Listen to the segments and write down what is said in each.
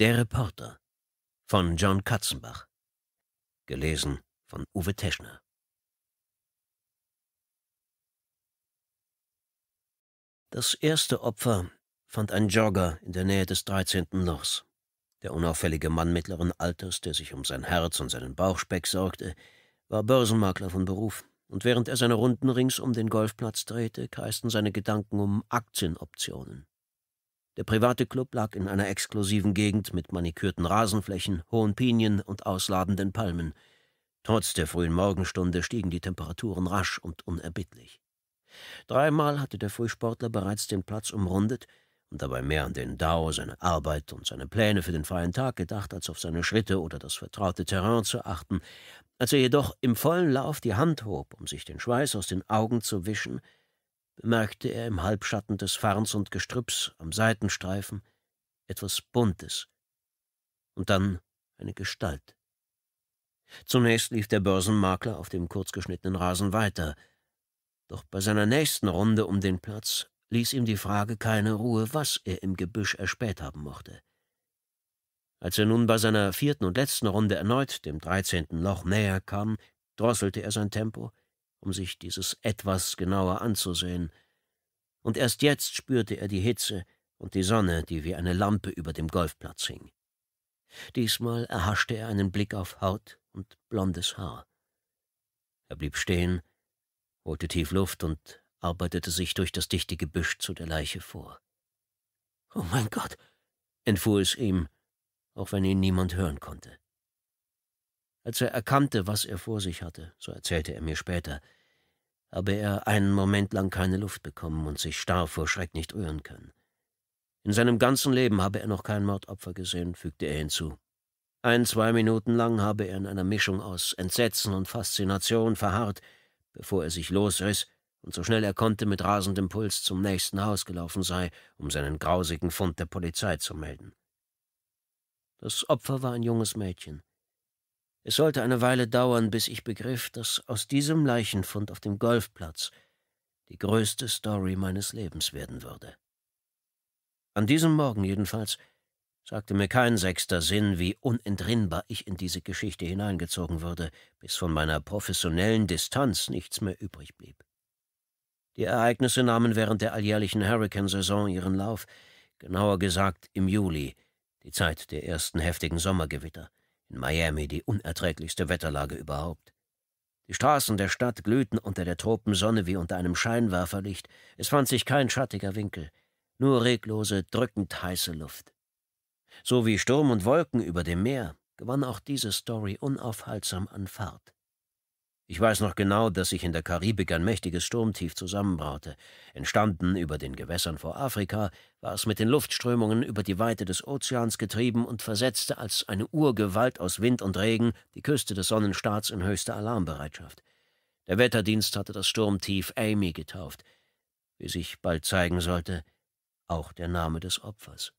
Der Reporter von John Katzenbach. Gelesen von Uwe Teschner. Das erste Opfer fand ein Jogger in der Nähe des 13. Lochs. Der unauffällige Mann mittleren Alters, der sich um sein Herz und seinen Bauchspeck sorgte, war Börsenmakler von Beruf, und während er seine Runden rings um den Golfplatz drehte, kreisten seine Gedanken um Aktienoptionen. Der private Club lag in einer exklusiven Gegend mit manikürten Rasenflächen, hohen Pinien und ausladenden Palmen. Trotz der frühen Morgenstunde stiegen die Temperaturen rasch und unerbittlich. Dreimal hatte der Frühsportler bereits den Platz umrundet und dabei mehr an den Dau, seine Arbeit und seine Pläne für den freien Tag gedacht, als auf seine Schritte oder das vertraute Terrain zu achten. Als er jedoch im vollen Lauf die Hand hob, um sich den Schweiß aus den Augen zu wischen, bemerkte er im Halbschatten des Farns und Gestrüpps am Seitenstreifen etwas Buntes und dann eine Gestalt. Zunächst lief der Börsenmakler auf dem kurzgeschnittenen Rasen weiter, doch bei seiner nächsten Runde um den Platz ließ ihm die Frage keine Ruhe, was er im Gebüsch erspäht haben mochte. Als er nun bei seiner vierten und letzten Runde erneut dem dreizehnten Loch näher kam, drosselte er sein Tempo um sich dieses etwas genauer anzusehen. Und erst jetzt spürte er die Hitze und die Sonne, die wie eine Lampe über dem Golfplatz hing. Diesmal erhaschte er einen Blick auf Haut und blondes Haar. Er blieb stehen, holte tief Luft und arbeitete sich durch das dichte Gebüsch zu der Leiche vor. Oh mein Gott, entfuhr es ihm, auch wenn ihn niemand hören konnte. Als er erkannte, was er vor sich hatte, so erzählte er mir später, habe er einen Moment lang keine Luft bekommen und sich starr vor Schreck nicht rühren können. In seinem ganzen Leben habe er noch kein Mordopfer gesehen, fügte er hinzu. Ein, zwei Minuten lang habe er in einer Mischung aus Entsetzen und Faszination verharrt, bevor er sich losriss und so schnell er konnte mit rasendem Puls zum nächsten Haus gelaufen sei, um seinen grausigen Fund der Polizei zu melden. Das Opfer war ein junges Mädchen, es sollte eine Weile dauern, bis ich begriff, dass aus diesem Leichenfund auf dem Golfplatz die größte Story meines Lebens werden würde. An diesem Morgen jedenfalls sagte mir kein sechster Sinn, wie unentrinnbar ich in diese Geschichte hineingezogen würde, bis von meiner professionellen Distanz nichts mehr übrig blieb. Die Ereignisse nahmen während der alljährlichen Hurrikansaison ihren Lauf, genauer gesagt im Juli, die Zeit der ersten heftigen Sommergewitter in Miami die unerträglichste Wetterlage überhaupt. Die Straßen der Stadt glühten unter der Tropensonne wie unter einem Scheinwerferlicht, es fand sich kein schattiger Winkel, nur reglose, drückend heiße Luft. So wie Sturm und Wolken über dem Meer gewann auch diese Story unaufhaltsam an Fahrt. Ich weiß noch genau, dass sich in der Karibik ein mächtiges Sturmtief zusammenbraute. Entstanden über den Gewässern vor Afrika, war es mit den Luftströmungen über die Weite des Ozeans getrieben und versetzte als eine Urgewalt aus Wind und Regen die Küste des Sonnenstaats in höchste Alarmbereitschaft. Der Wetterdienst hatte das Sturmtief Amy getauft, wie sich bald zeigen sollte, auch der Name des Opfers.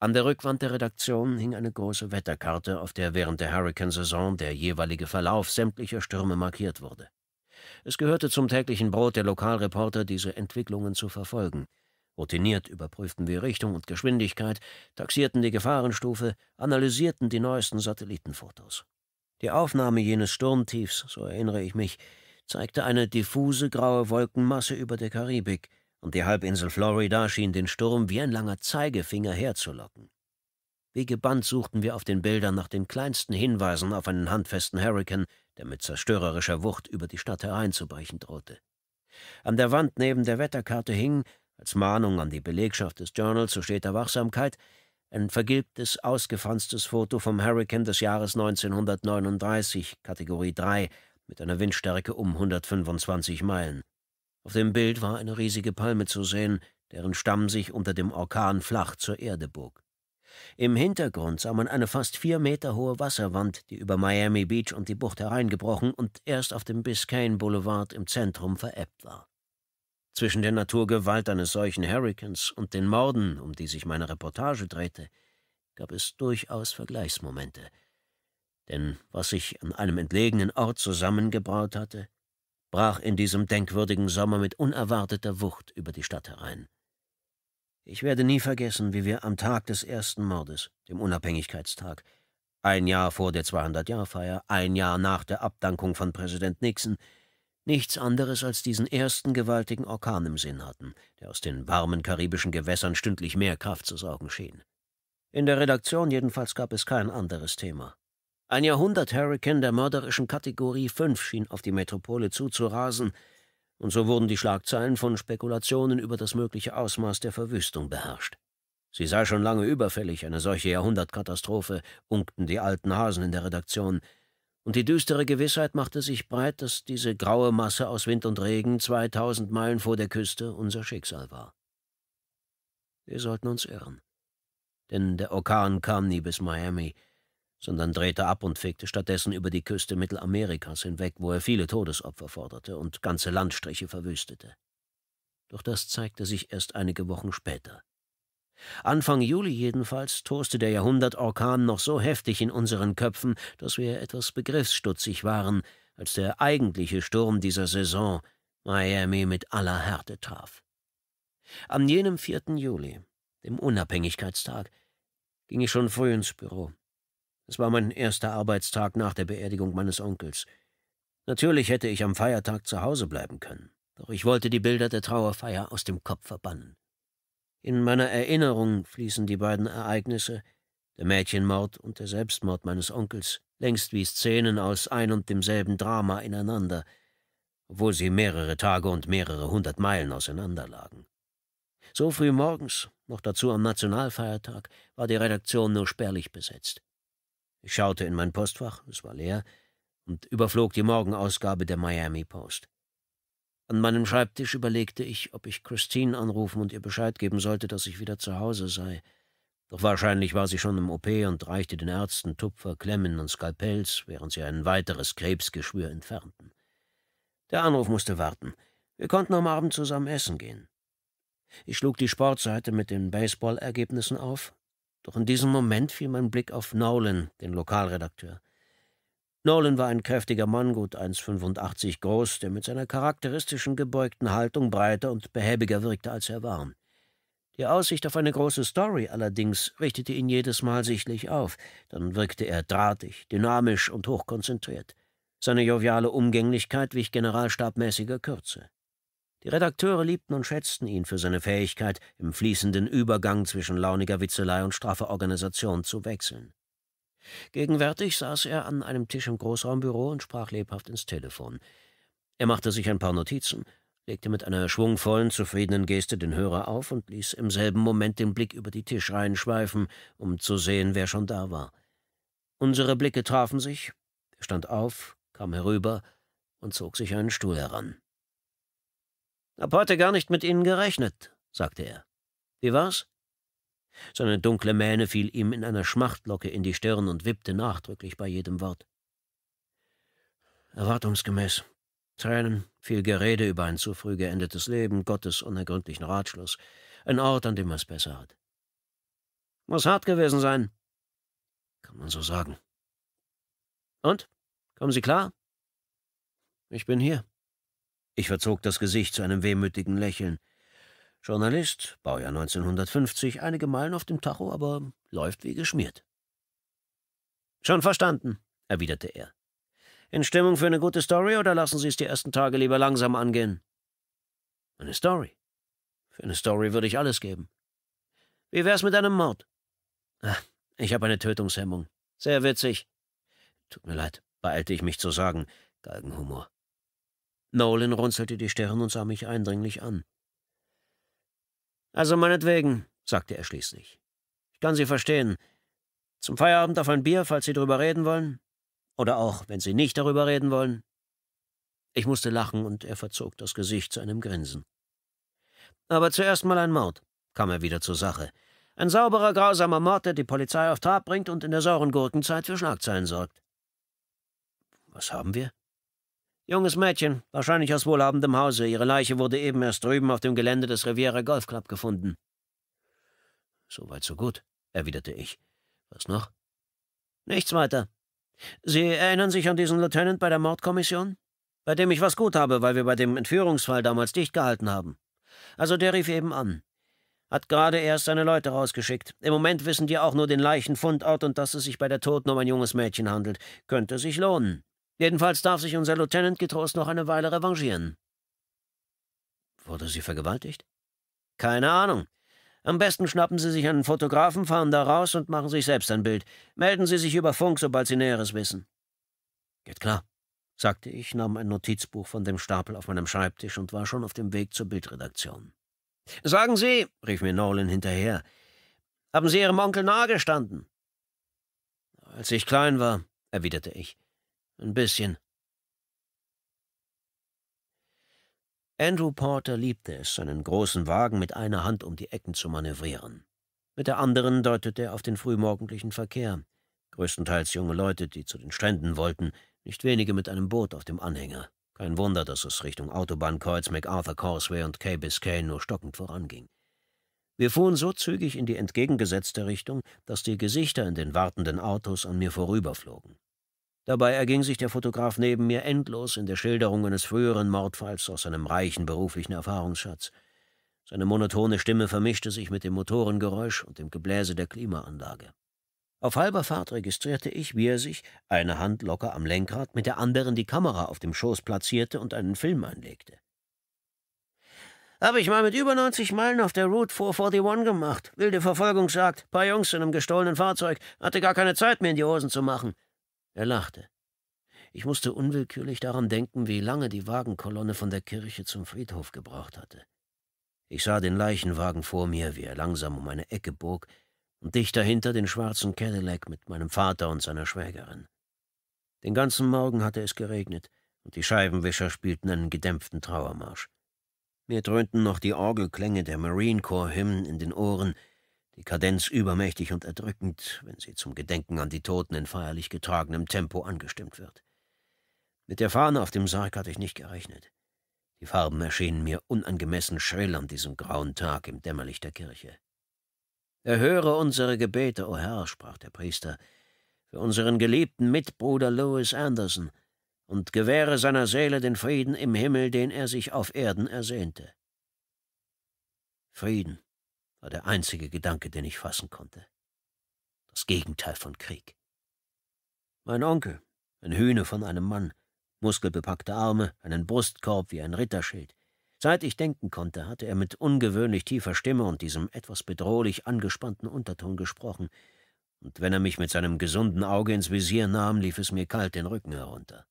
An der Rückwand der Redaktion hing eine große Wetterkarte, auf der während der Hurrikansaison der jeweilige Verlauf sämtlicher Stürme markiert wurde. Es gehörte zum täglichen Brot der Lokalreporter, diese Entwicklungen zu verfolgen. Routiniert überprüften wir Richtung und Geschwindigkeit, taxierten die Gefahrenstufe, analysierten die neuesten Satellitenfotos. Die Aufnahme jenes Sturmtiefs, so erinnere ich mich, zeigte eine diffuse graue Wolkenmasse über der Karibik, und die Halbinsel Florida schien den Sturm wie ein langer Zeigefinger herzulocken. Wie gebannt suchten wir auf den Bildern nach den kleinsten Hinweisen auf einen handfesten Hurrikan, der mit zerstörerischer Wucht über die Stadt hereinzubrechen drohte. An der Wand neben der Wetterkarte hing, als Mahnung an die Belegschaft des Journal zu steter Wachsamkeit, ein vergilbtes, ausgefranstes Foto vom Hurrikan des Jahres 1939, Kategorie 3, mit einer Windstärke um 125 Meilen. Auf dem Bild war eine riesige Palme zu sehen, deren Stamm sich unter dem Orkan flach zur Erde bog. Im Hintergrund sah man eine fast vier Meter hohe Wasserwand, die über Miami Beach und die Bucht hereingebrochen und erst auf dem Biscayne Boulevard im Zentrum verebbt war. Zwischen der Naturgewalt eines solchen Hurrikans und den Morden, um die sich meine Reportage drehte, gab es durchaus Vergleichsmomente. Denn was sich an einem entlegenen Ort zusammengebraut hatte, brach in diesem denkwürdigen Sommer mit unerwarteter Wucht über die Stadt herein. Ich werde nie vergessen, wie wir am Tag des ersten Mordes, dem Unabhängigkeitstag, ein Jahr vor der 200-Jahr-Feier, ein Jahr nach der Abdankung von Präsident Nixon, nichts anderes als diesen ersten gewaltigen Orkan im Sinn hatten, der aus den warmen karibischen Gewässern stündlich mehr Kraft zu sorgen schien. In der Redaktion jedenfalls gab es kein anderes Thema. Ein Jahrhundert-Hurrikan der mörderischen Kategorie 5 schien auf die Metropole zuzurasen, und so wurden die Schlagzeilen von Spekulationen über das mögliche Ausmaß der Verwüstung beherrscht. Sie sei schon lange überfällig, eine solche Jahrhundertkatastrophe, unkten die alten Hasen in der Redaktion, und die düstere Gewissheit machte sich breit, dass diese graue Masse aus Wind und Regen 2000 Meilen vor der Küste unser Schicksal war. Wir sollten uns irren, denn der Orkan kam nie bis Miami, sondern drehte ab und fegte stattdessen über die Küste Mittelamerikas hinweg, wo er viele Todesopfer forderte und ganze Landstriche verwüstete. Doch das zeigte sich erst einige Wochen später. Anfang Juli jedenfalls toste der Jahrhundertorkan noch so heftig in unseren Köpfen, dass wir etwas begriffsstutzig waren, als der eigentliche Sturm dieser Saison Miami mit aller Härte traf. An jenem 4. Juli, dem Unabhängigkeitstag, ging ich schon früh ins Büro. Es war mein erster Arbeitstag nach der Beerdigung meines Onkels. Natürlich hätte ich am Feiertag zu Hause bleiben können, doch ich wollte die Bilder der Trauerfeier aus dem Kopf verbannen. In meiner Erinnerung fließen die beiden Ereignisse, der Mädchenmord und der Selbstmord meines Onkels, längst wie Szenen aus ein und demselben Drama ineinander, obwohl sie mehrere Tage und mehrere hundert Meilen auseinanderlagen. So früh morgens, noch dazu am Nationalfeiertag, war die Redaktion nur spärlich besetzt. Ich schaute in mein Postfach, es war leer, und überflog die Morgenausgabe der Miami Post. An meinem Schreibtisch überlegte ich, ob ich Christine anrufen und ihr Bescheid geben sollte, dass ich wieder zu Hause sei. Doch wahrscheinlich war sie schon im OP und reichte den Ärzten Tupfer, Klemmen und Skalpells, während sie ein weiteres Krebsgeschwür entfernten. Der Anruf musste warten. Wir konnten am Abend zusammen essen gehen. Ich schlug die Sportseite mit den Baseballergebnissen auf, doch in diesem Moment fiel mein Blick auf Nolan, den Lokalredakteur. Nolan war ein kräftiger Mann, gut 1,85 groß, der mit seiner charakteristischen gebeugten Haltung breiter und behäbiger wirkte, als er war. Die Aussicht auf eine große Story allerdings richtete ihn jedes Mal sichtlich auf. Dann wirkte er drahtig, dynamisch und hochkonzentriert. Seine joviale Umgänglichkeit wich generalstabmäßiger Kürze. Die Redakteure liebten und schätzten ihn für seine Fähigkeit, im fließenden Übergang zwischen launiger Witzelei und straffer Organisation zu wechseln. Gegenwärtig saß er an einem Tisch im Großraumbüro und sprach lebhaft ins Telefon. Er machte sich ein paar Notizen, legte mit einer schwungvollen, zufriedenen Geste den Hörer auf und ließ im selben Moment den Blick über die Tischreihen schweifen, um zu sehen, wer schon da war. Unsere Blicke trafen sich, er stand auf, kam herüber und zog sich einen Stuhl heran. Hab heute gar nicht mit Ihnen gerechnet, sagte er. Wie war's? Seine dunkle Mähne fiel ihm in einer Schmachtlocke in die Stirn und wippte nachdrücklich bei jedem Wort. Erwartungsgemäß. Tränen, viel Gerede über ein zu früh geendetes Leben, Gottes unergründlichen Ratschluss, ein Ort, an dem man es besser hat. Muss hart gewesen sein. Kann man so sagen. Und? Kommen Sie klar? Ich bin hier, ich verzog das Gesicht zu einem wehmütigen Lächeln. Journalist, Baujahr 1950, einige Meilen auf dem Tacho, aber läuft wie geschmiert. Schon verstanden, erwiderte er. In Stimmung für eine gute Story oder lassen Sie es die ersten Tage lieber langsam angehen? Eine Story. Für eine Story würde ich alles geben. Wie wär's mit einem Mord? ich habe eine Tötungshemmung. Sehr witzig. Tut mir leid, beeilte ich mich zu sagen. Galgenhumor. Nolan runzelte die Stirn und sah mich eindringlich an. Also meinetwegen, sagte er schließlich. Ich kann Sie verstehen. Zum Feierabend auf ein Bier, falls Sie darüber reden wollen. Oder auch, wenn Sie nicht darüber reden wollen. Ich musste lachen und er verzog das Gesicht zu einem Grinsen. Aber zuerst mal ein Mord, kam er wieder zur Sache. Ein sauberer, grausamer Mord, der die Polizei auf Trab bringt und in der sauren Gurkenzeit für Schlagzeilen sorgt. Was haben wir? Junges Mädchen, wahrscheinlich aus wohlhabendem Hause. Ihre Leiche wurde eben erst drüben auf dem Gelände des Riviera Golf Club gefunden. Soweit so gut, erwiderte ich. Was noch? Nichts weiter. Sie erinnern sich an diesen Lieutenant bei der Mordkommission? Bei dem ich was gut habe, weil wir bei dem Entführungsfall damals dicht gehalten haben. Also der rief eben an. Hat gerade erst seine Leute rausgeschickt. Im Moment wissen die auch nur den Leichenfundort und dass es sich bei der Toten um ein junges Mädchen handelt. Könnte sich lohnen. Jedenfalls darf sich unser Lieutenant getrost noch eine Weile revanchieren. Wurde sie vergewaltigt? Keine Ahnung. Am besten schnappen Sie sich einen Fotografen, fahren da raus und machen sich selbst ein Bild. Melden Sie sich über Funk, sobald Sie Näheres wissen. Geht klar, sagte ich, nahm ein Notizbuch von dem Stapel auf meinem Schreibtisch und war schon auf dem Weg zur Bildredaktion. Sagen Sie, rief mir Nolan hinterher, haben Sie Ihrem Onkel nahe gestanden? Als ich klein war, erwiderte ich. Ein bisschen. Andrew Porter liebte es, seinen großen Wagen mit einer Hand um die Ecken zu manövrieren. Mit der anderen deutete er auf den frühmorgendlichen Verkehr. Größtenteils junge Leute, die zu den Stränden wollten, nicht wenige mit einem Boot auf dem Anhänger. Kein Wunder, dass es Richtung Autobahnkreuz MacArthur Causeway und Cay Biscayne nur stockend voranging. Wir fuhren so zügig in die entgegengesetzte Richtung, dass die Gesichter in den wartenden Autos an mir vorüberflogen. Dabei erging sich der Fotograf neben mir endlos in der Schilderung eines früheren Mordfalls aus seinem reichen beruflichen Erfahrungsschatz. Seine monotone Stimme vermischte sich mit dem Motorengeräusch und dem Gebläse der Klimaanlage. Auf halber Fahrt registrierte ich, wie er sich, eine Hand locker am Lenkrad, mit der anderen die Kamera auf dem Schoß platzierte und einen Film einlegte. Habe ich mal mit über 90 Meilen auf der Route 441 gemacht. Wilde Verfolgung sagt, paar Jungs in einem gestohlenen Fahrzeug, hatte gar keine Zeit mehr in die Hosen zu machen. Er lachte. Ich musste unwillkürlich daran denken, wie lange die Wagenkolonne von der Kirche zum Friedhof gebraucht hatte. Ich sah den Leichenwagen vor mir, wie er langsam um eine Ecke bog, und dicht dahinter den schwarzen Cadillac mit meinem Vater und seiner Schwägerin. Den ganzen Morgen hatte es geregnet, und die Scheibenwischer spielten einen gedämpften Trauermarsch. Mir dröhnten noch die Orgelklänge der Marine Corps-Hymnen in den Ohren, die Kadenz übermächtig und erdrückend, wenn sie zum Gedenken an die Toten in feierlich getragenem Tempo angestimmt wird. Mit der Fahne auf dem Sarg hatte ich nicht gerechnet. Die Farben erschienen mir unangemessen schrill an diesem grauen Tag im Dämmerlicht der Kirche. Erhöre unsere Gebete, o oh Herr, sprach der Priester, für unseren geliebten Mitbruder Louis Anderson, und gewähre seiner Seele den Frieden im Himmel, den er sich auf Erden ersehnte. Frieden war der einzige Gedanke, den ich fassen konnte. Das Gegenteil von Krieg. Mein Onkel, ein Hühne von einem Mann, muskelbepackte Arme, einen Brustkorb wie ein Ritterschild. Seit ich denken konnte, hatte er mit ungewöhnlich tiefer Stimme und diesem etwas bedrohlich angespannten Unterton gesprochen, und wenn er mich mit seinem gesunden Auge ins Visier nahm, lief es mir kalt den Rücken herunter.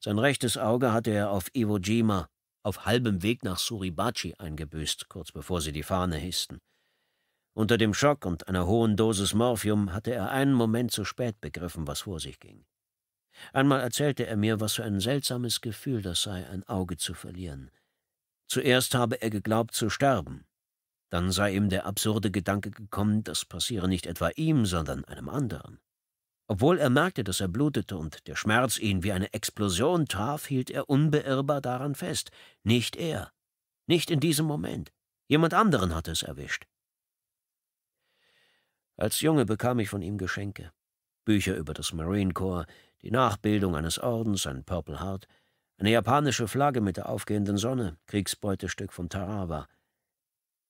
Sein rechtes Auge hatte er auf Iwo Jima auf halbem Weg nach Suribachi eingebüßt, kurz bevor sie die Fahne hissten. Unter dem Schock und einer hohen Dosis Morphium hatte er einen Moment zu spät begriffen, was vor sich ging. Einmal erzählte er mir, was für ein seltsames Gefühl das sei, ein Auge zu verlieren. Zuerst habe er geglaubt zu sterben. Dann sei ihm der absurde Gedanke gekommen, das passiere nicht etwa ihm, sondern einem anderen. Obwohl er merkte, dass er blutete und der Schmerz ihn wie eine Explosion traf, hielt er unbeirrbar daran fest. Nicht er. Nicht in diesem Moment. Jemand anderen hatte es erwischt. Als Junge bekam ich von ihm Geschenke. Bücher über das Marine Corps, die Nachbildung eines Ordens, ein Purple Heart, eine japanische Flagge mit der aufgehenden Sonne, Kriegsbeutestück von Tarawa.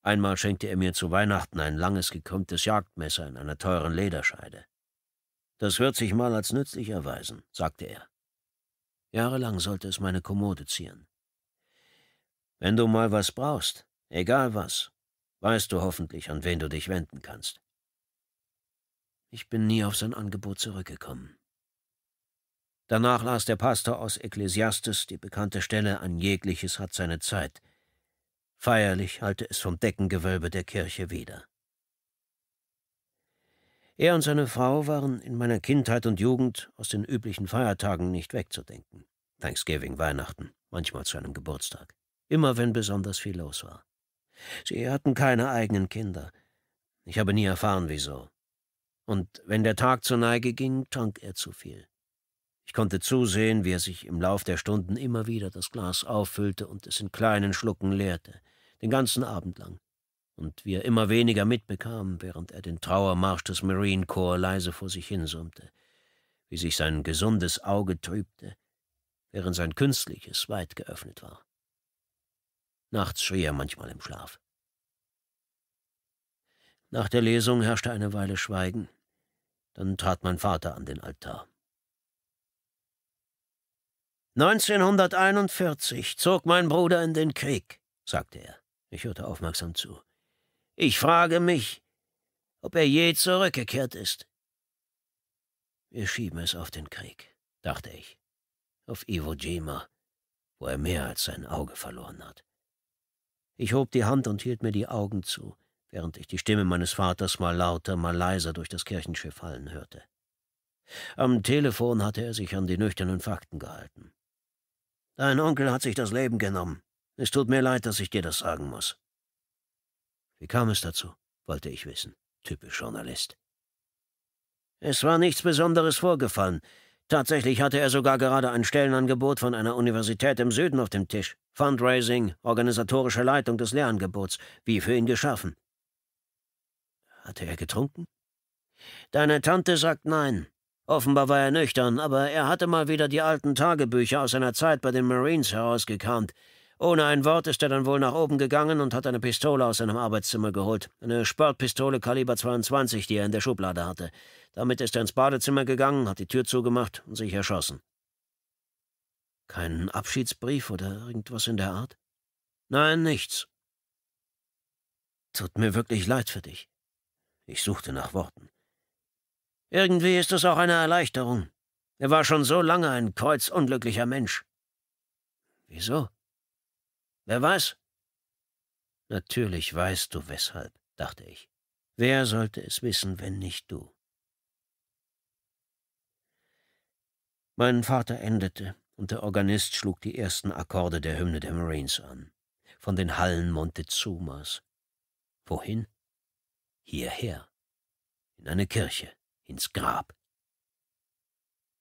Einmal schenkte er mir zu Weihnachten ein langes, gekrümmtes Jagdmesser in einer teuren Lederscheide. Das wird sich mal als nützlich erweisen, sagte er. Jahrelang sollte es meine Kommode zieren. Wenn du mal was brauchst, egal was, weißt du hoffentlich, an wen du dich wenden kannst. Ich bin nie auf sein Angebot zurückgekommen. Danach las der Pastor aus Ekklesiastes die bekannte Stelle, an jegliches hat seine Zeit. Feierlich hallte es vom Deckengewölbe der Kirche wieder. Er und seine Frau waren in meiner Kindheit und Jugend aus den üblichen Feiertagen nicht wegzudenken. Thanksgiving, Weihnachten, manchmal zu einem Geburtstag. Immer wenn besonders viel los war. Sie hatten keine eigenen Kinder. Ich habe nie erfahren, wieso. Und wenn der Tag zur Neige ging, trank er zu viel. Ich konnte zusehen, wie er sich im Lauf der Stunden immer wieder das Glas auffüllte und es in kleinen Schlucken leerte, den ganzen Abend lang und wir immer weniger mitbekamen, während er den Trauermarsch des Marine Corps leise vor sich hinsummte, wie sich sein gesundes Auge trübte, während sein künstliches weit geöffnet war. Nachts schrie er manchmal im Schlaf. Nach der Lesung herrschte eine Weile Schweigen, dann trat mein Vater an den Altar. 1941 zog mein Bruder in den Krieg, sagte er. Ich hörte aufmerksam zu. Ich frage mich, ob er je zurückgekehrt ist. Wir schieben es auf den Krieg, dachte ich, auf Iwo Jima, wo er mehr als sein Auge verloren hat. Ich hob die Hand und hielt mir die Augen zu, während ich die Stimme meines Vaters mal lauter, mal leiser durch das Kirchenschiff hallen hörte. Am Telefon hatte er sich an die nüchternen Fakten gehalten. Dein Onkel hat sich das Leben genommen. Es tut mir leid, dass ich dir das sagen muss. Wie kam es dazu? wollte ich wissen. Typisch Journalist. Es war nichts Besonderes vorgefallen. Tatsächlich hatte er sogar gerade ein Stellenangebot von einer Universität im Süden auf dem Tisch. Fundraising, organisatorische Leitung des Lehrangebots, wie für ihn geschaffen. Hatte er getrunken? Deine Tante sagt nein. Offenbar war er nüchtern, aber er hatte mal wieder die alten Tagebücher aus seiner Zeit bei den Marines herausgekramt. Ohne ein Wort ist er dann wohl nach oben gegangen und hat eine Pistole aus seinem Arbeitszimmer geholt. Eine Sportpistole Kaliber 22, die er in der Schublade hatte. Damit ist er ins Badezimmer gegangen, hat die Tür zugemacht und sich erschossen. Keinen Abschiedsbrief oder irgendwas in der Art? Nein, nichts. Tut mir wirklich leid für dich. Ich suchte nach Worten. Irgendwie ist es auch eine Erleichterung. Er war schon so lange ein kreuzunglücklicher Mensch. Wieso? Wer weiß? Natürlich weißt du weshalb, dachte ich. Wer sollte es wissen, wenn nicht du? Mein Vater endete, und der Organist schlug die ersten Akkorde der Hymne der Marines an, von den Hallen Montezumas. Wohin? Hierher. In eine Kirche, ins Grab.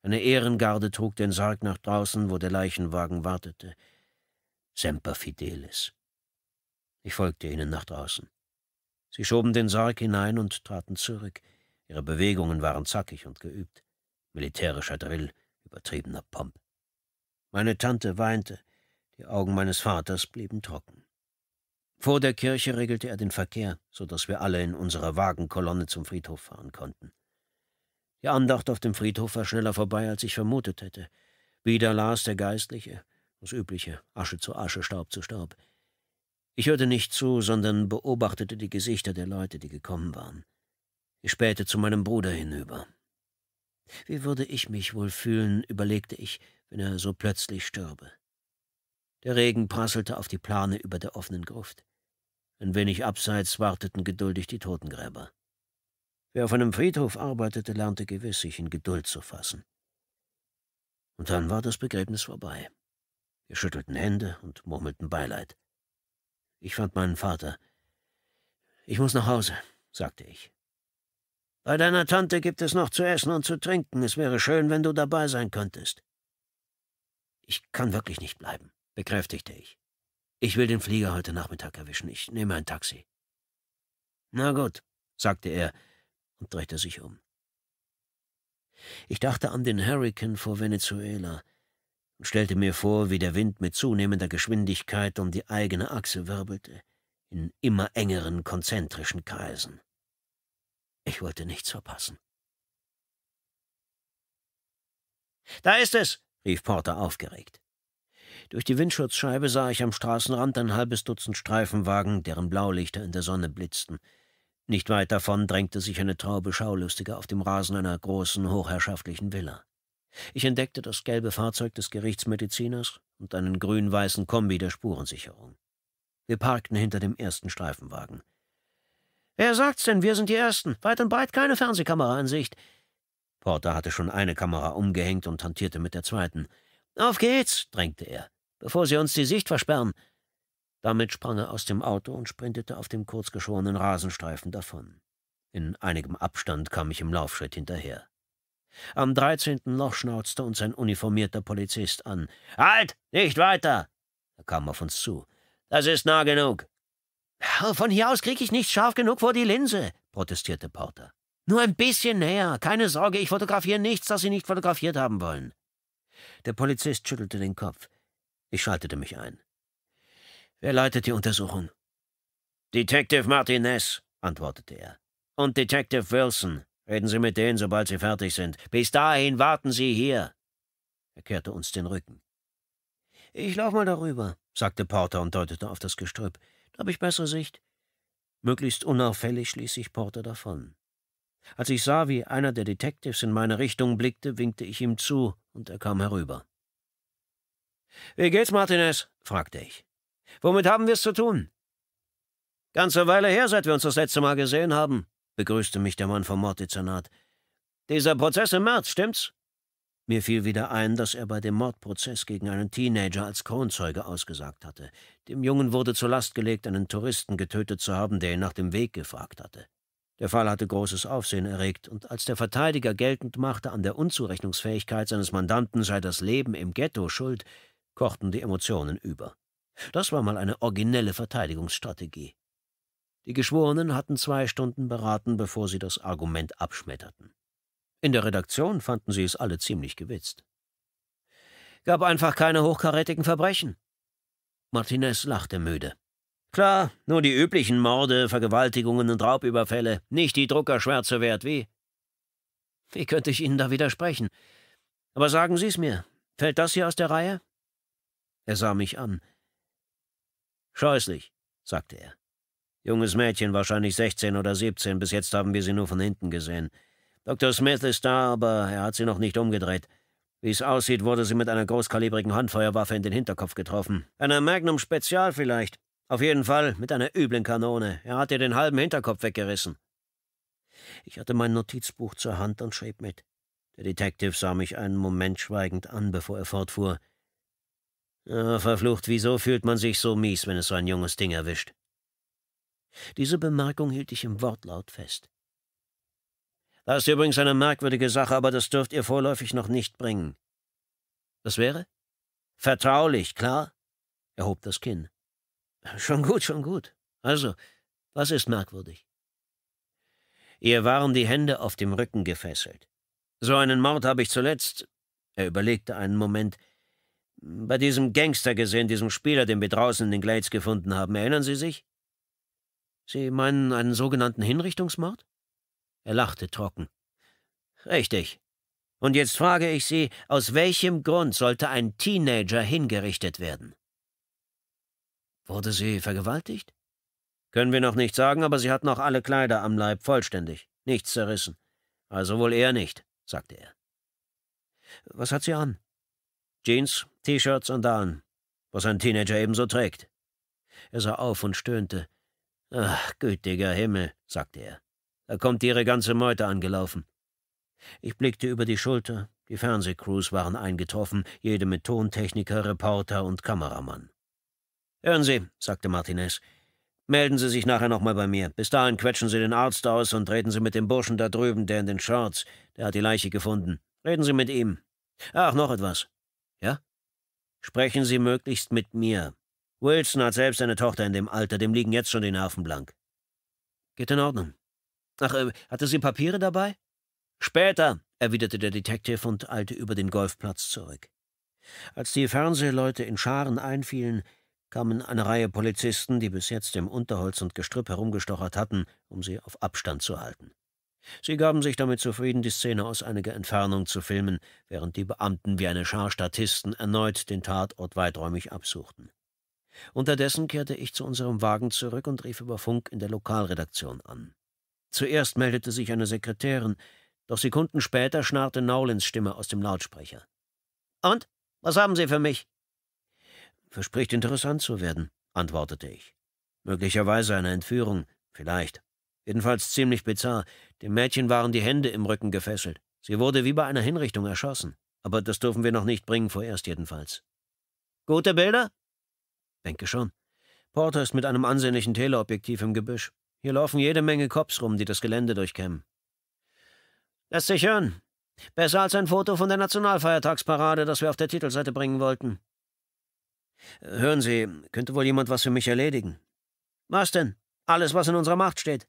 Eine Ehrengarde trug den Sarg nach draußen, wo der Leichenwagen wartete. Semper Fidelis. Ich folgte ihnen nach draußen. Sie schoben den Sarg hinein und traten zurück. Ihre Bewegungen waren zackig und geübt. Militärischer Drill, übertriebener Pomp. Meine Tante weinte, die Augen meines Vaters blieben trocken. Vor der Kirche regelte er den Verkehr, so dass wir alle in unserer Wagenkolonne zum Friedhof fahren konnten. Die Andacht auf dem Friedhof war schneller vorbei, als ich vermutet hätte. Wieder las der Geistliche, das übliche, Asche zu Asche, Staub zu Staub. Ich hörte nicht zu, sondern beobachtete die Gesichter der Leute, die gekommen waren. Ich spähte zu meinem Bruder hinüber. Wie würde ich mich wohl fühlen, überlegte ich, wenn er so plötzlich stürbe. Der Regen prasselte auf die Plane über der offenen Gruft. Ein wenig abseits warteten geduldig die Totengräber. Wer auf einem Friedhof arbeitete, lernte gewiss, sich in Geduld zu fassen. Und dann war das Begräbnis vorbei. Wir schüttelten Hände und murmelten Beileid. Ich fand meinen Vater. Ich muss nach Hause, sagte ich. Bei deiner Tante gibt es noch zu essen und zu trinken. Es wäre schön, wenn du dabei sein könntest. Ich kann wirklich nicht bleiben, bekräftigte ich. Ich will den Flieger heute Nachmittag erwischen. Ich nehme ein Taxi. Na gut, sagte er und drehte sich um. Ich dachte an den Hurrikan vor Venezuela, und stellte mir vor, wie der Wind mit zunehmender Geschwindigkeit um die eigene Achse wirbelte, in immer engeren konzentrischen Kreisen. Ich wollte nichts verpassen. Da ist es, rief Porter aufgeregt. Durch die Windschutzscheibe sah ich am Straßenrand ein halbes Dutzend Streifenwagen, deren Blaulichter in der Sonne blitzten. Nicht weit davon drängte sich eine Traube Schaulustiger auf dem Rasen einer großen, hochherrschaftlichen Villa. Ich entdeckte das gelbe Fahrzeug des Gerichtsmediziners und einen grün-weißen Kombi der Spurensicherung. Wir parkten hinter dem ersten Streifenwagen. Wer sagt's denn, wir sind die Ersten? Weit und breit keine Fernsehkamera in Sicht. Porter hatte schon eine Kamera umgehängt und hantierte mit der zweiten. Auf geht's, drängte er, bevor sie uns die Sicht versperren. Damit sprang er aus dem Auto und sprintete auf dem kurzgeschorenen Rasenstreifen davon. In einigem Abstand kam ich im Laufschritt hinterher. Am 13. Loch schnauzte uns ein uniformierter Polizist an. Halt! Nicht weiter! Er kam auf uns zu. Das ist nah genug. Von hier aus krieg ich nicht scharf genug vor die Linse, protestierte Porter. Nur ein bisschen näher. Keine Sorge, ich fotografiere nichts, das Sie nicht fotografiert haben wollen. Der Polizist schüttelte den Kopf. Ich schaltete mich ein. Wer leitet die Untersuchung? Detective Martinez, antwortete er. Und Detective Wilson. Reden Sie mit denen, sobald Sie fertig sind. Bis dahin warten Sie hier. Er kehrte uns den Rücken. Ich lauf mal darüber, sagte Porter und deutete auf das Gestrüpp. Da habe ich bessere Sicht. Möglichst unauffällig schließ sich Porter davon. Als ich sah, wie einer der Detectives in meine Richtung blickte, winkte ich ihm zu, und er kam herüber. Wie geht's, Martinez? fragte ich. Womit haben wir's zu tun? Ganze Weile her, seit wir uns das letzte Mal gesehen haben begrüßte mich der Mann vom Morddezernat. Dieser Prozess im März, stimmt's? Mir fiel wieder ein, dass er bei dem Mordprozess gegen einen Teenager als Kronzeuge ausgesagt hatte. Dem Jungen wurde zur Last gelegt, einen Touristen getötet zu haben, der ihn nach dem Weg gefragt hatte. Der Fall hatte großes Aufsehen erregt, und als der Verteidiger geltend machte, an der Unzurechnungsfähigkeit seines Mandanten sei das Leben im Ghetto schuld, kochten die Emotionen über. Das war mal eine originelle Verteidigungsstrategie. Die Geschworenen hatten zwei Stunden beraten, bevor sie das Argument abschmetterten. In der Redaktion fanden sie es alle ziemlich gewitzt. Gab einfach keine hochkarätigen Verbrechen. Martinez lachte müde. Klar, nur die üblichen Morde, Vergewaltigungen und Raubüberfälle, nicht die Druckerschwärze wert wie. Wie könnte ich Ihnen da widersprechen? Aber sagen Sie es mir, fällt das hier aus der Reihe? Er sah mich an. Scheußlich, sagte er. Junges Mädchen, wahrscheinlich 16 oder 17, bis jetzt haben wir sie nur von hinten gesehen. Dr. Smith ist da, aber er hat sie noch nicht umgedreht. Wie es aussieht, wurde sie mit einer großkalibrigen Handfeuerwaffe in den Hinterkopf getroffen. Einer Magnum Spezial vielleicht. Auf jeden Fall mit einer üblen Kanone. Er hat ihr den halben Hinterkopf weggerissen. Ich hatte mein Notizbuch zur Hand und schrieb mit. Der Detective sah mich einen Moment schweigend an, bevor er fortfuhr. Ja, verflucht, wieso fühlt man sich so mies, wenn es so ein junges Ding erwischt? Diese Bemerkung hielt ich im Wortlaut fest. Das ist übrigens eine merkwürdige Sache, aber das dürft ihr vorläufig noch nicht bringen. Das wäre? Vertraulich, klar? Er hob das Kinn. Schon gut, schon gut. Also, was ist merkwürdig? Ihr waren die Hände auf dem Rücken gefesselt. So einen Mord habe ich zuletzt, er überlegte einen Moment, bei diesem Gangster gesehen, diesem Spieler, den wir draußen in den Glades gefunden haben. Erinnern Sie sich? Sie meinen einen sogenannten Hinrichtungsmord? Er lachte trocken. Richtig. Und jetzt frage ich Sie, aus welchem Grund sollte ein Teenager hingerichtet werden? Wurde sie vergewaltigt? Können wir noch nicht sagen, aber sie hat noch alle Kleider am Leib vollständig, nichts zerrissen. Also wohl eher nicht, sagte er. Was hat sie an? Jeans, T-Shirts, Sandalen, was ein Teenager ebenso trägt. Er sah auf und stöhnte. Ach, gütiger Himmel, sagte er, da kommt ihre ganze Meute angelaufen. Ich blickte über die Schulter, die Fernsehcrews waren eingetroffen, jede mit Tontechniker, Reporter und Kameramann. Hören Sie, sagte Martinez, melden Sie sich nachher nochmal bei mir. Bis dahin quetschen Sie den Arzt aus und reden Sie mit dem Burschen da drüben, der in den Shorts, der hat die Leiche gefunden. Reden Sie mit ihm. Ach, noch etwas. Ja? Sprechen Sie möglichst mit mir. Wilson hat selbst eine Tochter in dem Alter, dem liegen jetzt schon die Nerven blank. Geht in Ordnung. Ach, äh, hatte sie Papiere dabei? Später, erwiderte der Detektiv und eilte über den Golfplatz zurück. Als die Fernsehleute in Scharen einfielen, kamen eine Reihe Polizisten, die bis jetzt im Unterholz und Gestrüpp herumgestochert hatten, um sie auf Abstand zu halten. Sie gaben sich damit zufrieden, die Szene aus einiger Entfernung zu filmen, während die Beamten wie eine Schar Statisten erneut den Tatort weiträumig absuchten. Unterdessen kehrte ich zu unserem Wagen zurück und rief über Funk in der Lokalredaktion an. Zuerst meldete sich eine Sekretärin, doch Sekunden später schnarrte Naulins Stimme aus dem Lautsprecher. Und? Was haben Sie für mich? Verspricht interessant zu werden, antwortete ich. Möglicherweise eine Entführung, vielleicht. Jedenfalls ziemlich bizarr. Dem Mädchen waren die Hände im Rücken gefesselt. Sie wurde wie bei einer Hinrichtung erschossen. Aber das dürfen wir noch nicht bringen, vorerst jedenfalls. Gute Bilder? Denke schon. Porter ist mit einem ansehnlichen Teleobjektiv im Gebüsch. Hier laufen jede Menge Cops rum, die das Gelände durchkämmen. Lässt sich hören. Besser als ein Foto von der Nationalfeiertagsparade, das wir auf der Titelseite bringen wollten. Hören Sie, könnte wohl jemand was für mich erledigen? Was denn? Alles, was in unserer Macht steht.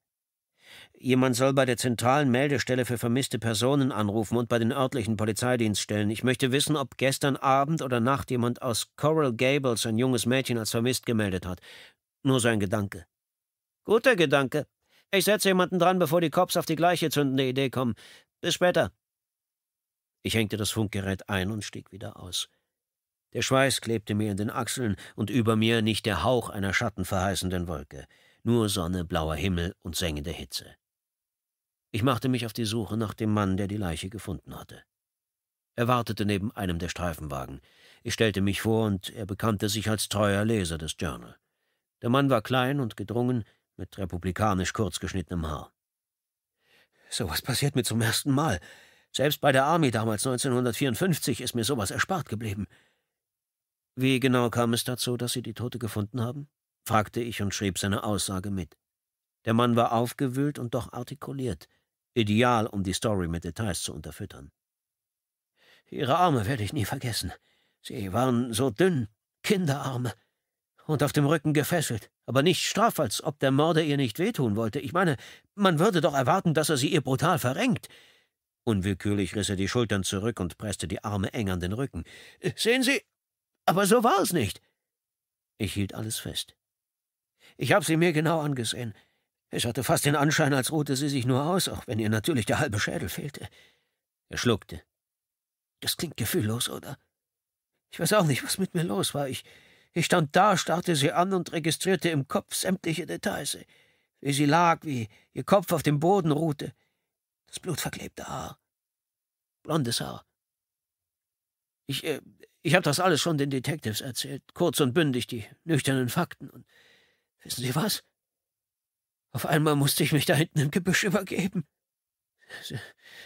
Jemand soll bei der zentralen Meldestelle für vermisste Personen anrufen und bei den örtlichen Polizeidienststellen. Ich möchte wissen, ob gestern Abend oder Nacht jemand aus Coral Gables ein junges Mädchen als vermisst gemeldet hat. Nur sein Gedanke. Guter Gedanke. Ich setze jemanden dran, bevor die Cops auf die gleiche zündende Idee kommen. Bis später. Ich hängte das Funkgerät ein und stieg wieder aus. Der Schweiß klebte mir in den Achseln und über mir nicht der Hauch einer schattenverheißenden Wolke, nur Sonne, blauer Himmel und sengende Hitze. Ich machte mich auf die Suche nach dem Mann, der die Leiche gefunden hatte. Er wartete neben einem der Streifenwagen. Ich stellte mich vor und er bekannte sich als treuer Leser des Journal. Der Mann war klein und gedrungen, mit republikanisch kurzgeschnittenem geschnittenem Haar. Sowas passiert mir zum ersten Mal. Selbst bei der Army damals 1954 ist mir sowas erspart geblieben. Wie genau kam es dazu, dass Sie die Tote gefunden haben? fragte ich und schrieb seine Aussage mit. Der Mann war aufgewühlt und doch artikuliert. Ideal, um die Story mit Details zu unterfüttern. Ihre Arme werde ich nie vergessen. Sie waren so dünn, Kinderarme, und auf dem Rücken gefesselt, aber nicht straff, als ob der Mörder ihr nicht wehtun wollte. Ich meine, man würde doch erwarten, dass er sie ihr brutal verrenkt. Unwillkürlich riss er die Schultern zurück und presste die Arme eng an den Rücken. Äh, sehen Sie, aber so war es nicht. Ich hielt alles fest. Ich habe sie mir genau angesehen. Es hatte fast den Anschein, als ruhte sie sich nur aus, auch wenn ihr natürlich der halbe Schädel fehlte. Er schluckte. Das klingt gefühllos, oder? Ich weiß auch nicht, was mit mir los war. Ich, ich stand da, starrte sie an und registrierte im Kopf sämtliche Details. Wie sie lag, wie ihr Kopf auf dem Boden ruhte. Das blutverklebte Haar. Blondes Haar. Ich, äh, ich habe das alles schon den Detectives erzählt, kurz und bündig, die nüchternen Fakten. Und wissen Sie was? Auf einmal musste ich mich da hinten im Gebüsch übergeben. Sie,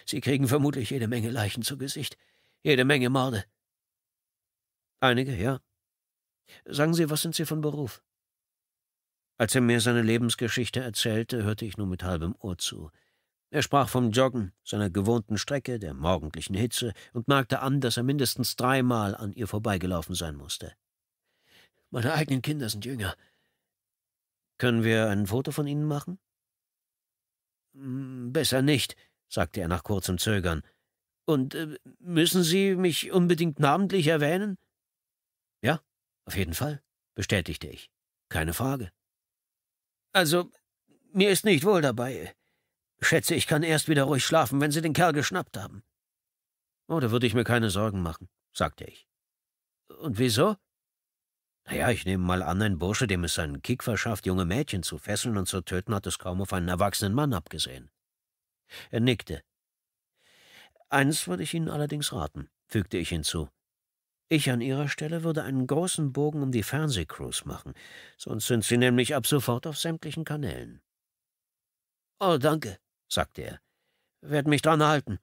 Sie kriegen vermutlich jede Menge Leichen zu Gesicht, jede Menge Morde. Einige, ja. Sagen Sie, was sind Sie von Beruf? Als er mir seine Lebensgeschichte erzählte, hörte ich nur mit halbem Ohr zu. Er sprach vom Joggen, seiner gewohnten Strecke, der morgendlichen Hitze und merkte an, dass er mindestens dreimal an ihr vorbeigelaufen sein musste. Meine eigenen Kinder sind jünger, können wir ein Foto von Ihnen machen? Hm, besser nicht, sagte er nach kurzem Zögern. Und äh, müssen Sie mich unbedingt namentlich erwähnen? Ja, auf jeden Fall, bestätigte ich. Keine Frage. Also, mir ist nicht wohl dabei. Schätze, ich kann erst wieder ruhig schlafen, wenn Sie den Kerl geschnappt haben. Oh, da würde ich mir keine Sorgen machen, sagte ich. Und wieso? Naja, ich nehme mal an, ein Bursche, dem es seinen Kick verschafft, junge Mädchen zu fesseln und zu töten, hat es kaum auf einen erwachsenen Mann abgesehen. Er nickte. Eins würde ich Ihnen allerdings raten, fügte ich hinzu. Ich an Ihrer Stelle würde einen großen Bogen um die Fernsehcrews machen, sonst sind Sie nämlich ab sofort auf sämtlichen Kanälen. Oh, danke, sagte er. Werd mich dran halten.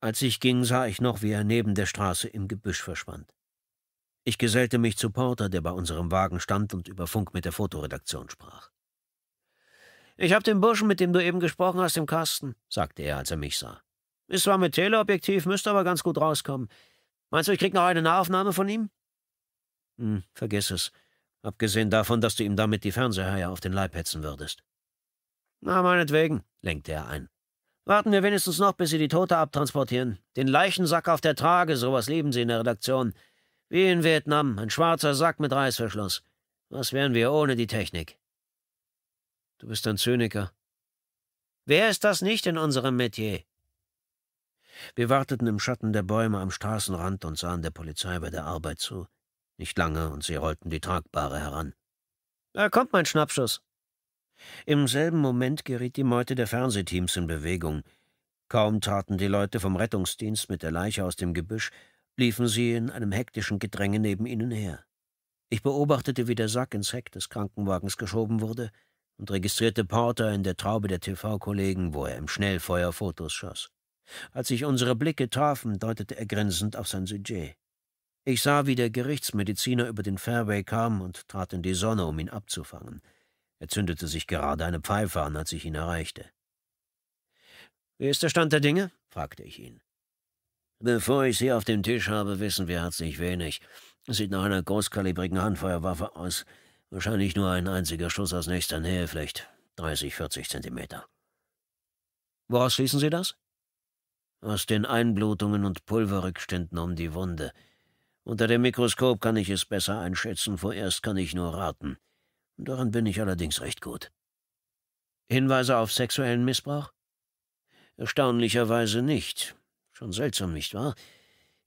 Als ich ging, sah ich noch, wie er neben der Straße im Gebüsch verschwand. Ich gesellte mich zu Porter, der bei unserem Wagen stand und über Funk mit der Fotoredaktion sprach. Ich habe den Burschen, mit dem du eben gesprochen hast, im Kasten, sagte er, als er mich sah. Ist zwar mit Teleobjektiv, müsste aber ganz gut rauskommen. Meinst du, ich krieg noch eine Nahaufnahme von ihm? Hm, vergiss es. Abgesehen davon, dass du ihm damit die Fernsehhaie auf den Leib hetzen würdest. Na, meinetwegen, lenkte er ein. Warten wir wenigstens noch, bis sie die Tote abtransportieren. Den Leichensack auf der Trage, sowas lieben sie in der Redaktion. Wie in Vietnam, ein schwarzer Sack mit Reißverschluss. Was wären wir ohne die Technik? Du bist ein Zyniker. Wer ist das nicht in unserem Metier? Wir warteten im Schatten der Bäume am Straßenrand und sahen der Polizei bei der Arbeit zu. Nicht lange, und sie rollten die Tragbare heran. Da kommt mein Schnappschuss. Im selben Moment geriet die Meute der Fernsehteams in Bewegung. Kaum traten die Leute vom Rettungsdienst mit der Leiche aus dem Gebüsch, liefen sie in einem hektischen Gedränge neben ihnen her. Ich beobachtete, wie der Sack ins Heck des Krankenwagens geschoben wurde und registrierte Porter in der Traube der TV-Kollegen, wo er im Schnellfeuer Fotos schoss. Als sich unsere Blicke trafen, deutete er grinsend auf sein Sujet. Ich sah, wie der Gerichtsmediziner über den Fairway kam und trat in die Sonne, um ihn abzufangen. Er zündete sich gerade eine Pfeife an, als ich ihn erreichte. Wie ist der Stand der Dinge? fragte ich ihn. Bevor ich sie auf dem Tisch habe, wissen wir herzlich wenig. sieht nach einer großkalibrigen Handfeuerwaffe aus. Wahrscheinlich nur ein einziger Schuss aus nächster Nähe, vielleicht 30, 40 Zentimeter. Woraus schließen Sie das? Aus den Einblutungen und Pulverrückständen um die Wunde. Unter dem Mikroskop kann ich es besser einschätzen, vorerst kann ich nur raten. Daran bin ich allerdings recht gut. Hinweise auf sexuellen Missbrauch? Erstaunlicherweise nicht. Schon seltsam, nicht wahr?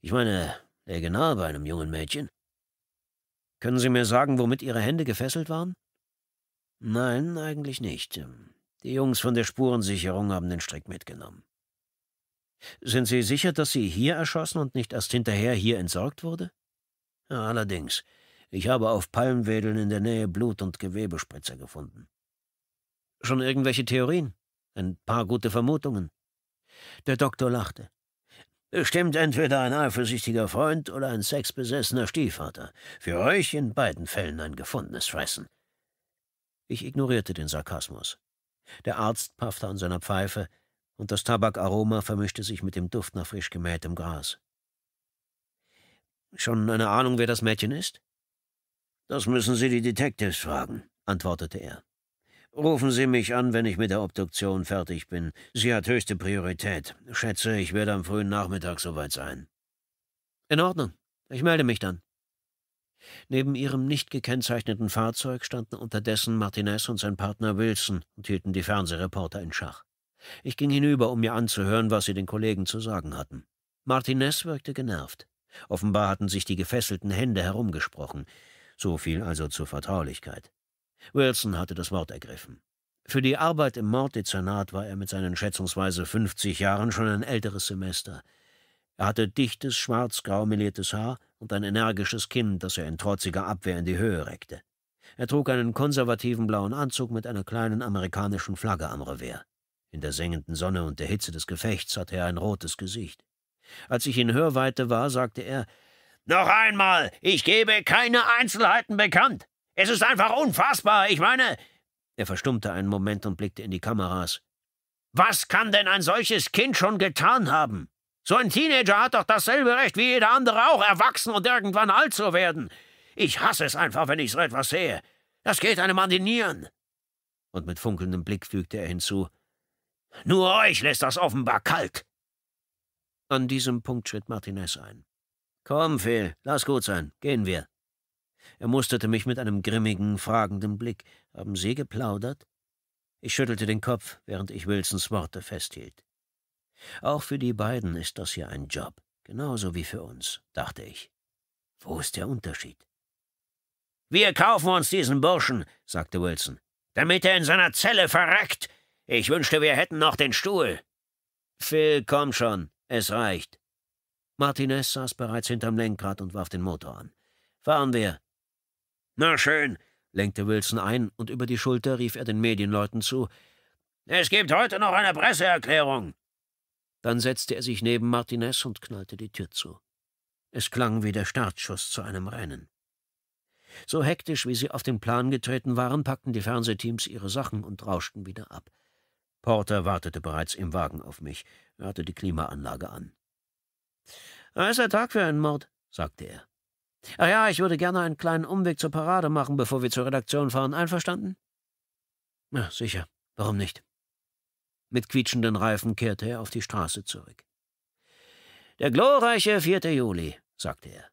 Ich meine, läge nahe bei einem jungen Mädchen. Können Sie mir sagen, womit Ihre Hände gefesselt waren? Nein, eigentlich nicht. Die Jungs von der Spurensicherung haben den Strick mitgenommen. Sind Sie sicher, dass sie hier erschossen und nicht erst hinterher hier entsorgt wurde? Ja, allerdings. Ich habe auf Palmwedeln in der Nähe Blut- und Gewebespritzer gefunden. Schon irgendwelche Theorien? Ein paar gute Vermutungen. Der Doktor lachte. Stimmt entweder ein eifersüchtiger Freund oder ein sexbesessener Stiefvater. Für euch in beiden Fällen ein gefundenes Fressen. Ich ignorierte den Sarkasmus. Der Arzt paffte an seiner Pfeife, und das Tabakaroma vermischte sich mit dem Duft nach frisch gemähtem Gras. Schon eine Ahnung, wer das Mädchen ist? Das müssen Sie die Detectives fragen, antwortete er. Rufen Sie mich an, wenn ich mit der Obduktion fertig bin. Sie hat höchste Priorität. Schätze, ich werde am frühen Nachmittag soweit sein. In Ordnung. Ich melde mich dann. Neben ihrem nicht gekennzeichneten Fahrzeug standen unterdessen Martinez und sein Partner Wilson und hielten die Fernsehreporter in Schach. Ich ging hinüber, um mir anzuhören, was sie den Kollegen zu sagen hatten. Martinez wirkte genervt. Offenbar hatten sich die gefesselten Hände herumgesprochen. So viel also zur Vertraulichkeit. Wilson hatte das Wort ergriffen. Für die Arbeit im Morddezernat war er mit seinen schätzungsweise 50 Jahren schon ein älteres Semester. Er hatte dichtes, schwarz-grau meliertes Haar und ein energisches Kinn, das er in trotziger Abwehr in die Höhe reckte. Er trug einen konservativen blauen Anzug mit einer kleinen amerikanischen Flagge am Revers. In der sengenden Sonne und der Hitze des Gefechts hatte er ein rotes Gesicht. Als ich in Hörweite war, sagte er, »Noch einmal, ich gebe keine Einzelheiten bekannt. Es ist einfach unfassbar. Ich meine. Er verstummte einen Moment und blickte in die Kameras. Was kann denn ein solches Kind schon getan haben? So ein Teenager hat doch dasselbe Recht wie jeder andere auch, erwachsen und irgendwann alt zu werden. Ich hasse es einfach, wenn ich so etwas sehe. Das geht einem an die Nieren. Und mit funkelndem Blick fügte er hinzu: Nur euch lässt das offenbar kalt. An diesem Punkt schritt Martinez ein. Komm, Phil, lass gut sein. Gehen wir. Er musterte mich mit einem grimmigen, fragenden Blick. Haben Sie geplaudert? Ich schüttelte den Kopf, während ich Wilsons Worte festhielt. Auch für die beiden ist das hier ein Job, genauso wie für uns, dachte ich. Wo ist der Unterschied? Wir kaufen uns diesen Burschen, sagte Wilson, damit er in seiner Zelle verreckt. Ich wünschte, wir hätten noch den Stuhl. Phil, komm schon, es reicht. Martinez saß bereits hinterm Lenkrad und warf den Motor an. Fahren wir, na schön, lenkte Wilson ein, und über die Schulter rief er den Medienleuten zu. Es gibt heute noch eine Presseerklärung. Dann setzte er sich neben Martinez und knallte die Tür zu. Es klang wie der Startschuss zu einem Rennen. So hektisch, wie sie auf den Plan getreten waren, packten die Fernsehteams ihre Sachen und rauschten wieder ab. Porter wartete bereits im Wagen auf mich. Er hatte die Klimaanlage an. Heißer Tag für einen Mord, sagte er. Ah ja, ich würde gerne einen kleinen Umweg zur Parade machen, bevor wir zur Redaktion fahren. Einverstanden? Ja, sicher. Warum nicht? Mit quietschenden Reifen kehrte er auf die Straße zurück. Der glorreiche 4. Juli, sagte er.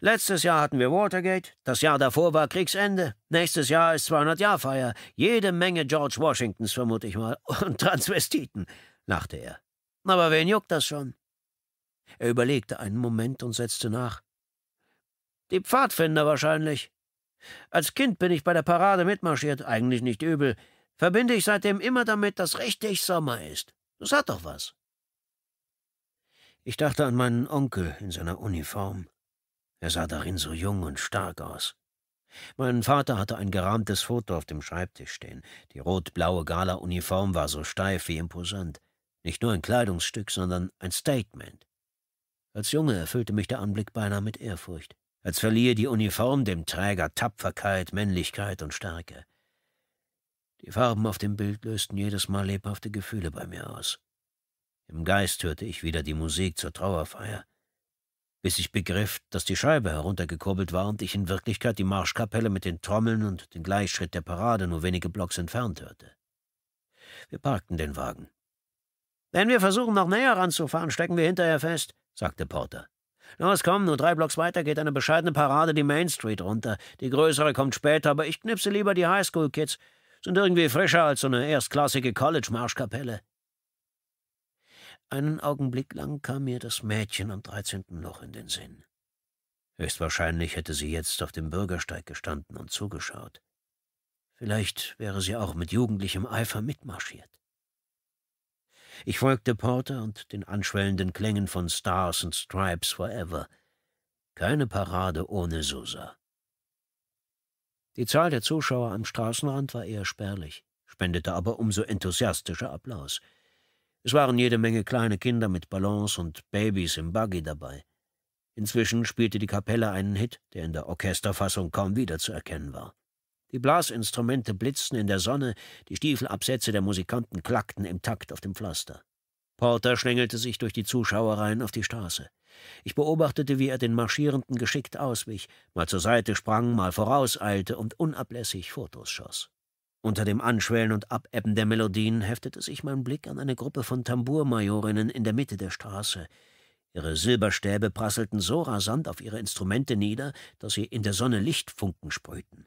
Letztes Jahr hatten wir Watergate, das Jahr davor war Kriegsende, nächstes Jahr ist 200-Jahr-Feier, jede Menge George Washingtons, vermute ich mal, und Transvestiten, lachte er. Aber wen juckt das schon? Er überlegte einen Moment und setzte nach. Die Pfadfinder wahrscheinlich. Als Kind bin ich bei der Parade mitmarschiert, eigentlich nicht übel. Verbinde ich seitdem immer damit, dass richtig Sommer ist. Das hat doch was. Ich dachte an meinen Onkel in seiner Uniform. Er sah darin so jung und stark aus. Mein Vater hatte ein gerahmtes Foto auf dem Schreibtisch stehen. Die rot-blaue Gala-Uniform war so steif wie imposant. Nicht nur ein Kleidungsstück, sondern ein Statement. Als Junge erfüllte mich der Anblick beinahe mit Ehrfurcht als verliehe die Uniform dem Träger Tapferkeit, Männlichkeit und Stärke. Die Farben auf dem Bild lösten jedes Mal lebhafte Gefühle bei mir aus. Im Geist hörte ich wieder die Musik zur Trauerfeier, bis ich begriff, dass die Scheibe heruntergekurbelt war und ich in Wirklichkeit die Marschkapelle mit den Trommeln und den Gleichschritt der Parade nur wenige Blocks entfernt hörte. Wir parkten den Wagen. Wenn wir versuchen, noch näher ranzufahren, stecken wir hinterher fest, sagte Porter. Los, komm, nur drei Blocks weiter geht eine bescheidene Parade die Main Street runter. Die größere kommt später, aber ich knipse lieber die Highschool-Kids. Sind irgendwie frischer als so eine erstklassige College-Marschkapelle. Einen Augenblick lang kam mir das Mädchen am 13. Loch in den Sinn. Höchstwahrscheinlich hätte sie jetzt auf dem Bürgersteig gestanden und zugeschaut. Vielleicht wäre sie auch mit jugendlichem Eifer mitmarschiert. Ich folgte Porter und den anschwellenden Klängen von Stars and Stripes Forever. Keine Parade ohne Sousa. Die Zahl der Zuschauer am Straßenrand war eher spärlich, spendete aber umso enthusiastischer Applaus. Es waren jede Menge kleine Kinder mit Ballons und Babys im Buggy dabei. Inzwischen spielte die Kapelle einen Hit, der in der Orchesterfassung kaum wiederzuerkennen war. Die Blasinstrumente blitzten in der Sonne, die Stiefelabsätze der Musikanten klackten im Takt auf dem Pflaster. Porter schlängelte sich durch die Zuschauereien auf die Straße. Ich beobachtete, wie er den Marschierenden geschickt auswich, mal zur Seite sprang, mal vorauseilte und unablässig Fotos schoss. Unter dem Anschwellen und Abebben der Melodien heftete sich mein Blick an eine Gruppe von Tambourmajorinnen in der Mitte der Straße. Ihre Silberstäbe prasselten so rasant auf ihre Instrumente nieder, dass sie in der Sonne Lichtfunken sprühten.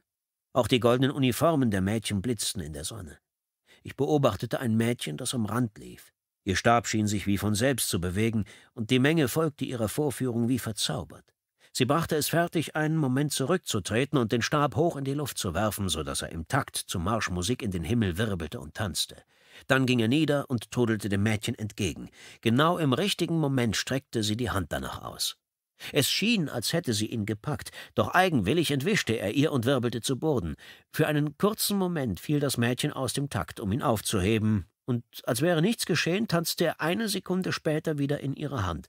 Auch die goldenen Uniformen der Mädchen blitzten in der Sonne. Ich beobachtete ein Mädchen, das am Rand lief. Ihr Stab schien sich wie von selbst zu bewegen, und die Menge folgte ihrer Vorführung wie verzaubert. Sie brachte es fertig, einen Moment zurückzutreten und den Stab hoch in die Luft zu werfen, so dass er im Takt zur Marschmusik in den Himmel wirbelte und tanzte. Dann ging er nieder und trudelte dem Mädchen entgegen. Genau im richtigen Moment streckte sie die Hand danach aus. Es schien, als hätte sie ihn gepackt, doch eigenwillig entwischte er ihr und wirbelte zu Boden. Für einen kurzen Moment fiel das Mädchen aus dem Takt, um ihn aufzuheben, und als wäre nichts geschehen, tanzte er eine Sekunde später wieder in ihre Hand.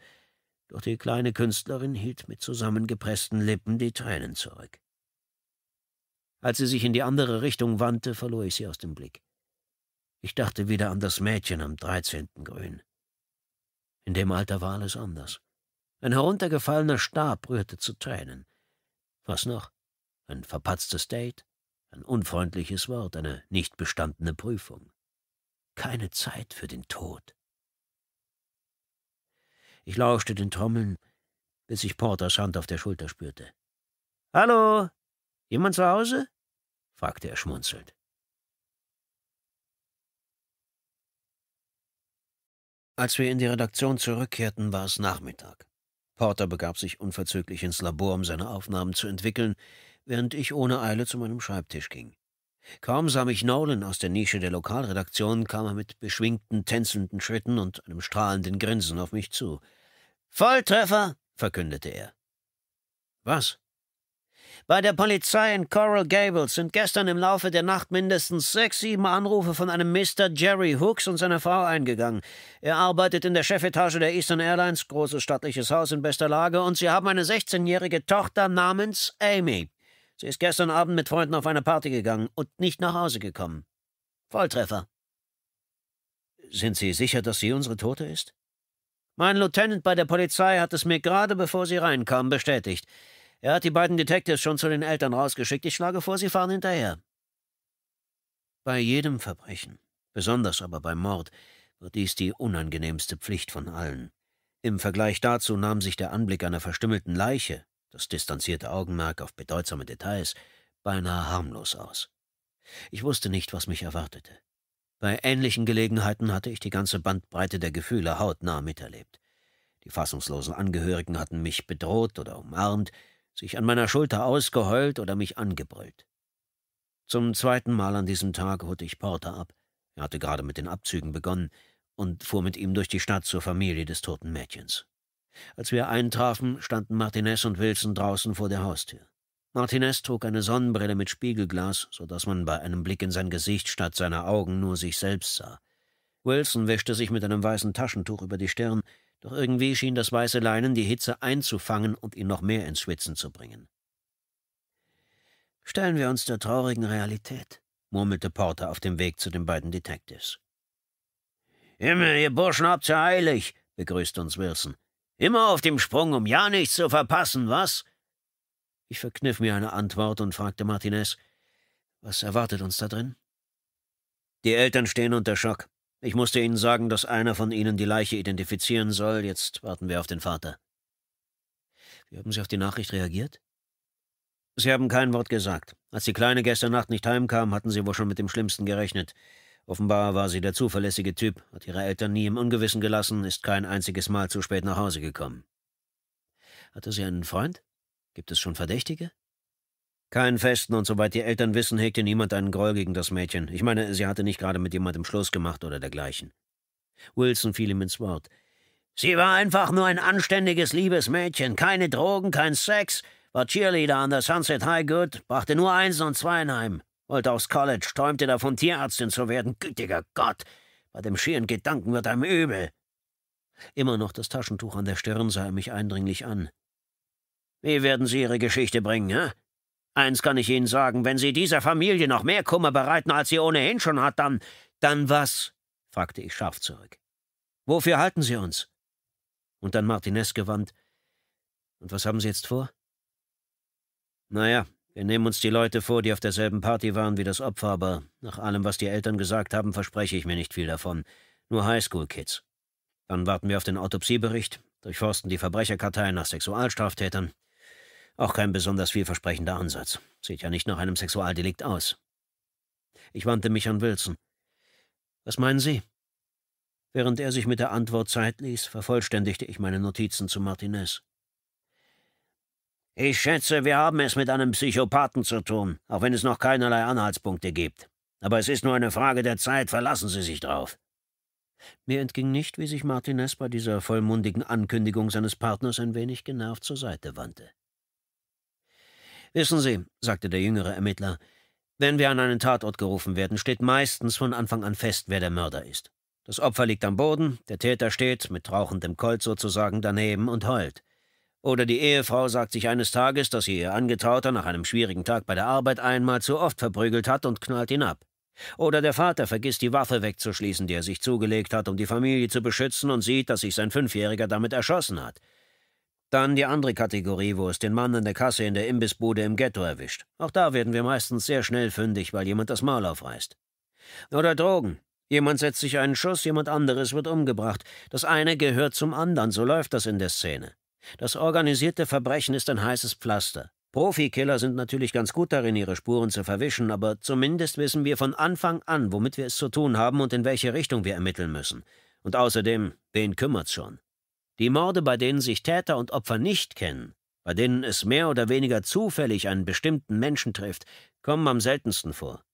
Doch die kleine Künstlerin hielt mit zusammengepressten Lippen die Tränen zurück. Als sie sich in die andere Richtung wandte, verlor ich sie aus dem Blick. Ich dachte wieder an das Mädchen am 13. Grün. In dem Alter war alles anders. Ein heruntergefallener Stab rührte zu Tränen. Was noch? Ein verpatztes Date? Ein unfreundliches Wort, eine nicht bestandene Prüfung. Keine Zeit für den Tod. Ich lauschte den Trommeln, bis ich Porters Hand auf der Schulter spürte. Hallo, jemand zu Hause? fragte er schmunzelnd. Als wir in die Redaktion zurückkehrten, war es Nachmittag. Porter begab sich unverzüglich ins Labor, um seine Aufnahmen zu entwickeln, während ich ohne Eile zu meinem Schreibtisch ging. Kaum sah mich Nolan aus der Nische der Lokalredaktion, kam er mit beschwingten, tänzelnden Schritten und einem strahlenden Grinsen auf mich zu. Volltreffer, verkündete er. Was? Bei der Polizei in Coral Gables sind gestern im Laufe der Nacht mindestens sechs, sieben Anrufe von einem Mr. Jerry Hooks und seiner Frau eingegangen. Er arbeitet in der Chefetage der Eastern Airlines, großes stattliches Haus in bester Lage, und sie haben eine 16-jährige Tochter namens Amy. Sie ist gestern Abend mit Freunden auf eine Party gegangen und nicht nach Hause gekommen. Volltreffer. Sind Sie sicher, dass sie unsere Tote ist? Mein Lieutenant bei der Polizei hat es mir gerade bevor Sie reinkamen bestätigt. Er hat die beiden Detectives schon zu den Eltern rausgeschickt. Ich schlage vor, sie fahren hinterher. Bei jedem Verbrechen, besonders aber beim Mord, wird dies die unangenehmste Pflicht von allen. Im Vergleich dazu nahm sich der Anblick einer verstümmelten Leiche, das distanzierte Augenmerk auf bedeutsame Details, beinahe harmlos aus. Ich wusste nicht, was mich erwartete. Bei ähnlichen Gelegenheiten hatte ich die ganze Bandbreite der Gefühle hautnah miterlebt. Die fassungslosen Angehörigen hatten mich bedroht oder umarmt, sich an meiner Schulter ausgeheult oder mich angebrüllt. Zum zweiten Mal an diesem Tag holte ich Porter ab. Er hatte gerade mit den Abzügen begonnen und fuhr mit ihm durch die Stadt zur Familie des toten Mädchens. Als wir eintrafen, standen Martinez und Wilson draußen vor der Haustür. Martinez trug eine Sonnenbrille mit Spiegelglas, so dass man bei einem Blick in sein Gesicht statt seiner Augen nur sich selbst sah. Wilson wischte sich mit einem weißen Taschentuch über die Stirn, doch irgendwie schien das weiße Leinen die Hitze einzufangen und ihn noch mehr ins Schwitzen zu bringen. Stellen wir uns der traurigen Realität, murmelte Porter auf dem Weg zu den beiden Detectives. Himmel, ihr Burschen habt's ja eilig, begrüßte uns Wilson. Immer auf dem Sprung, um ja nichts zu verpassen, was? Ich verkniff mir eine Antwort und fragte Martinez, was erwartet uns da drin? Die Eltern stehen unter Schock. Ich musste Ihnen sagen, dass einer von Ihnen die Leiche identifizieren soll. Jetzt warten wir auf den Vater. Wie haben Sie auf die Nachricht reagiert? Sie haben kein Wort gesagt. Als die Kleine gestern Nacht nicht heimkam, hatten Sie wohl schon mit dem Schlimmsten gerechnet. Offenbar war sie der zuverlässige Typ, hat ihre Eltern nie im Ungewissen gelassen, ist kein einziges Mal zu spät nach Hause gekommen. Hatte sie einen Freund? Gibt es schon Verdächtige? Keinen festen und soweit die Eltern wissen, hegte niemand einen Groll gegen das Mädchen. Ich meine, sie hatte nicht gerade mit jemandem Schluss gemacht oder dergleichen. Wilson fiel ihm ins Wort. Sie war einfach nur ein anständiges, liebes Mädchen. Keine Drogen, kein Sex. War Cheerleader an der Sunset High Good, brachte nur Einsen und Zweien heim. Wollte aufs College, träumte davon, Tierärztin zu werden. Gütiger Gott! Bei dem schieren Gedanken wird einem übel. Immer noch das Taschentuch an der Stirn sah er mich eindringlich an. Wie werden Sie Ihre Geschichte bringen, hä? Eins kann ich Ihnen sagen, wenn Sie dieser Familie noch mehr Kummer bereiten, als sie ohnehin schon hat, dann. Dann was? fragte ich scharf zurück. Wofür halten Sie uns? Und dann Martinez gewandt. Und was haben Sie jetzt vor? Naja, wir nehmen uns die Leute vor, die auf derselben Party waren wie das Opfer, aber nach allem, was die Eltern gesagt haben, verspreche ich mir nicht viel davon. Nur Highschool-Kids. Dann warten wir auf den Autopsiebericht, durchforsten die Verbrecherkartei nach Sexualstraftätern. Auch kein besonders vielversprechender Ansatz. Sieht ja nicht nach einem Sexualdelikt aus. Ich wandte mich an Wilson. Was meinen Sie? Während er sich mit der Antwort Zeit ließ, vervollständigte ich meine Notizen zu Martinez. Ich schätze, wir haben es mit einem Psychopathen zu tun, auch wenn es noch keinerlei Anhaltspunkte gibt. Aber es ist nur eine Frage der Zeit, verlassen Sie sich drauf. Mir entging nicht, wie sich Martinez bei dieser vollmundigen Ankündigung seines Partners ein wenig genervt zur Seite wandte. Wissen Sie, sagte der jüngere Ermittler, wenn wir an einen Tatort gerufen werden, steht meistens von Anfang an fest, wer der Mörder ist. Das Opfer liegt am Boden, der Täter steht, mit rauchendem Colt sozusagen, daneben und heult. Oder die Ehefrau sagt sich eines Tages, dass sie ihr Angetrauter nach einem schwierigen Tag bei der Arbeit einmal zu oft verprügelt hat und knallt ihn ab. Oder der Vater vergisst, die Waffe wegzuschließen, die er sich zugelegt hat, um die Familie zu beschützen und sieht, dass sich sein Fünfjähriger damit erschossen hat. Dann die andere Kategorie, wo es den Mann an der Kasse in der Imbissbude im Ghetto erwischt. Auch da werden wir meistens sehr schnell fündig, weil jemand das Maul aufreißt. Oder Drogen. Jemand setzt sich einen Schuss, jemand anderes wird umgebracht. Das eine gehört zum anderen, so läuft das in der Szene. Das organisierte Verbrechen ist ein heißes Pflaster. Profikiller sind natürlich ganz gut darin, ihre Spuren zu verwischen, aber zumindest wissen wir von Anfang an, womit wir es zu tun haben und in welche Richtung wir ermitteln müssen. Und außerdem, wen kümmert's schon? Die Morde, bei denen sich Täter und Opfer nicht kennen, bei denen es mehr oder weniger zufällig einen bestimmten Menschen trifft, kommen am seltensten vor.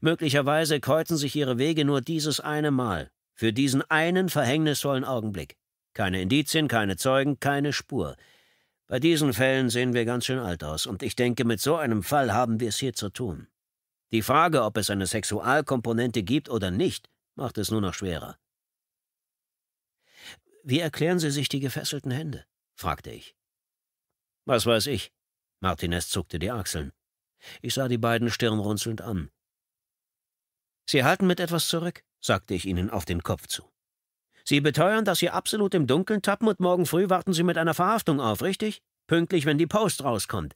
Möglicherweise kreuzen sich ihre Wege nur dieses eine Mal, für diesen einen verhängnisvollen Augenblick. Keine Indizien, keine Zeugen, keine Spur. Bei diesen Fällen sehen wir ganz schön alt aus, und ich denke, mit so einem Fall haben wir es hier zu tun. Die Frage, ob es eine Sexualkomponente gibt oder nicht, macht es nur noch schwerer. Wie erklären Sie sich die gefesselten Hände? fragte ich. Was weiß ich? Martinez zuckte die Achseln. Ich sah die beiden stirnrunzelnd an. Sie halten mit etwas zurück, sagte ich ihnen auf den Kopf zu. Sie beteuern, dass Sie absolut im Dunkeln tappen und morgen früh warten Sie mit einer Verhaftung auf, richtig? Pünktlich, wenn die Post rauskommt.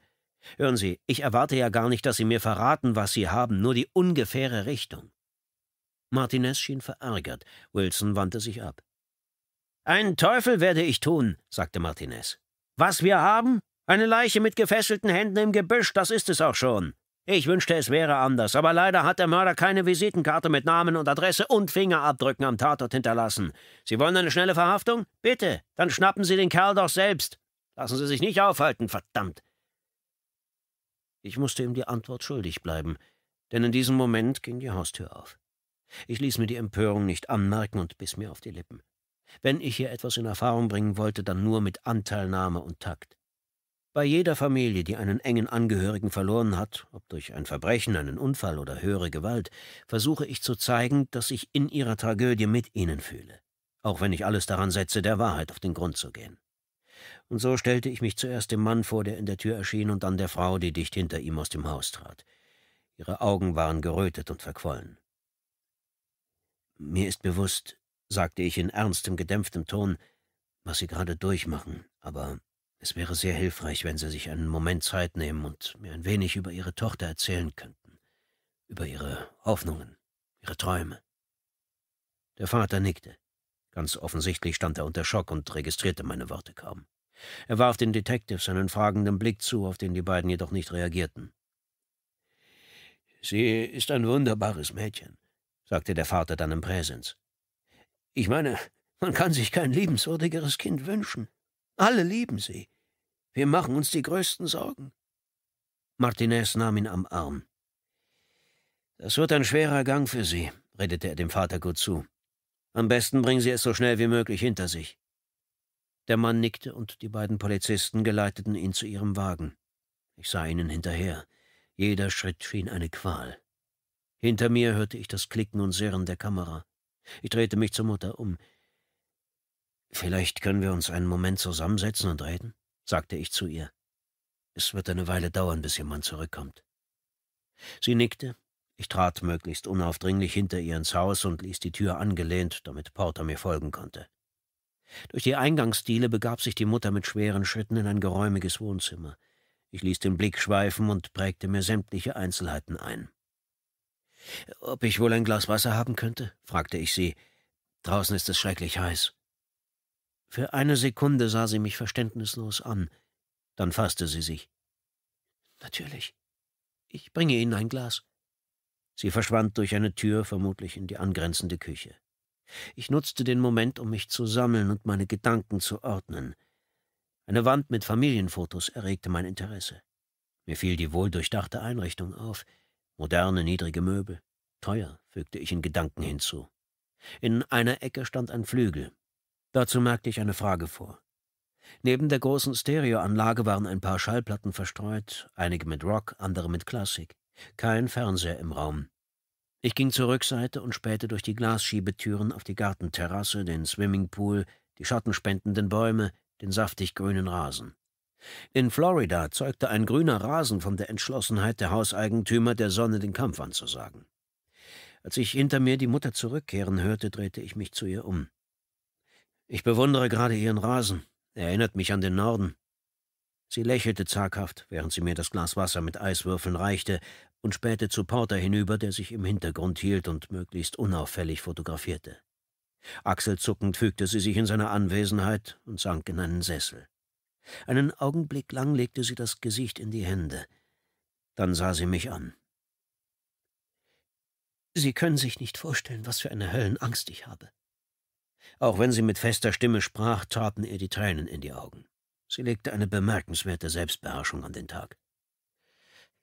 Hören Sie, ich erwarte ja gar nicht, dass Sie mir verraten, was Sie haben, nur die ungefähre Richtung. Martinez schien verärgert, Wilson wandte sich ab. Einen Teufel werde ich tun, sagte Martinez. Was wir haben? Eine Leiche mit gefesselten Händen im Gebüsch, das ist es auch schon. Ich wünschte, es wäre anders, aber leider hat der Mörder keine Visitenkarte mit Namen und Adresse und Fingerabdrücken am Tatort hinterlassen. Sie wollen eine schnelle Verhaftung? Bitte, dann schnappen Sie den Kerl doch selbst. Lassen Sie sich nicht aufhalten, verdammt. Ich musste ihm die Antwort schuldig bleiben, denn in diesem Moment ging die Haustür auf. Ich ließ mir die Empörung nicht anmerken und biss mir auf die Lippen. Wenn ich hier etwas in Erfahrung bringen wollte, dann nur mit Anteilnahme und Takt. Bei jeder Familie, die einen engen Angehörigen verloren hat, ob durch ein Verbrechen, einen Unfall oder höhere Gewalt, versuche ich zu zeigen, dass ich in ihrer Tragödie mit ihnen fühle, auch wenn ich alles daran setze, der Wahrheit auf den Grund zu gehen. Und so stellte ich mich zuerst dem Mann vor, der in der Tür erschien, und dann der Frau, die dicht hinter ihm aus dem Haus trat. Ihre Augen waren gerötet und verquollen. Mir ist bewusst, sagte ich in ernstem, gedämpftem Ton, was Sie gerade durchmachen, aber es wäre sehr hilfreich, wenn Sie sich einen Moment Zeit nehmen und mir ein wenig über Ihre Tochter erzählen könnten, über Ihre Hoffnungen, Ihre Träume. Der Vater nickte. Ganz offensichtlich stand er unter Schock und registrierte meine Worte kaum. Er warf den Detectives seinen fragenden Blick zu, auf den die beiden jedoch nicht reagierten. Sie ist ein wunderbares Mädchen, sagte der Vater dann im Präsens. Ich meine, man kann sich kein liebenswürdigeres Kind wünschen. Alle lieben sie. Wir machen uns die größten Sorgen. Martinez nahm ihn am Arm. Das wird ein schwerer Gang für Sie, redete er dem Vater gut zu. Am besten bringen Sie es so schnell wie möglich hinter sich. Der Mann nickte und die beiden Polizisten geleiteten ihn zu ihrem Wagen. Ich sah ihnen hinterher. Jeder Schritt schien eine Qual. Hinter mir hörte ich das Klicken und Sirren der Kamera. Ich drehte mich zur Mutter um. Vielleicht können wir uns einen Moment zusammensetzen und reden, sagte ich zu ihr. Es wird eine Weile dauern, bis ihr Mann zurückkommt. Sie nickte. Ich trat möglichst unaufdringlich hinter ihr ins Haus und ließ die Tür angelehnt, damit Porter mir folgen konnte. Durch die Eingangsdiele begab sich die Mutter mit schweren Schritten in ein geräumiges Wohnzimmer. Ich ließ den Blick schweifen und prägte mir sämtliche Einzelheiten ein. Ob ich wohl ein Glas Wasser haben könnte? fragte ich sie. Draußen ist es schrecklich heiß. Für eine Sekunde sah sie mich verständnislos an, dann fasste sie sich. Natürlich. Ich bringe Ihnen ein Glas. Sie verschwand durch eine Tür, vermutlich in die angrenzende Küche. Ich nutzte den Moment, um mich zu sammeln und meine Gedanken zu ordnen. Eine Wand mit Familienfotos erregte mein Interesse. Mir fiel die wohldurchdachte Einrichtung auf, Moderne, niedrige Möbel. Teuer, fügte ich in Gedanken hinzu. In einer Ecke stand ein Flügel. Dazu merkte ich eine Frage vor. Neben der großen Stereoanlage waren ein paar Schallplatten verstreut, einige mit Rock, andere mit Klassik. Kein Fernseher im Raum. Ich ging zur Rückseite und spähte durch die Glasschiebetüren auf die Gartenterrasse, den Swimmingpool, die schattenspendenden Bäume, den saftig grünen Rasen. In Florida zeugte ein grüner Rasen von der Entschlossenheit der Hauseigentümer, der Sonne den Kampf anzusagen. Als ich hinter mir die Mutter zurückkehren hörte, drehte ich mich zu ihr um. Ich bewundere gerade ihren Rasen. Er erinnert mich an den Norden. Sie lächelte zaghaft, während sie mir das Glas Wasser mit Eiswürfeln reichte und spähte zu Porter hinüber, der sich im Hintergrund hielt und möglichst unauffällig fotografierte. Achselzuckend fügte sie sich in seine Anwesenheit und sank in einen Sessel. Einen Augenblick lang legte sie das Gesicht in die Hände. Dann sah sie mich an. Sie können sich nicht vorstellen, was für eine Höllenangst ich habe. Auch wenn sie mit fester Stimme sprach, traten ihr die Tränen in die Augen. Sie legte eine bemerkenswerte Selbstbeherrschung an den Tag.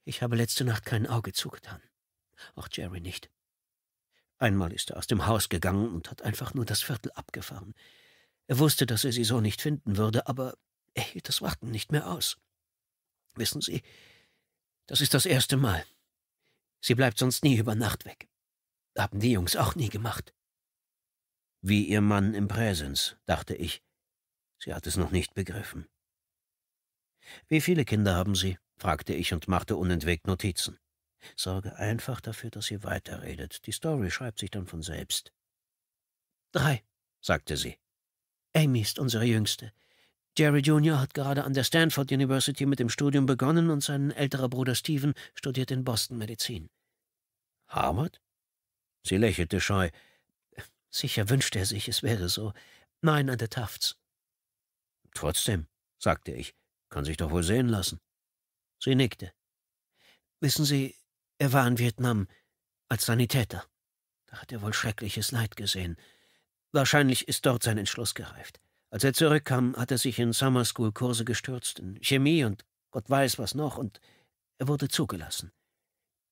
Ich habe letzte Nacht kein Auge zugetan. Auch Jerry nicht. Einmal ist er aus dem Haus gegangen und hat einfach nur das Viertel abgefahren. Er wusste, dass er sie so nicht finden würde, aber er hielt das Warten nicht mehr aus. Wissen Sie, das ist das erste Mal. Sie bleibt sonst nie über Nacht weg. Haben die Jungs auch nie gemacht. Wie ihr Mann im Präsens, dachte ich. Sie hat es noch nicht begriffen. Wie viele Kinder haben Sie? fragte ich und machte unentwegt Notizen. Sorge einfach dafür, dass sie weiterredet. Die Story schreibt sich dann von selbst. Drei, sagte sie. Amy ist unsere Jüngste. Jerry Jr. hat gerade an der Stanford University mit dem Studium begonnen und sein älterer Bruder Stephen studiert in Boston Medizin. Harvard? Sie lächelte scheu. Sicher wünschte er sich, es wäre so. Nein, an der Tafts. Trotzdem, sagte ich, kann sich doch wohl sehen lassen. Sie nickte. Wissen Sie, er war in Vietnam als Sanitäter. Da hat er wohl schreckliches Leid gesehen. Wahrscheinlich ist dort sein Entschluss gereift. Als er zurückkam, hat er sich in Summer School Kurse gestürzt, in Chemie und Gott weiß was noch, und er wurde zugelassen.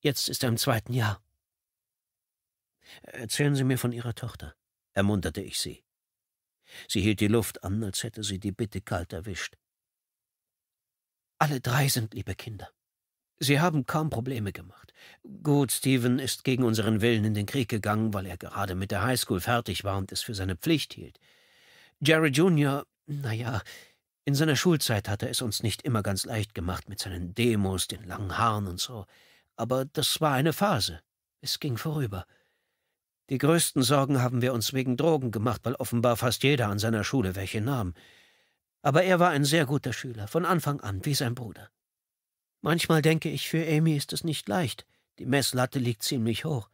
Jetzt ist er im zweiten Jahr. Erzählen Sie mir von Ihrer Tochter, ermunterte ich sie. Sie hielt die Luft an, als hätte sie die Bitte kalt erwischt. Alle drei sind liebe Kinder. Sie haben kaum Probleme gemacht. Gut, Stephen ist gegen unseren Willen in den Krieg gegangen, weil er gerade mit der Highschool fertig war und es für seine Pflicht hielt. Jerry Jr., naja, in seiner Schulzeit hat er es uns nicht immer ganz leicht gemacht mit seinen Demos, den langen Haaren und so. Aber das war eine Phase. Es ging vorüber. Die größten Sorgen haben wir uns wegen Drogen gemacht, weil offenbar fast jeder an seiner Schule welche nahm. Aber er war ein sehr guter Schüler, von Anfang an, wie sein Bruder. Manchmal denke ich, für Amy ist es nicht leicht. Die Messlatte liegt ziemlich hoch.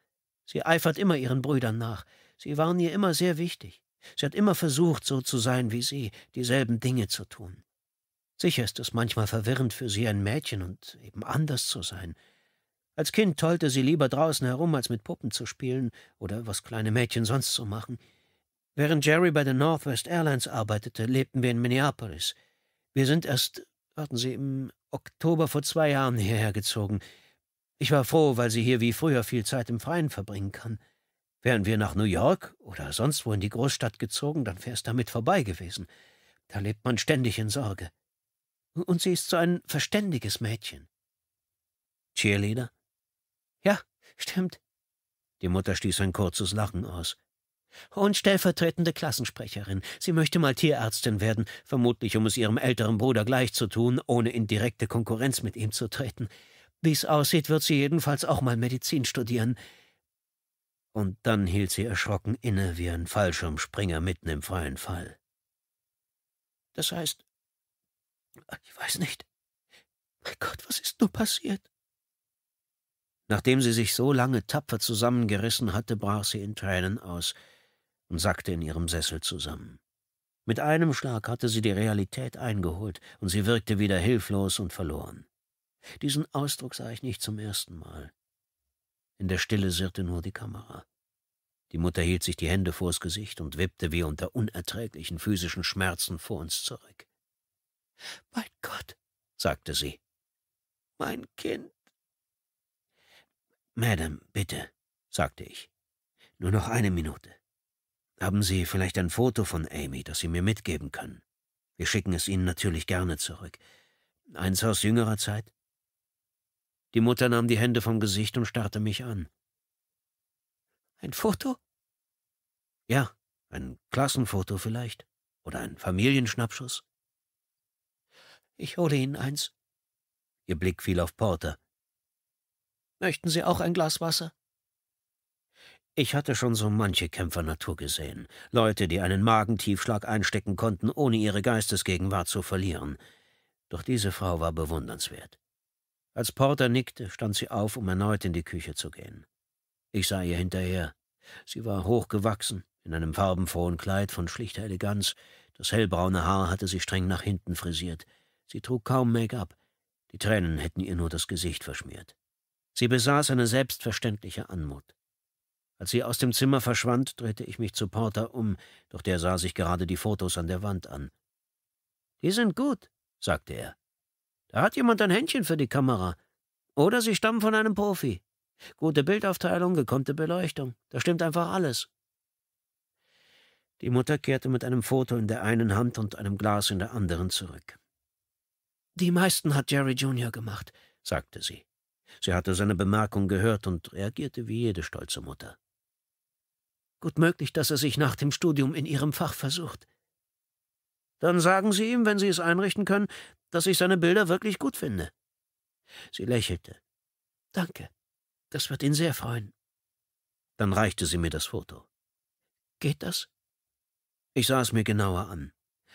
Sie eifert immer ihren Brüdern nach. Sie waren ihr immer sehr wichtig. Sie hat immer versucht, so zu sein wie sie, dieselben Dinge zu tun. Sicher ist es manchmal verwirrend für sie, ein Mädchen und eben anders zu sein. Als Kind tollte sie lieber draußen herum, als mit Puppen zu spielen oder was kleine Mädchen sonst so machen. Während Jerry bei der Northwest Airlines arbeitete, lebten wir in Minneapolis. Wir sind erst, warten Sie, im Oktober vor zwei Jahren hierher gezogen. Ich war froh, weil sie hier wie früher viel Zeit im Freien verbringen kann. Wären wir nach New York oder sonst wo in die Großstadt gezogen, dann wäre es damit vorbei gewesen. Da lebt man ständig in Sorge. Und sie ist so ein verständiges Mädchen. Cheerleader? Ja, stimmt. Die Mutter stieß ein kurzes Lachen aus. Und stellvertretende Klassensprecherin. Sie möchte mal Tierärztin werden, vermutlich um es ihrem älteren Bruder gleichzutun, ohne in direkte Konkurrenz mit ihm zu treten. Wie es aussieht, wird sie jedenfalls auch mal Medizin studieren und dann hielt sie erschrocken inne wie ein Fallschirmspringer mitten im freien Fall. Das heißt, ich weiß nicht. Mein Gott, was ist nur passiert? Nachdem sie sich so lange tapfer zusammengerissen hatte, brach sie in Tränen aus und sackte in ihrem Sessel zusammen. Mit einem Schlag hatte sie die Realität eingeholt und sie wirkte wieder hilflos und verloren. Diesen Ausdruck sah ich nicht zum ersten Mal. In der Stille sirrte nur die Kamera. Die Mutter hielt sich die Hände vors Gesicht und wippte wie unter unerträglichen physischen Schmerzen vor uns zurück. Mein Gott, sagte sie. Mein Kind. Madame, bitte, sagte ich. Nur noch eine Minute. Haben Sie vielleicht ein Foto von Amy, das Sie mir mitgeben können? Wir schicken es Ihnen natürlich gerne zurück. Eins aus jüngerer Zeit? Die Mutter nahm die Hände vom Gesicht und starrte mich an. Ein Foto? Ja, ein Klassenfoto vielleicht. Oder ein Familienschnappschuss. Ich hole Ihnen eins. Ihr Blick fiel auf Porter. Möchten Sie auch ein Glas Wasser? Ich hatte schon so manche Kämpfernatur gesehen, Leute, die einen Magentiefschlag einstecken konnten, ohne ihre Geistesgegenwart zu verlieren. Doch diese Frau war bewundernswert. Als Porter nickte, stand sie auf, um erneut in die Küche zu gehen. Ich sah ihr hinterher. Sie war hochgewachsen, in einem farbenfrohen Kleid von schlichter Eleganz. Das hellbraune Haar hatte sie streng nach hinten frisiert. Sie trug kaum Make-up. Die Tränen hätten ihr nur das Gesicht verschmiert. Sie besaß eine selbstverständliche Anmut. Als sie aus dem Zimmer verschwand, drehte ich mich zu Porter um, doch der sah sich gerade die Fotos an der Wand an. Die sind gut, sagte er. Da hat jemand ein Händchen für die Kamera. Oder sie stammen von einem Profi. Gute Bildaufteilung, gekonnte Beleuchtung. Da stimmt einfach alles. Die Mutter kehrte mit einem Foto in der einen Hand und einem Glas in der anderen zurück. Die meisten hat Jerry Junior gemacht, sagte sie. Sie hatte seine Bemerkung gehört und reagierte wie jede stolze Mutter. Gut möglich, dass er sich nach dem Studium in Ihrem Fach versucht. Dann sagen Sie ihm, wenn Sie es einrichten können, dass ich seine Bilder wirklich gut finde. Sie lächelte. Danke, das wird ihn sehr freuen. Dann reichte sie mir das Foto. Geht das? Ich sah es mir genauer an.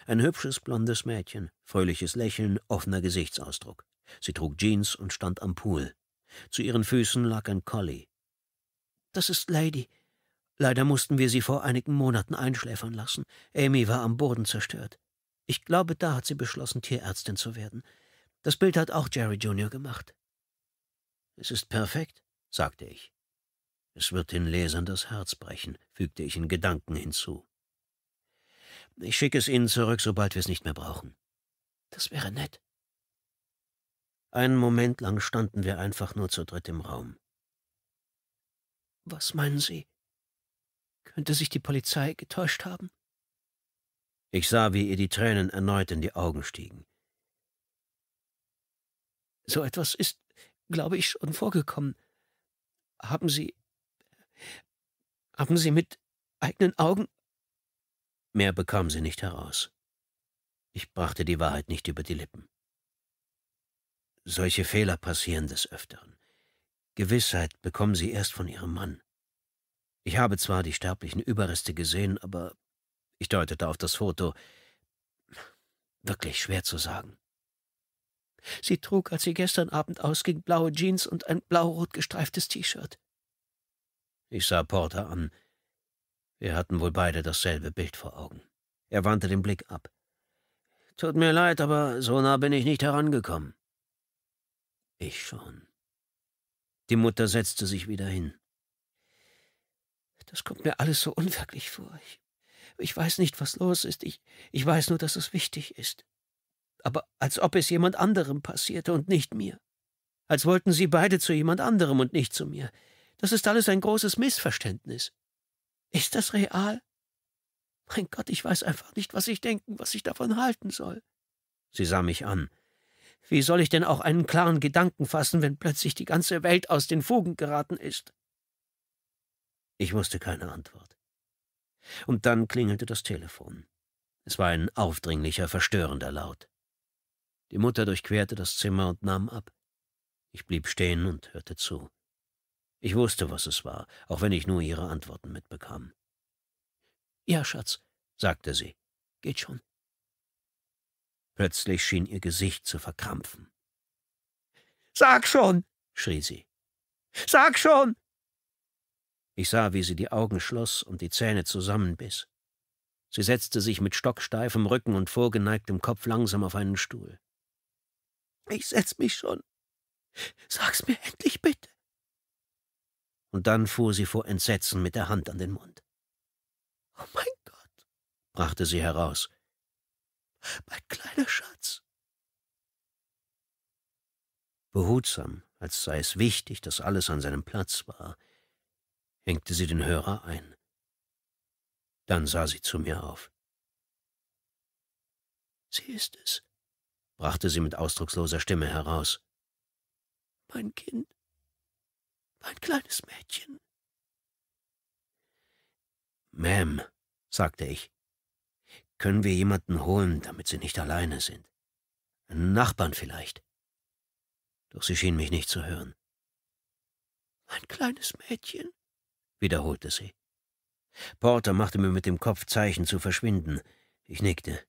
Ein hübsches blondes Mädchen, fröhliches Lächeln, offener Gesichtsausdruck. Sie trug Jeans und stand am Pool. Zu ihren Füßen lag ein Collie. Das ist Lady. Leider mussten wir sie vor einigen Monaten einschläfern lassen. Amy war am Boden zerstört. Ich glaube, da hat sie beschlossen, Tierärztin zu werden. Das Bild hat auch Jerry Jr. gemacht. Es ist perfekt, sagte ich. Es wird den Lesern das Herz brechen, fügte ich in Gedanken hinzu. Ich schicke es Ihnen zurück, sobald wir es nicht mehr brauchen. Das wäre nett. Einen Moment lang standen wir einfach nur zu dritt im Raum. Was meinen Sie? Könnte sich die Polizei getäuscht haben? Ich sah, wie ihr die Tränen erneut in die Augen stiegen. So etwas ist, glaube ich, schon vorgekommen. Haben Sie. Haben Sie mit eigenen Augen. Mehr bekam sie nicht heraus. Ich brachte die Wahrheit nicht über die Lippen. Solche Fehler passieren des Öfteren. Gewissheit bekommen sie erst von ihrem Mann. Ich habe zwar die sterblichen Überreste gesehen, aber ich deutete auf das Foto. Wirklich schwer zu sagen. Sie trug, als sie gestern Abend ausging, blaue Jeans und ein blau-rot gestreiftes T-Shirt. Ich sah Porter an. Wir hatten wohl beide dasselbe Bild vor Augen. Er wandte den Blick ab. Tut mir leid, aber so nah bin ich nicht herangekommen. Ich schon. Die Mutter setzte sich wieder hin. Das kommt mir alles so unwirklich vor. Ich ich weiß nicht, was los ist. Ich, ich weiß nur, dass es wichtig ist. Aber als ob es jemand anderem passierte und nicht mir. Als wollten sie beide zu jemand anderem und nicht zu mir. Das ist alles ein großes Missverständnis. Ist das real? Mein Gott, ich weiß einfach nicht, was ich denken, was ich davon halten soll. Sie sah mich an. Wie soll ich denn auch einen klaren Gedanken fassen, wenn plötzlich die ganze Welt aus den Fugen geraten ist? Ich wusste keine Antwort. Und dann klingelte das Telefon. Es war ein aufdringlicher, verstörender Laut. Die Mutter durchquerte das Zimmer und nahm ab. Ich blieb stehen und hörte zu. Ich wusste, was es war, auch wenn ich nur ihre Antworten mitbekam. Ja, Schatz, sagte sie, geht schon. Plötzlich schien ihr Gesicht zu verkrampfen. Sag schon, schrie sie. Sag schon! Ich sah, wie sie die Augen schloss und die Zähne zusammenbiss. Sie setzte sich mit stocksteifem Rücken und vorgeneigtem Kopf langsam auf einen Stuhl. Ich setz mich schon. Sag's mir endlich bitte. Und dann fuhr sie vor Entsetzen mit der Hand an den Mund. Oh mein Gott, brachte sie heraus. Mein kleiner Schatz. Behutsam, als sei es wichtig, dass alles an seinem Platz war, hängte sie den Hörer ein. Dann sah sie zu mir auf. Sie ist es, brachte sie mit ausdrucksloser Stimme heraus. Mein Kind, mein kleines Mädchen. Ma'am, sagte ich, können wir jemanden holen, damit Sie nicht alleine sind? Einen Nachbarn vielleicht. Doch sie schien mich nicht zu hören. Mein kleines Mädchen, wiederholte sie. Porter machte mir mit dem Kopf Zeichen zu verschwinden. Ich nickte.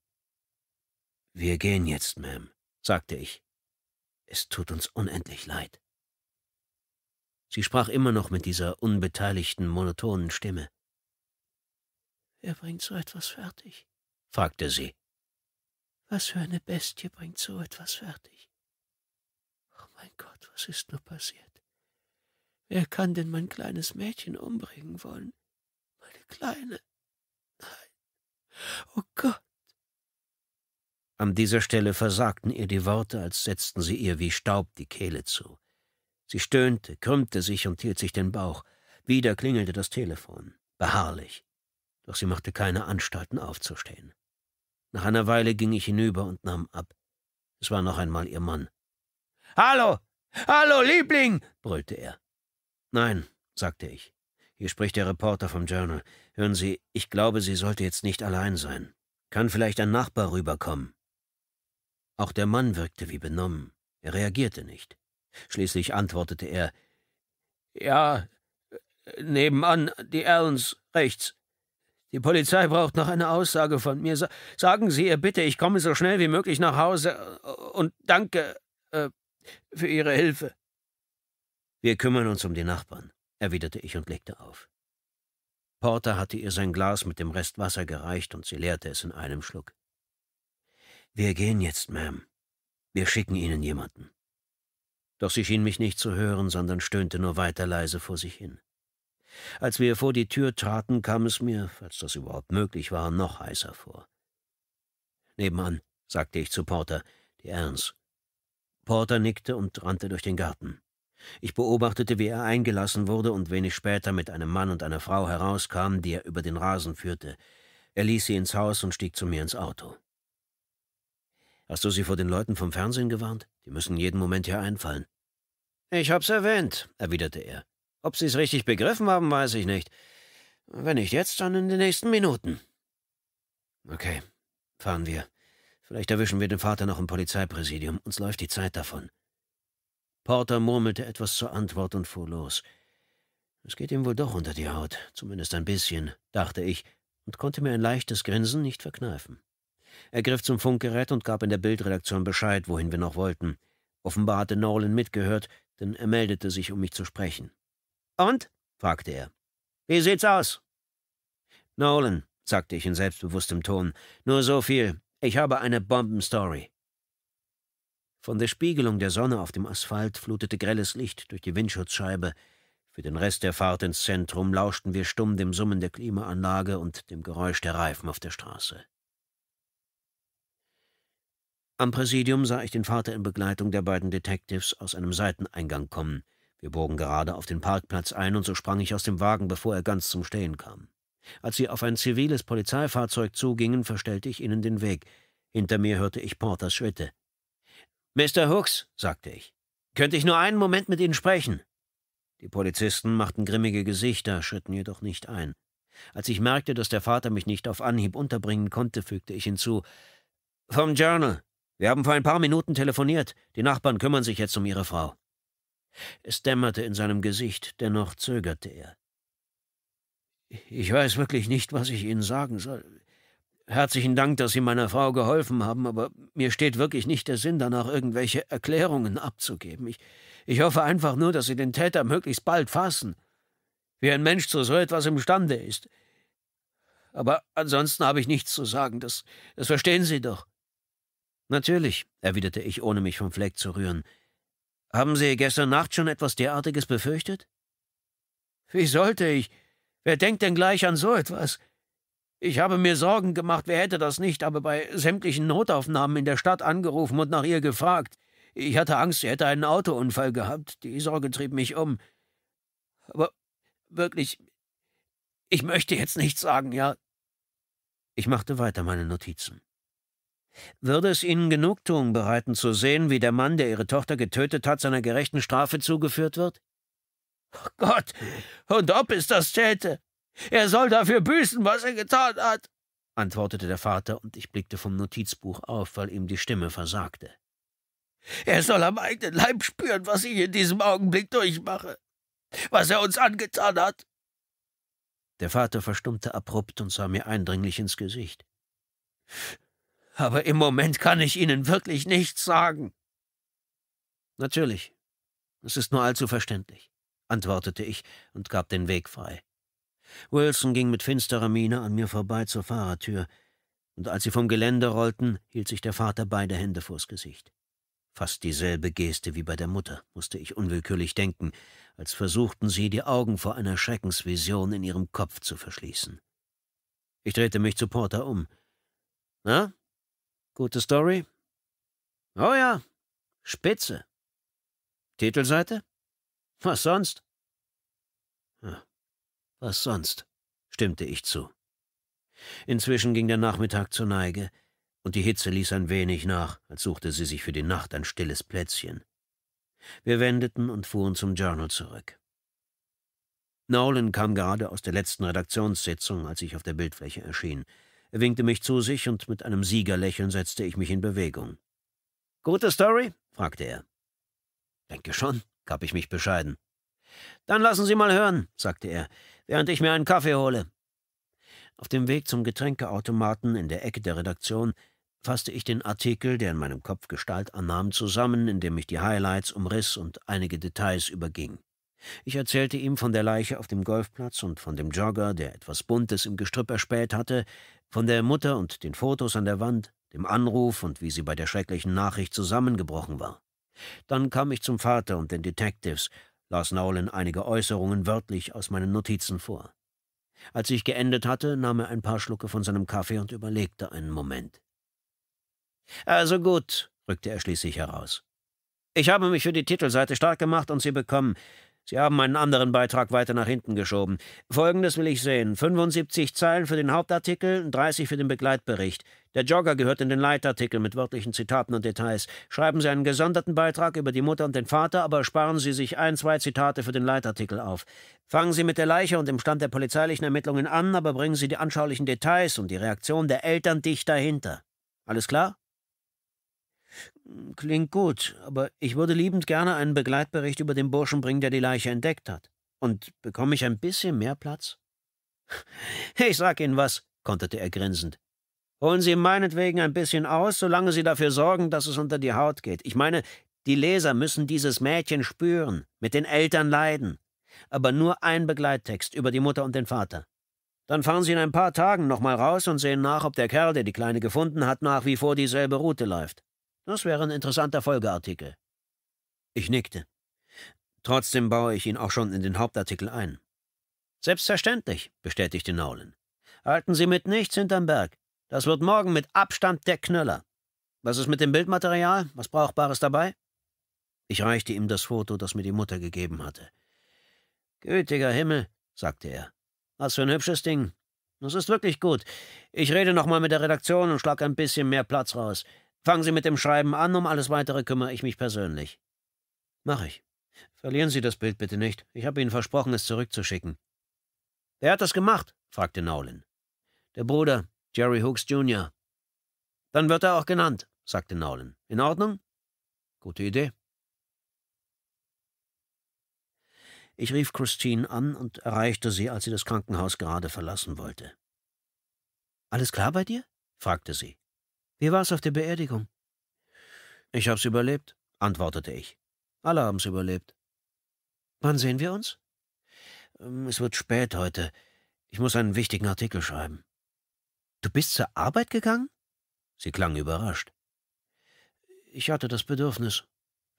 Wir gehen jetzt, Ma'am, sagte ich. Es tut uns unendlich leid. Sie sprach immer noch mit dieser unbeteiligten, monotonen Stimme. Wer bringt so etwas fertig? fragte sie. Was für eine Bestie bringt so etwas fertig? Oh mein Gott, was ist nur passiert? Wer kann denn mein kleines Mädchen umbringen wollen? Meine kleine. Nein. Oh Gott. An dieser Stelle versagten ihr die Worte, als setzten sie ihr wie Staub die Kehle zu. Sie stöhnte, krümmte sich und hielt sich den Bauch. Wieder klingelte das Telefon, beharrlich, doch sie machte keine Anstalten aufzustehen. Nach einer Weile ging ich hinüber und nahm ab. Es war noch einmal ihr Mann. Hallo, hallo, Liebling, brüllte er. Nein, sagte ich. Hier spricht der Reporter vom Journal. Hören Sie, ich glaube, sie sollte jetzt nicht allein sein. Kann vielleicht ein Nachbar rüberkommen. Auch der Mann wirkte wie benommen. Er reagierte nicht. Schließlich antwortete er Ja, nebenan, die Allens, rechts. Die Polizei braucht noch eine Aussage von mir. Sagen Sie ihr bitte, ich komme so schnell wie möglich nach Hause äh, und danke äh, für Ihre Hilfe. Wir kümmern uns um die Nachbarn, erwiderte ich und legte auf. Porter hatte ihr sein Glas mit dem Rest Wasser gereicht und sie leerte es in einem Schluck. Wir gehen jetzt, Ma'am. Wir schicken Ihnen jemanden. Doch sie schien mich nicht zu hören, sondern stöhnte nur weiter leise vor sich hin. Als wir vor die Tür traten, kam es mir, falls das überhaupt möglich war, noch heißer vor. Nebenan, sagte ich zu Porter, die Ernst. Porter nickte und rannte durch den Garten. Ich beobachtete, wie er eingelassen wurde und wenig später mit einem Mann und einer Frau herauskam, die er über den Rasen führte. Er ließ sie ins Haus und stieg zu mir ins Auto. Hast du sie vor den Leuten vom Fernsehen gewarnt? Die müssen jeden Moment hier einfallen. Ich hab's erwähnt, erwiderte er. Ob sie's richtig begriffen haben, weiß ich nicht. Wenn nicht jetzt, dann in den nächsten Minuten. Okay, fahren wir. Vielleicht erwischen wir den Vater noch im Polizeipräsidium. Uns läuft die Zeit davon. Porter murmelte etwas zur Antwort und fuhr los. Es geht ihm wohl doch unter die Haut, zumindest ein bisschen, dachte ich und konnte mir ein leichtes Grinsen nicht verkneifen. Er griff zum Funkgerät und gab in der Bildredaktion Bescheid, wohin wir noch wollten. Offenbar hatte Nolan mitgehört, denn er meldete sich, um mich zu sprechen. Und? fragte er. Wie sieht's aus? Nolan, sagte ich in selbstbewusstem Ton, nur so viel. Ich habe eine Bombenstory. Von der Spiegelung der Sonne auf dem Asphalt flutete grelles Licht durch die Windschutzscheibe. Für den Rest der Fahrt ins Zentrum lauschten wir stumm dem Summen der Klimaanlage und dem Geräusch der Reifen auf der Straße. Am Präsidium sah ich den Vater in Begleitung der beiden Detectives aus einem Seiteneingang kommen. Wir bogen gerade auf den Parkplatz ein und so sprang ich aus dem Wagen, bevor er ganz zum Stehen kam. Als sie auf ein ziviles Polizeifahrzeug zugingen, verstellte ich ihnen den Weg. Hinter mir hörte ich Porters Schritte. Mr. Hooks, sagte ich, könnte ich nur einen Moment mit Ihnen sprechen? Die Polizisten machten grimmige Gesichter, schritten jedoch nicht ein. Als ich merkte, dass der Vater mich nicht auf Anhieb unterbringen konnte, fügte ich hinzu Vom Journal. Wir haben vor ein paar Minuten telefoniert. Die Nachbarn kümmern sich jetzt um ihre Frau. Es dämmerte in seinem Gesicht, dennoch zögerte er. Ich weiß wirklich nicht, was ich Ihnen sagen soll. Herzlichen Dank, dass Sie meiner Frau geholfen haben, aber mir steht wirklich nicht der Sinn danach, irgendwelche Erklärungen abzugeben. Ich, ich hoffe einfach nur, dass Sie den Täter möglichst bald fassen. Wie ein Mensch zu so etwas imstande ist. Aber ansonsten habe ich nichts zu sagen, das, das verstehen Sie doch. Natürlich, erwiderte ich, ohne mich vom Fleck zu rühren. Haben Sie gestern Nacht schon etwas derartiges befürchtet? Wie sollte ich? Wer denkt denn gleich an so etwas? Ich habe mir Sorgen gemacht, wer hätte das nicht, aber bei sämtlichen Notaufnahmen in der Stadt angerufen und nach ihr gefragt. Ich hatte Angst, sie hätte einen Autounfall gehabt. Die Sorge trieb mich um. Aber wirklich, ich möchte jetzt nichts sagen, ja. Ich machte weiter meine Notizen. Würde es Ihnen Genugtuung bereiten, zu sehen, wie der Mann, der Ihre Tochter getötet hat, seiner gerechten Strafe zugeführt wird? Oh Gott, und ob es das täte! Er soll dafür büßen, was er getan hat, antwortete der Vater, und ich blickte vom Notizbuch auf, weil ihm die Stimme versagte. Er soll am eigenen Leib spüren, was ich in diesem Augenblick durchmache, was er uns angetan hat. Der Vater verstummte abrupt und sah mir eindringlich ins Gesicht. Aber im Moment kann ich Ihnen wirklich nichts sagen. Natürlich, es ist nur allzu verständlich, antwortete ich und gab den Weg frei. Wilson ging mit finsterer Miene an mir vorbei zur Fahrertür, und als sie vom Gelände rollten, hielt sich der Vater beide Hände vors Gesicht. Fast dieselbe Geste wie bei der Mutter, musste ich unwillkürlich denken, als versuchten sie, die Augen vor einer Schreckensvision in ihrem Kopf zu verschließen. Ich drehte mich zu Porter um. Na? Gute Story? Oh ja, Spitze. Titelseite? Was sonst? Was sonst? stimmte ich zu. Inzwischen ging der Nachmittag zur Neige, und die Hitze ließ ein wenig nach, als suchte sie sich für die Nacht ein stilles Plätzchen. Wir wendeten und fuhren zum Journal zurück. Nolan kam gerade aus der letzten Redaktionssitzung, als ich auf der Bildfläche erschien. Er winkte mich zu sich und mit einem Siegerlächeln setzte ich mich in Bewegung. Gute Story? fragte er. Denke schon, gab ich mich bescheiden. Dann lassen Sie mal hören, sagte er während ich mir einen Kaffee hole. Auf dem Weg zum Getränkeautomaten in der Ecke der Redaktion fasste ich den Artikel, der in meinem Kopf Gestalt annahm, zusammen, indem ich die Highlights umriss und einige Details überging. Ich erzählte ihm von der Leiche auf dem Golfplatz und von dem Jogger, der etwas Buntes im Gestrüpp erspäht hatte, von der Mutter und den Fotos an der Wand, dem Anruf und wie sie bei der schrecklichen Nachricht zusammengebrochen war. Dann kam ich zum Vater und den Detectives las Nolan einige Äußerungen wörtlich aus meinen Notizen vor. Als ich geendet hatte, nahm er ein paar Schlucke von seinem Kaffee und überlegte einen Moment. Also gut, rückte er schließlich heraus. Ich habe mich für die Titelseite stark gemacht und sie bekommen. Sie haben meinen anderen Beitrag weiter nach hinten geschoben. Folgendes will ich sehen. 75 Zeilen für den Hauptartikel, 30 für den Begleitbericht. Der Jogger gehört in den Leitartikel mit wörtlichen Zitaten und Details. Schreiben Sie einen gesonderten Beitrag über die Mutter und den Vater, aber sparen Sie sich ein, zwei Zitate für den Leitartikel auf. Fangen Sie mit der Leiche und dem Stand der polizeilichen Ermittlungen an, aber bringen Sie die anschaulichen Details und die Reaktion der Eltern dicht dahinter. Alles klar? Klingt gut, aber ich würde liebend gerne einen Begleitbericht über den Burschen bringen, der die Leiche entdeckt hat. Und bekomme ich ein bisschen mehr Platz? Ich sag Ihnen was, konterte er grinsend. Holen Sie meinetwegen ein bisschen aus, solange Sie dafür sorgen, dass es unter die Haut geht. Ich meine, die Leser müssen dieses Mädchen spüren, mit den Eltern leiden. Aber nur ein Begleittext über die Mutter und den Vater. Dann fahren Sie in ein paar Tagen nochmal raus und sehen nach, ob der Kerl, der die Kleine gefunden hat, nach wie vor dieselbe Route läuft. Das wäre ein interessanter Folgeartikel. Ich nickte. Trotzdem baue ich ihn auch schon in den Hauptartikel ein. Selbstverständlich, bestätigte Nolan. Halten Sie mit nichts hinterm Berg. Das wird morgen mit Abstand der Knöller. Was ist mit dem Bildmaterial? Was Brauchbares dabei? Ich reichte ihm das Foto, das mir die Mutter gegeben hatte. Gütiger Himmel, sagte er. Was für ein hübsches Ding. Das ist wirklich gut. Ich rede nochmal mit der Redaktion und schlag ein bisschen mehr Platz raus. Fangen Sie mit dem Schreiben an, um alles Weitere kümmere ich mich persönlich. Mach ich. Verlieren Sie das Bild bitte nicht. Ich habe Ihnen versprochen, es zurückzuschicken. Wer hat das gemacht? fragte Nolan. Der Bruder, Jerry Hooks Jr. Dann wird er auch genannt, sagte Nolan. In Ordnung? Gute Idee. Ich rief Christine an und erreichte sie, als sie das Krankenhaus gerade verlassen wollte. Alles klar bei dir? fragte sie. Wie war's auf der Beerdigung? Ich hab's überlebt, antwortete ich. Alle haben's überlebt. Wann sehen wir uns? Ähm, es wird spät heute. Ich muss einen wichtigen Artikel schreiben. Du bist zur Arbeit gegangen? Sie klang überrascht. Ich hatte das Bedürfnis.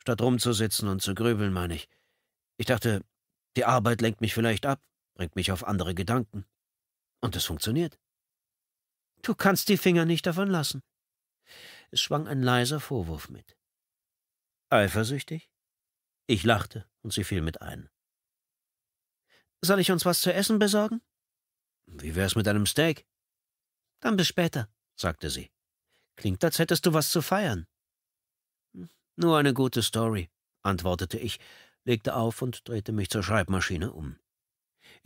Statt rumzusitzen und zu grübeln, meine ich. Ich dachte, die Arbeit lenkt mich vielleicht ab, bringt mich auf andere Gedanken. Und es funktioniert. Du kannst die Finger nicht davon lassen. Es schwang ein leiser Vorwurf mit. Eifersüchtig? Ich lachte und sie fiel mit ein. Soll ich uns was zu essen besorgen? Wie wär's mit einem Steak? Dann bis später, sagte sie. Klingt, als hättest du was zu feiern. Hm, nur eine gute Story, antwortete ich, legte auf und drehte mich zur Schreibmaschine um.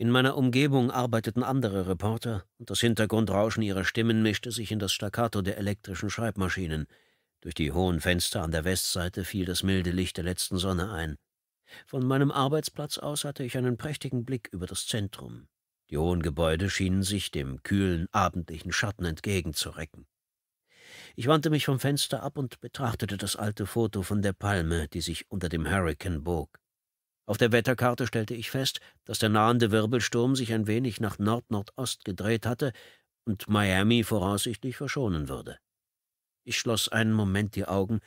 In meiner Umgebung arbeiteten andere Reporter und das Hintergrundrauschen ihrer Stimmen mischte sich in das Staccato der elektrischen Schreibmaschinen. Durch die hohen Fenster an der Westseite fiel das milde Licht der letzten Sonne ein. Von meinem Arbeitsplatz aus hatte ich einen prächtigen Blick über das Zentrum. Die hohen Gebäude schienen sich dem kühlen abendlichen Schatten entgegenzurecken. Ich wandte mich vom Fenster ab und betrachtete das alte Foto von der Palme, die sich unter dem Hurrikan bog. Auf der Wetterkarte stellte ich fest, dass der nahende Wirbelsturm sich ein wenig nach Nordnordost gedreht hatte und Miami voraussichtlich verschonen würde. Ich schloss einen Moment die Augen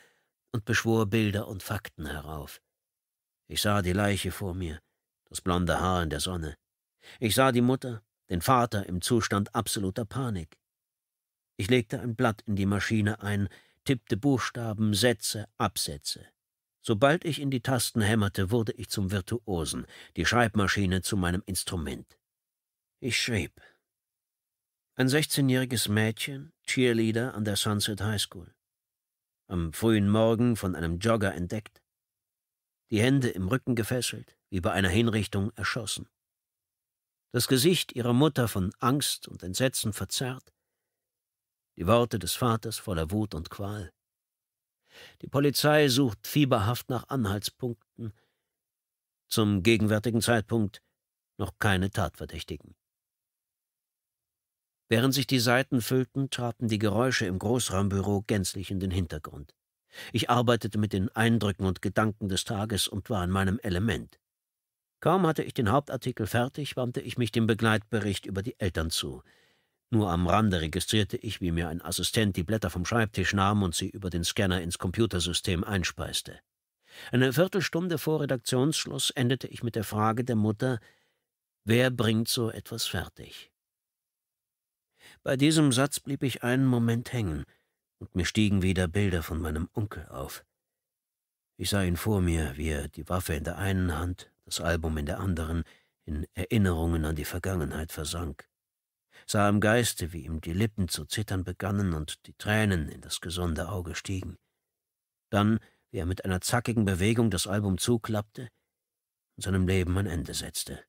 und beschwor Bilder und Fakten herauf. Ich sah die Leiche vor mir, das blonde Haar in der Sonne. Ich sah die Mutter, den Vater im Zustand absoluter Panik. Ich legte ein Blatt in die Maschine ein, tippte Buchstaben, Sätze, Absätze. Sobald ich in die Tasten hämmerte, wurde ich zum Virtuosen, die Schreibmaschine zu meinem Instrument. Ich schrieb. Ein 16-jähriges Mädchen, Cheerleader an der Sunset High School. Am frühen Morgen von einem Jogger entdeckt. Die Hände im Rücken gefesselt, wie bei einer Hinrichtung erschossen. Das Gesicht ihrer Mutter von Angst und Entsetzen verzerrt. Die Worte des Vaters voller Wut und Qual. Die Polizei sucht fieberhaft nach Anhaltspunkten. Zum gegenwärtigen Zeitpunkt noch keine Tatverdächtigen. Während sich die Seiten füllten, traten die Geräusche im Großraumbüro gänzlich in den Hintergrund. Ich arbeitete mit den Eindrücken und Gedanken des Tages und war in meinem Element. Kaum hatte ich den Hauptartikel fertig, wandte ich mich dem Begleitbericht über die Eltern zu. Nur am Rande registrierte ich, wie mir ein Assistent die Blätter vom Schreibtisch nahm und sie über den Scanner ins Computersystem einspeiste. Eine Viertelstunde vor Redaktionsschluss endete ich mit der Frage der Mutter, wer bringt so etwas fertig? Bei diesem Satz blieb ich einen Moment hängen, und mir stiegen wieder Bilder von meinem Onkel auf. Ich sah ihn vor mir, wie er die Waffe in der einen Hand, das Album in der anderen, in Erinnerungen an die Vergangenheit versank sah im Geiste, wie ihm die Lippen zu zittern begannen und die Tränen in das gesunde Auge stiegen. Dann, wie er mit einer zackigen Bewegung das Album zuklappte und seinem Leben ein Ende setzte.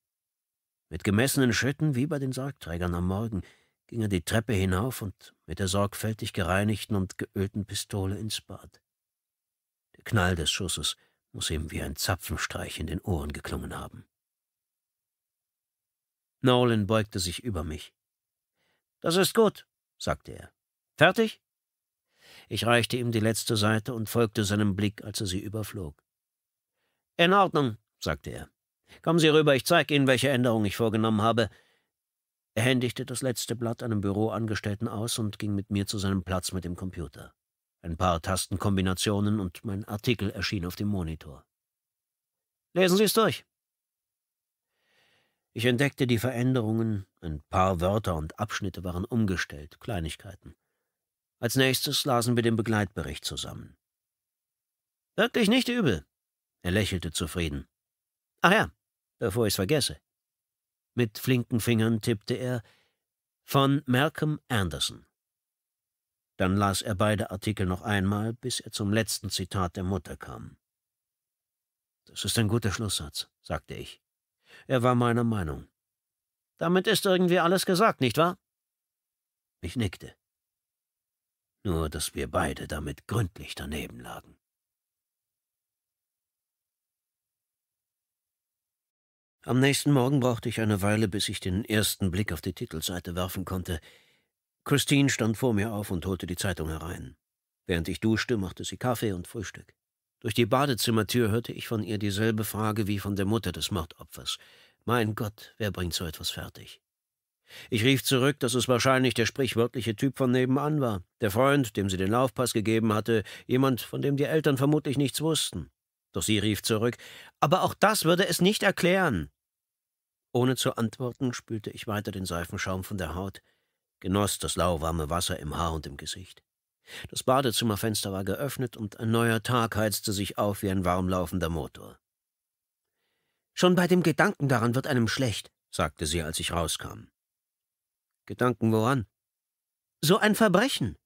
Mit gemessenen Schritten, wie bei den Sargträgern am Morgen, ging er die Treppe hinauf und mit der sorgfältig gereinigten und geölten Pistole ins Bad. Der Knall des Schusses muss ihm wie ein Zapfenstreich in den Ohren geklungen haben. Nolan beugte sich über mich. Das ist gut, sagte er. Fertig? Ich reichte ihm die letzte Seite und folgte seinem Blick, als er sie überflog. In Ordnung, sagte er. Kommen Sie rüber, ich zeige Ihnen, welche Änderung ich vorgenommen habe. Er händigte das letzte Blatt einem Büroangestellten aus und ging mit mir zu seinem Platz mit dem Computer. Ein paar Tastenkombinationen und mein Artikel erschien auf dem Monitor. Lesen Sie es durch, ich entdeckte die Veränderungen, ein paar Wörter und Abschnitte waren umgestellt, Kleinigkeiten. Als nächstes lasen wir den Begleitbericht zusammen. Wirklich nicht übel. Er lächelte zufrieden. Ach ja, bevor ich's vergesse. Mit flinken Fingern tippte er von Malcolm Anderson. Dann las er beide Artikel noch einmal, bis er zum letzten Zitat der Mutter kam. Das ist ein guter Schlusssatz, sagte ich. Er war meiner Meinung. Damit ist irgendwie alles gesagt, nicht wahr? Ich nickte. Nur, dass wir beide damit gründlich daneben lagen. Am nächsten Morgen brauchte ich eine Weile, bis ich den ersten Blick auf die Titelseite werfen konnte. Christine stand vor mir auf und holte die Zeitung herein. Während ich duschte, machte sie Kaffee und Frühstück. Durch die Badezimmertür hörte ich von ihr dieselbe Frage wie von der Mutter des Mordopfers. Mein Gott, wer bringt so etwas fertig? Ich rief zurück, dass es wahrscheinlich der sprichwörtliche Typ von nebenan war, der Freund, dem sie den Laufpass gegeben hatte, jemand, von dem die Eltern vermutlich nichts wussten. Doch sie rief zurück, aber auch das würde es nicht erklären. Ohne zu antworten, spülte ich weiter den Seifenschaum von der Haut, genoss das lauwarme Wasser im Haar und im Gesicht. Das Badezimmerfenster war geöffnet und ein neuer Tag heizte sich auf wie ein warmlaufender Motor. Schon bei dem Gedanken daran wird einem schlecht, sagte sie, als ich rauskam. Gedanken woran? So ein Verbrechen.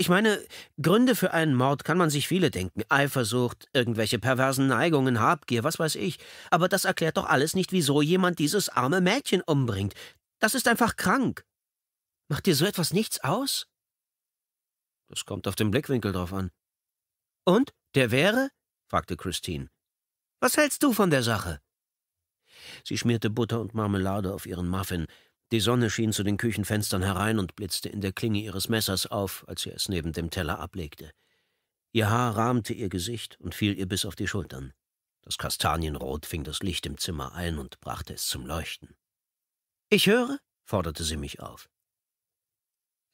Ich meine, Gründe für einen Mord kann man sich viele denken. Eifersucht, irgendwelche perversen Neigungen, Habgier, was weiß ich. Aber das erklärt doch alles nicht, wieso jemand dieses arme Mädchen umbringt. Das ist einfach krank. Macht dir so etwas nichts aus? Das kommt auf den Blickwinkel drauf an. Und? Der wäre? fragte Christine. Was hältst du von der Sache? Sie schmierte Butter und Marmelade auf ihren Muffin. Die Sonne schien zu den Küchenfenstern herein und blitzte in der Klinge ihres Messers auf, als sie es neben dem Teller ablegte. Ihr Haar rahmte ihr Gesicht und fiel ihr bis auf die Schultern. Das Kastanienrot fing das Licht im Zimmer ein und brachte es zum Leuchten. Ich höre, forderte sie mich auf.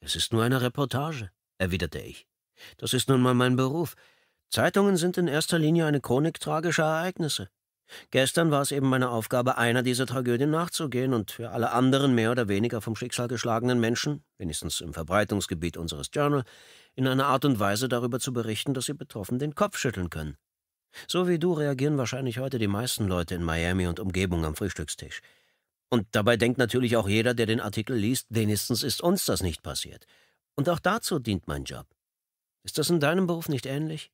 Es ist nur eine Reportage, erwiderte ich. Das ist nun mal mein Beruf. Zeitungen sind in erster Linie eine Chronik tragischer Ereignisse. Gestern war es eben meine Aufgabe, einer dieser Tragödien nachzugehen und für alle anderen mehr oder weniger vom Schicksal geschlagenen Menschen, wenigstens im Verbreitungsgebiet unseres Journal, in einer Art und Weise darüber zu berichten, dass sie betroffen den Kopf schütteln können. So wie du reagieren wahrscheinlich heute die meisten Leute in Miami und Umgebung am Frühstückstisch. Und dabei denkt natürlich auch jeder, der den Artikel liest, wenigstens ist uns das nicht passiert. Und auch dazu dient mein Job. Ist das in deinem Beruf nicht ähnlich?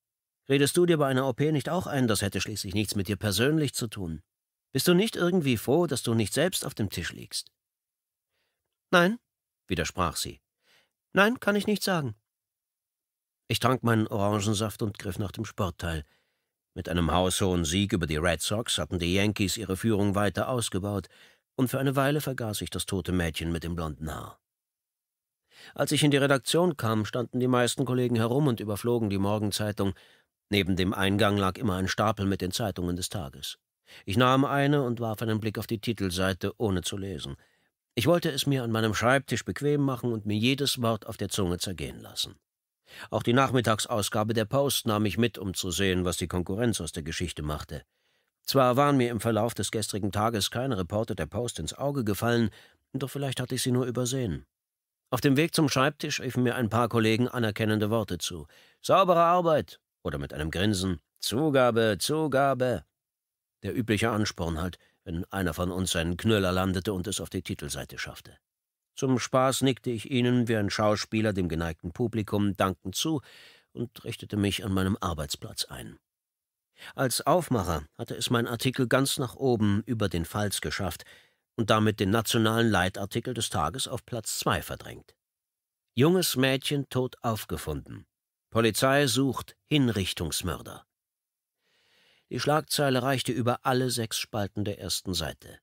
Redest du dir bei einer OP nicht auch ein, das hätte schließlich nichts mit dir persönlich zu tun? Bist du nicht irgendwie froh, dass du nicht selbst auf dem Tisch liegst? Nein, widersprach sie. Nein, kann ich nicht sagen. Ich trank meinen Orangensaft und griff nach dem Sportteil. Mit einem haushohen Sieg über die Red Sox hatten die Yankees ihre Führung weiter ausgebaut, und für eine Weile vergaß ich das tote Mädchen mit dem blonden Haar. Als ich in die Redaktion kam, standen die meisten Kollegen herum und überflogen die Morgenzeitung. Neben dem Eingang lag immer ein Stapel mit den Zeitungen des Tages. Ich nahm eine und warf einen Blick auf die Titelseite, ohne zu lesen. Ich wollte es mir an meinem Schreibtisch bequem machen und mir jedes Wort auf der Zunge zergehen lassen. Auch die Nachmittagsausgabe der Post nahm ich mit, um zu sehen, was die Konkurrenz aus der Geschichte machte. Zwar waren mir im Verlauf des gestrigen Tages keine Reporter der Post ins Auge gefallen, doch vielleicht hatte ich sie nur übersehen. Auf dem Weg zum Schreibtisch riefen mir ein paar Kollegen anerkennende Worte zu. Saubere Arbeit! Oder mit einem Grinsen. Zugabe, Zugabe! Der übliche Ansporn halt, wenn einer von uns seinen Knüller landete und es auf die Titelseite schaffte. Zum Spaß nickte ich ihnen wie ein Schauspieler dem geneigten Publikum dankend zu und richtete mich an meinem Arbeitsplatz ein. Als Aufmacher hatte es mein Artikel ganz nach oben über den Pfalz geschafft, und damit den nationalen Leitartikel des Tages auf Platz 2 verdrängt. Junges Mädchen tot aufgefunden. Polizei sucht Hinrichtungsmörder. Die Schlagzeile reichte über alle sechs Spalten der ersten Seite.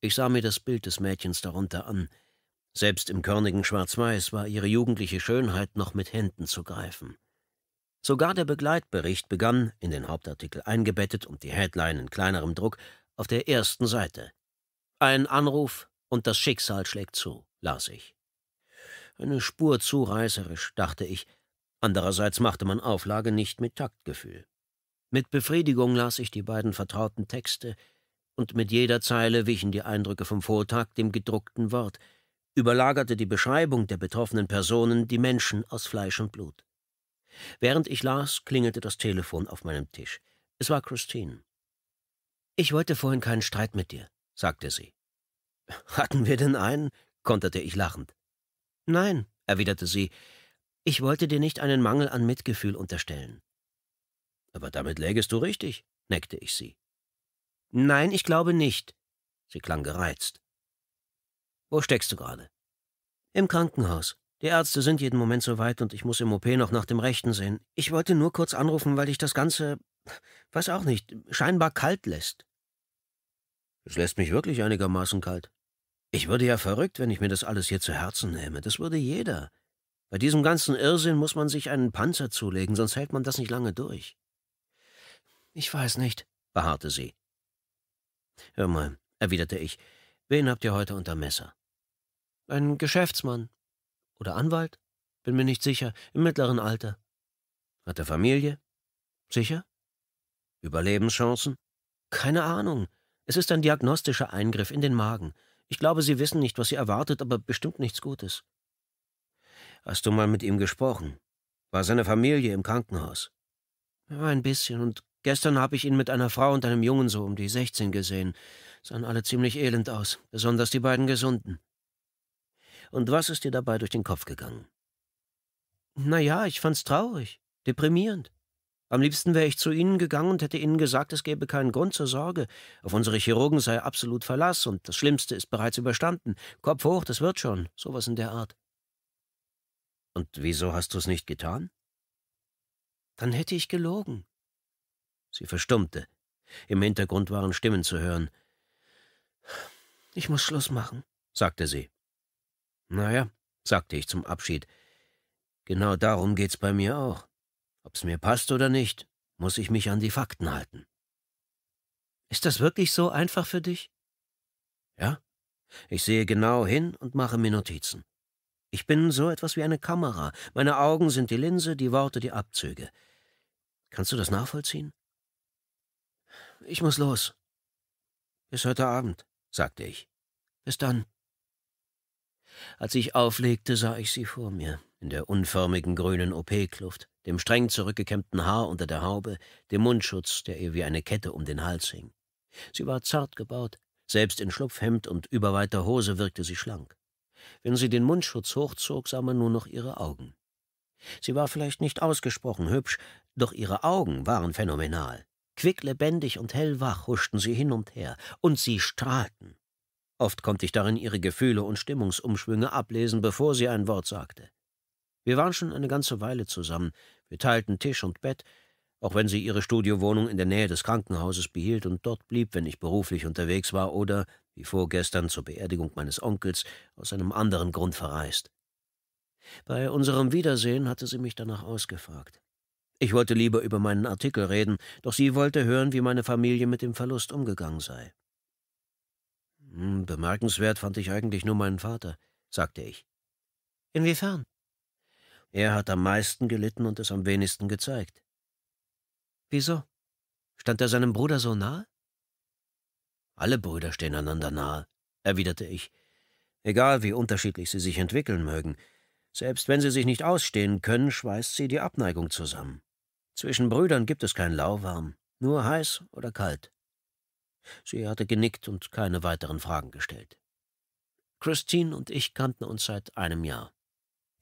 Ich sah mir das Bild des Mädchens darunter an. Selbst im körnigen Schwarz-Weiß war ihre jugendliche Schönheit noch mit Händen zu greifen. Sogar der Begleitbericht begann, in den Hauptartikel eingebettet und die Headline in kleinerem Druck, auf der ersten Seite. Ein Anruf und das Schicksal schlägt zu, las ich. Eine Spur zu reißerisch, dachte ich. Andererseits machte man Auflage nicht mit Taktgefühl. Mit Befriedigung las ich die beiden vertrauten Texte, und mit jeder Zeile wichen die Eindrücke vom Vortag dem gedruckten Wort, überlagerte die Beschreibung der betroffenen Personen die Menschen aus Fleisch und Blut. Während ich las, klingelte das Telefon auf meinem Tisch. Es war Christine. Ich wollte vorhin keinen Streit mit dir, sagte sie. Hatten wir denn einen? konterte ich lachend. Nein, erwiderte sie, ich wollte dir nicht einen Mangel an Mitgefühl unterstellen. Aber damit lägest du richtig, neckte ich sie. Nein, ich glaube nicht. Sie klang gereizt. Wo steckst du gerade? Im Krankenhaus. Die Ärzte sind jeden Moment so weit und ich muss im OP noch nach dem Rechten sehen. Ich wollte nur kurz anrufen, weil dich das Ganze, weiß auch nicht, scheinbar kalt lässt. Es lässt mich wirklich einigermaßen kalt. Ich würde ja verrückt, wenn ich mir das alles hier zu Herzen nehme. Das würde jeder. Bei diesem ganzen Irrsinn muss man sich einen Panzer zulegen, sonst hält man das nicht lange durch. Ich weiß nicht, beharrte sie. Hör mal, erwiderte ich, wen habt ihr heute unter Messer? Ein Geschäftsmann. Oder Anwalt? Bin mir nicht sicher, im mittleren Alter. Hat er Familie? Sicher? Überlebenschancen? Keine Ahnung. Es ist ein diagnostischer Eingriff in den Magen. Ich glaube, Sie wissen nicht, was Sie erwartet, aber bestimmt nichts Gutes. Hast du mal mit ihm gesprochen? War seine Familie im Krankenhaus? Ja, ein bisschen, und gestern habe ich ihn mit einer Frau und einem Jungen so um die 16 gesehen. Sahen alle ziemlich elend aus, besonders die beiden Gesunden. Und was ist dir dabei durch den Kopf gegangen? Na ja, ich fand's traurig, deprimierend. Am liebsten wäre ich zu ihnen gegangen und hätte ihnen gesagt, es gäbe keinen Grund zur Sorge. Auf unsere Chirurgen sei absolut Verlass und das Schlimmste ist bereits überstanden. Kopf hoch, das wird schon. Sowas in der Art. Und wieso hast du es nicht getan? Dann hätte ich gelogen. Sie verstummte. Im Hintergrund waren Stimmen zu hören. Ich muss Schluss machen, sagte sie. Naja, sagte ich zum Abschied. Genau darum geht's bei mir auch. Ob's mir passt oder nicht, muss ich mich an die Fakten halten. Ist das wirklich so einfach für dich? Ja. Ich sehe genau hin und mache mir Notizen. Ich bin so etwas wie eine Kamera. Meine Augen sind die Linse, die Worte die Abzüge. Kannst du das nachvollziehen? Ich muss los. Bis heute Abend, sagte ich. Bis dann. Als ich auflegte, sah ich sie vor mir, in der unförmigen grünen OP-Kluft dem streng zurückgekämmten Haar unter der Haube, dem Mundschutz, der ihr wie eine Kette um den Hals hing. Sie war zart gebaut, selbst in Schlupfhemd und überweiter Hose wirkte sie schlank. Wenn sie den Mundschutz hochzog, sah man nur noch ihre Augen. Sie war vielleicht nicht ausgesprochen hübsch, doch ihre Augen waren phänomenal. Quick, lebendig und hellwach huschten sie hin und her, und sie strahlten. Oft konnte ich darin ihre Gefühle und Stimmungsumschwünge ablesen, bevor sie ein Wort sagte. Wir waren schon eine ganze Weile zusammen. Wir teilten Tisch und Bett, auch wenn sie ihre Studiowohnung in der Nähe des Krankenhauses behielt und dort blieb, wenn ich beruflich unterwegs war oder, wie vorgestern zur Beerdigung meines Onkels, aus einem anderen Grund verreist. Bei unserem Wiedersehen hatte sie mich danach ausgefragt. Ich wollte lieber über meinen Artikel reden, doch sie wollte hören, wie meine Familie mit dem Verlust umgegangen sei. Hm, bemerkenswert fand ich eigentlich nur meinen Vater, sagte ich. Inwiefern? Er hat am meisten gelitten und es am wenigsten gezeigt. Wieso? Stand er seinem Bruder so nahe? Alle Brüder stehen einander nahe, erwiderte ich, egal wie unterschiedlich sie sich entwickeln mögen. Selbst wenn sie sich nicht ausstehen können, schweißt sie die Abneigung zusammen. Zwischen Brüdern gibt es kein Lauwarm, nur heiß oder kalt. Sie hatte genickt und keine weiteren Fragen gestellt. Christine und ich kannten uns seit einem Jahr.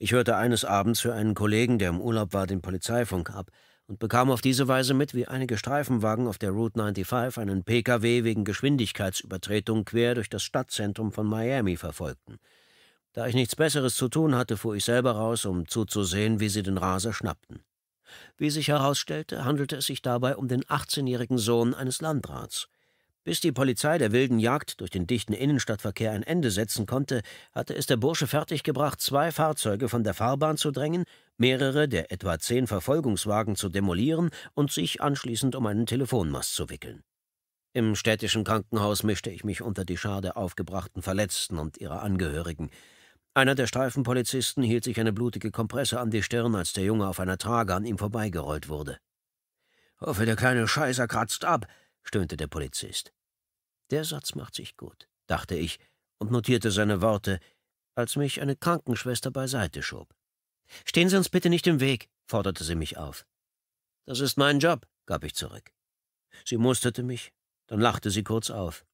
Ich hörte eines Abends für einen Kollegen, der im Urlaub war, den Polizeifunk ab und bekam auf diese Weise mit, wie einige Streifenwagen auf der Route 95 einen PKW wegen Geschwindigkeitsübertretung quer durch das Stadtzentrum von Miami verfolgten. Da ich nichts Besseres zu tun hatte, fuhr ich selber raus, um zuzusehen, wie sie den Raser schnappten. Wie sich herausstellte, handelte es sich dabei um den 18-jährigen Sohn eines Landrats. Bis die Polizei der wilden Jagd durch den dichten Innenstadtverkehr ein Ende setzen konnte, hatte es der Bursche fertiggebracht, zwei Fahrzeuge von der Fahrbahn zu drängen, mehrere der etwa zehn Verfolgungswagen zu demolieren und sich anschließend um einen Telefonmast zu wickeln. Im städtischen Krankenhaus mischte ich mich unter die Schar der aufgebrachten Verletzten und ihrer Angehörigen. Einer der Streifenpolizisten hielt sich eine blutige Kompresse an die Stirn, als der Junge auf einer Trage an ihm vorbeigerollt wurde. Hoffe, der kleine Scheißer kratzt ab, stöhnte der Polizist. Der Satz macht sich gut, dachte ich und notierte seine Worte, als mich eine Krankenschwester beiseite schob. Stehen Sie uns bitte nicht im Weg, forderte sie mich auf. Das ist mein Job, gab ich zurück. Sie musterte mich, dann lachte sie kurz auf.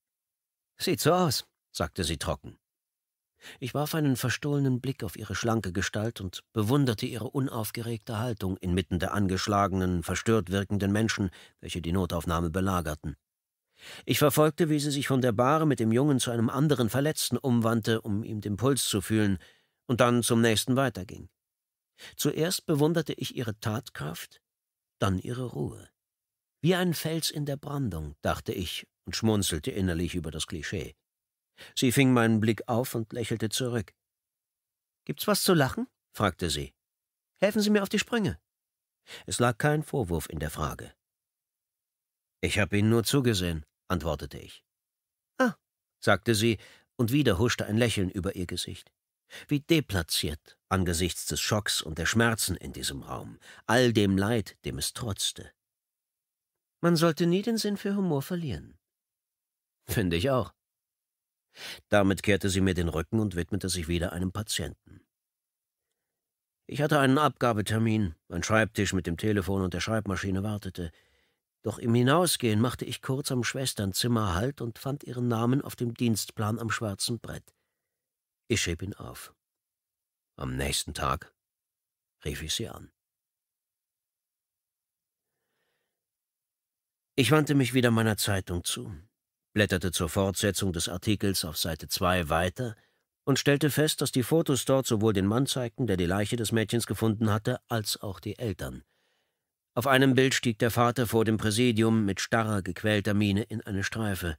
Sieht so aus, sagte sie trocken. Ich warf einen verstohlenen Blick auf ihre schlanke Gestalt und bewunderte ihre unaufgeregte Haltung inmitten der angeschlagenen, verstört wirkenden Menschen, welche die Notaufnahme belagerten. Ich verfolgte, wie sie sich von der Bahre mit dem Jungen zu einem anderen Verletzten umwandte, um ihm den Puls zu fühlen, und dann zum nächsten weiterging. Zuerst bewunderte ich ihre Tatkraft, dann ihre Ruhe. Wie ein Fels in der Brandung, dachte ich und schmunzelte innerlich über das Klischee. Sie fing meinen Blick auf und lächelte zurück. Gibt's was zu lachen? fragte sie. Helfen Sie mir auf die Sprünge. Es lag kein Vorwurf in der Frage. Ich habe Ihnen nur zugesehen, antwortete ich. Ah, sagte sie, und wieder huschte ein Lächeln über ihr Gesicht. Wie deplatziert angesichts des Schocks und der Schmerzen in diesem Raum, all dem Leid, dem es trotzte. Man sollte nie den Sinn für Humor verlieren. Finde ich auch. Damit kehrte sie mir den Rücken und widmete sich wieder einem Patienten. Ich hatte einen Abgabetermin, mein Schreibtisch mit dem Telefon und der Schreibmaschine wartete. Doch im Hinausgehen machte ich kurz am Schwesternzimmer Halt und fand ihren Namen auf dem Dienstplan am schwarzen Brett. Ich schrieb ihn auf. Am nächsten Tag rief ich sie an. Ich wandte mich wieder meiner Zeitung zu, blätterte zur Fortsetzung des Artikels auf Seite 2 weiter und stellte fest, dass die Fotos dort sowohl den Mann zeigten, der die Leiche des Mädchens gefunden hatte, als auch die Eltern. Auf einem Bild stieg der Vater vor dem Präsidium mit starrer, gequälter Miene in eine Streife.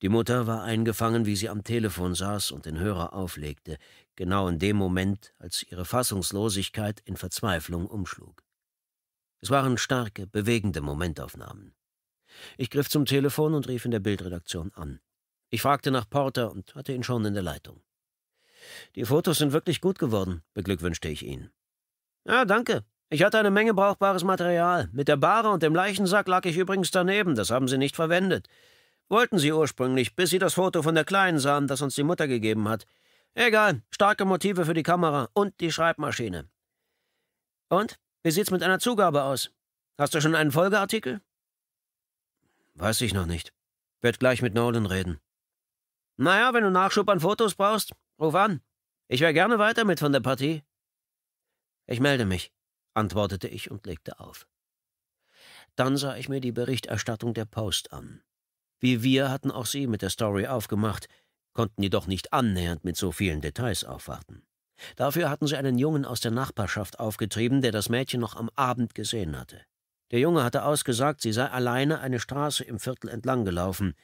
Die Mutter war eingefangen, wie sie am Telefon saß und den Hörer auflegte, genau in dem Moment, als ihre Fassungslosigkeit in Verzweiflung umschlug. Es waren starke, bewegende Momentaufnahmen. Ich griff zum Telefon und rief in der Bildredaktion an. Ich fragte nach Porter und hatte ihn schon in der Leitung. Die Fotos sind wirklich gut geworden, beglückwünschte ich ihn. Ja, danke, ich hatte eine Menge brauchbares Material. Mit der Bahre und dem Leichensack lag ich übrigens daneben, das haben sie nicht verwendet. Wollten sie ursprünglich, bis sie das Foto von der Kleinen sahen, das uns die Mutter gegeben hat. Egal, starke Motive für die Kamera und die Schreibmaschine. Und? Wie sieht's mit einer Zugabe aus? Hast du schon einen Folgeartikel? Weiß ich noch nicht. Werd gleich mit Nolan reden. Naja, wenn du Nachschub an Fotos brauchst, ruf an. Ich wäre gerne weiter mit von der Partie. Ich melde mich antwortete ich und legte auf. Dann sah ich mir die Berichterstattung der Post an. Wie wir hatten auch sie mit der Story aufgemacht, konnten jedoch nicht annähernd mit so vielen Details aufwarten. Dafür hatten sie einen Jungen aus der Nachbarschaft aufgetrieben, der das Mädchen noch am Abend gesehen hatte. Der Junge hatte ausgesagt, sie sei alleine eine Straße im Viertel entlang gelaufen.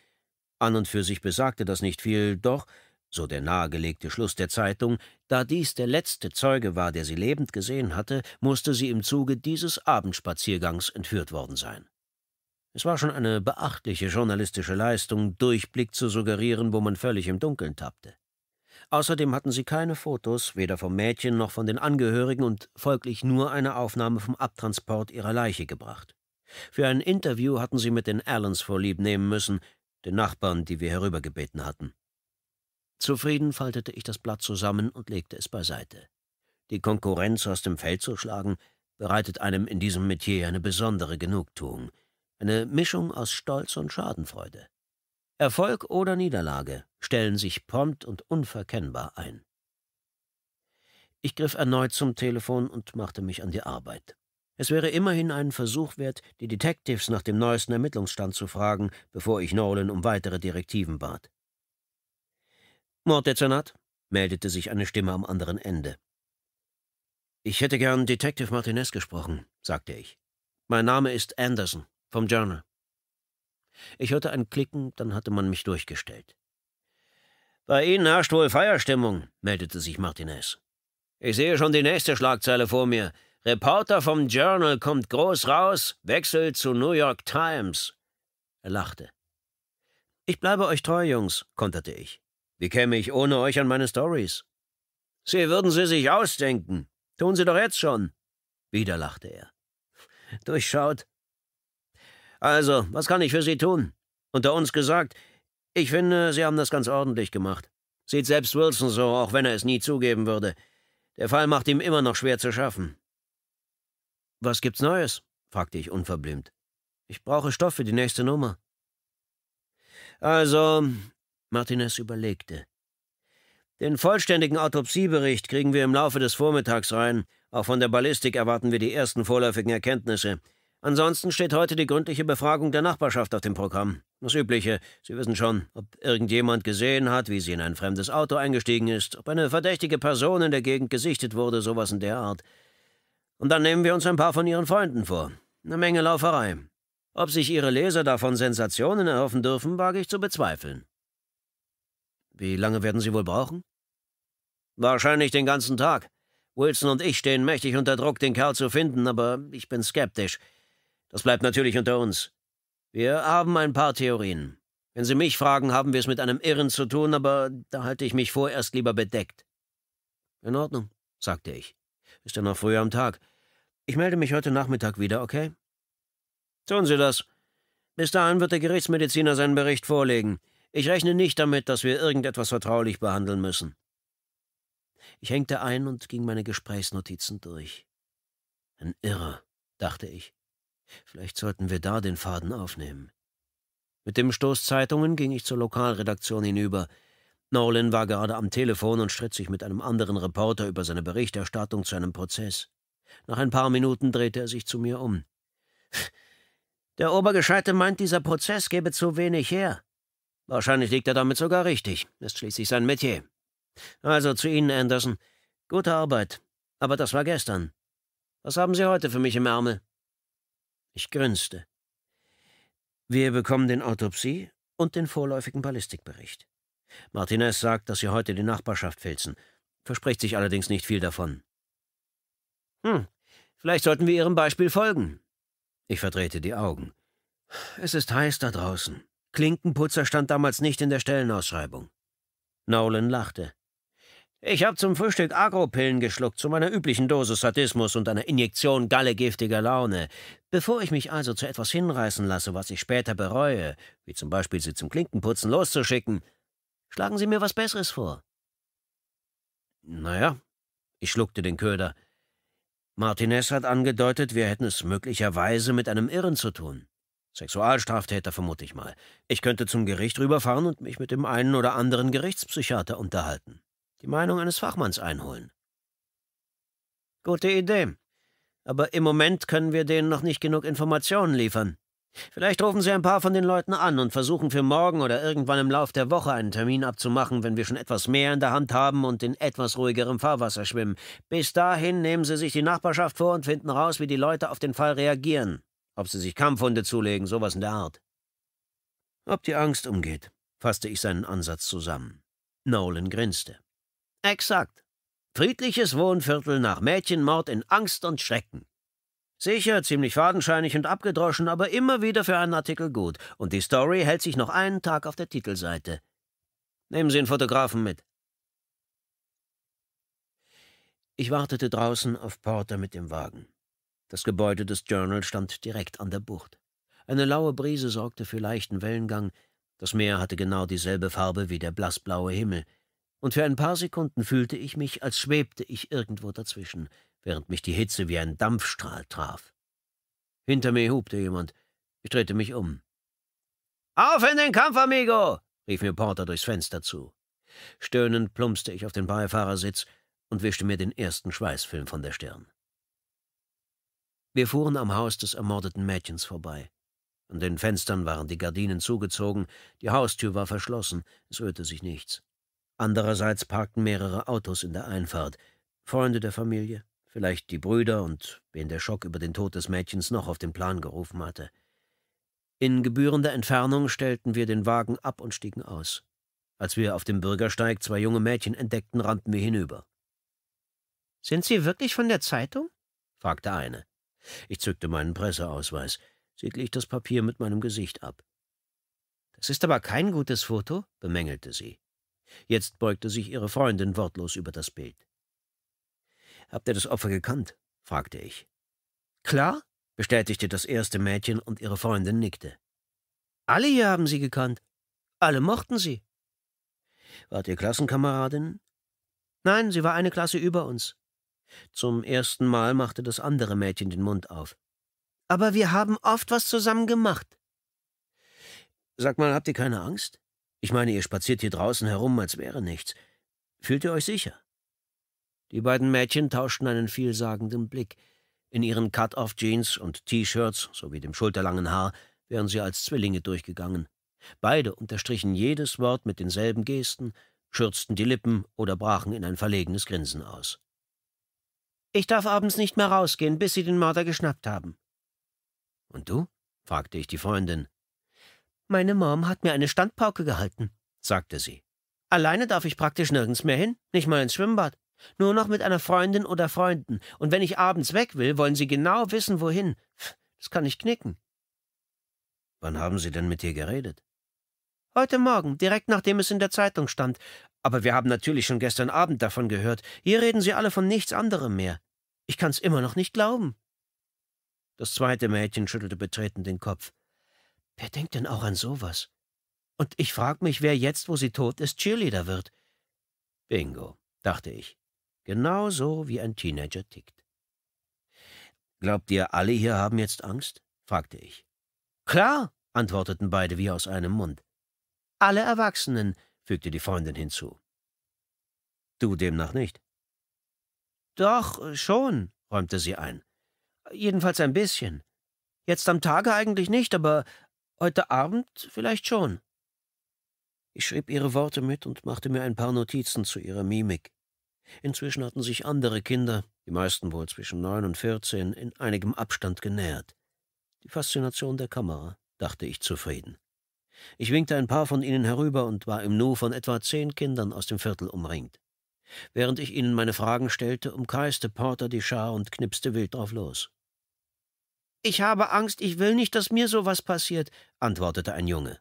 An und für sich besagte das nicht viel, doch so der nahegelegte Schluss der Zeitung, da dies der letzte Zeuge war, der sie lebend gesehen hatte, musste sie im Zuge dieses Abendspaziergangs entführt worden sein. Es war schon eine beachtliche journalistische Leistung, Durchblick zu suggerieren, wo man völlig im Dunkeln tappte. Außerdem hatten sie keine Fotos, weder vom Mädchen noch von den Angehörigen und folglich nur eine Aufnahme vom Abtransport ihrer Leiche gebracht. Für ein Interview hatten sie mit den Allens vorlieb nehmen müssen, den Nachbarn, die wir herübergebeten hatten. Zufrieden faltete ich das Blatt zusammen und legte es beiseite. Die Konkurrenz aus dem Feld zu schlagen, bereitet einem in diesem Metier eine besondere Genugtuung, eine Mischung aus Stolz und Schadenfreude. Erfolg oder Niederlage stellen sich prompt und unverkennbar ein. Ich griff erneut zum Telefon und machte mich an die Arbeit. Es wäre immerhin einen Versuch wert, die Detectives nach dem neuesten Ermittlungsstand zu fragen, bevor ich Nolan um weitere Direktiven bat. Morddezernat? meldete sich eine Stimme am anderen Ende. Ich hätte gern Detective Martinez gesprochen, sagte ich. Mein Name ist Anderson vom Journal. Ich hörte ein Klicken, dann hatte man mich durchgestellt. Bei Ihnen herrscht wohl Feierstimmung, meldete sich Martinez. Ich sehe schon die nächste Schlagzeile vor mir. Reporter vom Journal kommt groß raus, wechselt zu New York Times. Er lachte. Ich bleibe euch treu, Jungs, konterte ich. Wie käme ich ohne euch an meine Stories? Sie würden sie sich ausdenken. Tun sie doch jetzt schon. Wieder lachte er. Durchschaut. Also, was kann ich für Sie tun? Unter uns gesagt, ich finde, Sie haben das ganz ordentlich gemacht. Sieht selbst Wilson so, auch wenn er es nie zugeben würde. Der Fall macht ihm immer noch schwer zu schaffen. Was gibt's Neues? fragte ich unverblümt. Ich brauche Stoff für die nächste Nummer. Also, Martinez überlegte. Den vollständigen Autopsiebericht kriegen wir im Laufe des Vormittags rein. Auch von der Ballistik erwarten wir die ersten vorläufigen Erkenntnisse. Ansonsten steht heute die gründliche Befragung der Nachbarschaft auf dem Programm. Das Übliche. Sie wissen schon, ob irgendjemand gesehen hat, wie sie in ein fremdes Auto eingestiegen ist, ob eine verdächtige Person in der Gegend gesichtet wurde, sowas in der Art. Und dann nehmen wir uns ein paar von ihren Freunden vor. Eine Menge Lauferei. Ob sich ihre Leser davon Sensationen erhoffen dürfen, wage ich zu bezweifeln. Wie lange werden Sie wohl brauchen? Wahrscheinlich den ganzen Tag. Wilson und ich stehen mächtig unter Druck, den Kerl zu finden, aber ich bin skeptisch. Das bleibt natürlich unter uns. Wir haben ein paar Theorien. Wenn Sie mich fragen, haben wir es mit einem Irren zu tun, aber da halte ich mich vorerst lieber bedeckt. In Ordnung, sagte ich. Ist ja noch früh am Tag. Ich melde mich heute Nachmittag wieder, okay? Tun Sie das. Bis dahin wird der Gerichtsmediziner seinen Bericht vorlegen. Ich rechne nicht damit, dass wir irgendetwas vertraulich behandeln müssen. Ich hängte ein und ging meine Gesprächsnotizen durch. Ein Irrer, dachte ich. Vielleicht sollten wir da den Faden aufnehmen. Mit dem Stoß Zeitungen ging ich zur Lokalredaktion hinüber. Nolan war gerade am Telefon und stritt sich mit einem anderen Reporter über seine Berichterstattung zu einem Prozess. Nach ein paar Minuten drehte er sich zu mir um. Der Obergescheite meint, dieser Prozess gebe zu wenig her. Wahrscheinlich liegt er damit sogar richtig. Ist schließlich sein Metier. Also zu Ihnen, Anderson. Gute Arbeit. Aber das war gestern. Was haben Sie heute für mich im Ärmel? Ich grinste. Wir bekommen den Autopsie und den vorläufigen Ballistikbericht. Martinez sagt, dass Sie heute die Nachbarschaft filzen, verspricht sich allerdings nicht viel davon. Hm, vielleicht sollten wir Ihrem Beispiel folgen. Ich verdrehte die Augen. Es ist heiß da draußen. Klinkenputzer stand damals nicht in der Stellenausschreibung. Nolan lachte. Ich habe zum Frühstück Agropillen geschluckt, zu meiner üblichen Dosis Sadismus und einer Injektion gallegiftiger Laune. Bevor ich mich also zu etwas hinreißen lasse, was ich später bereue, wie zum Beispiel Sie zum Klinkenputzen loszuschicken, schlagen Sie mir was Besseres vor. Naja, ich schluckte den Köder. Martinez hat angedeutet, wir hätten es möglicherweise mit einem Irren zu tun. Sexualstraftäter vermute ich mal. Ich könnte zum Gericht rüberfahren und mich mit dem einen oder anderen Gerichtspsychiater unterhalten. Die Meinung eines Fachmanns einholen. Gute Idee. Aber im Moment können wir denen noch nicht genug Informationen liefern. Vielleicht rufen Sie ein paar von den Leuten an und versuchen für morgen oder irgendwann im Lauf der Woche einen Termin abzumachen, wenn wir schon etwas mehr in der Hand haben und in etwas ruhigerem Fahrwasser schwimmen. Bis dahin nehmen Sie sich die Nachbarschaft vor und finden raus, wie die Leute auf den Fall reagieren ob sie sich Kampfhunde zulegen, sowas in der Art. Ob die Angst umgeht, fasste ich seinen Ansatz zusammen. Nolan grinste. Exakt. Friedliches Wohnviertel nach Mädchenmord in Angst und Schrecken. Sicher, ziemlich fadenscheinig und abgedroschen, aber immer wieder für einen Artikel gut. Und die Story hält sich noch einen Tag auf der Titelseite. Nehmen Sie einen Fotografen mit. Ich wartete draußen auf Porter mit dem Wagen. Das Gebäude des Journal stand direkt an der Bucht. Eine laue Brise sorgte für leichten Wellengang, das Meer hatte genau dieselbe Farbe wie der blassblaue Himmel, und für ein paar Sekunden fühlte ich mich, als schwebte ich irgendwo dazwischen, während mich die Hitze wie ein Dampfstrahl traf. Hinter mir hubte jemand. Ich drehte mich um. Auf in den Kampf, Amigo! rief mir Porter durchs Fenster zu. Stöhnend plumpste ich auf den Beifahrersitz und wischte mir den ersten Schweißfilm von der Stirn. Wir fuhren am Haus des ermordeten Mädchens vorbei. An den Fenstern waren die Gardinen zugezogen, die Haustür war verschlossen, es rührte sich nichts. Andererseits parkten mehrere Autos in der Einfahrt, Freunde der Familie, vielleicht die Brüder und wen der Schock über den Tod des Mädchens noch auf den Plan gerufen hatte. In gebührender Entfernung stellten wir den Wagen ab und stiegen aus. Als wir auf dem Bürgersteig zwei junge Mädchen entdeckten, rannten wir hinüber. Sind Sie wirklich von der Zeitung? fragte eine. Ich zückte meinen Presseausweis, Sie glich das Papier mit meinem Gesicht ab. Das ist aber kein gutes Foto, bemängelte sie. Jetzt beugte sich ihre Freundin wortlos über das Bild. Habt ihr das Opfer gekannt? fragte ich. Klar, bestätigte das erste Mädchen und ihre Freundin nickte. Alle hier haben sie gekannt. Alle mochten sie. Wart ihr Klassenkameradin? Nein, sie war eine Klasse über uns. Zum ersten Mal machte das andere Mädchen den Mund auf. Aber wir haben oft was zusammen gemacht. Sag mal, habt ihr keine Angst? Ich meine, ihr spaziert hier draußen herum, als wäre nichts. Fühlt ihr euch sicher? Die beiden Mädchen tauschten einen vielsagenden Blick. In ihren Cut-off-Jeans und T-Shirts sowie dem schulterlangen Haar wären sie als Zwillinge durchgegangen. Beide unterstrichen jedes Wort mit denselben Gesten, schürzten die Lippen oder brachen in ein verlegenes Grinsen aus. Ich darf abends nicht mehr rausgehen, bis sie den Mörder geschnappt haben. Und du? fragte ich die Freundin. Meine Mom hat mir eine Standpauke gehalten, sagte sie. Alleine darf ich praktisch nirgends mehr hin, nicht mal ins Schwimmbad. Nur noch mit einer Freundin oder Freunden. Und wenn ich abends weg will, wollen sie genau wissen, wohin. Das kann ich knicken. Wann haben sie denn mit dir geredet? Heute Morgen, direkt nachdem es in der Zeitung stand, aber wir haben natürlich schon gestern Abend davon gehört. Hier reden Sie alle von nichts anderem mehr. Ich kann's immer noch nicht glauben. Das zweite Mädchen schüttelte betreten den Kopf. Wer denkt denn auch an sowas? Und ich frag mich, wer jetzt, wo sie tot ist, Cheerleader wird. Bingo, dachte ich. Genauso wie ein Teenager tickt. Glaubt ihr, alle hier haben jetzt Angst? fragte ich. Klar, antworteten beide wie aus einem Mund. Alle Erwachsenen, fügte die Freundin hinzu. Du demnach nicht. Doch, schon, räumte sie ein. Jedenfalls ein bisschen. Jetzt am Tage eigentlich nicht, aber heute Abend vielleicht schon. Ich schrieb ihre Worte mit und machte mir ein paar Notizen zu ihrer Mimik. Inzwischen hatten sich andere Kinder, die meisten wohl zwischen neun und vierzehn, in einigem Abstand genähert. Die Faszination der Kamera, dachte ich zufrieden. Ich winkte ein paar von ihnen herüber und war im Nu von etwa zehn Kindern aus dem Viertel umringt. Während ich ihnen meine Fragen stellte, umkreiste Porter die Schar und knipste wild drauf los. »Ich habe Angst, ich will nicht, dass mir sowas passiert«, antwortete ein Junge.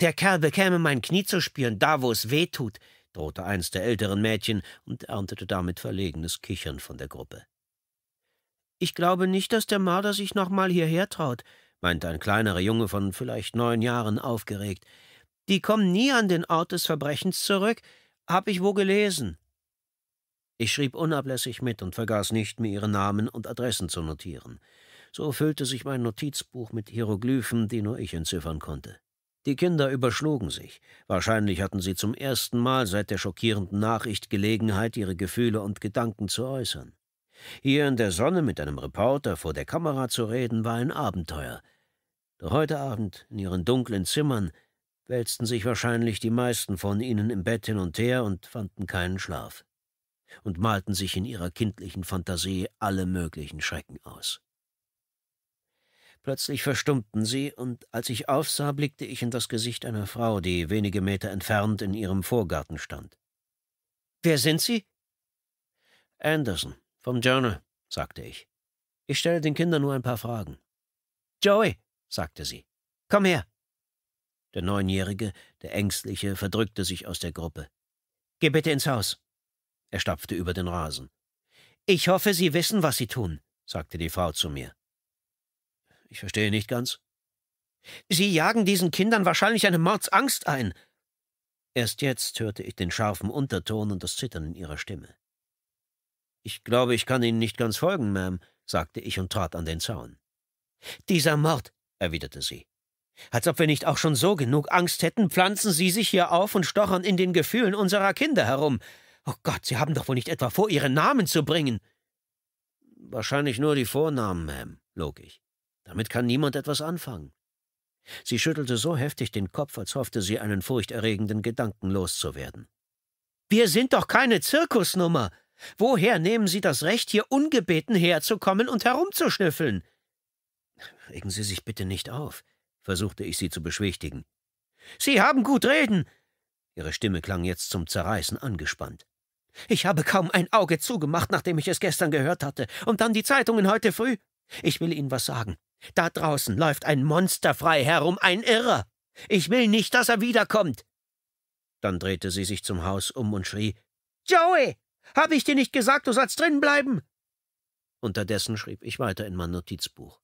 »Der Kerl bekäme mein Knie zu spüren, da wo es weh tut«, drohte eins der älteren Mädchen und erntete damit verlegenes Kichern von der Gruppe. »Ich glaube nicht, dass der Marder sich nochmal hierher traut«, meinte ein kleinerer Junge von vielleicht neun Jahren aufgeregt. Die kommen nie an den Ort des Verbrechens zurück, hab ich wo gelesen. Ich schrieb unablässig mit und vergaß nicht, mir ihre Namen und Adressen zu notieren. So füllte sich mein Notizbuch mit Hieroglyphen, die nur ich entziffern konnte. Die Kinder überschlugen sich. Wahrscheinlich hatten sie zum ersten Mal seit der schockierenden Nachricht Gelegenheit, ihre Gefühle und Gedanken zu äußern. Hier in der Sonne mit einem Reporter vor der Kamera zu reden, war ein Abenteuer. Doch heute Abend, in ihren dunklen Zimmern, wälzten sich wahrscheinlich die meisten von ihnen im Bett hin und her und fanden keinen Schlaf und malten sich in ihrer kindlichen Fantasie alle möglichen Schrecken aus. Plötzlich verstummten sie, und als ich aufsah, blickte ich in das Gesicht einer Frau, die wenige Meter entfernt in ihrem Vorgarten stand. Wer sind Sie? Anderson, vom Journal, sagte ich. Ich stelle den Kindern nur ein paar Fragen. Joey, sagte sie. Komm her! Der Neunjährige, der Ängstliche, verdrückte sich aus der Gruppe. Geh bitte ins Haus! Er stapfte über den Rasen. Ich hoffe, Sie wissen, was Sie tun, sagte die Frau zu mir. Ich verstehe nicht ganz. Sie jagen diesen Kindern wahrscheinlich eine Mordsangst ein. Erst jetzt hörte ich den scharfen Unterton und das Zittern in ihrer Stimme. Ich glaube, ich kann Ihnen nicht ganz folgen, Ma'am, sagte ich und trat an den Zaun. Dieser Mord erwiderte sie. Als ob wir nicht auch schon so genug Angst hätten, pflanzen Sie sich hier auf und stochern in den Gefühlen unserer Kinder herum. Oh Gott, Sie haben doch wohl nicht etwa vor, Ihren Namen zu bringen. Wahrscheinlich nur die Vornamen, Ma'am, log ich. Damit kann niemand etwas anfangen. Sie schüttelte so heftig den Kopf, als hoffte sie, einen furchterregenden Gedanken loszuwerden. Wir sind doch keine Zirkusnummer. Woher nehmen Sie das Recht, hier ungebeten herzukommen und herumzuschnüffeln? Regen Sie sich bitte nicht auf, versuchte ich sie zu beschwichtigen. Sie haben gut reden. Ihre Stimme klang jetzt zum Zerreißen angespannt. Ich habe kaum ein Auge zugemacht, nachdem ich es gestern gehört hatte, und dann die Zeitungen heute früh. Ich will Ihnen was sagen. Da draußen läuft ein Monster frei herum, ein Irrer. Ich will nicht, dass er wiederkommt. Dann drehte sie sich zum Haus um und schrie Joey, habe ich dir nicht gesagt, du sollst drinbleiben? Unterdessen schrieb ich weiter in mein Notizbuch.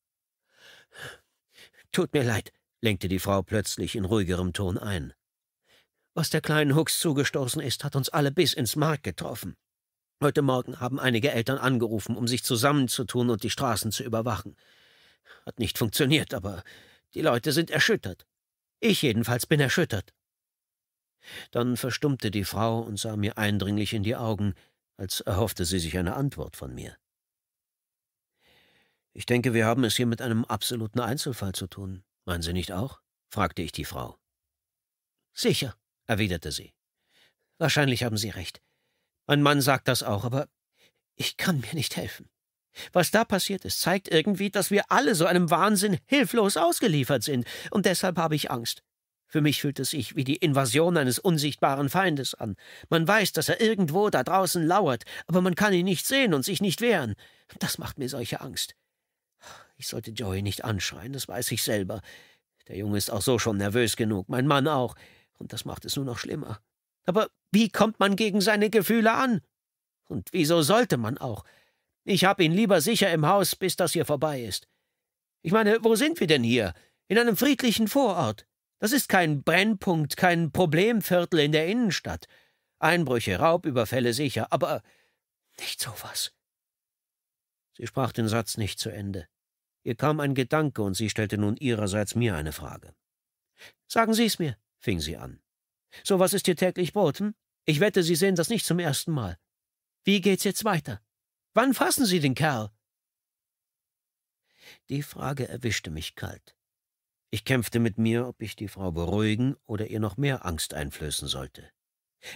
Tut mir leid, lenkte die Frau plötzlich in ruhigerem Ton ein. Was der kleinen Hux zugestoßen ist, hat uns alle bis ins Mark getroffen. Heute Morgen haben einige Eltern angerufen, um sich zusammenzutun und die Straßen zu überwachen. Hat nicht funktioniert, aber die Leute sind erschüttert. Ich jedenfalls bin erschüttert. Dann verstummte die Frau und sah mir eindringlich in die Augen, als erhoffte sie sich eine Antwort von mir. Ich denke, wir haben es hier mit einem absoluten Einzelfall zu tun. Meinen Sie nicht auch? fragte ich die Frau. Sicher, erwiderte sie. Wahrscheinlich haben Sie recht. Mein Mann sagt das auch, aber ich kann mir nicht helfen. Was da passiert ist, zeigt irgendwie, dass wir alle so einem Wahnsinn hilflos ausgeliefert sind, und deshalb habe ich Angst. Für mich fühlt es sich wie die Invasion eines unsichtbaren Feindes an. Man weiß, dass er irgendwo da draußen lauert, aber man kann ihn nicht sehen und sich nicht wehren. Das macht mir solche Angst. Ich sollte Joey nicht anschreien, das weiß ich selber. Der Junge ist auch so schon nervös genug, mein Mann auch, und das macht es nur noch schlimmer. Aber wie kommt man gegen seine Gefühle an? Und wieso sollte man auch? Ich hab ihn lieber sicher im Haus, bis das hier vorbei ist. Ich meine, wo sind wir denn hier? In einem friedlichen Vorort. Das ist kein Brennpunkt, kein Problemviertel in der Innenstadt. Einbrüche, Raubüberfälle sicher, aber nicht sowas. Sie sprach den Satz nicht zu Ende. Ihr kam ein Gedanke, und sie stellte nun ihrerseits mir eine Frage. Sagen Sie es mir, fing sie an. So was ist hier täglich boten? Hm? Ich wette, Sie sehen das nicht zum ersten Mal. Wie geht's jetzt weiter? Wann fassen Sie den Kerl? Die Frage erwischte mich kalt. Ich kämpfte mit mir, ob ich die Frau beruhigen oder ihr noch mehr Angst einflößen sollte.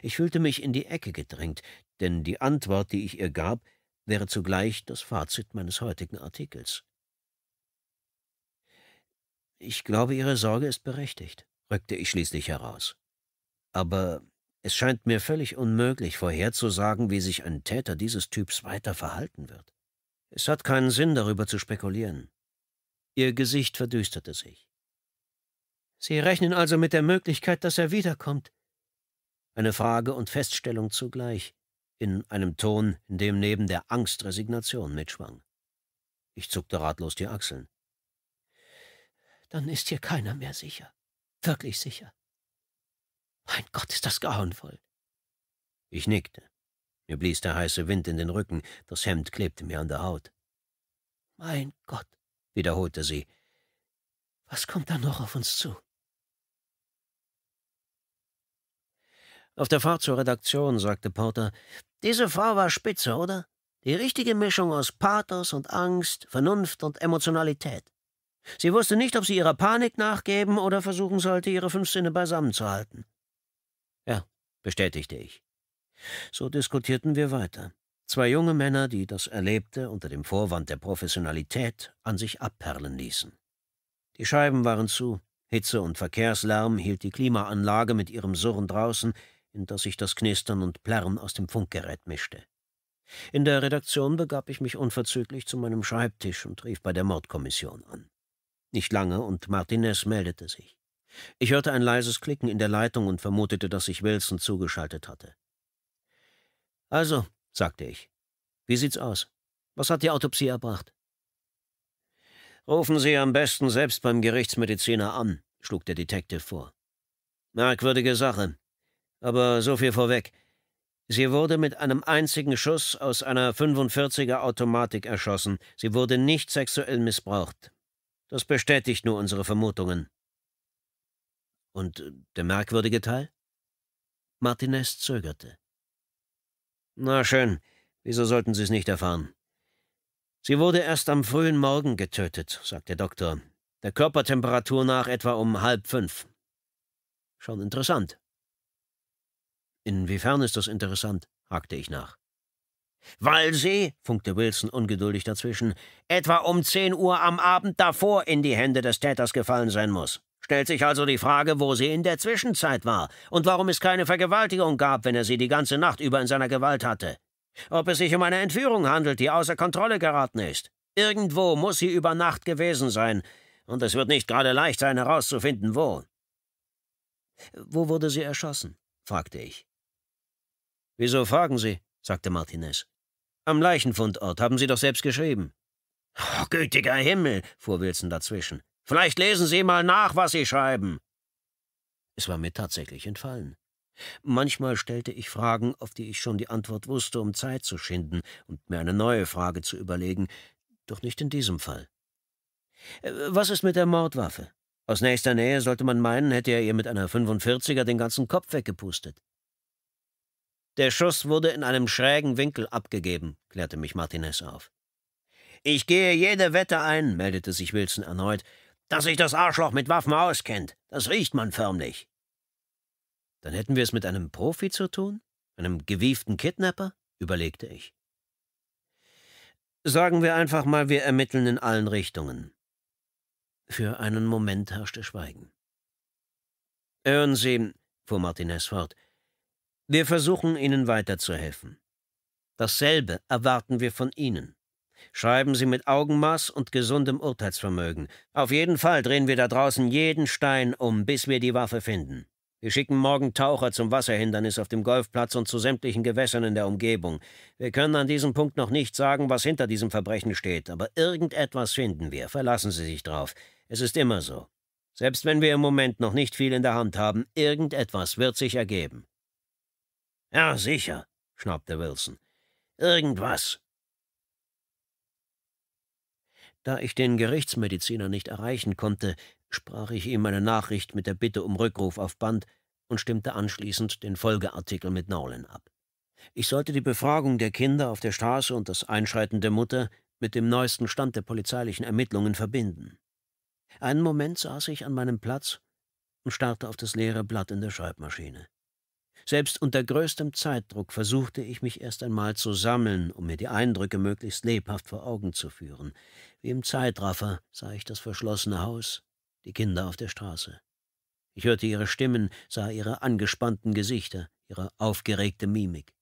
Ich fühlte mich in die Ecke gedrängt, denn die Antwort, die ich ihr gab, wäre zugleich das Fazit meines heutigen Artikels. Ich glaube, Ihre Sorge ist berechtigt, rückte ich schließlich heraus. Aber es scheint mir völlig unmöglich, vorherzusagen, wie sich ein Täter dieses Typs weiter verhalten wird. Es hat keinen Sinn, darüber zu spekulieren. Ihr Gesicht verdüsterte sich. Sie rechnen also mit der Möglichkeit, dass er wiederkommt? Eine Frage und Feststellung zugleich, in einem Ton, in dem neben der Angst Resignation mitschwang. Ich zuckte ratlos die Achseln dann ist hier keiner mehr sicher. Wirklich sicher. Mein Gott, ist das grauenvoll. Ich nickte. Mir blies der heiße Wind in den Rücken, das Hemd klebte mir an der Haut. Mein Gott, wiederholte sie. Was kommt da noch auf uns zu? Auf der Fahrt zur Redaktion sagte Porter, diese Frau war spitze, oder? Die richtige Mischung aus Pathos und Angst, Vernunft und Emotionalität. Sie wusste nicht, ob sie ihrer Panik nachgeben oder versuchen sollte, ihre fünf Sinne beisammen zu halten. Ja, bestätigte ich. So diskutierten wir weiter. Zwei junge Männer, die das Erlebte unter dem Vorwand der Professionalität an sich abperlen ließen. Die Scheiben waren zu, Hitze und Verkehrslärm hielt die Klimaanlage mit ihrem Surren draußen, in das sich das Knistern und Plärren aus dem Funkgerät mischte. In der Redaktion begab ich mich unverzüglich zu meinem Schreibtisch und rief bei der Mordkommission an. Nicht lange, und Martinez meldete sich. Ich hörte ein leises Klicken in der Leitung und vermutete, dass sich Wilson zugeschaltet hatte. Also, sagte ich, wie sieht's aus? Was hat die Autopsie erbracht? Rufen Sie am besten selbst beim Gerichtsmediziner an, schlug der Detective vor. Merkwürdige Sache. Aber so viel vorweg. Sie wurde mit einem einzigen Schuss aus einer 45er Automatik erschossen. Sie wurde nicht sexuell missbraucht. Das bestätigt nur unsere Vermutungen. Und äh, der merkwürdige Teil? Martinez zögerte. Na schön, wieso sollten Sie es nicht erfahren? Sie wurde erst am frühen Morgen getötet, sagt der Doktor. Der Körpertemperatur nach etwa um halb fünf. Schon interessant. Inwiefern ist das interessant? hakte ich nach. Weil sie, funkte Wilson ungeduldig dazwischen, etwa um 10 Uhr am Abend davor in die Hände des Täters gefallen sein muss. Stellt sich also die Frage, wo sie in der Zwischenzeit war und warum es keine Vergewaltigung gab, wenn er sie die ganze Nacht über in seiner Gewalt hatte. Ob es sich um eine Entführung handelt, die außer Kontrolle geraten ist. Irgendwo muss sie über Nacht gewesen sein, und es wird nicht gerade leicht sein, herauszufinden, wo. Wo wurde sie erschossen? fragte ich. Wieso fragen Sie? sagte Martinez. Am Leichenfundort haben Sie doch selbst geschrieben. Oh, gütiger Himmel, fuhr Wilson dazwischen. Vielleicht lesen Sie mal nach, was Sie schreiben. Es war mir tatsächlich entfallen. Manchmal stellte ich Fragen, auf die ich schon die Antwort wusste, um Zeit zu schinden und mir eine neue Frage zu überlegen, doch nicht in diesem Fall. Äh, was ist mit der Mordwaffe? Aus nächster Nähe sollte man meinen, hätte er ihr mit einer 45er den ganzen Kopf weggepustet. Der Schuss wurde in einem schrägen Winkel abgegeben, klärte mich Martinez auf. Ich gehe jede Wette ein, meldete sich Wilson erneut, dass sich das Arschloch mit Waffen auskennt. Das riecht man förmlich. Dann hätten wir es mit einem Profi zu tun? Einem gewieften Kidnapper? überlegte ich. Sagen wir einfach mal, wir ermitteln in allen Richtungen. Für einen Moment herrschte Schweigen. Hören Sie, fuhr Martinez fort, wir versuchen Ihnen weiterzuhelfen. Dasselbe erwarten wir von Ihnen. Schreiben Sie mit Augenmaß und gesundem Urteilsvermögen. Auf jeden Fall drehen wir da draußen jeden Stein um, bis wir die Waffe finden. Wir schicken morgen Taucher zum Wasserhindernis auf dem Golfplatz und zu sämtlichen Gewässern in der Umgebung. Wir können an diesem Punkt noch nicht sagen, was hinter diesem Verbrechen steht, aber irgendetwas finden wir. Verlassen Sie sich drauf. Es ist immer so. Selbst wenn wir im Moment noch nicht viel in der Hand haben, irgendetwas wird sich ergeben. Ja, sicher, schnaubte Wilson. Irgendwas. Da ich den Gerichtsmediziner nicht erreichen konnte, sprach ich ihm eine Nachricht mit der Bitte um Rückruf auf Band und stimmte anschließend den Folgeartikel mit Nolan ab. Ich sollte die Befragung der Kinder auf der Straße und das Einschreiten der Mutter mit dem neuesten Stand der polizeilichen Ermittlungen verbinden. Einen Moment saß ich an meinem Platz und starrte auf das leere Blatt in der Schreibmaschine. Selbst unter größtem Zeitdruck versuchte ich mich erst einmal zu sammeln, um mir die Eindrücke möglichst lebhaft vor Augen zu führen. Wie im Zeitraffer sah ich das verschlossene Haus, die Kinder auf der Straße. Ich hörte ihre Stimmen, sah ihre angespannten Gesichter, ihre aufgeregte Mimik.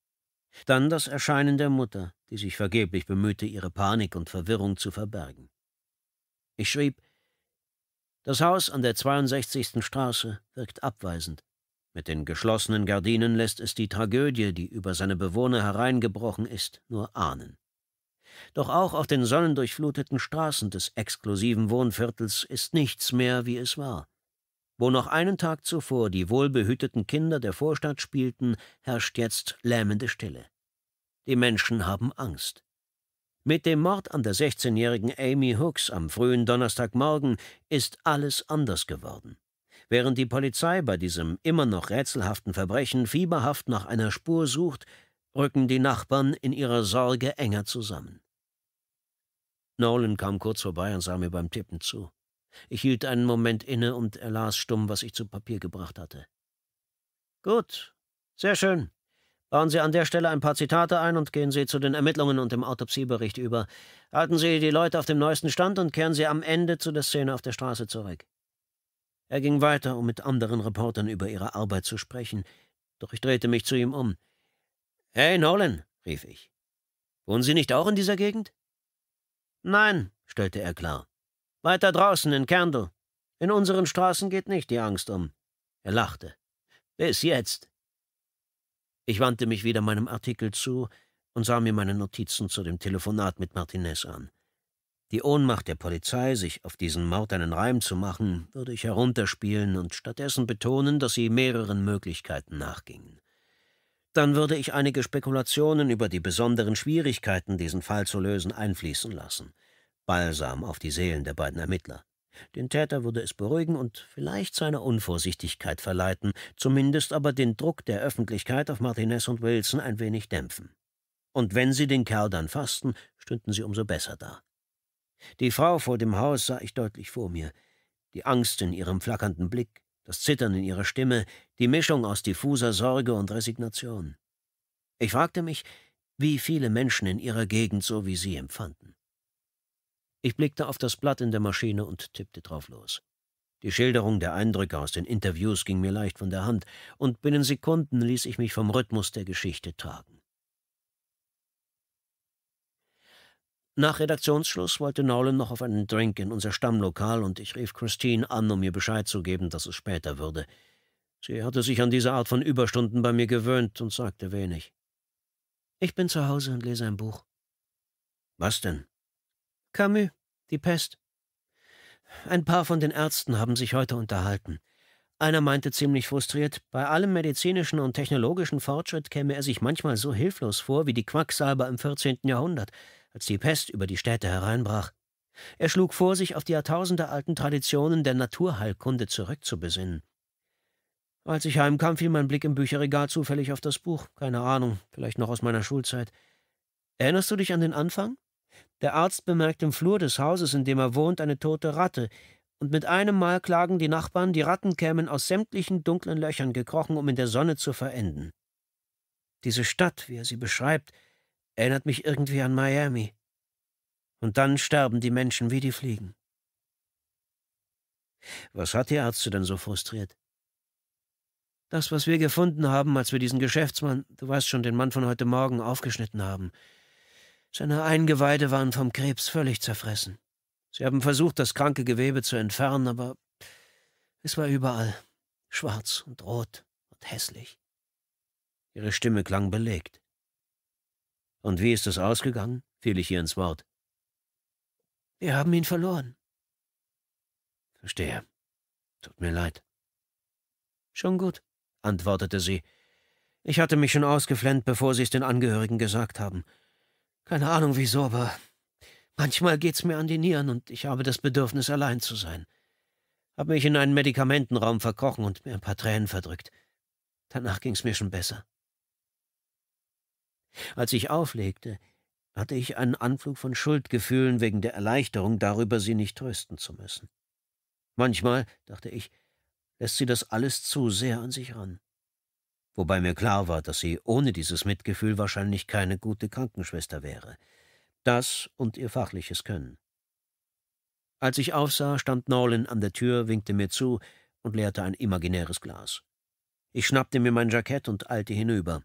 Dann das Erscheinen der Mutter, die sich vergeblich bemühte, ihre Panik und Verwirrung zu verbergen. Ich schrieb, das Haus an der 62. Straße wirkt abweisend. Mit den geschlossenen Gardinen lässt es die Tragödie, die über seine Bewohner hereingebrochen ist, nur ahnen. Doch auch auf den sonnendurchfluteten Straßen des exklusiven Wohnviertels ist nichts mehr, wie es war. Wo noch einen Tag zuvor die wohlbehüteten Kinder der Vorstadt spielten, herrscht jetzt lähmende Stille. Die Menschen haben Angst. Mit dem Mord an der 16-jährigen Amy Hooks am frühen Donnerstagmorgen ist alles anders geworden. Während die Polizei bei diesem immer noch rätselhaften Verbrechen fieberhaft nach einer Spur sucht, rücken die Nachbarn in ihrer Sorge enger zusammen. Nolan kam kurz vorbei und sah mir beim Tippen zu. Ich hielt einen Moment inne und er las stumm, was ich zu Papier gebracht hatte. Gut, sehr schön. Bauen Sie an der Stelle ein paar Zitate ein und gehen Sie zu den Ermittlungen und dem Autopsiebericht über. Halten Sie die Leute auf dem neuesten Stand und kehren Sie am Ende zu der Szene auf der Straße zurück. Er ging weiter, um mit anderen Reportern über ihre Arbeit zu sprechen, doch ich drehte mich zu ihm um. »Hey, Nolan«, rief ich, »wohnen Sie nicht auch in dieser Gegend?« »Nein«, stellte er klar. »Weiter draußen, in Kendall. In unseren Straßen geht nicht die Angst um.« Er lachte. »Bis jetzt.« Ich wandte mich wieder meinem Artikel zu und sah mir meine Notizen zu dem Telefonat mit Martinez an. Die Ohnmacht der Polizei, sich auf diesen Mord einen Reim zu machen, würde ich herunterspielen und stattdessen betonen, dass sie mehreren Möglichkeiten nachgingen. Dann würde ich einige Spekulationen über die besonderen Schwierigkeiten, diesen Fall zu lösen, einfließen lassen. Balsam auf die Seelen der beiden Ermittler. Den Täter würde es beruhigen und vielleicht seiner Unvorsichtigkeit verleiten, zumindest aber den Druck der Öffentlichkeit auf Martinez und Wilson ein wenig dämpfen. Und wenn sie den Kerl dann fassten, stünden sie umso besser da. Die Frau vor dem Haus sah ich deutlich vor mir. Die Angst in ihrem flackernden Blick, das Zittern in ihrer Stimme, die Mischung aus diffuser Sorge und Resignation. Ich fragte mich, wie viele Menschen in ihrer Gegend so wie sie empfanden. Ich blickte auf das Blatt in der Maschine und tippte drauf los. Die Schilderung der Eindrücke aus den Interviews ging mir leicht von der Hand, und binnen Sekunden ließ ich mich vom Rhythmus der Geschichte tragen. Nach Redaktionsschluss wollte Nolan noch auf einen Drink in unser Stammlokal und ich rief Christine an, um ihr Bescheid zu geben, dass es später würde. Sie hatte sich an diese Art von Überstunden bei mir gewöhnt und sagte wenig. Ich bin zu Hause und lese ein Buch. Was denn? Camus, die Pest. Ein paar von den Ärzten haben sich heute unterhalten. Einer meinte ziemlich frustriert, bei allem medizinischen und technologischen Fortschritt käme er sich manchmal so hilflos vor wie die Quacksalber im 14. Jahrhundert als die Pest über die Städte hereinbrach. Er schlug vor, sich auf die jahrtausendealten Traditionen der Naturheilkunde zurückzubesinnen. Als ich heimkam, fiel mein Blick im Bücherregal zufällig auf das Buch. Keine Ahnung, vielleicht noch aus meiner Schulzeit. Erinnerst du dich an den Anfang? Der Arzt bemerkt im Flur des Hauses, in dem er wohnt, eine tote Ratte, und mit einem Mal klagen die Nachbarn, die Ratten kämen aus sämtlichen dunklen Löchern gekrochen, um in der Sonne zu verenden. Diese Stadt, wie er sie beschreibt, Erinnert mich irgendwie an Miami. Und dann sterben die Menschen wie die Fliegen. Was hat die Ärzte denn so frustriert? Das, was wir gefunden haben, als wir diesen Geschäftsmann, du weißt schon, den Mann von heute Morgen, aufgeschnitten haben. Seine Eingeweide waren vom Krebs völlig zerfressen. Sie haben versucht, das kranke Gewebe zu entfernen, aber es war überall schwarz und rot und hässlich. Ihre Stimme klang belegt. Und wie ist es ausgegangen? fiel ich ihr ins Wort. Wir haben ihn verloren. Verstehe. Tut mir leid. Schon gut, antwortete sie. Ich hatte mich schon ausgeflennt, bevor sie es den Angehörigen gesagt haben. Keine Ahnung wieso, aber manchmal geht's mir an die Nieren und ich habe das Bedürfnis, allein zu sein. Hab mich in einen Medikamentenraum verkrochen und mir ein paar Tränen verdrückt. Danach ging's mir schon besser. Als ich auflegte, hatte ich einen Anflug von Schuldgefühlen wegen der Erleichterung darüber, sie nicht trösten zu müssen. Manchmal, dachte ich, lässt sie das alles zu sehr an sich ran. Wobei mir klar war, dass sie ohne dieses Mitgefühl wahrscheinlich keine gute Krankenschwester wäre. Das und ihr fachliches Können. Als ich aufsah, stand Nolan an der Tür, winkte mir zu und leerte ein imaginäres Glas. Ich schnappte mir mein Jackett und eilte hinüber.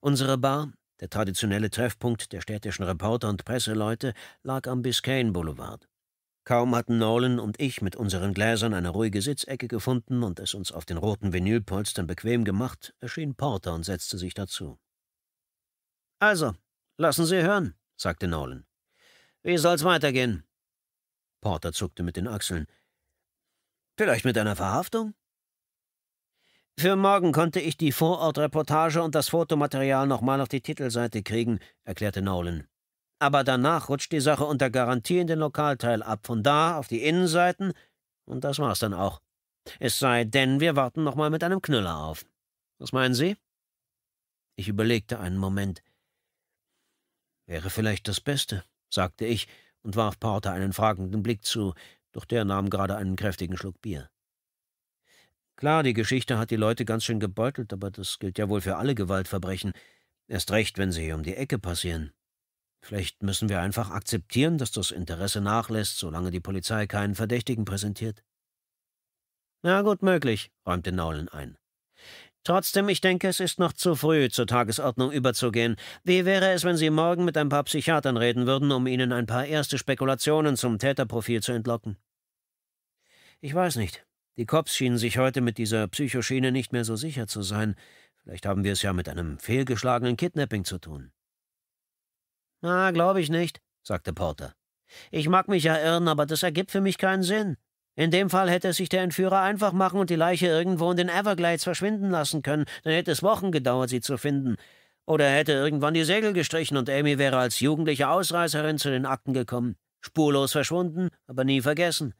Unsere Bar der traditionelle Treffpunkt der städtischen Reporter und Presseleute lag am Biscayne Boulevard. Kaum hatten Nolan und ich mit unseren Gläsern eine ruhige Sitzecke gefunden und es uns auf den roten Vinylpolstern bequem gemacht, erschien Porter und setzte sich dazu. Also, lassen Sie hören, sagte Nolan. Wie soll's weitergehen? Porter zuckte mit den Achseln. Vielleicht mit einer Verhaftung? Für morgen konnte ich die Vorortreportage und das Fotomaterial nochmal auf die Titelseite kriegen, erklärte Nolan. Aber danach rutscht die Sache unter Garantie in den Lokalteil ab, von da auf die Innenseiten, und das war's dann auch. Es sei denn, wir warten nochmal mit einem Knüller auf. Was meinen Sie? Ich überlegte einen Moment. Wäre vielleicht das Beste, sagte ich und warf Porter einen fragenden Blick zu, doch der nahm gerade einen kräftigen Schluck Bier. Klar, die Geschichte hat die Leute ganz schön gebeutelt, aber das gilt ja wohl für alle Gewaltverbrechen. Erst recht, wenn sie um die Ecke passieren. Vielleicht müssen wir einfach akzeptieren, dass das Interesse nachlässt, solange die Polizei keinen Verdächtigen präsentiert. Na gut möglich, räumte Nolan ein. Trotzdem, ich denke, es ist noch zu früh, zur Tagesordnung überzugehen. Wie wäre es, wenn Sie morgen mit ein paar Psychiatern reden würden, um Ihnen ein paar erste Spekulationen zum Täterprofil zu entlocken? Ich weiß nicht. Die Cops schienen sich heute mit dieser Psychoschiene nicht mehr so sicher zu sein. Vielleicht haben wir es ja mit einem fehlgeschlagenen Kidnapping zu tun. Na, glaube ich nicht, sagte Porter. Ich mag mich ja irren, aber das ergibt für mich keinen Sinn. In dem Fall hätte es sich der Entführer einfach machen und die Leiche irgendwo in den Everglades verschwinden lassen können. Dann hätte es Wochen gedauert, sie zu finden. Oder er hätte irgendwann die Segel gestrichen und Amy wäre als jugendliche Ausreißerin zu den Akten gekommen. Spurlos verschwunden, aber nie vergessen.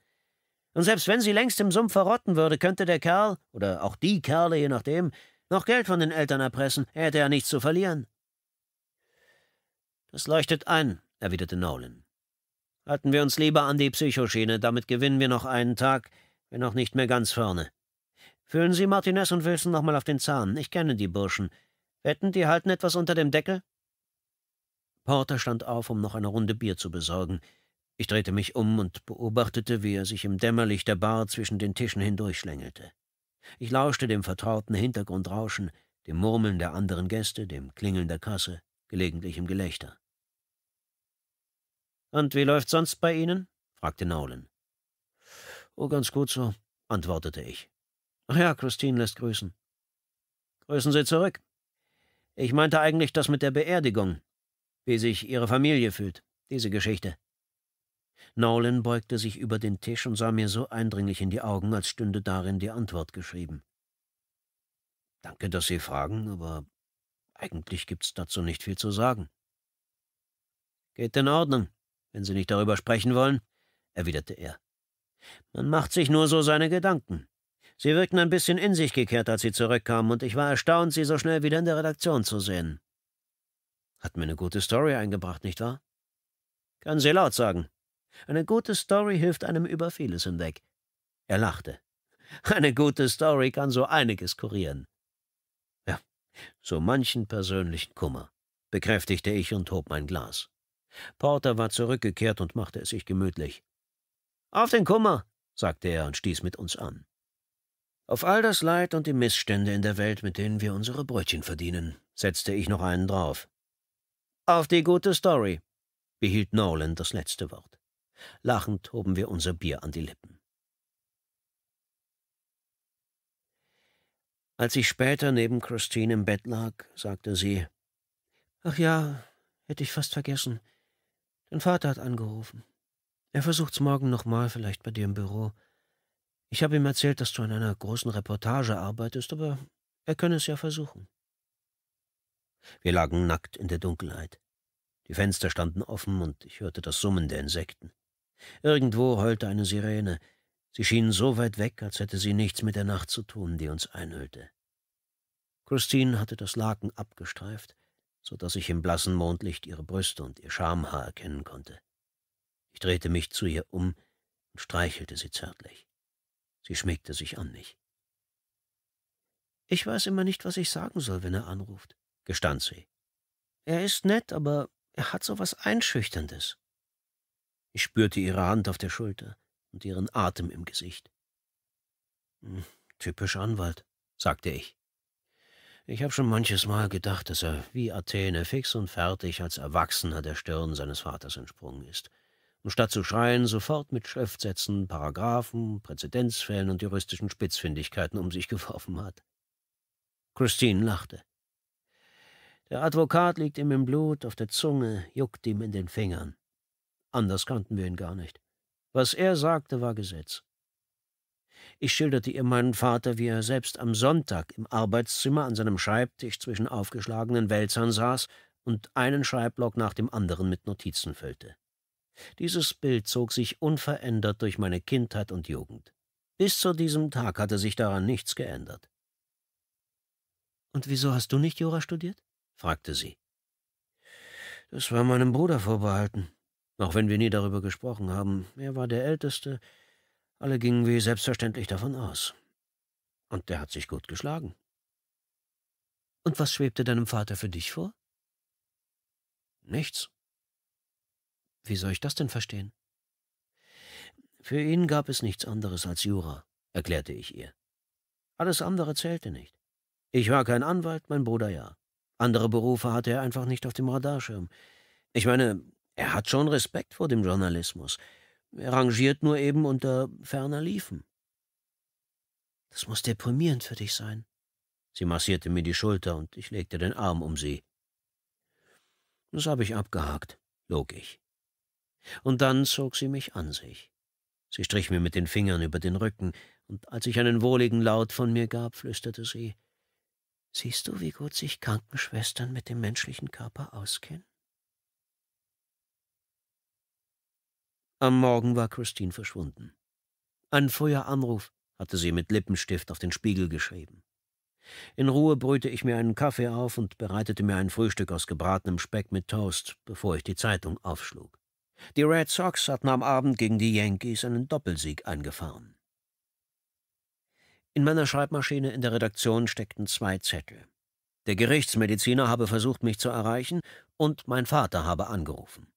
Und selbst wenn sie längst im Sumpf verrotten würde, könnte der Kerl, oder auch die Kerle, je nachdem, noch Geld von den Eltern erpressen. Er hätte ja nichts zu verlieren. Das leuchtet ein, erwiderte Nolan. Halten wir uns lieber an die Psychoschiene, damit gewinnen wir noch einen Tag, wenn auch nicht mehr ganz vorne. Fühlen Sie Martinez und Wilson nochmal auf den Zahn. Ich kenne die Burschen. Wetten, die halten etwas unter dem Deckel? Porter stand auf, um noch eine Runde Bier zu besorgen. Ich drehte mich um und beobachtete, wie er sich im Dämmerlicht der Bar zwischen den Tischen hindurchschlängelte. Ich lauschte dem vertrauten Hintergrundrauschen, dem Murmeln der anderen Gäste, dem Klingeln der Kasse, gelegentlichem Gelächter. »Und wie läuft's sonst bei Ihnen?« fragte Nolan. »Oh, ganz gut so«, antwortete ich. »Ach ja, Christine lässt grüßen.« »Grüßen Sie zurück. Ich meinte eigentlich das mit der Beerdigung, wie sich Ihre Familie fühlt, diese Geschichte.« Nolan beugte sich über den Tisch und sah mir so eindringlich in die Augen, als stünde darin die Antwort geschrieben. Danke, dass Sie fragen, aber eigentlich gibt's dazu nicht viel zu sagen. Geht in Ordnung, wenn Sie nicht darüber sprechen wollen, erwiderte er. Man macht sich nur so seine Gedanken. Sie wirkten ein bisschen in sich gekehrt, als Sie zurückkamen, und ich war erstaunt, Sie so schnell wieder in der Redaktion zu sehen. Hat mir eine gute Story eingebracht, nicht wahr? Können Sie laut sagen. Eine gute Story hilft einem über vieles hinweg. Er lachte. Eine gute Story kann so einiges kurieren. Ja, so manchen persönlichen Kummer, bekräftigte ich und hob mein Glas. Porter war zurückgekehrt und machte es sich gemütlich. Auf den Kummer, sagte er und stieß mit uns an. Auf all das Leid und die Missstände in der Welt, mit denen wir unsere Brötchen verdienen, setzte ich noch einen drauf. Auf die gute Story, behielt Nolan das letzte Wort. Lachend hoben wir unser Bier an die Lippen. Als ich später neben Christine im Bett lag, sagte sie, Ach ja, hätte ich fast vergessen. Dein Vater hat angerufen. Er versucht's morgen nochmal, vielleicht bei dir im Büro. Ich habe ihm erzählt, dass du an einer großen Reportage arbeitest, aber er könne es ja versuchen. Wir lagen nackt in der Dunkelheit. Die Fenster standen offen und ich hörte das Summen der Insekten. Irgendwo heulte eine Sirene. Sie schien so weit weg, als hätte sie nichts mit der Nacht zu tun, die uns einhüllte. Christine hatte das Laken abgestreift, so dass ich im blassen Mondlicht ihre Brüste und ihr Schamhaar erkennen konnte. Ich drehte mich zu ihr um und streichelte sie zärtlich. Sie schmiegte sich an mich. Ich weiß immer nicht, was ich sagen soll, wenn er anruft, gestand sie. Er ist nett, aber er hat so was Einschüchterndes. Ich spürte ihre Hand auf der Schulter und ihren Atem im Gesicht. Hm, Typischer Anwalt, sagte ich. Ich habe schon manches Mal gedacht, dass er wie Athene fix und fertig als Erwachsener der Stirn seines Vaters entsprungen ist und statt zu schreien sofort mit Schriftsätzen, Paragraphen, Präzedenzfällen und juristischen Spitzfindigkeiten um sich geworfen hat. Christine lachte. Der Advokat liegt ihm im Blut, auf der Zunge, juckt ihm in den Fingern. Anders kannten wir ihn gar nicht. Was er sagte, war Gesetz. Ich schilderte ihr meinen Vater, wie er selbst am Sonntag im Arbeitszimmer an seinem Schreibtisch zwischen aufgeschlagenen Wälzern saß und einen Schreibblock nach dem anderen mit Notizen füllte. Dieses Bild zog sich unverändert durch meine Kindheit und Jugend. Bis zu diesem Tag hatte sich daran nichts geändert. Und wieso hast du nicht Jura studiert? fragte sie. Das war meinem Bruder vorbehalten. Auch wenn wir nie darüber gesprochen haben, er war der Älteste, alle gingen wie selbstverständlich davon aus. Und der hat sich gut geschlagen. Und was schwebte deinem Vater für dich vor? Nichts. Wie soll ich das denn verstehen? Für ihn gab es nichts anderes als Jura, erklärte ich ihr. Alles andere zählte nicht. Ich war kein Anwalt, mein Bruder ja. Andere Berufe hatte er einfach nicht auf dem Radarschirm. Ich meine, er hat schon Respekt vor dem Journalismus. Er rangiert nur eben unter ferner Liefen. Das muss deprimierend für dich sein. Sie massierte mir die Schulter und ich legte den Arm um sie. Das habe ich abgehakt, log ich. Und dann zog sie mich an sich. Sie strich mir mit den Fingern über den Rücken, und als ich einen wohligen Laut von mir gab, flüsterte sie Siehst du, wie gut sich Krankenschwestern mit dem menschlichen Körper auskennen? Am Morgen war Christine verschwunden. Ein Feueranruf hatte sie mit Lippenstift auf den Spiegel geschrieben. In Ruhe brühte ich mir einen Kaffee auf und bereitete mir ein Frühstück aus gebratenem Speck mit Toast, bevor ich die Zeitung aufschlug. Die Red Sox hatten am Abend gegen die Yankees einen Doppelsieg eingefahren. In meiner Schreibmaschine in der Redaktion steckten zwei Zettel. Der Gerichtsmediziner habe versucht, mich zu erreichen, und mein Vater habe angerufen.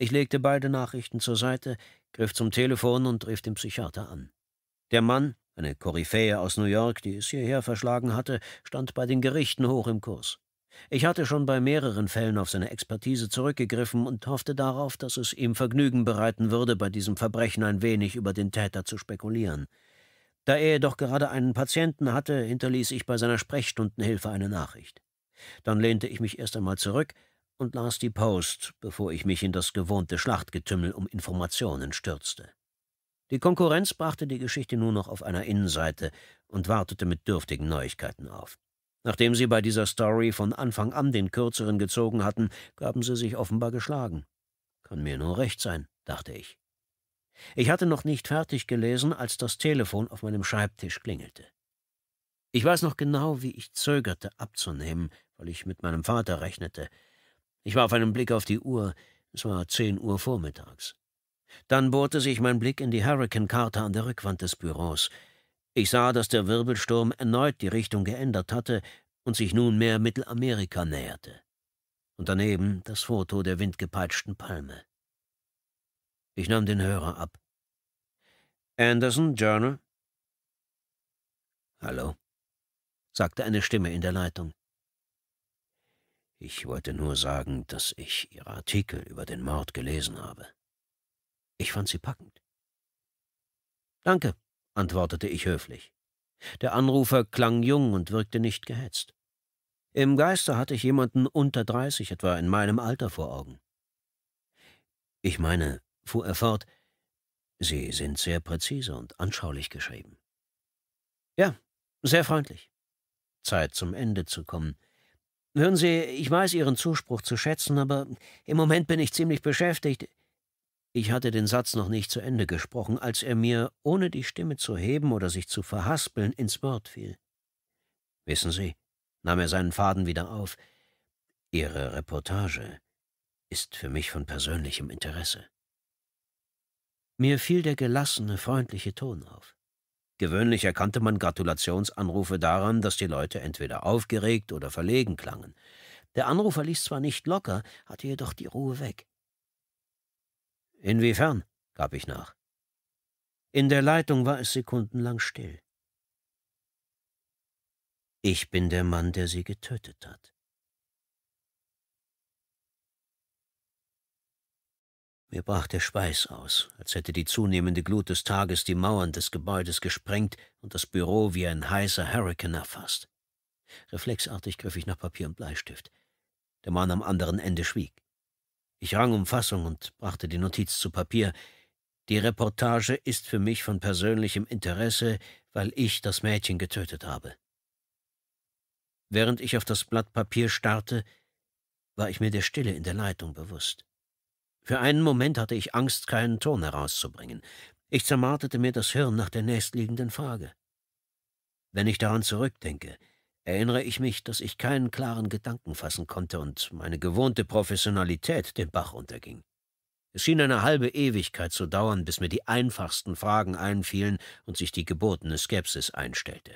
Ich legte beide Nachrichten zur Seite, griff zum Telefon und rief den Psychiater an. Der Mann, eine Koryphäe aus New York, die es hierher verschlagen hatte, stand bei den Gerichten hoch im Kurs. Ich hatte schon bei mehreren Fällen auf seine Expertise zurückgegriffen und hoffte darauf, dass es ihm Vergnügen bereiten würde, bei diesem Verbrechen ein wenig über den Täter zu spekulieren. Da er jedoch gerade einen Patienten hatte, hinterließ ich bei seiner Sprechstundenhilfe eine Nachricht. Dann lehnte ich mich erst einmal zurück, und las die Post, bevor ich mich in das gewohnte Schlachtgetümmel um Informationen stürzte. Die Konkurrenz brachte die Geschichte nur noch auf einer Innenseite und wartete mit dürftigen Neuigkeiten auf. Nachdem sie bei dieser Story von Anfang an den kürzeren gezogen hatten, gaben sie sich offenbar geschlagen. Kann mir nur recht sein, dachte ich. Ich hatte noch nicht fertig gelesen, als das Telefon auf meinem Schreibtisch klingelte. Ich weiß noch genau, wie ich zögerte, abzunehmen, weil ich mit meinem Vater rechnete. Ich warf einen Blick auf die Uhr, es war zehn Uhr vormittags. Dann bohrte sich mein Blick in die Hurricane-Karte an der Rückwand des Büros. Ich sah, dass der Wirbelsturm erneut die Richtung geändert hatte und sich nunmehr Mittelamerika näherte. Und daneben das Foto der windgepeitschten Palme. Ich nahm den Hörer ab. Anderson, Journal? Hallo, sagte eine Stimme in der Leitung. Ich wollte nur sagen, dass ich Ihre Artikel über den Mord gelesen habe. Ich fand sie packend. Danke, antwortete ich höflich. Der Anrufer klang jung und wirkte nicht gehetzt. Im Geiste hatte ich jemanden unter dreißig etwa in meinem Alter vor Augen. Ich meine, fuhr er fort, Sie sind sehr präzise und anschaulich geschrieben. Ja, sehr freundlich. Zeit zum Ende zu kommen. Hören Sie, ich weiß Ihren Zuspruch zu schätzen, aber im Moment bin ich ziemlich beschäftigt. Ich hatte den Satz noch nicht zu Ende gesprochen, als er mir, ohne die Stimme zu heben oder sich zu verhaspeln, ins Wort fiel. Wissen Sie, nahm er seinen Faden wieder auf, Ihre Reportage ist für mich von persönlichem Interesse. Mir fiel der gelassene, freundliche Ton auf. Gewöhnlich erkannte man Gratulationsanrufe daran, dass die Leute entweder aufgeregt oder verlegen klangen. Der Anrufer ließ zwar nicht locker, hatte jedoch die Ruhe weg. Inwiefern? gab ich nach. In der Leitung war es sekundenlang still. Ich bin der Mann, der sie getötet hat. Mir brach der Schweiß aus, als hätte die zunehmende Glut des Tages die Mauern des Gebäudes gesprengt und das Büro wie ein heißer Hurrikan erfasst. Reflexartig griff ich nach Papier und Bleistift. Der Mann am anderen Ende schwieg. Ich rang um Fassung und brachte die Notiz zu Papier. Die Reportage ist für mich von persönlichem Interesse, weil ich das Mädchen getötet habe. Während ich auf das Blatt Papier starrte, war ich mir der Stille in der Leitung bewusst. Für einen Moment hatte ich Angst, keinen Ton herauszubringen. Ich zermartete mir das Hirn nach der nächstliegenden Frage. Wenn ich daran zurückdenke, erinnere ich mich, dass ich keinen klaren Gedanken fassen konnte und meine gewohnte Professionalität den Bach unterging. Es schien eine halbe Ewigkeit zu dauern, bis mir die einfachsten Fragen einfielen und sich die gebotene Skepsis einstellte.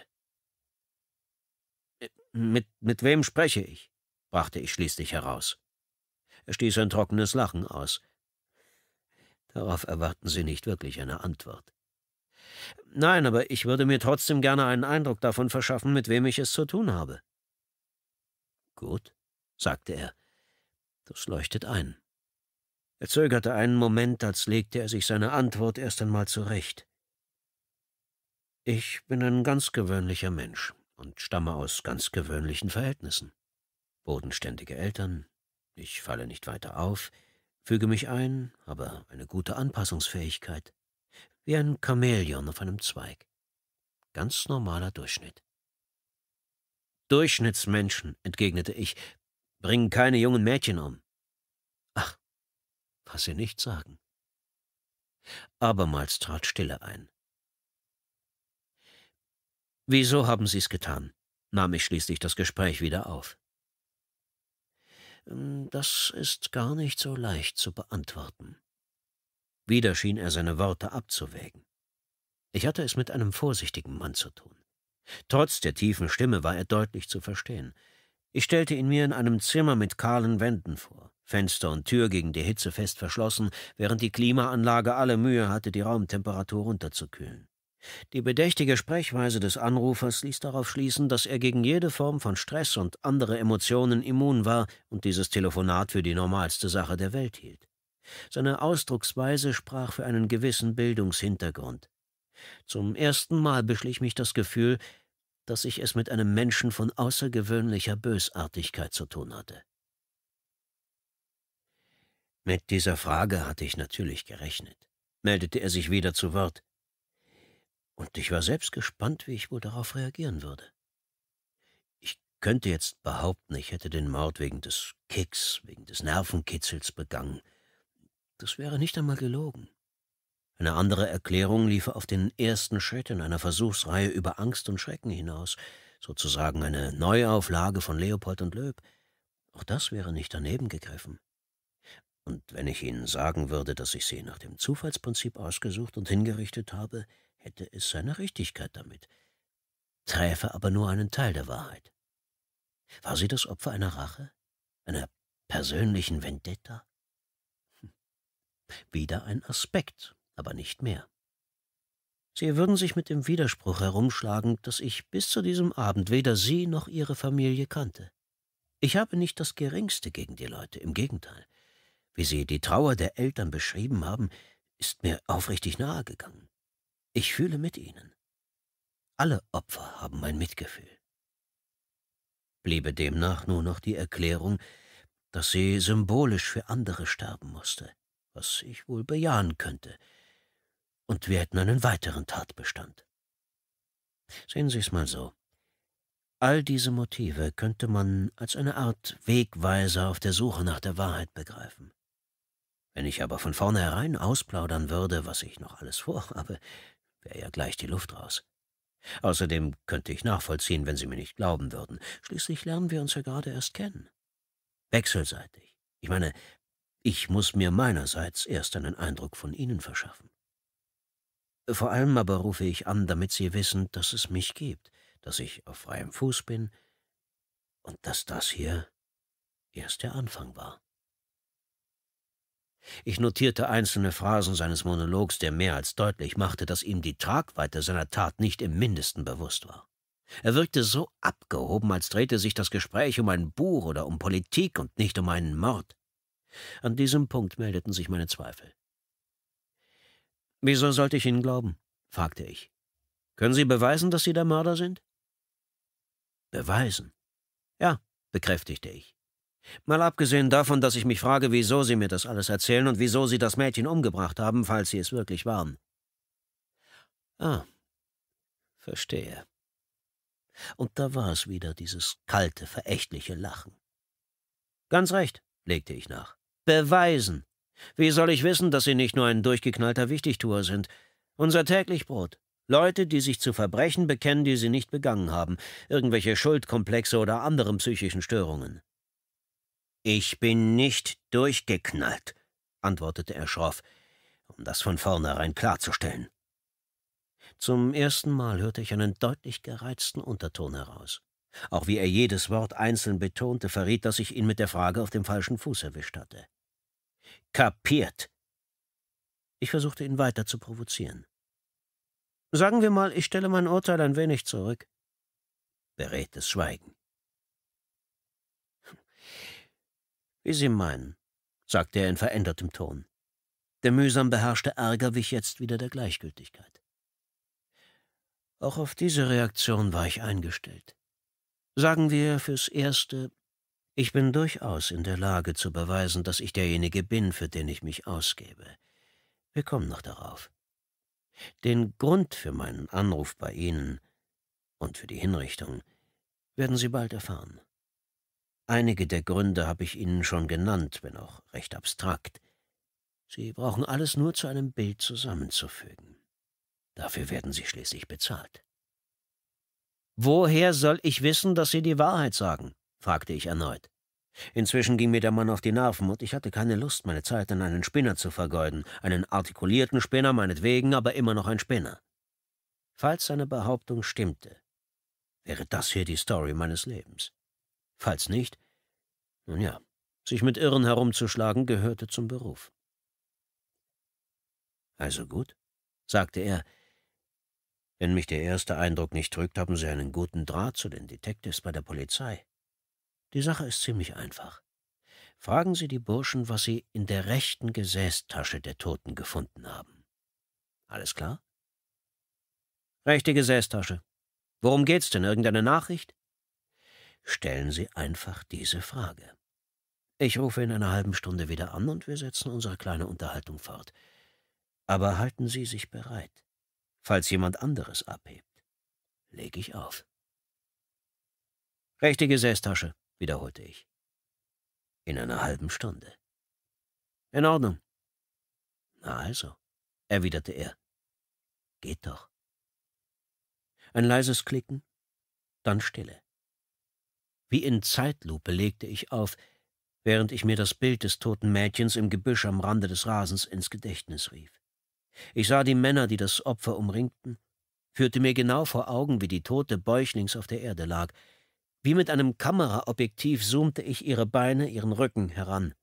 Äh, mit, mit wem spreche ich? brachte ich schließlich heraus. Er stieß ein trockenes Lachen aus. Darauf erwarten Sie nicht wirklich eine Antwort. Nein, aber ich würde mir trotzdem gerne einen Eindruck davon verschaffen, mit wem ich es zu tun habe. Gut, sagte er. Das leuchtet ein. Er zögerte einen Moment, als legte er sich seine Antwort erst einmal zurecht. Ich bin ein ganz gewöhnlicher Mensch und stamme aus ganz gewöhnlichen Verhältnissen. Bodenständige Eltern, ich falle nicht weiter auf, füge mich ein, habe eine gute Anpassungsfähigkeit, wie ein Chamäleon auf einem Zweig. Ganz normaler Durchschnitt. Durchschnittsmenschen, entgegnete ich, bringen keine jungen Mädchen um. Ach, was sie nicht sagen. Abermals trat Stille ein. Wieso haben Sie's getan? nahm ich schließlich das Gespräch wieder auf. Ähm, das ist gar nicht so leicht zu beantworten. Wieder schien er seine Worte abzuwägen. Ich hatte es mit einem vorsichtigen Mann zu tun. Trotz der tiefen Stimme war er deutlich zu verstehen. Ich stellte ihn mir in einem Zimmer mit kahlen Wänden vor, Fenster und Tür gegen die Hitze fest verschlossen, während die Klimaanlage alle Mühe hatte, die Raumtemperatur runterzukühlen. Die bedächtige Sprechweise des Anrufers ließ darauf schließen, dass er gegen jede Form von Stress und andere Emotionen immun war und dieses Telefonat für die normalste Sache der Welt hielt. Seine Ausdrucksweise sprach für einen gewissen Bildungshintergrund. Zum ersten Mal beschlich mich das Gefühl, dass ich es mit einem Menschen von außergewöhnlicher Bösartigkeit zu tun hatte. Mit dieser Frage hatte ich natürlich gerechnet, meldete er sich wieder zu Wort und ich war selbst gespannt, wie ich wohl darauf reagieren würde. Ich könnte jetzt behaupten, ich hätte den Mord wegen des Kicks, wegen des Nervenkitzels begangen. Das wäre nicht einmal gelogen. Eine andere Erklärung liefe auf den ersten Schritt in einer Versuchsreihe über Angst und Schrecken hinaus, sozusagen eine Neuauflage von Leopold und Löb. Auch das wäre nicht daneben gegriffen. Und wenn ich Ihnen sagen würde, dass ich sie nach dem Zufallsprinzip ausgesucht und hingerichtet habe, hätte es seine Richtigkeit damit, träfe aber nur einen Teil der Wahrheit. War sie das Opfer einer Rache, einer persönlichen Vendetta? Hm. Wieder ein Aspekt, aber nicht mehr. Sie würden sich mit dem Widerspruch herumschlagen, dass ich bis zu diesem Abend weder Sie noch Ihre Familie kannte. Ich habe nicht das geringste gegen die Leute, im Gegenteil. Wie Sie die Trauer der Eltern beschrieben haben, ist mir aufrichtig nahegegangen. Ich fühle mit ihnen. Alle Opfer haben mein Mitgefühl. Bliebe demnach nur noch die Erklärung, dass sie symbolisch für andere sterben musste, was ich wohl bejahen könnte, und wir hätten einen weiteren Tatbestand. Sehen Sie es mal so. All diese Motive könnte man als eine Art Wegweiser auf der Suche nach der Wahrheit begreifen. Wenn ich aber von vornherein ausplaudern würde, was ich noch alles vorhabe, wäre ja gleich die Luft raus. Außerdem könnte ich nachvollziehen, wenn Sie mir nicht glauben würden. Schließlich lernen wir uns ja gerade erst kennen. Wechselseitig. Ich meine, ich muss mir meinerseits erst einen Eindruck von Ihnen verschaffen. Vor allem aber rufe ich an, damit Sie wissen, dass es mich gibt, dass ich auf freiem Fuß bin und dass das hier erst der Anfang war. Ich notierte einzelne Phrasen seines Monologs, der mehr als deutlich machte, dass ihm die Tragweite seiner Tat nicht im mindesten bewusst war. Er wirkte so abgehoben, als drehte sich das Gespräch um ein Buch oder um Politik und nicht um einen Mord. An diesem Punkt meldeten sich meine Zweifel. Wieso sollte ich Ihnen glauben? fragte ich. Können Sie beweisen, dass Sie der Mörder sind? Beweisen? Ja, bekräftigte ich. Mal abgesehen davon, dass ich mich frage, wieso Sie mir das alles erzählen und wieso Sie das Mädchen umgebracht haben, falls Sie es wirklich waren. Ah, verstehe. Und da war es wieder, dieses kalte, verächtliche Lachen. Ganz recht, legte ich nach. Beweisen. Wie soll ich wissen, dass Sie nicht nur ein durchgeknallter Wichtigtuer sind? Unser täglich Brot. Leute, die sich zu Verbrechen bekennen, die sie nicht begangen haben, irgendwelche Schuldkomplexe oder anderen psychischen Störungen. Ich bin nicht durchgeknallt, antwortete er schroff, um das von vornherein klarzustellen. Zum ersten Mal hörte ich einen deutlich gereizten Unterton heraus. Auch wie er jedes Wort einzeln betonte, verriet, dass ich ihn mit der Frage auf dem falschen Fuß erwischt hatte. Kapiert! Ich versuchte ihn weiter zu provozieren. Sagen wir mal, ich stelle mein Urteil ein wenig zurück. Beredtes Schweigen. Wie Sie meinen, sagte er in verändertem Ton. Der mühsam beherrschte Ärger wich jetzt wieder der Gleichgültigkeit. Auch auf diese Reaktion war ich eingestellt. Sagen wir fürs Erste, ich bin durchaus in der Lage zu beweisen, dass ich derjenige bin, für den ich mich ausgebe. Wir kommen noch darauf. Den Grund für meinen Anruf bei Ihnen und für die Hinrichtung werden Sie bald erfahren. Einige der Gründe habe ich Ihnen schon genannt, wenn auch recht abstrakt. Sie brauchen alles nur zu einem Bild zusammenzufügen. Dafür werden Sie schließlich bezahlt. Woher soll ich wissen, dass Sie die Wahrheit sagen? fragte ich erneut. Inzwischen ging mir der Mann auf die Nerven, und ich hatte keine Lust, meine Zeit an einen Spinner zu vergeuden, einen artikulierten Spinner meinetwegen, aber immer noch ein Spinner. Falls seine Behauptung stimmte, wäre das hier die Story meines Lebens. Falls nicht, nun ja, sich mit Irren herumzuschlagen gehörte zum Beruf. Also gut, sagte er. Wenn mich der erste Eindruck nicht drückt, haben Sie einen guten Draht zu den Detectives bei der Polizei. Die Sache ist ziemlich einfach. Fragen Sie die Burschen, was sie in der rechten Gesäßtasche der Toten gefunden haben. Alles klar? Rechte Gesäßtasche. Worum geht's denn? Irgendeine Nachricht? stellen Sie einfach diese Frage. Ich rufe in einer halben Stunde wieder an und wir setzen unsere kleine Unterhaltung fort. Aber halten Sie sich bereit, falls jemand anderes abhebt. Leg ich auf. Rechte Gesäßtasche, wiederholte ich. In einer halben Stunde. In Ordnung. Na also, erwiderte er. Geht doch. Ein leises Klicken, dann Stille. Wie in Zeitlupe legte ich auf, während ich mir das Bild des toten Mädchens im Gebüsch am Rande des Rasens ins Gedächtnis rief. Ich sah die Männer, die das Opfer umringten, führte mir genau vor Augen, wie die Tote bäuchlings auf der Erde lag. Wie mit einem Kameraobjektiv zoomte ich ihre Beine, ihren Rücken heran.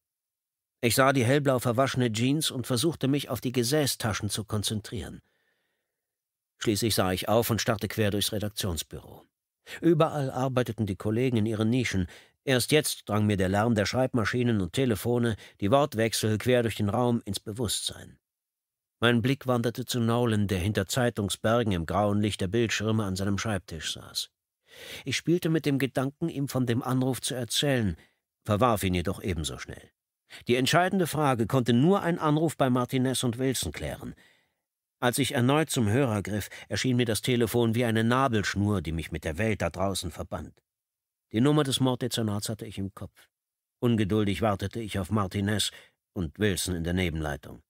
Ich sah die hellblau verwaschene Jeans und versuchte mich auf die Gesäßtaschen zu konzentrieren. Schließlich sah ich auf und starrte quer durchs Redaktionsbüro. Überall arbeiteten die Kollegen in ihren Nischen. Erst jetzt drang mir der Lärm der Schreibmaschinen und Telefone, die Wortwechsel quer durch den Raum ins Bewusstsein. Mein Blick wanderte zu Nolan, der hinter Zeitungsbergen im grauen Licht der Bildschirme an seinem Schreibtisch saß. Ich spielte mit dem Gedanken, ihm von dem Anruf zu erzählen, verwarf ihn jedoch ebenso schnell. Die entscheidende Frage konnte nur ein Anruf bei Martinez und Wilson klären. Als ich erneut zum Hörer griff, erschien mir das Telefon wie eine Nabelschnur, die mich mit der Welt da draußen verband. Die Nummer des Morddezernats hatte ich im Kopf. Ungeduldig wartete ich auf Martinez und Wilson in der Nebenleitung.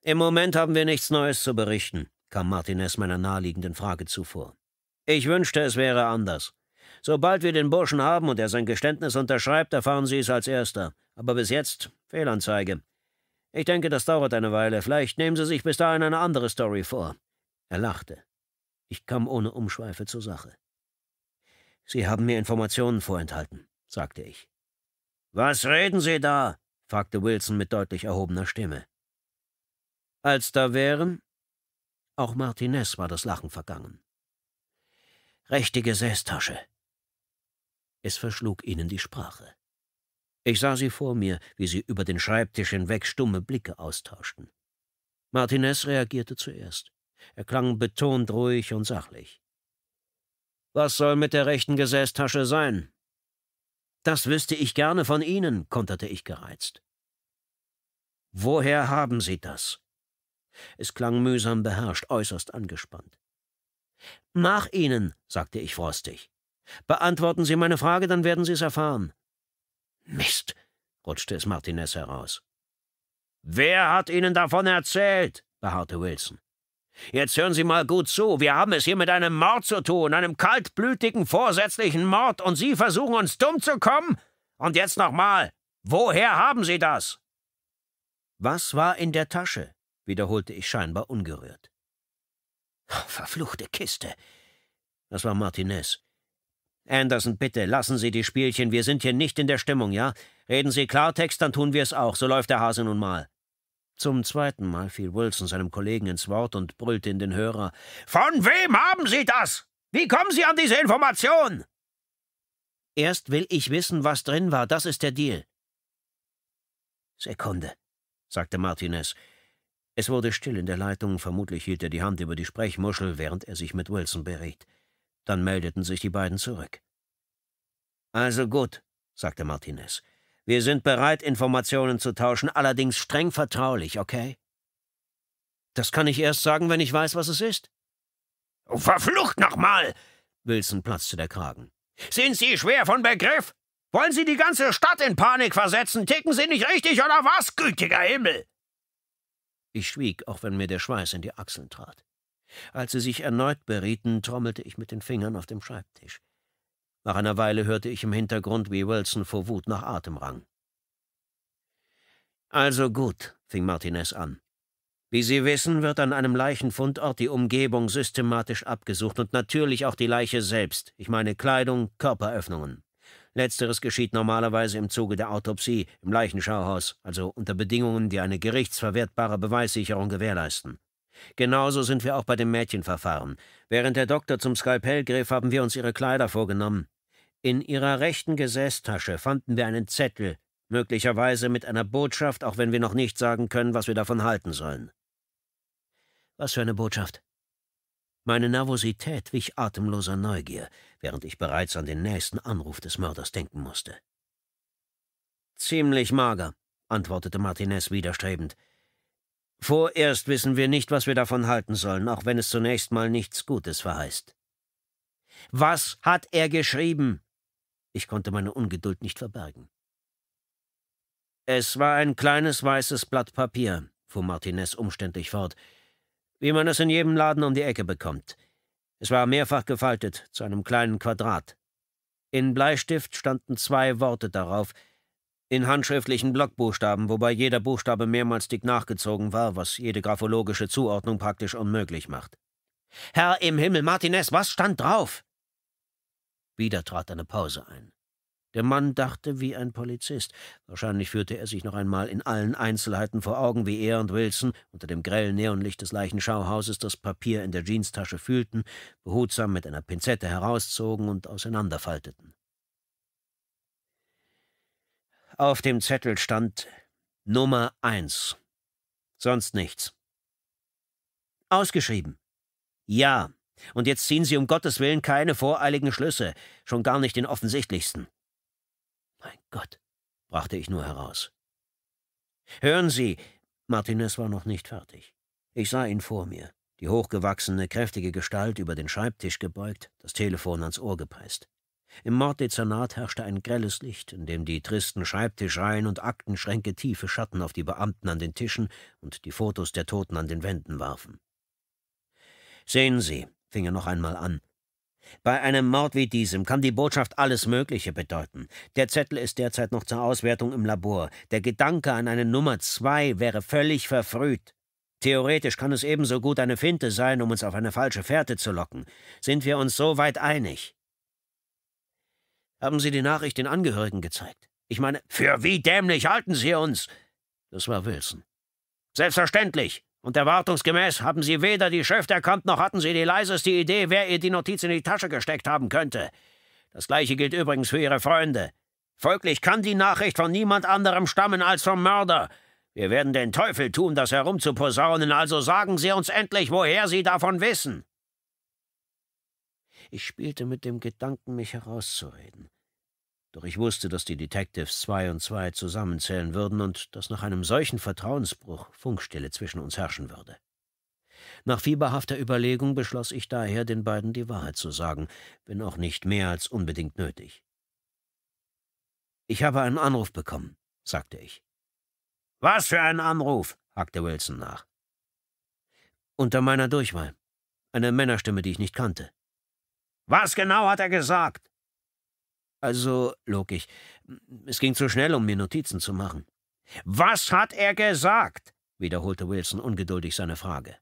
Im Moment haben wir nichts Neues zu berichten, kam Martinez meiner naheliegenden Frage zuvor. Ich wünschte, es wäre anders. Sobald wir den Burschen haben und er sein Geständnis unterschreibt, erfahren Sie es als Erster. Aber bis jetzt Fehlanzeige. Ich denke, das dauert eine Weile. Vielleicht nehmen Sie sich bis dahin eine andere Story vor. Er lachte. Ich kam ohne Umschweife zur Sache. Sie haben mir Informationen vorenthalten, sagte ich. Was reden Sie da? fragte Wilson mit deutlich erhobener Stimme. Als da wären? Auch Martinez war das Lachen vergangen. Rechte Gesäßtasche. Es verschlug ihnen die Sprache. Ich sah sie vor mir, wie sie über den Schreibtisch hinweg stumme Blicke austauschten. Martinez reagierte zuerst. Er klang betont ruhig und sachlich. Was soll mit der rechten Gesäßtasche sein? Das wüsste ich gerne von Ihnen, konterte ich gereizt. Woher haben Sie das? Es klang mühsam beherrscht, äußerst angespannt. Nach Ihnen, sagte ich frostig. Beantworten Sie meine Frage, dann werden Sie es erfahren. Mist, rutschte es Martinez heraus. Wer hat Ihnen davon erzählt? beharrte Wilson. Jetzt hören Sie mal gut zu. Wir haben es hier mit einem Mord zu tun, einem kaltblütigen, vorsätzlichen Mord, und Sie versuchen uns dumm zu kommen? Und jetzt nochmal, woher haben Sie das? Was war in der Tasche? wiederholte ich scheinbar ungerührt. Verfluchte Kiste. Das war Martinez. Anderson, bitte, lassen Sie die Spielchen, wir sind hier nicht in der Stimmung, ja? Reden Sie Klartext, dann tun wir es auch, so läuft der Hase nun mal. Zum zweiten Mal fiel Wilson seinem Kollegen ins Wort und brüllte in den Hörer. Von wem haben Sie das? Wie kommen Sie an diese Information? Erst will ich wissen, was drin war, das ist der Deal. Sekunde, sagte Martinez. Es wurde still in der Leitung, vermutlich hielt er die Hand über die Sprechmuschel, während er sich mit Wilson beriet. Dann meldeten sich die beiden zurück. Also gut, sagte Martinez. Wir sind bereit, Informationen zu tauschen, allerdings streng vertraulich, okay? Das kann ich erst sagen, wenn ich weiß, was es ist. Oh, verflucht nochmal! Wilson platzte der Kragen. Sind Sie schwer von Begriff? Wollen Sie die ganze Stadt in Panik versetzen? Ticken Sie nicht richtig oder was, gütiger Himmel? Ich schwieg, auch wenn mir der Schweiß in die Achseln trat. Als sie sich erneut berieten, trommelte ich mit den Fingern auf dem Schreibtisch. Nach einer Weile hörte ich im Hintergrund, wie Wilson vor Wut nach Atem rang. Also gut, fing Martinez an. Wie Sie wissen, wird an einem Leichenfundort die Umgebung systematisch abgesucht und natürlich auch die Leiche selbst, ich meine Kleidung, Körperöffnungen. Letzteres geschieht normalerweise im Zuge der Autopsie, im Leichenschauhaus, also unter Bedingungen, die eine gerichtsverwertbare Beweissicherung gewährleisten. Genauso sind wir auch bei dem Mädchenverfahren. Während der Doktor zum Skalpell griff, haben wir uns ihre Kleider vorgenommen. In ihrer rechten Gesäßtasche fanden wir einen Zettel, möglicherweise mit einer Botschaft, auch wenn wir noch nicht sagen können, was wir davon halten sollen. Was für eine Botschaft? Meine Nervosität wich atemloser Neugier, während ich bereits an den nächsten Anruf des Mörders denken musste. Ziemlich mager, antwortete Martinez widerstrebend. Vorerst wissen wir nicht, was wir davon halten sollen, auch wenn es zunächst mal nichts Gutes verheißt. Was hat er geschrieben? Ich konnte meine Ungeduld nicht verbergen. Es war ein kleines weißes Blatt Papier, fuhr Martinez umständlich fort, wie man es in jedem Laden um die Ecke bekommt. Es war mehrfach gefaltet, zu einem kleinen Quadrat. In Bleistift standen zwei Worte darauf, in handschriftlichen Blockbuchstaben, wobei jeder Buchstabe mehrmals dick nachgezogen war, was jede graphologische Zuordnung praktisch unmöglich macht. Herr im Himmel, Martinez, was stand drauf? Wieder trat eine Pause ein. Der Mann dachte wie ein Polizist. Wahrscheinlich führte er sich noch einmal in allen Einzelheiten vor Augen, wie er und Wilson unter dem grellen Neonlicht des Leichenschauhauses das Papier in der Jeanstasche fühlten, behutsam mit einer Pinzette herauszogen und auseinanderfalteten. Auf dem Zettel stand Nummer eins. Sonst nichts. Ausgeschrieben. Ja. Und jetzt ziehen Sie um Gottes Willen keine voreiligen Schlüsse, schon gar nicht den offensichtlichsten. Mein Gott, brachte ich nur heraus. Hören Sie, Martinez war noch nicht fertig. Ich sah ihn vor mir, die hochgewachsene, kräftige Gestalt über den Schreibtisch gebeugt, das Telefon ans Ohr gepeist. Im Morddezernat herrschte ein grelles Licht, in dem die tristen Schreibtischreihen und Aktenschränke tiefe Schatten auf die Beamten an den Tischen und die Fotos der Toten an den Wänden warfen. Sehen Sie, fing er noch einmal an, bei einem Mord wie diesem kann die Botschaft alles Mögliche bedeuten. Der Zettel ist derzeit noch zur Auswertung im Labor. Der Gedanke an eine Nummer zwei wäre völlig verfrüht. Theoretisch kann es ebenso gut eine Finte sein, um uns auf eine falsche Fährte zu locken. Sind wir uns so weit einig? haben Sie die Nachricht den Angehörigen gezeigt. Ich meine, für wie dämlich halten Sie uns? Das war Wilson. Selbstverständlich. Und erwartungsgemäß haben Sie weder die Schrift erkannt, noch hatten Sie die leiseste Idee, wer ihr die Notiz in die Tasche gesteckt haben könnte. Das gleiche gilt übrigens für Ihre Freunde. Folglich kann die Nachricht von niemand anderem stammen als vom Mörder. Wir werden den Teufel tun, das herumzuposaunen, also sagen Sie uns endlich, woher Sie davon wissen. Ich spielte mit dem Gedanken, mich herauszureden. Doch ich wusste, dass die Detectives zwei und zwei zusammenzählen würden und dass nach einem solchen Vertrauensbruch Funkstille zwischen uns herrschen würde. Nach fieberhafter Überlegung beschloss ich daher, den beiden die Wahrheit zu sagen, wenn auch nicht mehr als unbedingt nötig. Ich habe einen Anruf bekommen, sagte ich. Was für einen Anruf? hakte Wilson nach. Unter meiner Durchwahl. Eine Männerstimme, die ich nicht kannte. Was genau hat er gesagt? Also, log ich. Es ging zu schnell, um mir Notizen zu machen. Was hat er gesagt? wiederholte Wilson ungeduldig seine Frage.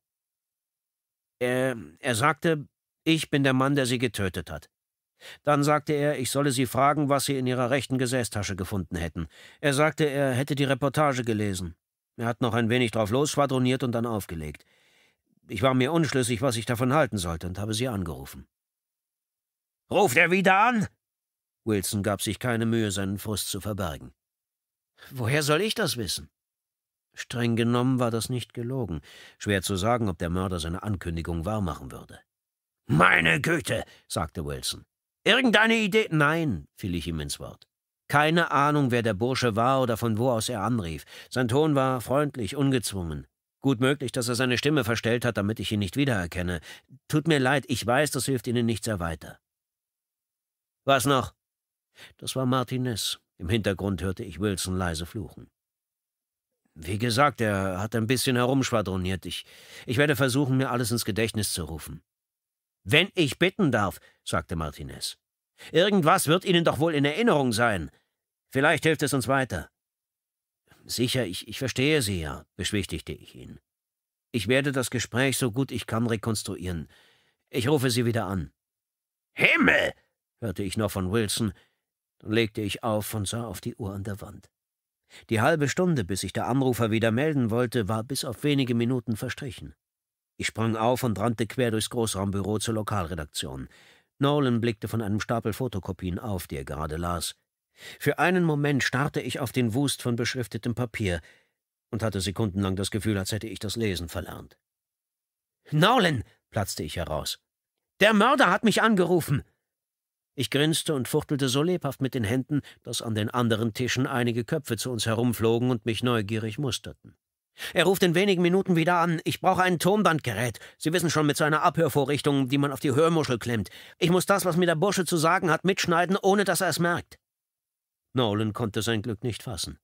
Er, ähm, er sagte, ich bin der Mann, der sie getötet hat. Dann sagte er, ich solle sie fragen, was sie in ihrer rechten Gesäßtasche gefunden hätten. Er sagte, er hätte die Reportage gelesen. Er hat noch ein wenig drauf losschwadroniert und dann aufgelegt. Ich war mir unschlüssig, was ich davon halten sollte, und habe sie angerufen. Ruft er wieder an? Wilson gab sich keine Mühe, seinen Frust zu verbergen. Woher soll ich das wissen? Streng genommen war das nicht gelogen. Schwer zu sagen, ob der Mörder seine Ankündigung wahrmachen würde. Meine Güte, sagte Wilson. Irgendeine Idee? Nein, fiel ich ihm ins Wort. Keine Ahnung, wer der Bursche war oder von wo aus er anrief. Sein Ton war freundlich, ungezwungen. Gut möglich, dass er seine Stimme verstellt hat, damit ich ihn nicht wiedererkenne. Tut mir leid, ich weiß, das hilft Ihnen nicht sehr weiter. Was noch? Das war Martinez. Im Hintergrund hörte ich Wilson leise fluchen. Wie gesagt, er hat ein bisschen herumschwadroniert. Ich, ich werde versuchen, mir alles ins Gedächtnis zu rufen. Wenn ich bitten darf, sagte Martinez. Irgendwas wird Ihnen doch wohl in Erinnerung sein. Vielleicht hilft es uns weiter. Sicher, ich, ich verstehe Sie ja, beschwichtigte ich ihn. Ich werde das Gespräch so gut ich kann rekonstruieren. Ich rufe Sie wieder an. Himmel! hörte ich noch von Wilson, dann legte ich auf und sah auf die Uhr an der Wand. Die halbe Stunde, bis sich der Anrufer wieder melden wollte, war bis auf wenige Minuten verstrichen. Ich sprang auf und rannte quer durchs Großraumbüro zur Lokalredaktion. Nolan blickte von einem Stapel Fotokopien auf, die er gerade las. Für einen Moment starrte ich auf den Wust von beschriftetem Papier und hatte sekundenlang das Gefühl, als hätte ich das Lesen verlernt. Nolan, platzte ich heraus. Der Mörder hat mich angerufen. Ich grinste und fuchtelte so lebhaft mit den Händen, dass an den anderen Tischen einige Köpfe zu uns herumflogen und mich neugierig musterten. Er ruft in wenigen Minuten wieder an. Ich brauche ein Tonbandgerät. Sie wissen schon, mit so einer Abhörvorrichtung, die man auf die Hörmuschel klemmt. Ich muss das, was mir der Bursche zu sagen hat, mitschneiden, ohne dass er es merkt. Nolan konnte sein Glück nicht fassen.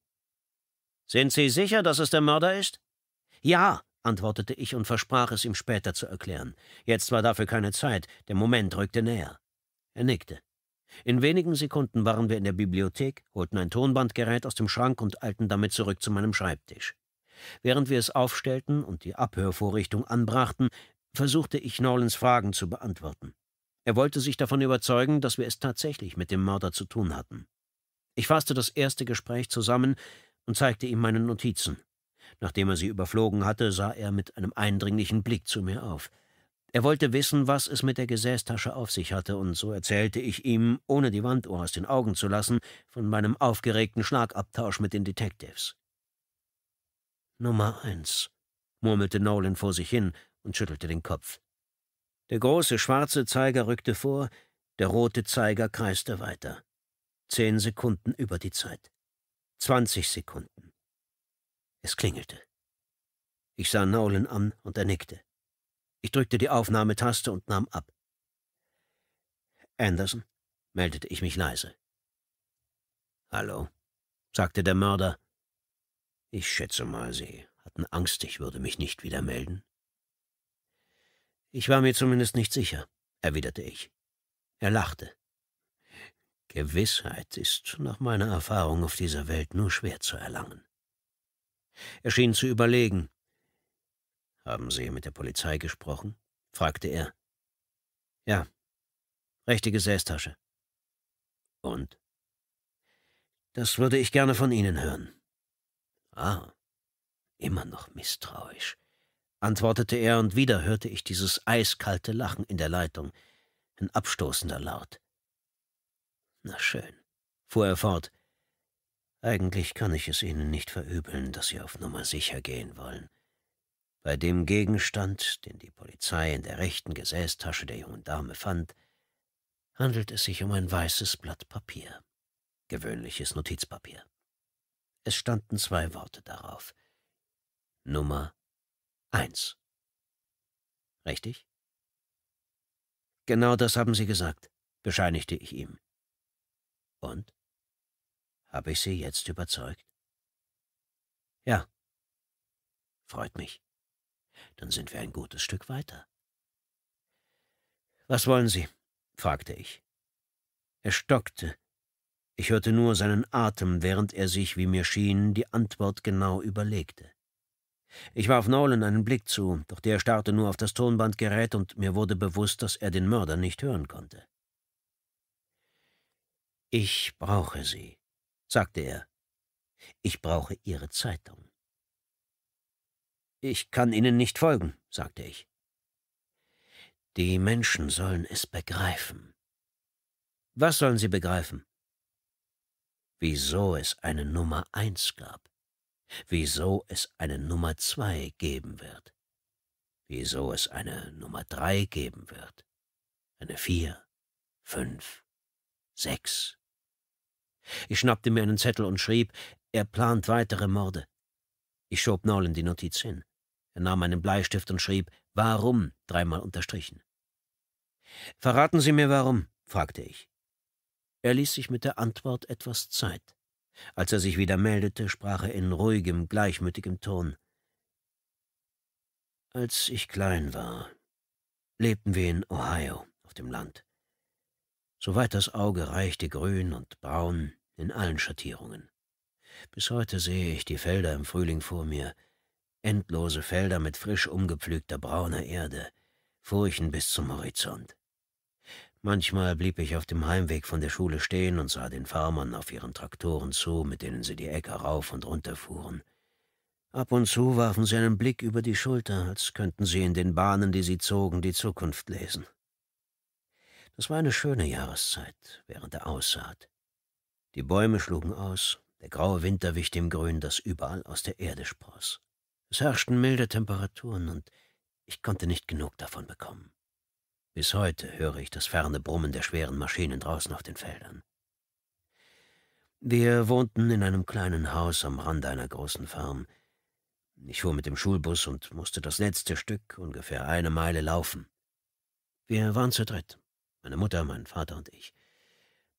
Sind Sie sicher, dass es der Mörder ist? Ja, antwortete ich und versprach es ihm später zu erklären. Jetzt war dafür keine Zeit, der Moment rückte näher. Er nickte. In wenigen Sekunden waren wir in der Bibliothek, holten ein Tonbandgerät aus dem Schrank und eilten damit zurück zu meinem Schreibtisch. Während wir es aufstellten und die Abhörvorrichtung anbrachten, versuchte ich Nolans Fragen zu beantworten. Er wollte sich davon überzeugen, dass wir es tatsächlich mit dem Mörder zu tun hatten. Ich fasste das erste Gespräch zusammen und zeigte ihm meine Notizen. Nachdem er sie überflogen hatte, sah er mit einem eindringlichen Blick zu mir auf. Er wollte wissen, was es mit der Gesäßtasche auf sich hatte, und so erzählte ich ihm, ohne die Wanduhr aus den Augen zu lassen, von meinem aufgeregten Schlagabtausch mit den Detectives. Nummer eins, murmelte Nolan vor sich hin und schüttelte den Kopf. Der große schwarze Zeiger rückte vor, der rote Zeiger kreiste weiter. Zehn Sekunden über die Zeit. Zwanzig Sekunden. Es klingelte. Ich sah Nolan an und er nickte. Ich drückte die Aufnahmetaste und nahm ab. Anderson, meldete ich mich leise. Hallo, sagte der Mörder. Ich schätze mal, Sie hatten Angst, ich würde mich nicht wieder melden. Ich war mir zumindest nicht sicher, erwiderte ich. Er lachte. Gewissheit ist nach meiner Erfahrung auf dieser Welt nur schwer zu erlangen. Er schien zu überlegen, haben Sie mit der Polizei gesprochen? fragte er. Ja. Rechte Gesäßtasche. Und? Das würde ich gerne von Ihnen hören. Ah, immer noch misstrauisch, antwortete er, und wieder hörte ich dieses eiskalte Lachen in der Leitung, ein abstoßender Laut. Na schön, fuhr er fort. Eigentlich kann ich es Ihnen nicht verübeln, dass Sie auf Nummer sicher gehen wollen. Bei dem Gegenstand, den die Polizei in der rechten Gesäßtasche der jungen Dame fand, handelt es sich um ein weißes Blatt Papier, gewöhnliches Notizpapier. Es standen zwei Worte darauf. Nummer eins. Richtig? Genau das haben Sie gesagt, bescheinigte ich ihm. Und? Habe ich Sie jetzt überzeugt? Ja. Freut mich dann sind wir ein gutes Stück weiter. Was wollen Sie? fragte ich. Er stockte. Ich hörte nur seinen Atem, während er sich, wie mir schien, die Antwort genau überlegte. Ich warf Nolan einen Blick zu, doch der starrte nur auf das Tonbandgerät und mir wurde bewusst, dass er den Mörder nicht hören konnte. Ich brauche Sie, sagte er. Ich brauche Ihre Zeitung. Ich kann Ihnen nicht folgen, sagte ich. Die Menschen sollen es begreifen. Was sollen sie begreifen? Wieso es eine Nummer eins gab, wieso es eine Nummer zwei geben wird, wieso es eine Nummer drei geben wird, eine vier, fünf, sechs. Ich schnappte mir einen Zettel und schrieb, er plant weitere Morde. Ich schob Nolan die Notiz hin. Er nahm einen Bleistift und schrieb Warum dreimal unterstrichen. Verraten Sie mir warum, fragte ich. Er ließ sich mit der Antwort etwas Zeit. Als er sich wieder meldete, sprach er in ruhigem, gleichmütigem Ton. Als ich klein war, lebten wir in Ohio auf dem Land. Soweit das Auge reichte, grün und braun in allen Schattierungen. Bis heute sehe ich die Felder im Frühling vor mir, endlose Felder mit frisch umgepflügter brauner Erde, Furchen bis zum Horizont. Manchmal blieb ich auf dem Heimweg von der Schule stehen und sah den Farmern auf ihren Traktoren zu, mit denen sie die Äcker rauf und runter fuhren. Ab und zu warfen sie einen Blick über die Schulter, als könnten sie in den Bahnen, die sie zogen, die Zukunft lesen. Das war eine schöne Jahreszeit während der Aussaat. Die Bäume schlugen aus, der graue Winter wich dem Grün, das überall aus der Erde spross. Es herrschten milde Temperaturen und ich konnte nicht genug davon bekommen. Bis heute höre ich das ferne Brummen der schweren Maschinen draußen auf den Feldern. Wir wohnten in einem kleinen Haus am Rande einer großen Farm. Ich fuhr mit dem Schulbus und musste das letzte Stück, ungefähr eine Meile, laufen. Wir waren zu dritt, meine Mutter, mein Vater und ich.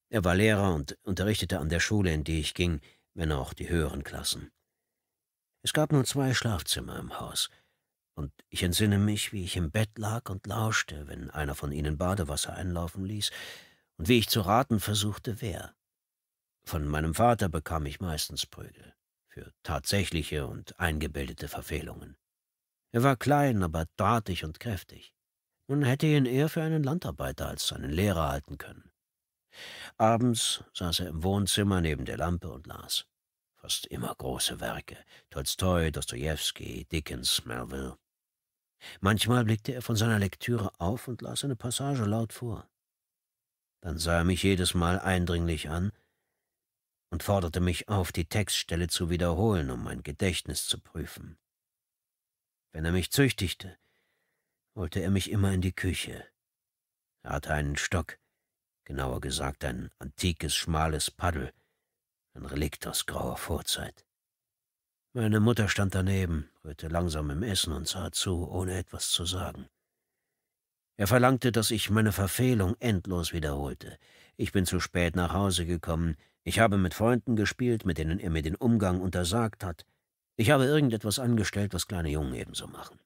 Er war Lehrer und unterrichtete an der Schule, in die ich ging, wenn auch die höheren Klassen. Es gab nur zwei Schlafzimmer im Haus, und ich entsinne mich, wie ich im Bett lag und lauschte, wenn einer von ihnen Badewasser einlaufen ließ, und wie ich zu raten versuchte, wer. Von meinem Vater bekam ich meistens Prügel für tatsächliche und eingebildete Verfehlungen. Er war klein, aber drahtig und kräftig. Man hätte ihn eher für einen Landarbeiter als seinen Lehrer halten können. Abends saß er im Wohnzimmer neben der Lampe und las fast immer große Werke, Tolstoi, Dostoevsky, Dickens, Melville. Manchmal blickte er von seiner Lektüre auf und las eine Passage laut vor. Dann sah er mich jedes Mal eindringlich an und forderte mich auf, die Textstelle zu wiederholen, um mein Gedächtnis zu prüfen. Wenn er mich züchtigte, wollte er mich immer in die Küche. Er hatte einen Stock, genauer gesagt ein antikes, schmales Paddel, ein Relikt aus grauer Vorzeit. Meine Mutter stand daneben, rührte langsam im Essen und sah zu, ohne etwas zu sagen. Er verlangte, dass ich meine Verfehlung endlos wiederholte. Ich bin zu spät nach Hause gekommen, ich habe mit Freunden gespielt, mit denen er mir den Umgang untersagt hat, ich habe irgendetwas angestellt, was kleine Jungen ebenso machen.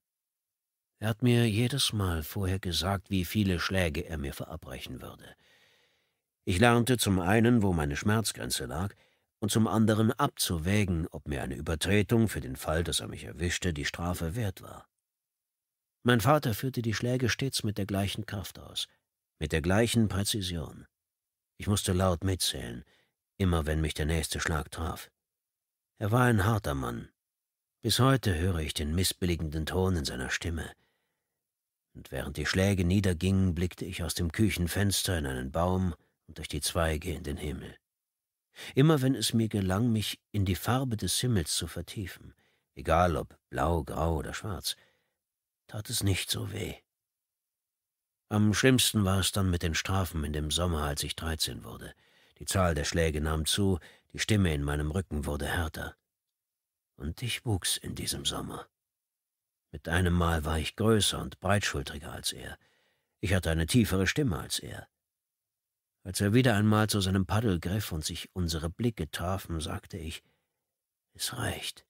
Er hat mir jedes Mal vorher gesagt, wie viele Schläge er mir verabreichen würde. Ich lernte zum einen, wo meine Schmerzgrenze lag, und zum anderen abzuwägen, ob mir eine Übertretung für den Fall, dass er mich erwischte, die Strafe wert war. Mein Vater führte die Schläge stets mit der gleichen Kraft aus, mit der gleichen Präzision. Ich musste laut mitzählen, immer wenn mich der nächste Schlag traf. Er war ein harter Mann. Bis heute höre ich den missbilligenden Ton in seiner Stimme. Und während die Schläge niedergingen, blickte ich aus dem Küchenfenster in einen Baum und durch die Zweige in den Himmel. Immer wenn es mir gelang, mich in die Farbe des Himmels zu vertiefen, egal ob blau, grau oder schwarz, tat es nicht so weh. Am schlimmsten war es dann mit den Strafen in dem Sommer, als ich dreizehn wurde. Die Zahl der Schläge nahm zu, die Stimme in meinem Rücken wurde härter. Und ich wuchs in diesem Sommer. Mit einem Mal war ich größer und breitschultriger als er. Ich hatte eine tiefere Stimme als er. Als er wieder einmal zu seinem Paddel griff und sich unsere Blicke trafen, sagte ich, es reicht.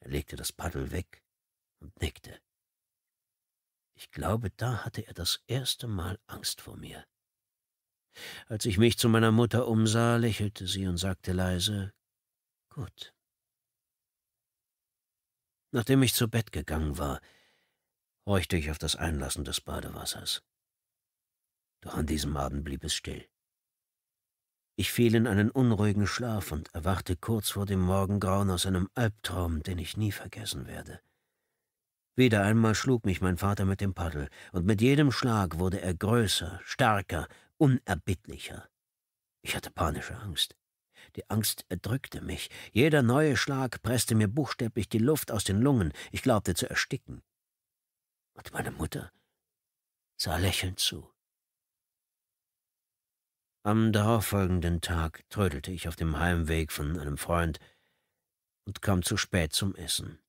Er legte das Paddel weg und nickte. Ich glaube, da hatte er das erste Mal Angst vor mir. Als ich mich zu meiner Mutter umsah, lächelte sie und sagte leise, Gut. Nachdem ich zu Bett gegangen war, horchte ich auf das Einlassen des Badewassers. Doch an diesem Abend blieb es still. Ich fiel in einen unruhigen Schlaf und erwachte kurz vor dem Morgengrauen aus einem Albtraum, den ich nie vergessen werde. Wieder einmal schlug mich mein Vater mit dem Paddel, und mit jedem Schlag wurde er größer, stärker, unerbittlicher. Ich hatte panische Angst. Die Angst erdrückte mich. Jeder neue Schlag presste mir buchstäblich die Luft aus den Lungen. Ich glaubte zu ersticken. Und meine Mutter sah lächelnd zu. Am darauffolgenden Tag trödelte ich auf dem Heimweg von einem Freund und kam zu spät zum Essen.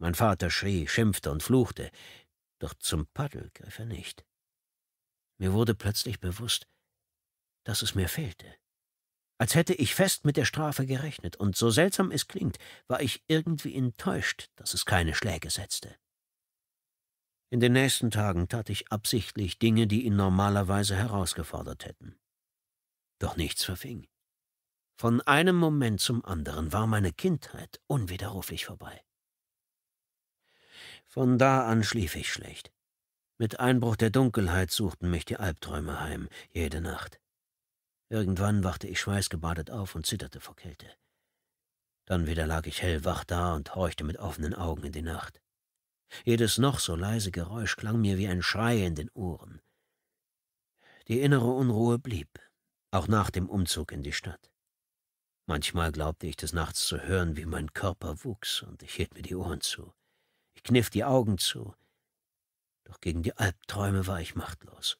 Mein Vater schrie, schimpfte und fluchte, doch zum Paddel griff er nicht. Mir wurde plötzlich bewusst, dass es mir fehlte. Als hätte ich fest mit der Strafe gerechnet, und so seltsam es klingt, war ich irgendwie enttäuscht, dass es keine Schläge setzte. In den nächsten Tagen tat ich absichtlich Dinge, die ihn normalerweise herausgefordert hätten doch nichts verfing. Von einem Moment zum anderen war meine Kindheit unwiderruflich vorbei. Von da an schlief ich schlecht. Mit Einbruch der Dunkelheit suchten mich die Albträume heim, jede Nacht. Irgendwann wachte ich schweißgebadet auf und zitterte vor Kälte. Dann wieder lag ich hellwach da und horchte mit offenen Augen in die Nacht. Jedes noch so leise Geräusch klang mir wie ein Schrei in den Ohren. Die innere Unruhe blieb, auch nach dem Umzug in die Stadt. Manchmal glaubte ich des Nachts zu hören, wie mein Körper wuchs, und ich hielt mir die Ohren zu. Ich kniff die Augen zu, doch gegen die Albträume war ich machtlos.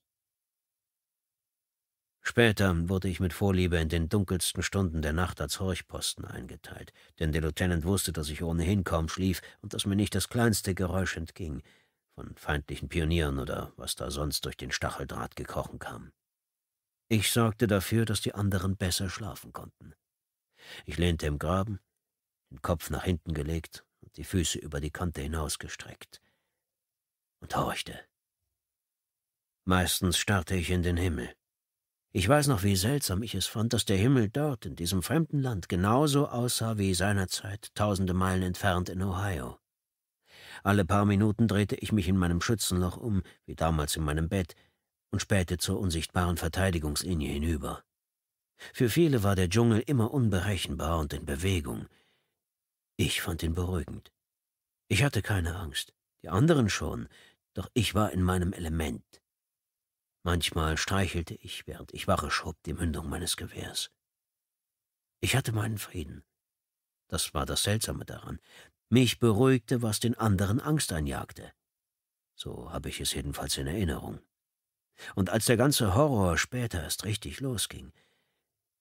Später wurde ich mit Vorliebe in den dunkelsten Stunden der Nacht als Horchposten eingeteilt, denn der Lieutenant wusste, dass ich ohnehin kaum schlief und dass mir nicht das kleinste Geräusch entging von feindlichen Pionieren oder was da sonst durch den Stacheldraht gekrochen kam. Ich sorgte dafür, dass die anderen besser schlafen konnten. Ich lehnte im Graben, den Kopf nach hinten gelegt und die Füße über die Kante hinausgestreckt und horchte. Meistens starrte ich in den Himmel. Ich weiß noch, wie seltsam ich es fand, dass der Himmel dort, in diesem fremden Land, genauso aussah wie seinerzeit, tausende Meilen entfernt in Ohio. Alle paar Minuten drehte ich mich in meinem Schützenloch um, wie damals in meinem Bett, und spähte zur unsichtbaren Verteidigungslinie hinüber. Für viele war der Dschungel immer unberechenbar und in Bewegung. Ich fand ihn beruhigend. Ich hatte keine Angst, die anderen schon, doch ich war in meinem Element. Manchmal streichelte ich, während ich Wache schob, die Mündung meines Gewehrs. Ich hatte meinen Frieden. Das war das Seltsame daran. Mich beruhigte, was den anderen Angst einjagte. So habe ich es jedenfalls in Erinnerung. Und als der ganze Horror später erst richtig losging,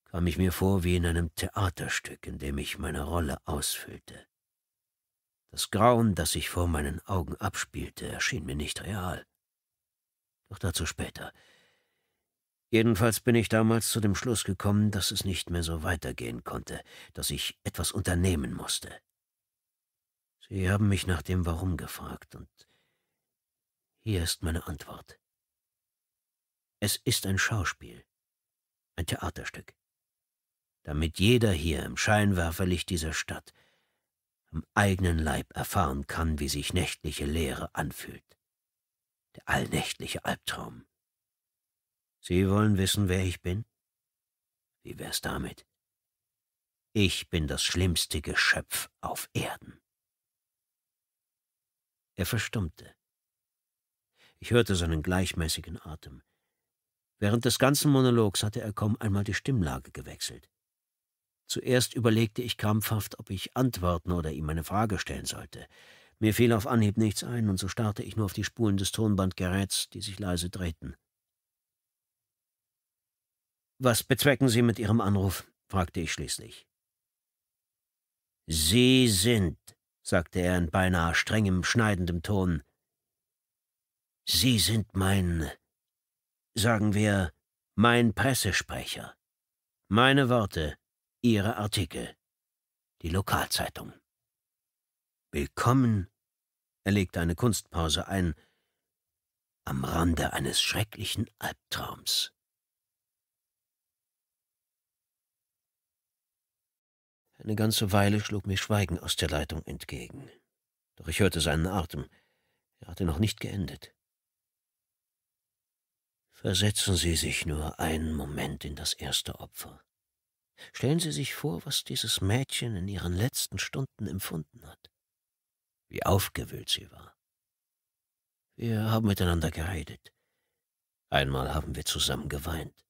kam ich mir vor wie in einem Theaterstück, in dem ich meine Rolle ausfüllte. Das Grauen, das sich vor meinen Augen abspielte, erschien mir nicht real. Doch dazu später. Jedenfalls bin ich damals zu dem Schluss gekommen, dass es nicht mehr so weitergehen konnte, dass ich etwas unternehmen musste. Sie haben mich nach dem Warum gefragt, und hier ist meine Antwort. Es ist ein Schauspiel, ein Theaterstück, damit jeder hier im Scheinwerferlicht dieser Stadt am eigenen Leib erfahren kann, wie sich nächtliche Leere anfühlt, der allnächtliche Albtraum. Sie wollen wissen, wer ich bin? Wie wär's damit? Ich bin das schlimmste Geschöpf auf Erden. Er verstummte. Ich hörte seinen gleichmäßigen Atem. Während des ganzen Monologs hatte er kaum einmal die Stimmlage gewechselt. Zuerst überlegte ich krampfhaft, ob ich antworten oder ihm eine Frage stellen sollte. Mir fiel auf Anhieb nichts ein, und so starrte ich nur auf die Spulen des Tonbandgeräts, die sich leise drehten. Was bezwecken Sie mit Ihrem Anruf? fragte ich schließlich. Sie sind, sagte er in beinahe strengem, schneidendem Ton. Sie sind mein sagen wir, mein Pressesprecher. Meine Worte, Ihre Artikel. Die Lokalzeitung. Willkommen, er legte eine Kunstpause ein, am Rande eines schrecklichen Albtraums. Eine ganze Weile schlug mir Schweigen aus der Leitung entgegen, doch ich hörte seinen Atem. Er hatte noch nicht geendet. Versetzen Sie sich nur einen Moment in das erste Opfer. Stellen Sie sich vor, was dieses Mädchen in ihren letzten Stunden empfunden hat, wie aufgewühlt sie war. Wir haben miteinander geredet. Einmal haben wir zusammen geweint.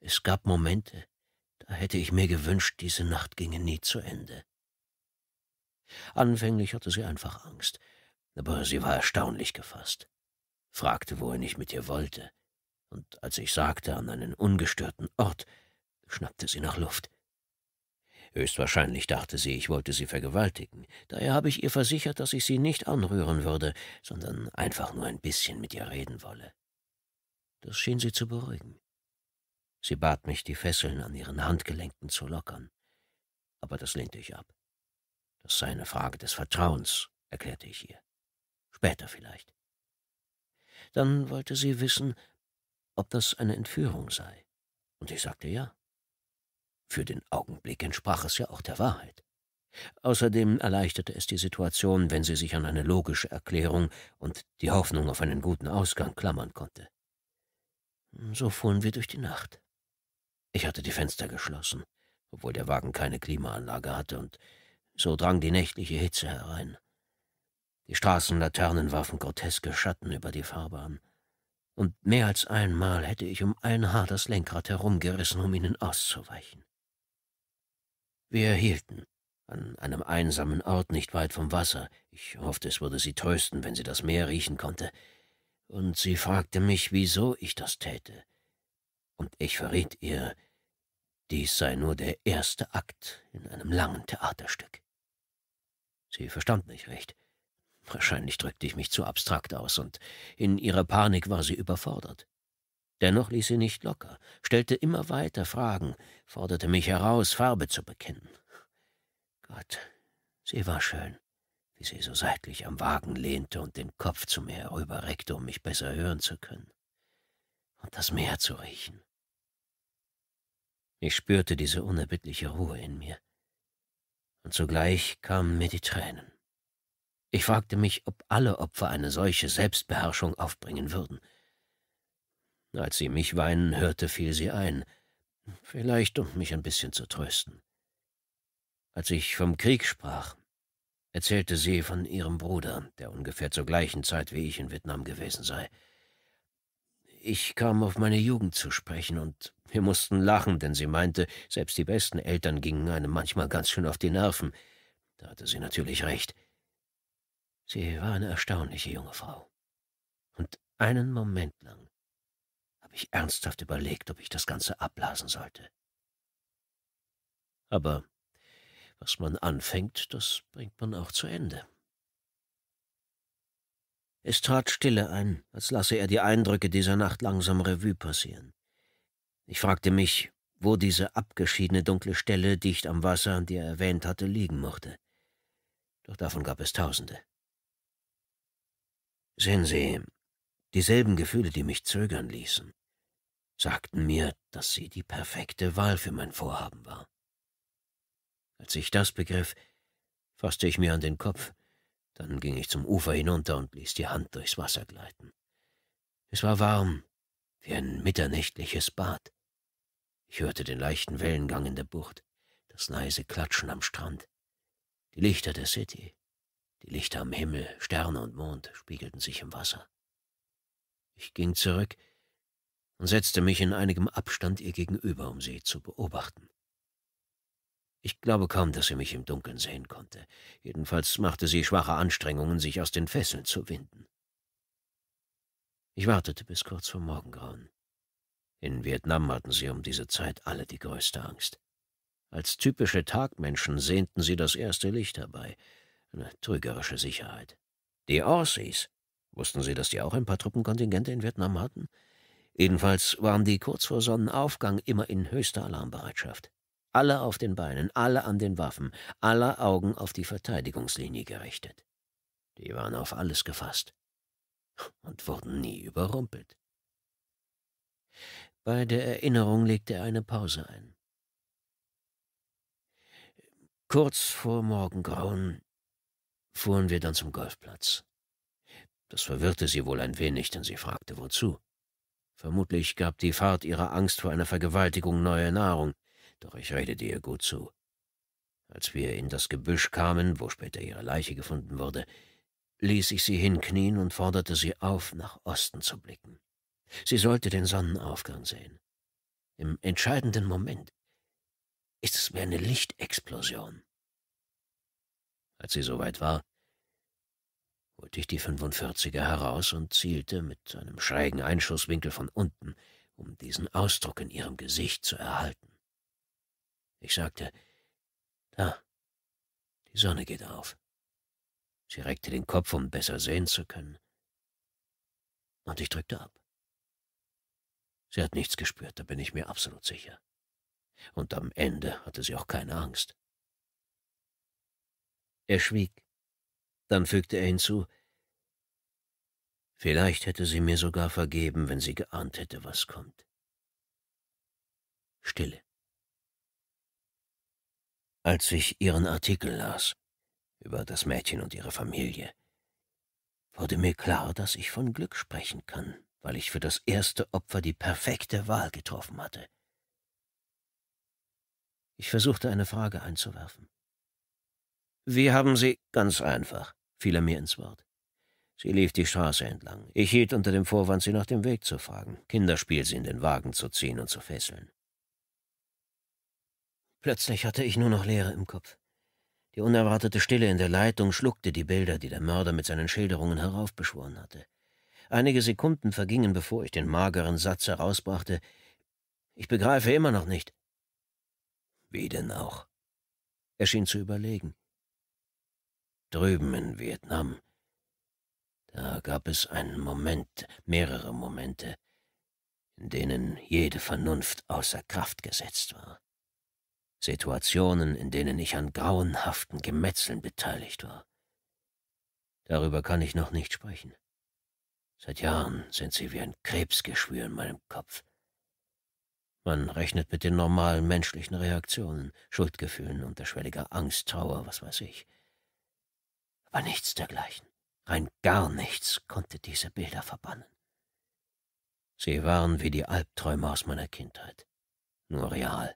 Es gab Momente, da hätte ich mir gewünscht, diese Nacht ginge nie zu Ende. Anfänglich hatte sie einfach Angst, aber sie war erstaunlich gefasst, fragte, wohin ich mit ihr wollte, und als ich sagte, an einen ungestörten Ort, schnappte sie nach Luft. Höchstwahrscheinlich dachte sie, ich wollte sie vergewaltigen. Daher habe ich ihr versichert, dass ich sie nicht anrühren würde, sondern einfach nur ein bisschen mit ihr reden wolle. Das schien sie zu beruhigen. Sie bat mich, die Fesseln an ihren Handgelenken zu lockern. Aber das lehnte ich ab. Das sei eine Frage des Vertrauens, erklärte ich ihr. Später vielleicht. Dann wollte sie wissen, ob das eine Entführung sei. Und ich sagte ja. Für den Augenblick entsprach es ja auch der Wahrheit. Außerdem erleichterte es die Situation, wenn sie sich an eine logische Erklärung und die Hoffnung auf einen guten Ausgang klammern konnte. So fuhren wir durch die Nacht. Ich hatte die Fenster geschlossen, obwohl der Wagen keine Klimaanlage hatte, und so drang die nächtliche Hitze herein. Die Straßenlaternen warfen groteske Schatten über die Fahrbahn und mehr als einmal hätte ich um ein Haar das Lenkrad herumgerissen, um ihnen auszuweichen. Wir hielten an einem einsamen Ort nicht weit vom Wasser. Ich hoffte, es würde sie trösten, wenn sie das Meer riechen konnte. Und sie fragte mich, wieso ich das täte. Und ich verriet ihr, dies sei nur der erste Akt in einem langen Theaterstück. Sie verstand mich recht. Wahrscheinlich drückte ich mich zu abstrakt aus, und in ihrer Panik war sie überfordert. Dennoch ließ sie nicht locker, stellte immer weiter Fragen, forderte mich heraus, Farbe zu bekennen. Gott, sie war schön, wie sie so seitlich am Wagen lehnte und den Kopf zu mir herüberreckte, um mich besser hören zu können und das Meer zu riechen. Ich spürte diese unerbittliche Ruhe in mir, und zugleich kamen mir die Tränen. Ich fragte mich, ob alle Opfer eine solche Selbstbeherrschung aufbringen würden. Als sie mich weinen hörte, fiel sie ein, vielleicht um mich ein bisschen zu trösten. Als ich vom Krieg sprach, erzählte sie von ihrem Bruder, der ungefähr zur gleichen Zeit wie ich in Vietnam gewesen sei. Ich kam auf meine Jugend zu sprechen, und wir mussten lachen, denn sie meinte, selbst die besten Eltern gingen einem manchmal ganz schön auf die Nerven. Da hatte sie natürlich recht. Sie war eine erstaunliche junge Frau. Und einen Moment lang habe ich ernsthaft überlegt, ob ich das Ganze abblasen sollte. Aber was man anfängt, das bringt man auch zu Ende. Es trat Stille ein, als lasse er die Eindrücke dieser Nacht langsam Revue passieren. Ich fragte mich, wo diese abgeschiedene dunkle Stelle dicht am Wasser, die er erwähnt hatte, liegen mochte. Doch davon gab es Tausende. Sehen Sie, dieselben Gefühle, die mich zögern ließen, sagten mir, dass sie die perfekte Wahl für mein Vorhaben war. Als ich das begriff, fasste ich mir an den Kopf, dann ging ich zum Ufer hinunter und ließ die Hand durchs Wasser gleiten. Es war warm, wie ein mitternächtliches Bad. Ich hörte den leichten Wellengang in der Bucht, das leise Klatschen am Strand, die Lichter der City, die Lichter am Himmel, Sterne und Mond spiegelten sich im Wasser. Ich ging zurück und setzte mich in einigem Abstand ihr gegenüber, um sie zu beobachten. Ich glaube kaum, dass sie mich im Dunkeln sehen konnte. Jedenfalls machte sie schwache Anstrengungen, sich aus den Fesseln zu winden. Ich wartete bis kurz vor Morgengrauen. In Vietnam hatten sie um diese Zeit alle die größte Angst. Als typische Tagmenschen sehnten sie das erste Licht herbei, eine trügerische Sicherheit. Die Aussies. Wussten Sie, dass die auch ein paar Truppenkontingente in Vietnam hatten? Jedenfalls waren die kurz vor Sonnenaufgang immer in höchster Alarmbereitschaft. Alle auf den Beinen, alle an den Waffen, aller Augen auf die Verteidigungslinie gerichtet. Die waren auf alles gefasst und wurden nie überrumpelt. Bei der Erinnerung legte er eine Pause ein. Kurz vor Morgengrauen fuhren wir dann zum Golfplatz. Das verwirrte sie wohl ein wenig, denn sie fragte, wozu. Vermutlich gab die Fahrt ihrer Angst vor einer Vergewaltigung neue Nahrung, doch ich redete ihr gut zu. Als wir in das Gebüsch kamen, wo später ihre Leiche gefunden wurde, ließ ich sie hinknien und forderte sie auf, nach Osten zu blicken. Sie sollte den Sonnenaufgang sehen. Im entscheidenden Moment ist es wie eine Lichtexplosion. Als sie soweit war, holte ich die 45er heraus und zielte mit einem schrägen Einschusswinkel von unten, um diesen Ausdruck in ihrem Gesicht zu erhalten. Ich sagte, da, die Sonne geht auf. Sie reckte den Kopf, um besser sehen zu können, und ich drückte ab. Sie hat nichts gespürt, da bin ich mir absolut sicher. Und am Ende hatte sie auch keine Angst. Er schwieg. Dann fügte er hinzu, Vielleicht hätte sie mir sogar vergeben, wenn sie geahnt hätte, was kommt. Stille. Als ich ihren Artikel las über das Mädchen und ihre Familie, wurde mir klar, dass ich von Glück sprechen kann, weil ich für das erste Opfer die perfekte Wahl getroffen hatte. Ich versuchte eine Frage einzuwerfen. Wie haben Sie? Ganz einfach, fiel er mir ins Wort. Sie lief die Straße entlang. Ich hielt unter dem Vorwand, sie nach dem Weg zu fragen. Kinderspiel, sie in den Wagen zu ziehen und zu fesseln. Plötzlich hatte ich nur noch Leere im Kopf. Die unerwartete Stille in der Leitung schluckte die Bilder, die der Mörder mit seinen Schilderungen heraufbeschworen hatte. Einige Sekunden vergingen, bevor ich den mageren Satz herausbrachte. Ich begreife immer noch nicht. Wie denn auch? Er schien zu überlegen drüben in Vietnam. Da gab es einen Moment, mehrere Momente, in denen jede Vernunft außer Kraft gesetzt war. Situationen, in denen ich an grauenhaften Gemetzeln beteiligt war. Darüber kann ich noch nicht sprechen. Seit Jahren sind sie wie ein Krebsgeschwür in meinem Kopf. Man rechnet mit den normalen menschlichen Reaktionen, Schuldgefühlen, unterschwelliger Angst, Trauer, was weiß ich war nichts dergleichen. Rein gar nichts konnte diese Bilder verbannen. Sie waren wie die Albträume aus meiner Kindheit, nur real.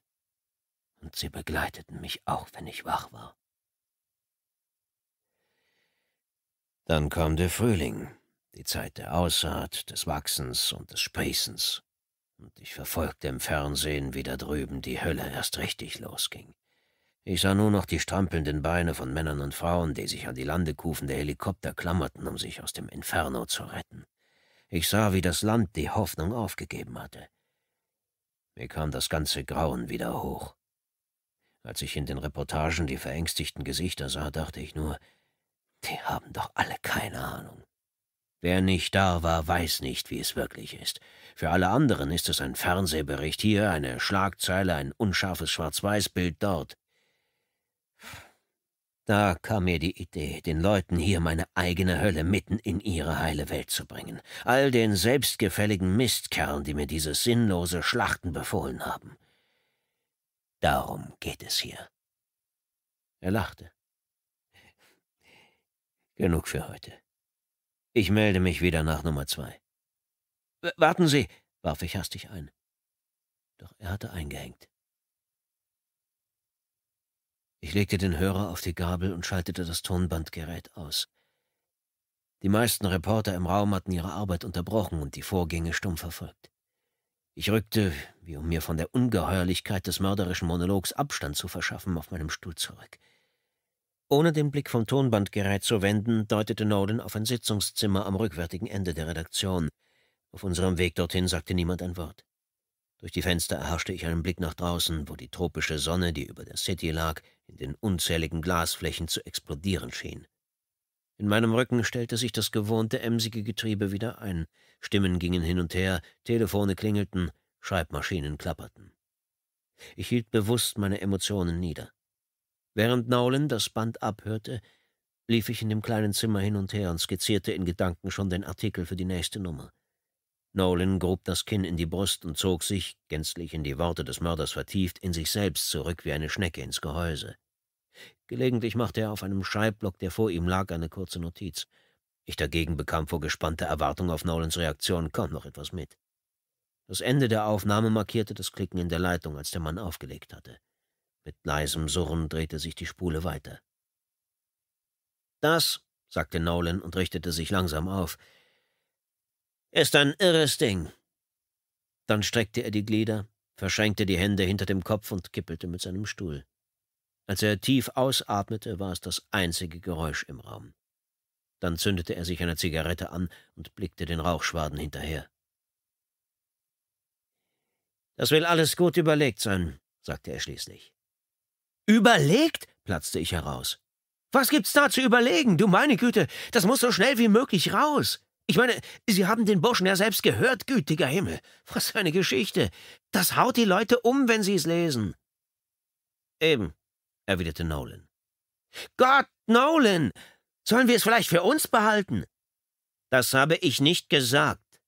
Und sie begleiteten mich auch, wenn ich wach war. Dann kam der Frühling, die Zeit der Aussaat, des Wachsens und des Sprießens. Und ich verfolgte im Fernsehen, wie da drüben die Hölle erst richtig losging. Ich sah nur noch die strampelnden Beine von Männern und Frauen, die sich an die Landekufen der Helikopter klammerten, um sich aus dem Inferno zu retten. Ich sah, wie das Land die Hoffnung aufgegeben hatte. Mir kam das ganze Grauen wieder hoch. Als ich in den Reportagen die verängstigten Gesichter sah, dachte ich nur, die haben doch alle keine Ahnung. Wer nicht da war, weiß nicht, wie es wirklich ist. Für alle anderen ist es ein Fernsehbericht hier, eine Schlagzeile, ein unscharfes Schwarz-Weiß-Bild dort. Da kam mir die Idee, den Leuten hier meine eigene Hölle mitten in ihre heile Welt zu bringen. All den selbstgefälligen Mistkerlen, die mir dieses sinnlose Schlachten befohlen haben. Darum geht es hier. Er lachte. Genug für heute. Ich melde mich wieder nach Nummer zwei. W warten Sie, warf ich hastig ein. Doch er hatte eingehängt. Ich legte den Hörer auf die Gabel und schaltete das Tonbandgerät aus. Die meisten Reporter im Raum hatten ihre Arbeit unterbrochen und die Vorgänge stumm verfolgt. Ich rückte, wie um mir von der Ungeheuerlichkeit des mörderischen Monologs Abstand zu verschaffen, auf meinem Stuhl zurück. Ohne den Blick vom Tonbandgerät zu wenden, deutete Nolan auf ein Sitzungszimmer am rückwärtigen Ende der Redaktion. Auf unserem Weg dorthin sagte niemand ein Wort. Durch die Fenster erhaschte ich einen Blick nach draußen, wo die tropische Sonne, die über der City lag, in den unzähligen Glasflächen zu explodieren schien. In meinem Rücken stellte sich das gewohnte emsige Getriebe wieder ein. Stimmen gingen hin und her, Telefone klingelten, Schreibmaschinen klapperten. Ich hielt bewusst meine Emotionen nieder. Während Nolan das Band abhörte, lief ich in dem kleinen Zimmer hin und her und skizzierte in Gedanken schon den Artikel für die nächste Nummer. Nolan grub das Kinn in die Brust und zog sich, gänzlich in die Worte des Mörders vertieft, in sich selbst zurück wie eine Schnecke ins Gehäuse. Gelegentlich machte er auf einem Schreibblock, der vor ihm lag, eine kurze Notiz. Ich dagegen bekam vor gespannter Erwartung auf Nolans Reaktion kaum noch etwas mit. Das Ende der Aufnahme markierte das Klicken in der Leitung, als der Mann aufgelegt hatte. Mit leisem Surren drehte sich die Spule weiter. Das, sagte Nolan und richtete sich langsam auf, ist ein irres Ding. Dann streckte er die Glieder, verschränkte die Hände hinter dem Kopf und kippelte mit seinem Stuhl. Als er tief ausatmete, war es das einzige Geräusch im Raum. Dann zündete er sich eine Zigarette an und blickte den Rauchschwaden hinterher. Das will alles gut überlegt sein, sagte er schließlich. Überlegt? platzte ich heraus. Was gibt's da zu überlegen? Du meine Güte, das muss so schnell wie möglich raus. Ich meine, Sie haben den Burschen ja selbst gehört, gütiger Himmel. Was für eine Geschichte. Das haut die Leute um, wenn sie es lesen. Eben, erwiderte Nolan. Gott, Nolan! Sollen wir es vielleicht für uns behalten? Das habe ich nicht gesagt.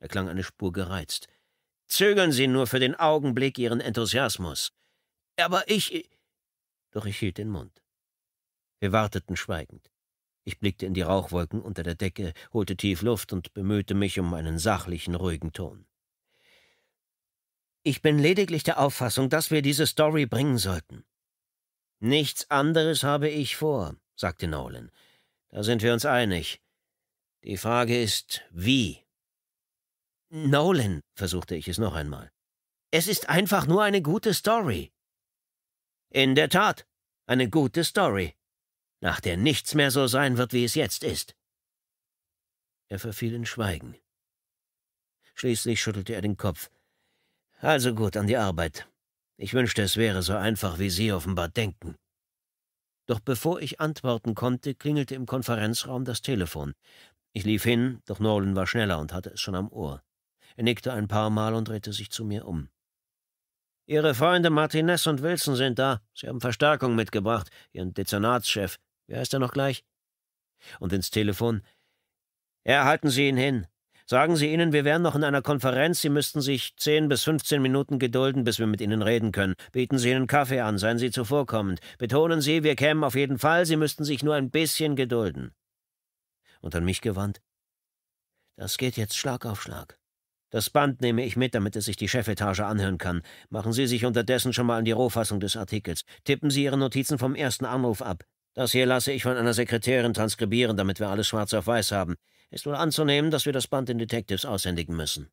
Er klang eine Spur gereizt. Zögern Sie nur für den Augenblick Ihren Enthusiasmus. Aber ich. Doch ich hielt den Mund. Wir warteten schweigend. Ich blickte in die Rauchwolken unter der Decke, holte tief Luft und bemühte mich um einen sachlichen, ruhigen Ton. Ich bin lediglich der Auffassung, dass wir diese Story bringen sollten. Nichts anderes habe ich vor, sagte Nolan. Da sind wir uns einig. Die Frage ist, wie? Nolan, versuchte ich es noch einmal. Es ist einfach nur eine gute Story. In der Tat, eine gute Story, nach der nichts mehr so sein wird, wie es jetzt ist. Er verfiel in Schweigen. Schließlich schüttelte er den Kopf. Also gut, an die Arbeit. Ich wünschte, es wäre so einfach, wie Sie offenbar denken. Doch bevor ich antworten konnte, klingelte im Konferenzraum das Telefon. Ich lief hin, doch Nolan war schneller und hatte es schon am Ohr. Er nickte ein paar Mal und drehte sich zu mir um. Ihre Freunde Martinez und Wilson sind da. Sie haben Verstärkung mitgebracht, Ihren Dezernatschef. Wer ist da noch gleich? Und ins Telefon. Ja, halten Sie ihn hin. Sagen Sie ihnen, wir wären noch in einer Konferenz, Sie müssten sich zehn bis fünfzehn Minuten gedulden, bis wir mit Ihnen reden können. Bieten Sie ihnen Kaffee an, seien Sie zuvorkommend. Betonen Sie, wir kämen auf jeden Fall, Sie müssten sich nur ein bisschen gedulden. Und an mich gewandt. Das geht jetzt Schlag auf Schlag. Das Band nehme ich mit, damit es sich die Chefetage anhören kann. Machen Sie sich unterdessen schon mal an die Rohfassung des Artikels. Tippen Sie Ihre Notizen vom ersten Anruf ab. Das hier lasse ich von einer Sekretärin transkribieren, damit wir alles schwarz auf weiß haben. Ist wohl anzunehmen, dass wir das Band den Detectives aushändigen müssen.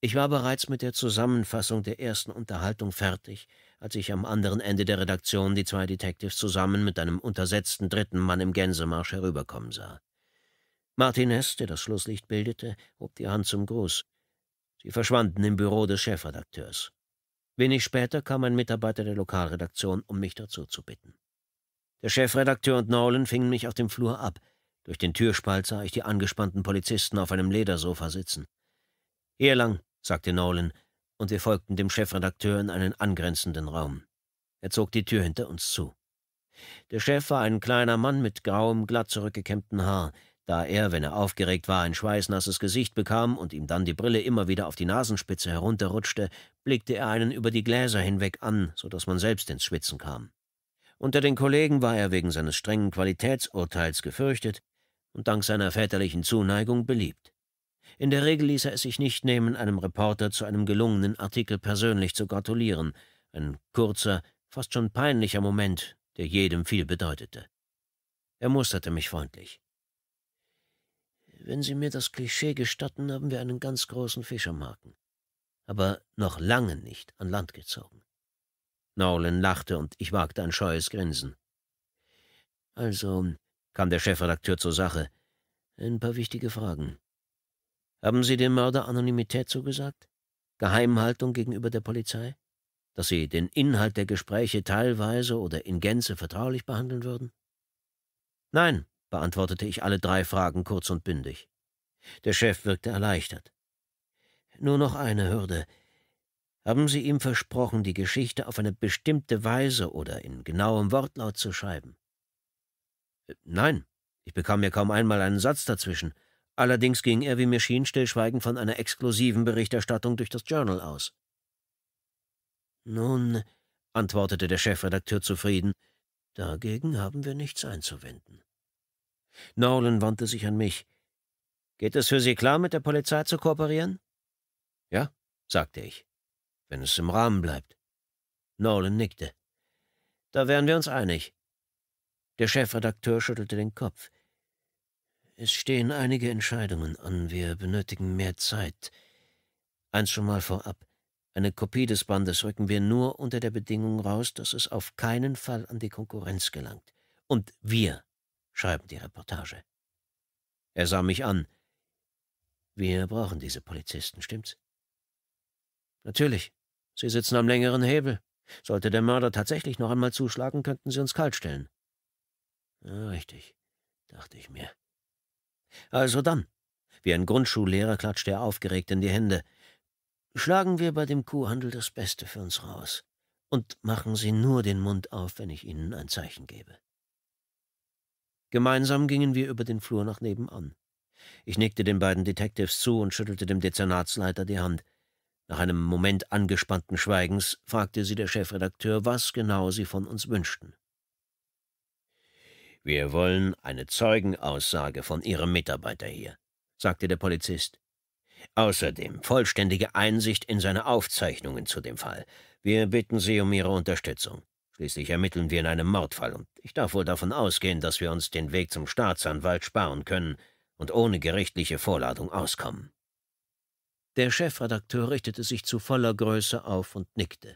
Ich war bereits mit der Zusammenfassung der ersten Unterhaltung fertig, als ich am anderen Ende der Redaktion die zwei Detectives zusammen mit einem untersetzten dritten Mann im Gänsemarsch herüberkommen sah. Martinez, der das Schlusslicht bildete, hob die Hand zum Gruß. Sie verschwanden im Büro des Chefredakteurs. Wenig später kam ein Mitarbeiter der Lokalredaktion, um mich dazu zu bitten. Der Chefredakteur und Nolan fingen mich auf dem Flur ab. Durch den Türspalt sah ich die angespannten Polizisten auf einem Ledersofa sitzen. Hier lang, sagte Nolan, und wir folgten dem Chefredakteur in einen angrenzenden Raum. Er zog die Tür hinter uns zu. Der Chef war ein kleiner Mann mit grauem, glatt zurückgekämmtem Haar, da er, wenn er aufgeregt war, ein schweißnasses Gesicht bekam und ihm dann die Brille immer wieder auf die Nasenspitze herunterrutschte, blickte er einen über die Gläser hinweg an, so dass man selbst ins Schwitzen kam. Unter den Kollegen war er wegen seines strengen Qualitätsurteils gefürchtet und dank seiner väterlichen Zuneigung beliebt. In der Regel ließ er es sich nicht nehmen, einem Reporter zu einem gelungenen Artikel persönlich zu gratulieren, ein kurzer, fast schon peinlicher Moment, der jedem viel bedeutete. Er musterte mich freundlich. Wenn Sie mir das Klischee gestatten, haben wir einen ganz großen Fischermarken, aber noch lange nicht an Land gezogen. Nolan lachte und ich wagte ein scheues Grinsen. Also, kam der Chefredakteur zur Sache, ein paar wichtige Fragen. Haben Sie dem Mörder Anonymität zugesagt? Geheimhaltung gegenüber der Polizei? Dass Sie den Inhalt der Gespräche teilweise oder in Gänze vertraulich behandeln würden? Nein, beantwortete ich alle drei Fragen kurz und bündig. Der Chef wirkte erleichtert. Nur noch eine Hürde haben Sie ihm versprochen, die Geschichte auf eine bestimmte Weise oder in genauem Wortlaut zu schreiben? Äh, nein, ich bekam mir kaum einmal einen Satz dazwischen. Allerdings ging er, wie mir schien, stillschweigend von einer exklusiven Berichterstattung durch das Journal aus. Nun, antwortete der Chefredakteur zufrieden, dagegen haben wir nichts einzuwenden. Nolan wandte sich an mich. Geht es für Sie klar, mit der Polizei zu kooperieren? Ja, sagte ich wenn es im Rahmen bleibt. Nolan nickte. Da wären wir uns einig. Der Chefredakteur schüttelte den Kopf. Es stehen einige Entscheidungen an, wir benötigen mehr Zeit. Eins schon mal vorab. Eine Kopie des Bandes rücken wir nur unter der Bedingung raus, dass es auf keinen Fall an die Konkurrenz gelangt. Und wir schreiben die Reportage. Er sah mich an. Wir brauchen diese Polizisten, stimmt's? Natürlich. Sie sitzen am längeren Hebel. Sollte der Mörder tatsächlich noch einmal zuschlagen, könnten Sie uns kaltstellen. Ja, ah, richtig, dachte ich mir. Also dann. Wie ein Grundschullehrer klatschte er aufgeregt in die Hände. Schlagen wir bei dem Kuhhandel das Beste für uns raus. Und machen Sie nur den Mund auf, wenn ich Ihnen ein Zeichen gebe. Gemeinsam gingen wir über den Flur nach nebenan. Ich nickte den beiden Detectives zu und schüttelte dem Dezernatsleiter die Hand. Nach einem Moment angespannten Schweigens fragte sie der Chefredakteur, was genau sie von uns wünschten. Wir wollen eine Zeugenaussage von Ihrem Mitarbeiter hier, sagte der Polizist. Außerdem vollständige Einsicht in seine Aufzeichnungen zu dem Fall. Wir bitten Sie um Ihre Unterstützung. Schließlich ermitteln wir in einem Mordfall, und ich darf wohl davon ausgehen, dass wir uns den Weg zum Staatsanwalt sparen können und ohne gerichtliche Vorladung auskommen. Der Chefredakteur richtete sich zu voller Größe auf und nickte.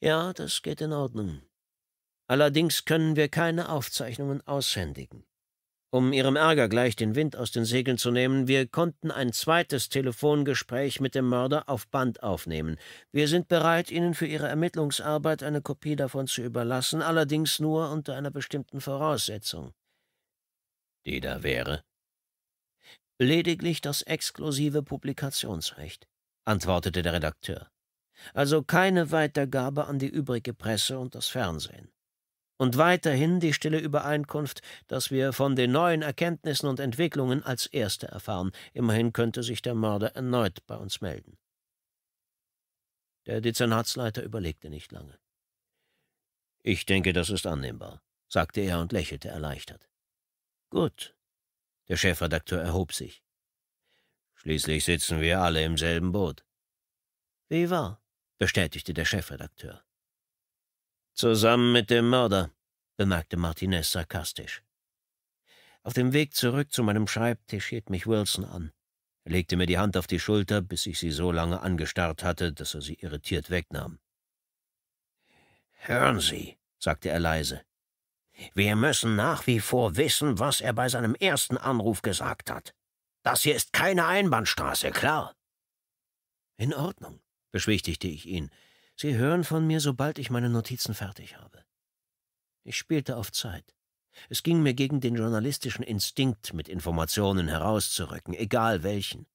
Ja, das geht in Ordnung. Allerdings können wir keine Aufzeichnungen aushändigen. Um Ihrem Ärger gleich den Wind aus den Segeln zu nehmen, wir konnten ein zweites Telefongespräch mit dem Mörder auf Band aufnehmen. Wir sind bereit, Ihnen für Ihre Ermittlungsarbeit eine Kopie davon zu überlassen, allerdings nur unter einer bestimmten Voraussetzung. Die da wäre? Lediglich das exklusive Publikationsrecht, antwortete der Redakteur. Also keine Weitergabe an die übrige Presse und das Fernsehen. Und weiterhin die stille Übereinkunft, dass wir von den neuen Erkenntnissen und Entwicklungen als Erste erfahren. Immerhin könnte sich der Mörder erneut bei uns melden. Der Dezernatsleiter überlegte nicht lange. Ich denke, das ist annehmbar, sagte er und lächelte erleichtert. Gut, der Chefredakteur erhob sich. Schließlich sitzen wir alle im selben Boot. Wie wahr, bestätigte der Chefredakteur. Zusammen mit dem Mörder, bemerkte Martinez sarkastisch. Auf dem Weg zurück zu meinem Schreibtisch hielt mich Wilson an. Er legte mir die Hand auf die Schulter, bis ich sie so lange angestarrt hatte, dass er sie irritiert wegnahm. Hören Sie, sagte er leise, wir müssen nach wie vor wissen, was er bei seinem ersten Anruf gesagt hat. Das hier ist keine Einbahnstraße, klar. In Ordnung, beschwichtigte ich ihn. Sie hören von mir, sobald ich meine Notizen fertig habe. Ich spielte auf Zeit. Es ging mir gegen den journalistischen Instinkt, mit Informationen herauszurücken, egal welchen.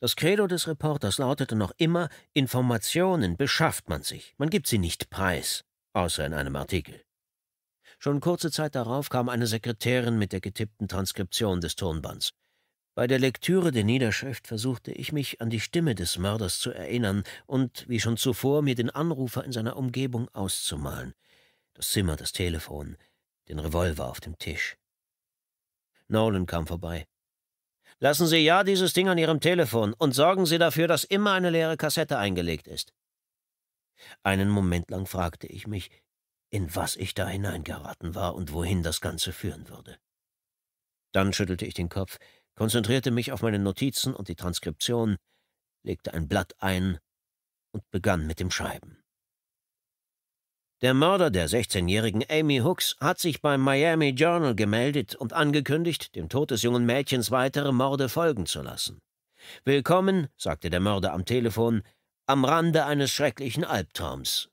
Das Credo des Reporters lautete noch immer, Informationen beschafft man sich, man gibt sie nicht preis, außer in einem Artikel. Schon kurze Zeit darauf kam eine Sekretärin mit der getippten Transkription des Tonbands. Bei der Lektüre der Niederschrift versuchte ich mich an die Stimme des Mörders zu erinnern und, wie schon zuvor, mir den Anrufer in seiner Umgebung auszumalen. Das Zimmer, das Telefon, den Revolver auf dem Tisch. Nolan kam vorbei. Lassen Sie ja dieses Ding an Ihrem Telefon und sorgen Sie dafür, dass immer eine leere Kassette eingelegt ist. Einen Moment lang fragte ich mich, in was ich da hineingeraten war und wohin das Ganze führen würde. Dann schüttelte ich den Kopf, konzentrierte mich auf meine Notizen und die Transkription, legte ein Blatt ein und begann mit dem Schreiben. Der Mörder der 16-jährigen Amy Hooks hat sich beim Miami Journal gemeldet und angekündigt, dem Tod des jungen Mädchens weitere Morde folgen zu lassen. Willkommen, sagte der Mörder am Telefon, am Rande eines schrecklichen Albtraums.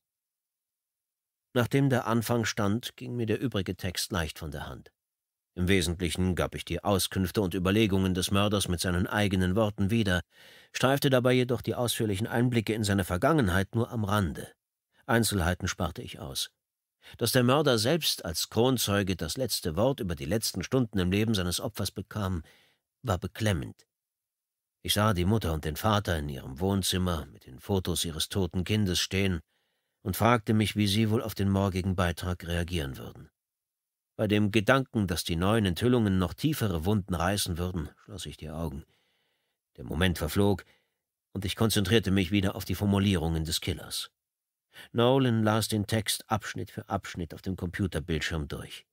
Nachdem der Anfang stand, ging mir der übrige Text leicht von der Hand. Im Wesentlichen gab ich die Auskünfte und Überlegungen des Mörders mit seinen eigenen Worten wieder, streifte dabei jedoch die ausführlichen Einblicke in seine Vergangenheit nur am Rande. Einzelheiten sparte ich aus. Dass der Mörder selbst als Kronzeuge das letzte Wort über die letzten Stunden im Leben seines Opfers bekam, war beklemmend. Ich sah die Mutter und den Vater in ihrem Wohnzimmer mit den Fotos ihres toten Kindes stehen und fragte mich, wie Sie wohl auf den morgigen Beitrag reagieren würden. Bei dem Gedanken, dass die neuen Enthüllungen noch tiefere Wunden reißen würden, schloss ich die Augen. Der Moment verflog, und ich konzentrierte mich wieder auf die Formulierungen des Killers. Nolan las den Text Abschnitt für Abschnitt auf dem Computerbildschirm durch.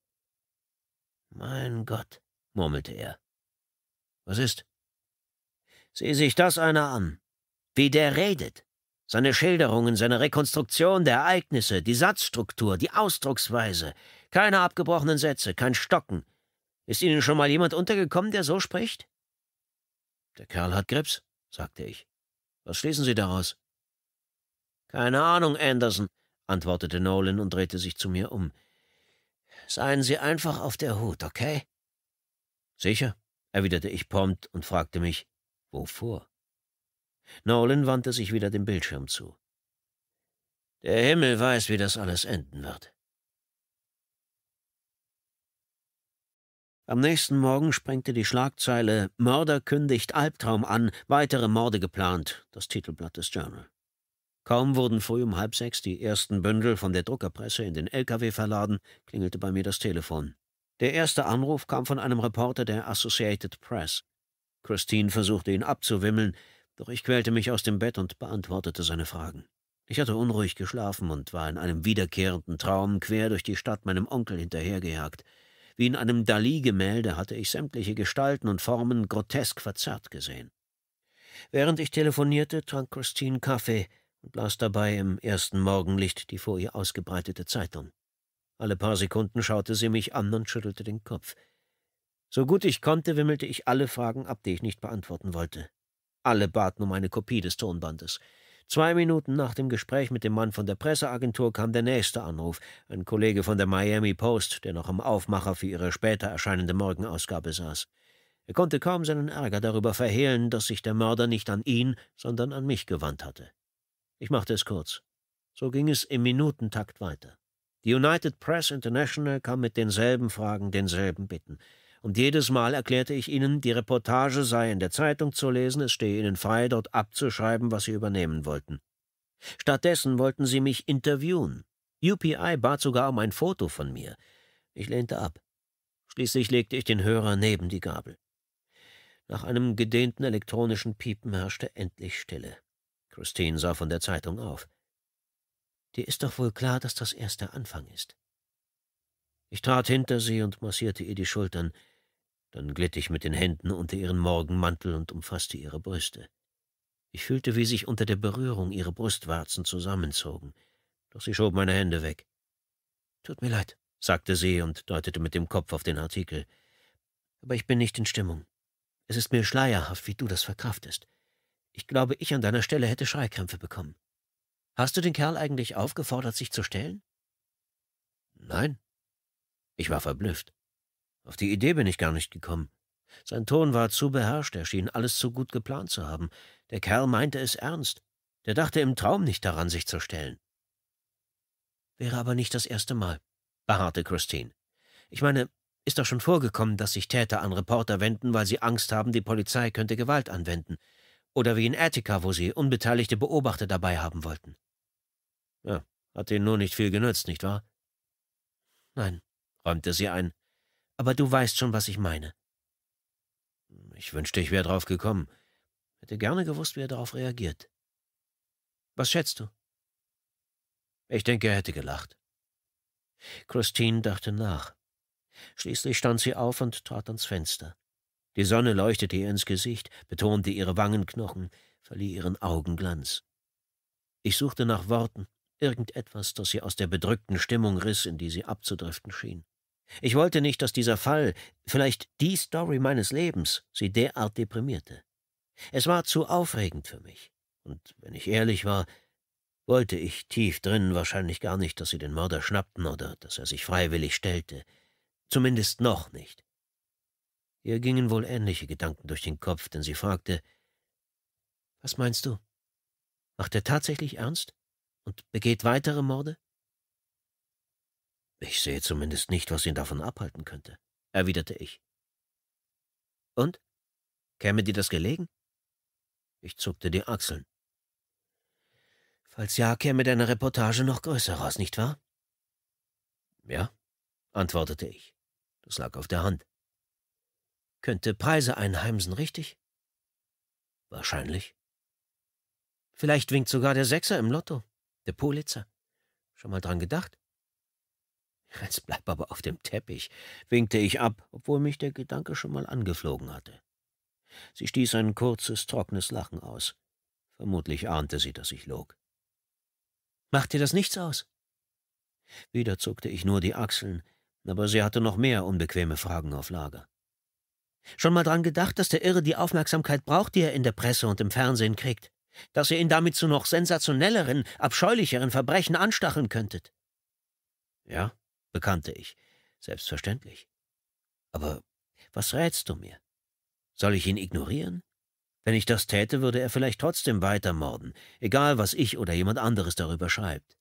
Mein Gott, murmelte er. Was ist? Sieh sich das einer an, wie der redet. Seine Schilderungen, seine Rekonstruktion der Ereignisse, die Satzstruktur, die Ausdrucksweise, keine abgebrochenen Sätze, kein Stocken. Ist Ihnen schon mal jemand untergekommen, der so spricht? Der Kerl hat Grips, sagte ich. Was schließen Sie daraus? Keine Ahnung, Anderson, antwortete Nolan und drehte sich zu mir um. Seien Sie einfach auf der Hut, okay? Sicher, erwiderte ich prompt und fragte mich, wovor? Nolan wandte sich wieder dem Bildschirm zu. Der Himmel weiß, wie das alles enden wird. Am nächsten Morgen sprengte die Schlagzeile Mörder kündigt Albtraum an, weitere Morde geplant, das Titelblatt des Journal. Kaum wurden früh um halb sechs die ersten Bündel von der Druckerpresse in den LKW verladen, klingelte bei mir das Telefon. Der erste Anruf kam von einem Reporter der Associated Press. Christine versuchte ihn abzuwimmeln, doch ich quälte mich aus dem Bett und beantwortete seine Fragen. Ich hatte unruhig geschlafen und war in einem wiederkehrenden Traum quer durch die Stadt meinem Onkel hinterhergejagt. Wie in einem Dali-Gemälde hatte ich sämtliche Gestalten und Formen grotesk verzerrt gesehen. Während ich telefonierte, trank Christine Kaffee und las dabei im ersten Morgenlicht die vor ihr ausgebreitete Zeitung. Alle paar Sekunden schaute sie mich an und schüttelte den Kopf. So gut ich konnte, wimmelte ich alle Fragen ab, die ich nicht beantworten wollte. Alle baten um eine Kopie des Tonbandes. Zwei Minuten nach dem Gespräch mit dem Mann von der Presseagentur kam der nächste Anruf, ein Kollege von der Miami Post, der noch am Aufmacher für ihre später erscheinende Morgenausgabe saß. Er konnte kaum seinen Ärger darüber verhehlen, dass sich der Mörder nicht an ihn, sondern an mich gewandt hatte. Ich machte es kurz. So ging es im Minutentakt weiter. Die United Press International kam mit denselben Fragen, denselben Bitten und jedes Mal erklärte ich ihnen, die Reportage sei in der Zeitung zu lesen, es stehe ihnen frei, dort abzuschreiben, was sie übernehmen wollten. Stattdessen wollten sie mich interviewen. UPI bat sogar um ein Foto von mir. Ich lehnte ab. Schließlich legte ich den Hörer neben die Gabel. Nach einem gedehnten elektronischen Piepen herrschte endlich Stille. Christine sah von der Zeitung auf. Dir ist doch wohl klar, dass das erst der Anfang ist. Ich trat hinter sie und massierte ihr die Schultern. Dann glitt ich mit den Händen unter ihren Morgenmantel und umfasste ihre Brüste. Ich fühlte, wie sich unter der Berührung ihre Brustwarzen zusammenzogen, doch sie schob meine Hände weg. Tut mir leid, sagte sie und deutete mit dem Kopf auf den Artikel. Aber ich bin nicht in Stimmung. Es ist mir schleierhaft, wie du das verkraftest. Ich glaube, ich an deiner Stelle hätte Schreikrämpfe bekommen. Hast du den Kerl eigentlich aufgefordert, sich zu stellen? Nein. Ich war verblüfft. Auf die Idee bin ich gar nicht gekommen. Sein Ton war zu beherrscht, er schien alles zu gut geplant zu haben. Der Kerl meinte es ernst. Der dachte im Traum nicht daran, sich zu stellen. Wäre aber nicht das erste Mal, beharrte Christine. Ich meine, ist doch schon vorgekommen, dass sich Täter an Reporter wenden, weil sie Angst haben, die Polizei könnte Gewalt anwenden. Oder wie in Attica, wo sie unbeteiligte Beobachter dabei haben wollten. Ja, hat ihnen nur nicht viel genützt, nicht wahr? Nein, räumte sie ein aber du weißt schon, was ich meine. Ich wünschte, ich wäre drauf gekommen. Hätte gerne gewusst, wie er darauf reagiert. Was schätzt du? Ich denke, er hätte gelacht. Christine dachte nach. Schließlich stand sie auf und trat ans Fenster. Die Sonne leuchtete ihr ins Gesicht, betonte ihre Wangenknochen, verlieh ihren Augen Glanz. Ich suchte nach Worten, irgendetwas, das sie aus der bedrückten Stimmung riss, in die sie abzudriften schien. Ich wollte nicht, dass dieser Fall, vielleicht die Story meines Lebens, sie derart deprimierte. Es war zu aufregend für mich. Und wenn ich ehrlich war, wollte ich tief drin wahrscheinlich gar nicht, dass sie den Mörder schnappten oder dass er sich freiwillig stellte. Zumindest noch nicht. Ihr gingen wohl ähnliche Gedanken durch den Kopf, denn sie fragte, was meinst du? Macht er tatsächlich ernst und begeht weitere Morde? Ich sehe zumindest nicht, was ihn davon abhalten könnte, erwiderte ich. Und? Käme dir das gelegen? Ich zuckte die Achseln. Falls ja, käme deine Reportage noch größer raus, nicht wahr? Ja, antwortete ich. Das lag auf der Hand. Könnte Preise einheimsen, richtig? Wahrscheinlich. Vielleicht winkt sogar der Sechser im Lotto, der Pulitzer. Schon mal dran gedacht? Jetzt bleib aber auf dem Teppich, winkte ich ab, obwohl mich der Gedanke schon mal angeflogen hatte. Sie stieß ein kurzes, trockenes Lachen aus. Vermutlich ahnte sie, dass ich log. Macht dir das nichts aus? Wieder zuckte ich nur die Achseln, aber sie hatte noch mehr unbequeme Fragen auf Lager. Schon mal dran gedacht, dass der Irre die Aufmerksamkeit braucht, die er in der Presse und im Fernsehen kriegt, dass ihr ihn damit zu noch sensationelleren, abscheulicheren Verbrechen anstacheln könntet. Ja, bekannte ich. Selbstverständlich. Aber was rätst du mir? Soll ich ihn ignorieren? Wenn ich das täte, würde er vielleicht trotzdem weitermorden, egal was ich oder jemand anderes darüber schreibt.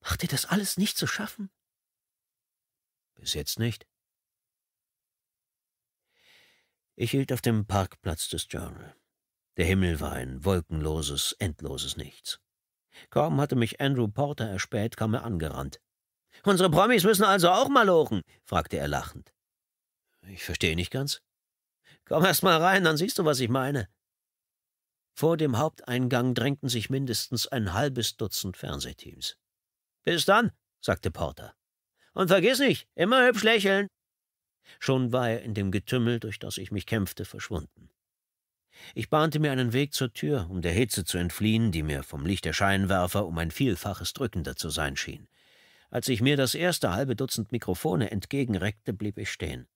Macht dir das alles nicht zu schaffen? Bis jetzt nicht. Ich hielt auf dem Parkplatz des Journal. Der Himmel war ein wolkenloses, endloses Nichts. Kaum hatte mich Andrew Porter erspäht, kam er angerannt. Unsere Promis müssen also auch mal lochen, fragte er lachend. Ich verstehe nicht ganz. Komm erst mal rein, dann siehst du, was ich meine. Vor dem Haupteingang drängten sich mindestens ein halbes Dutzend Fernsehteams. Bis dann, sagte Porter. Und vergiss nicht, immer hübsch lächeln. Schon war er in dem Getümmel, durch das ich mich kämpfte, verschwunden. Ich bahnte mir einen Weg zur Tür, um der Hitze zu entfliehen, die mir vom Licht der Scheinwerfer um ein Vielfaches drückender zu sein schien. Als ich mir das erste halbe Dutzend Mikrofone entgegenreckte, blieb ich stehen.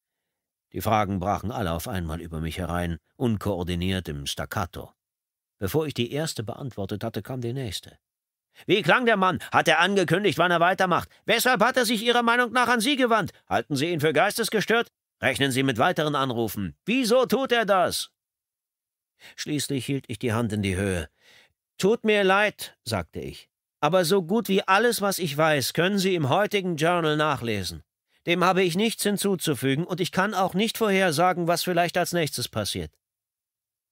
Die Fragen brachen alle auf einmal über mich herein, unkoordiniert im Staccato. Bevor ich die erste beantwortet hatte, kam die nächste. Wie klang der Mann? Hat er angekündigt, wann er weitermacht? Weshalb hat er sich Ihrer Meinung nach an Sie gewandt? Halten Sie ihn für geistesgestört? Rechnen Sie mit weiteren Anrufen. Wieso tut er das? Schließlich hielt ich die Hand in die Höhe. Tut mir leid, sagte ich aber so gut wie alles, was ich weiß, können Sie im heutigen Journal nachlesen. Dem habe ich nichts hinzuzufügen und ich kann auch nicht vorhersagen, was vielleicht als nächstes passiert.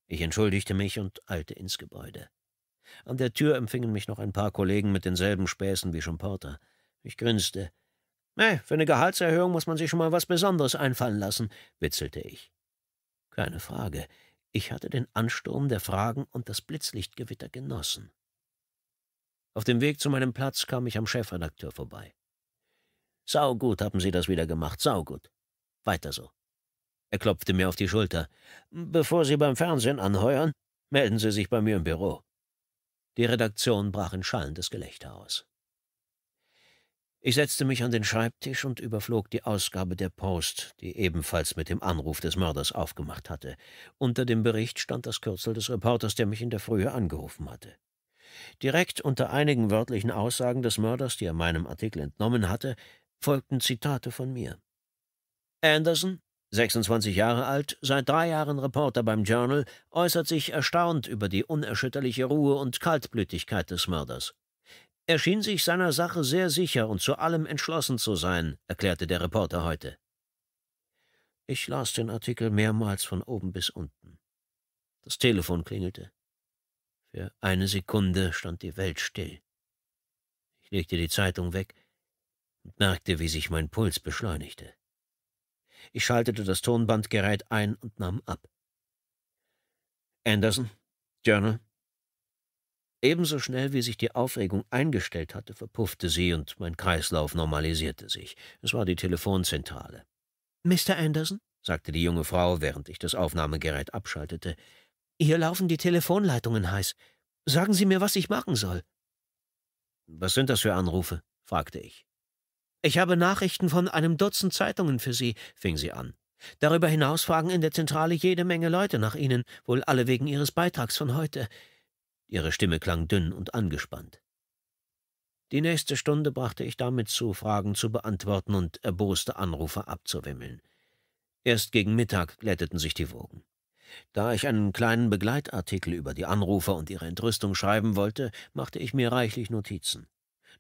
Ich entschuldigte mich und eilte ins Gebäude. An der Tür empfingen mich noch ein paar Kollegen mit denselben Späßen wie schon Porter. Ich grinste. Ne, für eine Gehaltserhöhung muss man sich schon mal was Besonderes einfallen lassen, witzelte ich. Keine Frage. Ich hatte den Ansturm der Fragen und das Blitzlichtgewitter genossen. Auf dem Weg zu meinem Platz kam ich am Chefredakteur vorbei. Saugut haben Sie das wieder gemacht, saugut. Weiter so. Er klopfte mir auf die Schulter. Bevor Sie beim Fernsehen anheuern, melden Sie sich bei mir im Büro. Die Redaktion brach in schallendes Gelächter aus. Ich setzte mich an den Schreibtisch und überflog die Ausgabe der Post, die ebenfalls mit dem Anruf des Mörders aufgemacht hatte. Unter dem Bericht stand das Kürzel des Reporters, der mich in der Frühe angerufen hatte. Direkt unter einigen wörtlichen Aussagen des Mörders, die er meinem Artikel entnommen hatte, folgten Zitate von mir. Anderson, 26 Jahre alt, seit drei Jahren Reporter beim Journal, äußert sich erstaunt über die unerschütterliche Ruhe und Kaltblütigkeit des Mörders. Er schien sich seiner Sache sehr sicher und zu allem entschlossen zu sein, erklärte der Reporter heute. Ich las den Artikel mehrmals von oben bis unten. Das Telefon klingelte. Für eine Sekunde stand die Welt still. Ich legte die Zeitung weg und merkte, wie sich mein Puls beschleunigte. Ich schaltete das Tonbandgerät ein und nahm ab. Anderson, Journal. Ebenso schnell, wie sich die Aufregung eingestellt hatte, verpuffte sie und mein Kreislauf normalisierte sich. Es war die Telefonzentrale. Mr. Anderson, sagte die junge Frau, während ich das Aufnahmegerät abschaltete, hier laufen die Telefonleitungen heiß. Sagen Sie mir, was ich machen soll. Was sind das für Anrufe? fragte ich. Ich habe Nachrichten von einem Dutzend Zeitungen für Sie, fing sie an. Darüber hinaus fragen in der Zentrale jede Menge Leute nach Ihnen, wohl alle wegen Ihres Beitrags von heute. Ihre Stimme klang dünn und angespannt. Die nächste Stunde brachte ich damit zu, Fragen zu beantworten und erboste Anrufe abzuwimmeln. Erst gegen Mittag glätteten sich die Wogen. Da ich einen kleinen Begleitartikel über die Anrufer und ihre Entrüstung schreiben wollte, machte ich mir reichlich Notizen.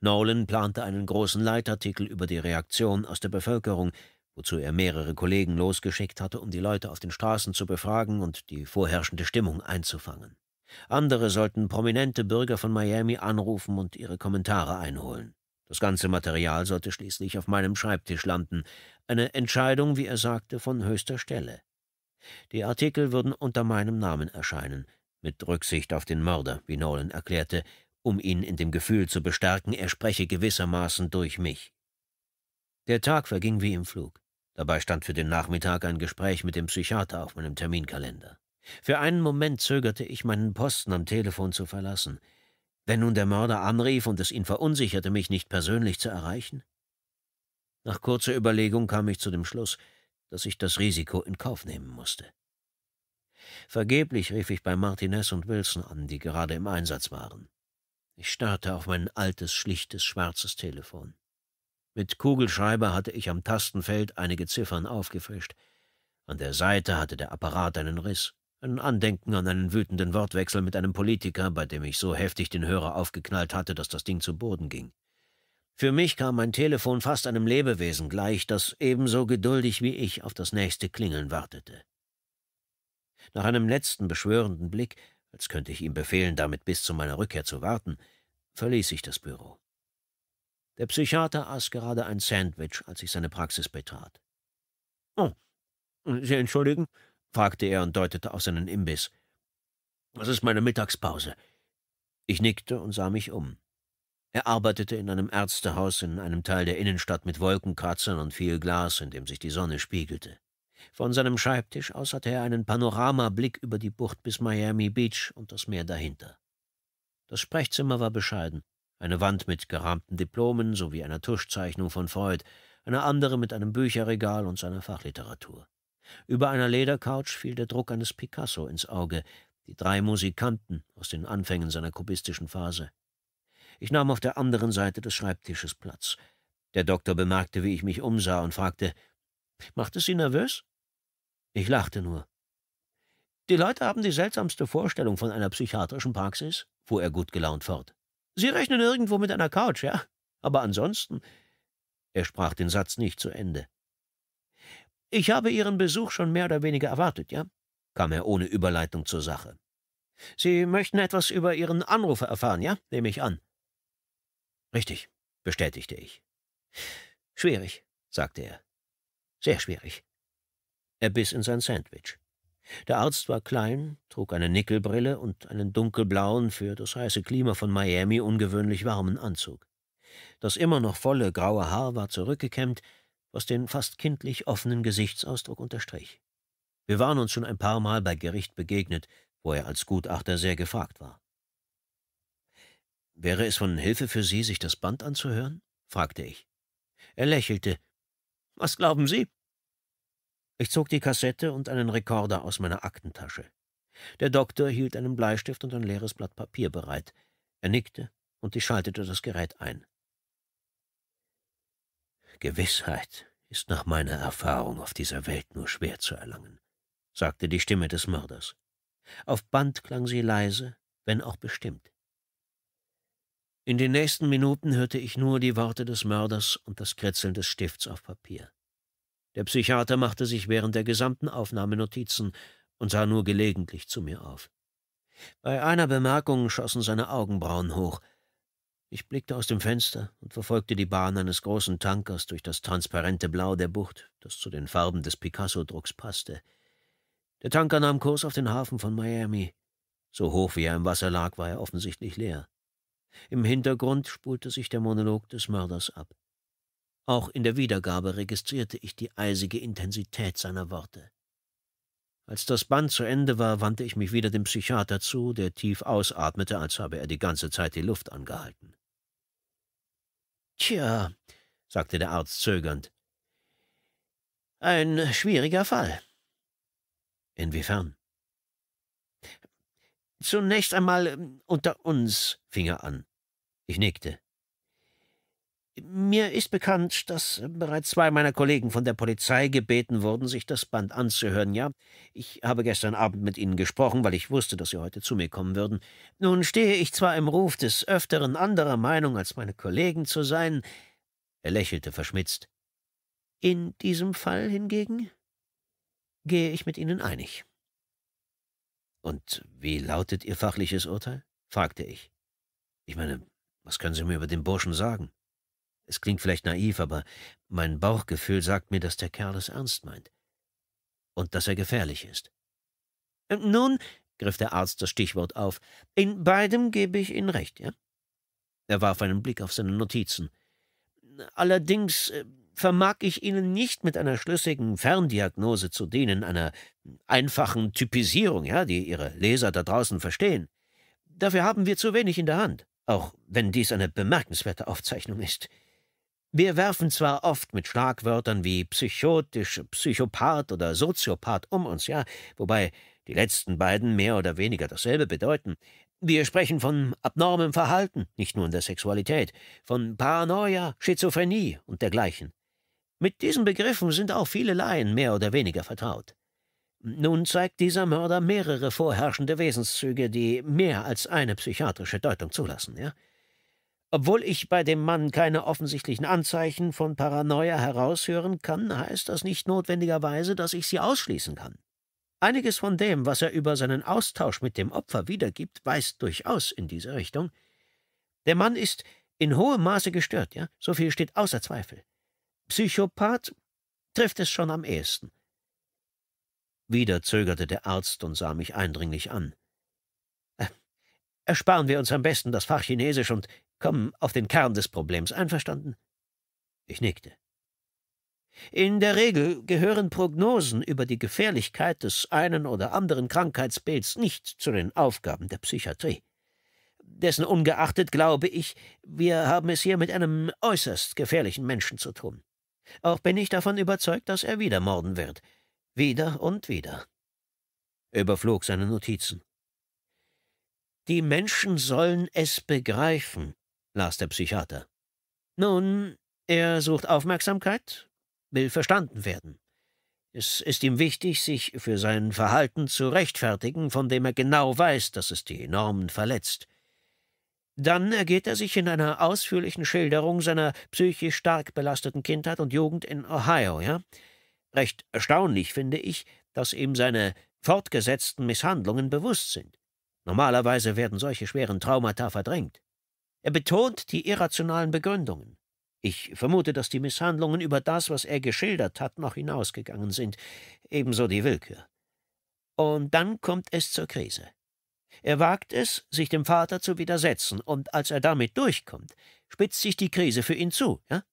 Nolan plante einen großen Leitartikel über die Reaktion aus der Bevölkerung, wozu er mehrere Kollegen losgeschickt hatte, um die Leute auf den Straßen zu befragen und die vorherrschende Stimmung einzufangen. Andere sollten prominente Bürger von Miami anrufen und ihre Kommentare einholen. Das ganze Material sollte schließlich auf meinem Schreibtisch landen, eine Entscheidung, wie er sagte, von höchster Stelle. Die Artikel würden unter meinem Namen erscheinen, mit Rücksicht auf den Mörder, wie Nolan erklärte, um ihn in dem Gefühl zu bestärken, er spreche gewissermaßen durch mich. Der Tag verging wie im Flug. Dabei stand für den Nachmittag ein Gespräch mit dem Psychiater auf meinem Terminkalender. Für einen Moment zögerte ich, meinen Posten am Telefon zu verlassen. Wenn nun der Mörder anrief und es ihn verunsicherte, mich nicht persönlich zu erreichen? Nach kurzer Überlegung kam ich zu dem Schluss, dass ich das Risiko in Kauf nehmen musste. Vergeblich rief ich bei Martinez und Wilson an, die gerade im Einsatz waren. Ich starrte auf mein altes, schlichtes, schwarzes Telefon. Mit Kugelschreiber hatte ich am Tastenfeld einige Ziffern aufgefrischt. An der Seite hatte der Apparat einen Riss, ein Andenken an einen wütenden Wortwechsel mit einem Politiker, bei dem ich so heftig den Hörer aufgeknallt hatte, dass das Ding zu Boden ging. Für mich kam mein Telefon fast einem Lebewesen gleich, das ebenso geduldig wie ich auf das nächste Klingeln wartete. Nach einem letzten beschwörenden Blick, als könnte ich ihm befehlen, damit bis zu meiner Rückkehr zu warten, verließ ich das Büro. Der Psychiater aß gerade ein Sandwich, als ich seine Praxis betrat. Oh, Sie entschuldigen? fragte er und deutete auf seinen Imbiss. Das ist meine Mittagspause. Ich nickte und sah mich um. Er arbeitete in einem Ärztehaus in einem Teil der Innenstadt mit Wolkenkratzern und viel Glas, in dem sich die Sonne spiegelte. Von seinem Schreibtisch aus hatte er einen Panoramablick über die Bucht bis Miami Beach und das Meer dahinter. Das Sprechzimmer war bescheiden. Eine Wand mit gerahmten Diplomen sowie einer Tuschzeichnung von Freud, eine andere mit einem Bücherregal und seiner Fachliteratur. Über einer Ledercouch fiel der Druck eines Picasso ins Auge, die drei Musikanten aus den Anfängen seiner kubistischen Phase, ich nahm auf der anderen Seite des Schreibtisches Platz. Der Doktor bemerkte, wie ich mich umsah und fragte, »Macht es Sie nervös?« Ich lachte nur. »Die Leute haben die seltsamste Vorstellung von einer psychiatrischen Praxis«, fuhr er gut gelaunt fort. »Sie rechnen irgendwo mit einer Couch, ja? Aber ansonsten...« Er sprach den Satz nicht zu Ende. »Ich habe Ihren Besuch schon mehr oder weniger erwartet, ja?« kam er ohne Überleitung zur Sache. »Sie möchten etwas über Ihren Anrufer erfahren, ja? Nehme ich an.« Richtig, bestätigte ich. Schwierig, sagte er. Sehr schwierig. Er biss in sein Sandwich. Der Arzt war klein, trug eine Nickelbrille und einen dunkelblauen, für das heiße Klima von Miami ungewöhnlich warmen Anzug. Das immer noch volle graue Haar war zurückgekämmt, was den fast kindlich offenen Gesichtsausdruck unterstrich. Wir waren uns schon ein paar Mal bei Gericht begegnet, wo er als Gutachter sehr gefragt war. Wäre es von Hilfe für Sie, sich das Band anzuhören? fragte ich. Er lächelte. Was glauben Sie? Ich zog die Kassette und einen Rekorder aus meiner Aktentasche. Der Doktor hielt einen Bleistift und ein leeres Blatt Papier bereit. Er nickte und ich schaltete das Gerät ein. Gewissheit ist nach meiner Erfahrung auf dieser Welt nur schwer zu erlangen, sagte die Stimme des Mörders. Auf Band klang sie leise, wenn auch bestimmt. In den nächsten Minuten hörte ich nur die Worte des Mörders und das Kritzeln des Stifts auf Papier. Der Psychiater machte sich während der gesamten Aufnahme Notizen und sah nur gelegentlich zu mir auf. Bei einer Bemerkung schossen seine Augenbrauen hoch. Ich blickte aus dem Fenster und verfolgte die Bahn eines großen Tankers durch das transparente Blau der Bucht, das zu den Farben des Picasso-Drucks passte. Der Tanker nahm Kurs auf den Hafen von Miami. So hoch wie er im Wasser lag, war er offensichtlich leer. Im Hintergrund spulte sich der Monolog des Mörders ab. Auch in der Wiedergabe registrierte ich die eisige Intensität seiner Worte. Als das Band zu Ende war, wandte ich mich wieder dem Psychiater zu, der tief ausatmete, als habe er die ganze Zeit die Luft angehalten. Tja, sagte der Arzt zögernd. Ein schwieriger Fall. Inwiefern? Zunächst einmal ähm, unter uns, fing er an. Ich nickte. Mir ist bekannt, dass bereits zwei meiner Kollegen von der Polizei gebeten wurden, sich das Band anzuhören, ja? Ich habe gestern Abend mit Ihnen gesprochen, weil ich wusste, dass Sie heute zu mir kommen würden. Nun stehe ich zwar im Ruf des Öfteren anderer Meinung als meine Kollegen zu sein, er lächelte verschmitzt. In diesem Fall hingegen gehe ich mit Ihnen einig. Und wie lautet Ihr fachliches Urteil? fragte ich. Ich meine, was können Sie mir über den Burschen sagen? Es klingt vielleicht naiv, aber mein Bauchgefühl sagt mir, dass der Kerl es ernst meint. Und dass er gefährlich ist. Ähm, nun, griff der Arzt das Stichwort auf, in beidem gebe ich Ihnen recht, ja? Er warf einen Blick auf seine Notizen. Allerdings äh, vermag ich Ihnen nicht mit einer schlüssigen Ferndiagnose zu dienen, einer einfachen Typisierung, ja, die Ihre Leser da draußen verstehen. Dafür haben wir zu wenig in der Hand auch wenn dies eine bemerkenswerte Aufzeichnung ist. Wir werfen zwar oft mit Schlagwörtern wie psychotisch, Psychopath oder Soziopath um uns, ja, wobei die letzten beiden mehr oder weniger dasselbe bedeuten. Wir sprechen von abnormem Verhalten, nicht nur in der Sexualität, von Paranoia, Schizophrenie und dergleichen. Mit diesen Begriffen sind auch viele Laien mehr oder weniger vertraut. Nun zeigt dieser Mörder mehrere vorherrschende Wesenszüge, die mehr als eine psychiatrische Deutung zulassen, ja? Obwohl ich bei dem Mann keine offensichtlichen Anzeichen von Paranoia heraushören kann, heißt das nicht notwendigerweise, dass ich sie ausschließen kann. Einiges von dem, was er über seinen Austausch mit dem Opfer wiedergibt, weist durchaus in diese Richtung. Der Mann ist in hohem Maße gestört, ja, so viel steht außer Zweifel. Psychopath trifft es schon am ehesten. Wieder zögerte der Arzt und sah mich eindringlich an. Äh, ersparen wir uns am besten das Fach Chinesisch und kommen auf den Kern des Problems. Einverstanden? Ich nickte. In der Regel gehören Prognosen über die Gefährlichkeit des einen oder anderen Krankheitsbilds nicht zu den Aufgaben der Psychiatrie. Dessen ungeachtet glaube ich, wir haben es hier mit einem äußerst gefährlichen Menschen zu tun. Auch bin ich davon überzeugt, dass er wieder morden wird. Wieder und wieder. überflog seine Notizen. Die Menschen sollen es begreifen, las der Psychiater. Nun, er sucht Aufmerksamkeit, will verstanden werden. Es ist ihm wichtig, sich für sein Verhalten zu rechtfertigen, von dem er genau weiß, dass es die Normen verletzt. Dann ergeht er sich in einer ausführlichen Schilderung seiner psychisch stark belasteten Kindheit und Jugend in Ohio, ja? Recht erstaunlich finde ich, dass ihm seine fortgesetzten Misshandlungen bewusst sind. Normalerweise werden solche schweren Traumata verdrängt. Er betont die irrationalen Begründungen. Ich vermute, dass die Misshandlungen über das, was er geschildert hat, noch hinausgegangen sind, ebenso die Willkür. Und dann kommt es zur Krise. Er wagt es, sich dem Vater zu widersetzen, und als er damit durchkommt, spitzt sich die Krise für ihn zu, ja?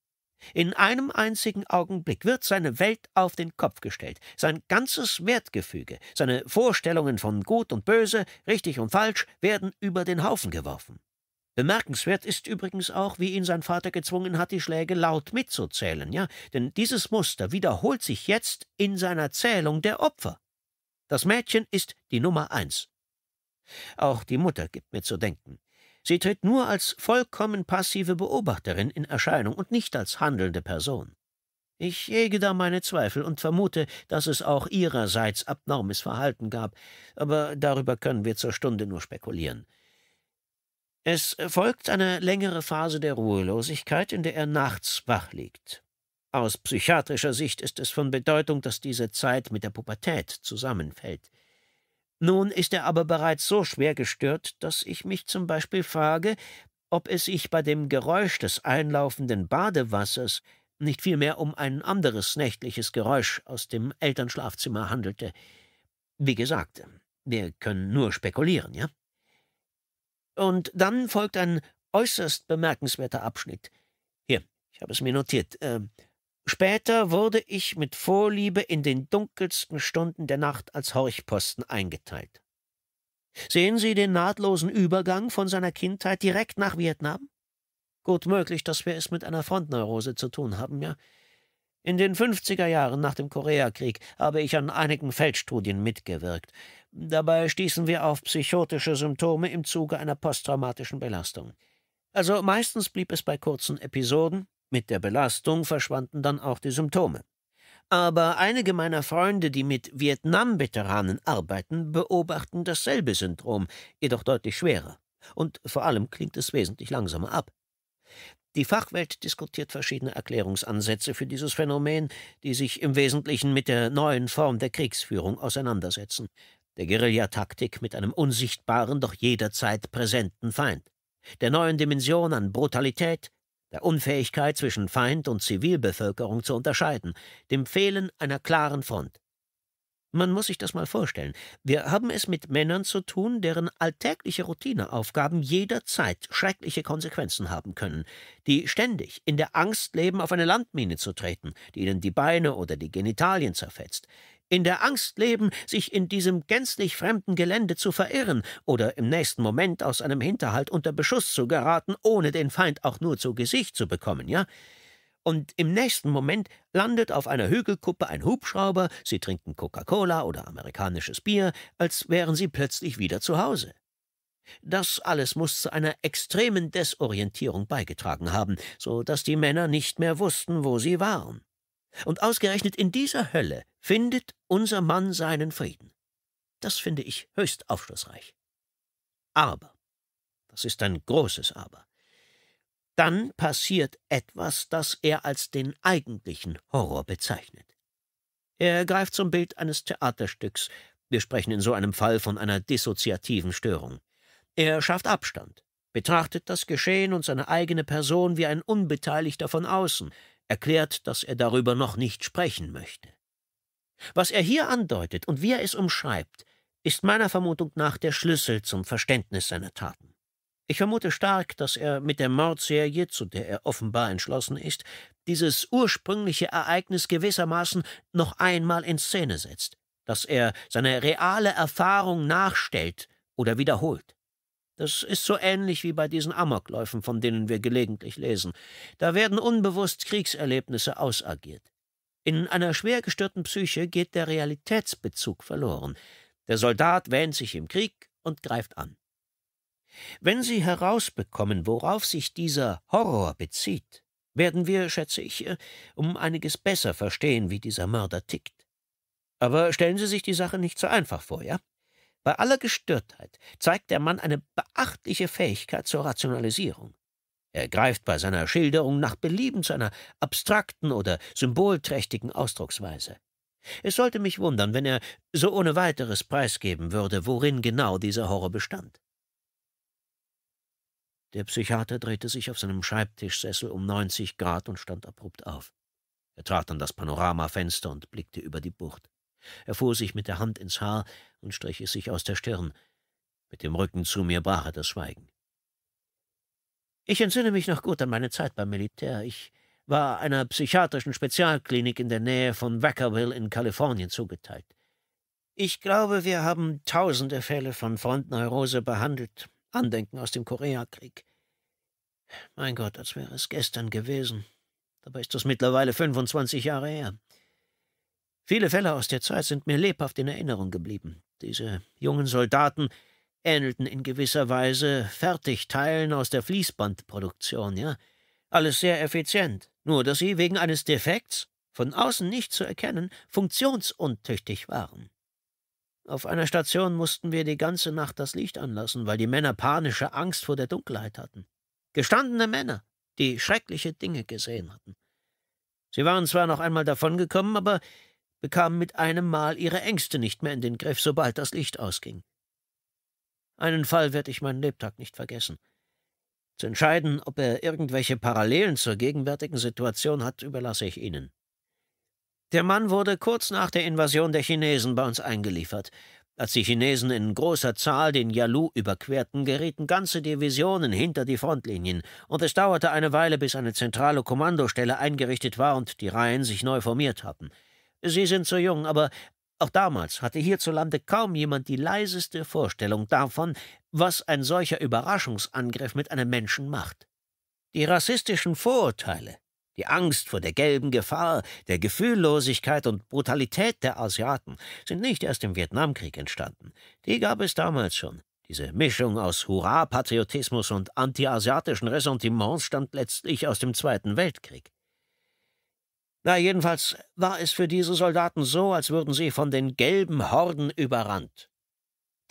In einem einzigen Augenblick wird seine Welt auf den Kopf gestellt, sein ganzes Wertgefüge, seine Vorstellungen von Gut und Böse, richtig und falsch werden über den Haufen geworfen. Bemerkenswert ist übrigens auch, wie ihn sein Vater gezwungen hat, die Schläge laut mitzuzählen, ja, denn dieses Muster wiederholt sich jetzt in seiner Zählung der Opfer. Das Mädchen ist die Nummer eins. Auch die Mutter gibt mir zu denken. Sie tritt nur als vollkommen passive Beobachterin in Erscheinung und nicht als handelnde Person. Ich hege da meine Zweifel und vermute, dass es auch ihrerseits abnormes Verhalten gab, aber darüber können wir zur Stunde nur spekulieren. Es folgt eine längere Phase der Ruhelosigkeit, in der er nachts wach liegt. Aus psychiatrischer Sicht ist es von Bedeutung, dass diese Zeit mit der Pubertät zusammenfällt. Nun ist er aber bereits so schwer gestört, dass ich mich zum Beispiel frage, ob es sich bei dem Geräusch des einlaufenden Badewassers nicht vielmehr um ein anderes nächtliches Geräusch aus dem Elternschlafzimmer handelte. Wie gesagt, wir können nur spekulieren, ja? Und dann folgt ein äußerst bemerkenswerter Abschnitt. Hier, ich habe es mir notiert. Ähm, Später wurde ich mit Vorliebe in den dunkelsten Stunden der Nacht als Horchposten eingeteilt. Sehen Sie den nahtlosen Übergang von seiner Kindheit direkt nach Vietnam? Gut möglich, dass wir es mit einer Frontneurose zu tun haben, ja? In den 50er Jahren nach dem Koreakrieg habe ich an einigen Feldstudien mitgewirkt. Dabei stießen wir auf psychotische Symptome im Zuge einer posttraumatischen Belastung. Also meistens blieb es bei kurzen Episoden, mit der Belastung verschwanden dann auch die Symptome. Aber einige meiner Freunde, die mit Vietnam-Veteranen arbeiten, beobachten dasselbe Syndrom, jedoch deutlich schwerer. Und vor allem klingt es wesentlich langsamer ab. Die Fachwelt diskutiert verschiedene Erklärungsansätze für dieses Phänomen, die sich im Wesentlichen mit der neuen Form der Kriegsführung auseinandersetzen, der Guerillataktik mit einem unsichtbaren, doch jederzeit präsenten Feind, der neuen Dimension an Brutalität, der Unfähigkeit zwischen Feind und Zivilbevölkerung zu unterscheiden, dem Fehlen einer klaren Front. Man muss sich das mal vorstellen. Wir haben es mit Männern zu tun, deren alltägliche Routineaufgaben jederzeit schreckliche Konsequenzen haben können, die ständig in der Angst leben, auf eine Landmine zu treten, die ihnen die Beine oder die Genitalien zerfetzt, in der Angst leben, sich in diesem gänzlich fremden Gelände zu verirren oder im nächsten Moment aus einem Hinterhalt unter Beschuss zu geraten, ohne den Feind auch nur zu Gesicht zu bekommen, ja? Und im nächsten Moment landet auf einer Hügelkuppe ein Hubschrauber, sie trinken Coca-Cola oder amerikanisches Bier, als wären sie plötzlich wieder zu Hause. Das alles muss zu einer extremen Desorientierung beigetragen haben, so dass die Männer nicht mehr wussten, wo sie waren. Und ausgerechnet in dieser Hölle findet unser Mann seinen Frieden. Das finde ich höchst aufschlussreich. Aber, das ist ein großes Aber, dann passiert etwas, das er als den eigentlichen Horror bezeichnet. Er greift zum Bild eines Theaterstücks, wir sprechen in so einem Fall von einer dissoziativen Störung. Er schafft Abstand, betrachtet das Geschehen und seine eigene Person wie ein Unbeteiligter von außen, erklärt, dass er darüber noch nicht sprechen möchte. Was er hier andeutet und wie er es umschreibt, ist meiner Vermutung nach der Schlüssel zum Verständnis seiner Taten. Ich vermute stark, dass er mit der Mordserie, zu der er offenbar entschlossen ist, dieses ursprüngliche Ereignis gewissermaßen noch einmal in Szene setzt, dass er seine reale Erfahrung nachstellt oder wiederholt. Das ist so ähnlich wie bei diesen Amokläufen, von denen wir gelegentlich lesen. Da werden unbewusst Kriegserlebnisse ausagiert. In einer schwer gestörten Psyche geht der Realitätsbezug verloren. Der Soldat wähnt sich im Krieg und greift an. Wenn Sie herausbekommen, worauf sich dieser Horror bezieht, werden wir, schätze ich, äh, um einiges besser verstehen, wie dieser Mörder tickt. Aber stellen Sie sich die Sache nicht so einfach vor, ja? Bei aller Gestörtheit zeigt der Mann eine beachtliche Fähigkeit zur Rationalisierung. Er greift bei seiner Schilderung nach Belieben zu einer abstrakten oder symbolträchtigen Ausdrucksweise. Es sollte mich wundern, wenn er so ohne weiteres preisgeben würde, worin genau dieser Horror bestand. Der Psychiater drehte sich auf seinem Schreibtischsessel um 90 Grad und stand abrupt auf. Er trat an das Panoramafenster und blickte über die Bucht. Er fuhr sich mit der Hand ins Haar und strich es sich aus der Stirn. Mit dem Rücken zu mir brach er das Schweigen. Ich entsinne mich noch gut an meine Zeit beim Militär. Ich war einer psychiatrischen Spezialklinik in der Nähe von Wackerville in Kalifornien zugeteilt. Ich glaube, wir haben tausende Fälle von Frontneurose behandelt, Andenken aus dem Koreakrieg. Mein Gott, als wäre es gestern gewesen. Dabei ist das mittlerweile 25 Jahre her. Viele Fälle aus der Zeit sind mir lebhaft in Erinnerung geblieben. Diese jungen Soldaten ähnelten in gewisser Weise Fertigteilen aus der Fließbandproduktion, ja. Alles sehr effizient, nur dass sie wegen eines Defekts, von außen nicht zu erkennen, funktionsuntüchtig waren. Auf einer Station mussten wir die ganze Nacht das Licht anlassen, weil die Männer panische Angst vor der Dunkelheit hatten. Gestandene Männer, die schreckliche Dinge gesehen hatten. Sie waren zwar noch einmal davongekommen, aber bekamen mit einem Mal ihre Ängste nicht mehr in den Griff, sobald das Licht ausging. Einen Fall werde ich meinen Lebtag nicht vergessen. Zu entscheiden, ob er irgendwelche Parallelen zur gegenwärtigen Situation hat, überlasse ich Ihnen. Der Mann wurde kurz nach der Invasion der Chinesen bei uns eingeliefert. Als die Chinesen in großer Zahl den Yalu überquerten, gerieten ganze Divisionen hinter die Frontlinien, und es dauerte eine Weile, bis eine zentrale Kommandostelle eingerichtet war und die Reihen sich neu formiert hatten. Sie sind so jung, aber auch damals hatte hierzulande kaum jemand die leiseste Vorstellung davon, was ein solcher Überraschungsangriff mit einem Menschen macht. Die rassistischen Vorurteile, die Angst vor der gelben Gefahr, der Gefühllosigkeit und Brutalität der Asiaten sind nicht erst im Vietnamkrieg entstanden. Die gab es damals schon. Diese Mischung aus Hurra-Patriotismus und antiasiatischen Ressentiments stammt letztlich aus dem Zweiten Weltkrieg. Na, jedenfalls war es für diese Soldaten so, als würden sie von den gelben Horden überrannt.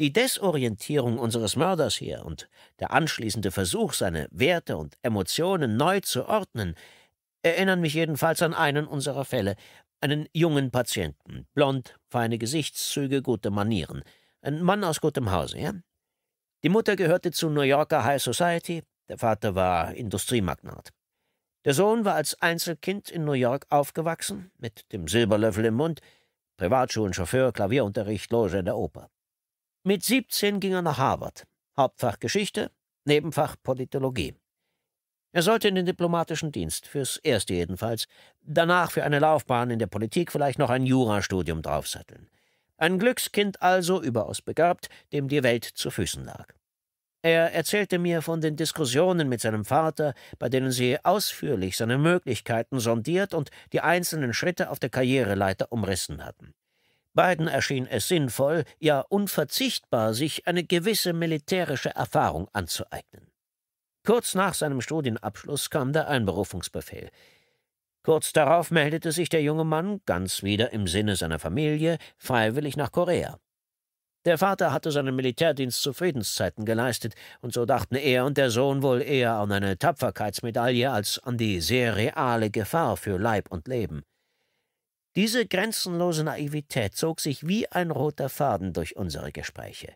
Die Desorientierung unseres Mörders hier und der anschließende Versuch, seine Werte und Emotionen neu zu ordnen, erinnern mich jedenfalls an einen unserer Fälle, einen jungen Patienten, blond, feine Gesichtszüge, gute Manieren, ein Mann aus gutem Hause, ja? Die Mutter gehörte zu New Yorker High Society, der Vater war Industriemagnat. Der Sohn war als Einzelkind in New York aufgewachsen, mit dem Silberlöffel im Mund, Privatschulen, Chauffeur, Klavierunterricht, Loge in der Oper. Mit 17 ging er nach Harvard, Hauptfach Geschichte, Nebenfach Politologie. Er sollte in den diplomatischen Dienst, fürs Erste jedenfalls, danach für eine Laufbahn in der Politik vielleicht noch ein Jurastudium draufsatteln. Ein Glückskind also, überaus begabt, dem die Welt zu Füßen lag. Er erzählte mir von den Diskussionen mit seinem Vater, bei denen sie ausführlich seine Möglichkeiten sondiert und die einzelnen Schritte auf der Karriereleiter umrissen hatten. Beiden erschien es sinnvoll, ja unverzichtbar, sich eine gewisse militärische Erfahrung anzueignen. Kurz nach seinem Studienabschluss kam der Einberufungsbefehl. Kurz darauf meldete sich der junge Mann, ganz wieder im Sinne seiner Familie, freiwillig nach Korea. Der Vater hatte seinen Militärdienst zu Friedenszeiten geleistet, und so dachten er und der Sohn wohl eher an eine Tapferkeitsmedaille als an die sehr reale Gefahr für Leib und Leben. Diese grenzenlose Naivität zog sich wie ein roter Faden durch unsere Gespräche.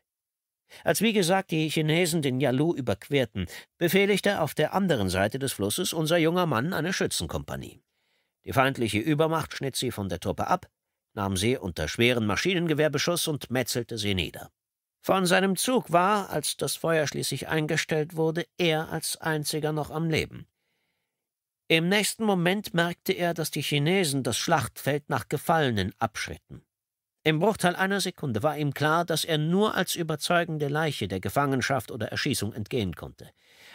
Als wie gesagt die Chinesen den Yalu überquerten, befehligte auf der anderen Seite des Flusses unser junger Mann eine Schützenkompanie. Die feindliche Übermacht schnitt sie von der Truppe ab, nahm sie unter schweren Maschinengewehrbeschuss und metzelte sie nieder. Von seinem Zug war, als das Feuer schließlich eingestellt wurde, er als einziger noch am Leben. Im nächsten Moment merkte er, dass die Chinesen das Schlachtfeld nach Gefallenen abschritten. Im Bruchteil einer Sekunde war ihm klar, dass er nur als überzeugende Leiche der Gefangenschaft oder Erschießung entgehen konnte.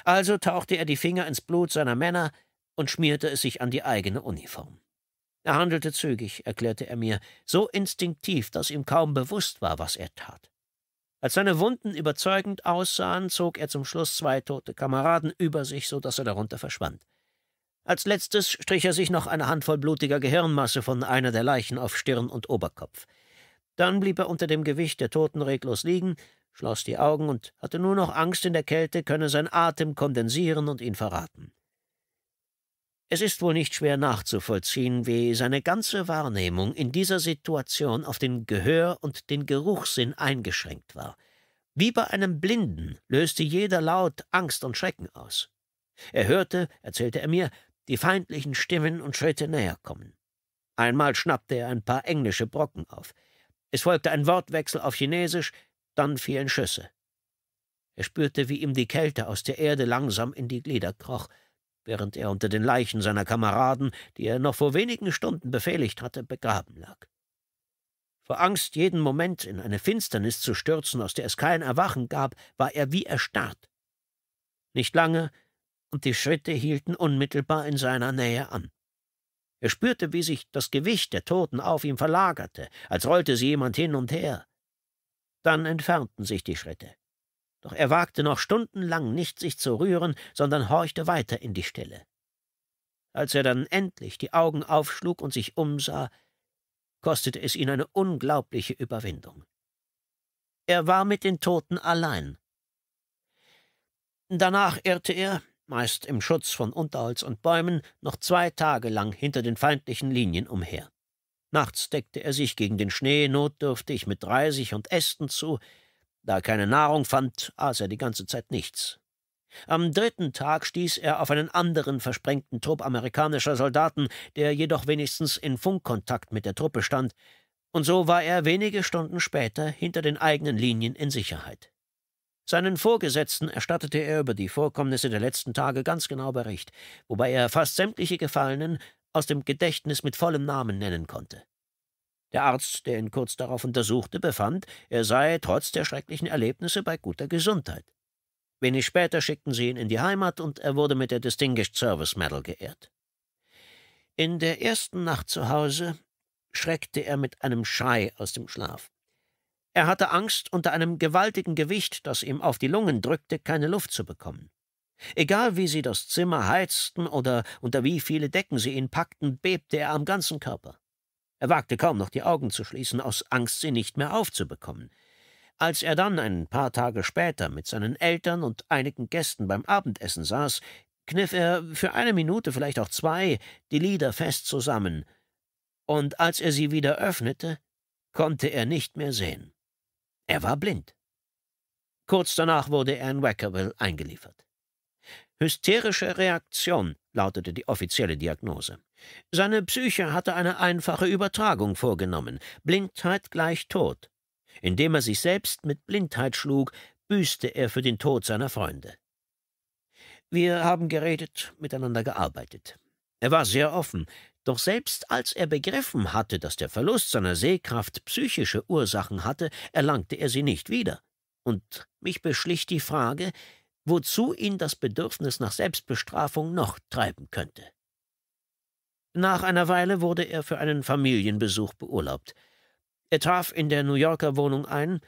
Also tauchte er die Finger ins Blut seiner Männer und schmierte es sich an die eigene Uniform. Er handelte zügig, erklärte er mir, so instinktiv, dass ihm kaum bewusst war, was er tat. Als seine Wunden überzeugend aussahen, zog er zum Schluss zwei tote Kameraden über sich, so dass er darunter verschwand. Als letztes strich er sich noch eine Handvoll blutiger Gehirnmasse von einer der Leichen auf Stirn und Oberkopf. Dann blieb er unter dem Gewicht der Toten reglos liegen, schloss die Augen und hatte nur noch Angst, in der Kälte könne sein Atem kondensieren und ihn verraten. Es ist wohl nicht schwer nachzuvollziehen, wie seine ganze Wahrnehmung in dieser Situation auf den Gehör und den Geruchssinn eingeschränkt war. Wie bei einem Blinden löste jeder Laut Angst und Schrecken aus. Er hörte, erzählte er mir, die feindlichen Stimmen und Schritte näher kommen. Einmal schnappte er ein paar englische Brocken auf. Es folgte ein Wortwechsel auf Chinesisch, dann fielen Schüsse. Er spürte, wie ihm die Kälte aus der Erde langsam in die Glieder kroch während er unter den Leichen seiner Kameraden, die er noch vor wenigen Stunden befehligt hatte, begraben lag. Vor Angst, jeden Moment in eine Finsternis zu stürzen, aus der es kein Erwachen gab, war er wie erstarrt. Nicht lange, und die Schritte hielten unmittelbar in seiner Nähe an. Er spürte, wie sich das Gewicht der Toten auf ihm verlagerte, als rollte sie jemand hin und her. Dann entfernten sich die Schritte doch er wagte noch stundenlang nicht, sich zu rühren, sondern horchte weiter in die Stille. Als er dann endlich die Augen aufschlug und sich umsah, kostete es ihn eine unglaubliche Überwindung. Er war mit den Toten allein. Danach irrte er, meist im Schutz von Unterholz und Bäumen, noch zwei Tage lang hinter den feindlichen Linien umher. Nachts deckte er sich gegen den Schnee notdürftig mit Reisig und Ästen zu, da er keine Nahrung fand, aß er die ganze Zeit nichts. Am dritten Tag stieß er auf einen anderen versprengten Trupp amerikanischer Soldaten, der jedoch wenigstens in Funkkontakt mit der Truppe stand, und so war er wenige Stunden später hinter den eigenen Linien in Sicherheit. Seinen Vorgesetzten erstattete er über die Vorkommnisse der letzten Tage ganz genau Bericht, wobei er fast sämtliche Gefallenen aus dem Gedächtnis mit vollem Namen nennen konnte. Der Arzt, der ihn kurz darauf untersuchte, befand, er sei trotz der schrecklichen Erlebnisse bei guter Gesundheit. Wenig später schickten sie ihn in die Heimat und er wurde mit der Distinguished Service Medal geehrt. In der ersten Nacht zu Hause schreckte er mit einem Schrei aus dem Schlaf. Er hatte Angst, unter einem gewaltigen Gewicht, das ihm auf die Lungen drückte, keine Luft zu bekommen. Egal wie sie das Zimmer heizten oder unter wie viele Decken sie ihn packten, bebte er am ganzen Körper. Er wagte kaum noch die Augen zu schließen, aus Angst, sie nicht mehr aufzubekommen. Als er dann ein paar Tage später mit seinen Eltern und einigen Gästen beim Abendessen saß, kniff er für eine Minute, vielleicht auch zwei, die Lieder fest zusammen, und als er sie wieder öffnete, konnte er nicht mehr sehen. Er war blind. Kurz danach wurde er in Wackerville eingeliefert. Hysterische Reaktion lautete die offizielle Diagnose. Seine Psyche hatte eine einfache Übertragung vorgenommen, Blindheit gleich Tod. Indem er sich selbst mit Blindheit schlug, büßte er für den Tod seiner Freunde. Wir haben geredet, miteinander gearbeitet. Er war sehr offen, doch selbst als er begriffen hatte, dass der Verlust seiner Sehkraft psychische Ursachen hatte, erlangte er sie nicht wieder. Und mich beschlich die Frage, wozu ihn das Bedürfnis nach Selbstbestrafung noch treiben könnte. Nach einer Weile wurde er für einen Familienbesuch beurlaubt. Er traf in der New Yorker Wohnung ein,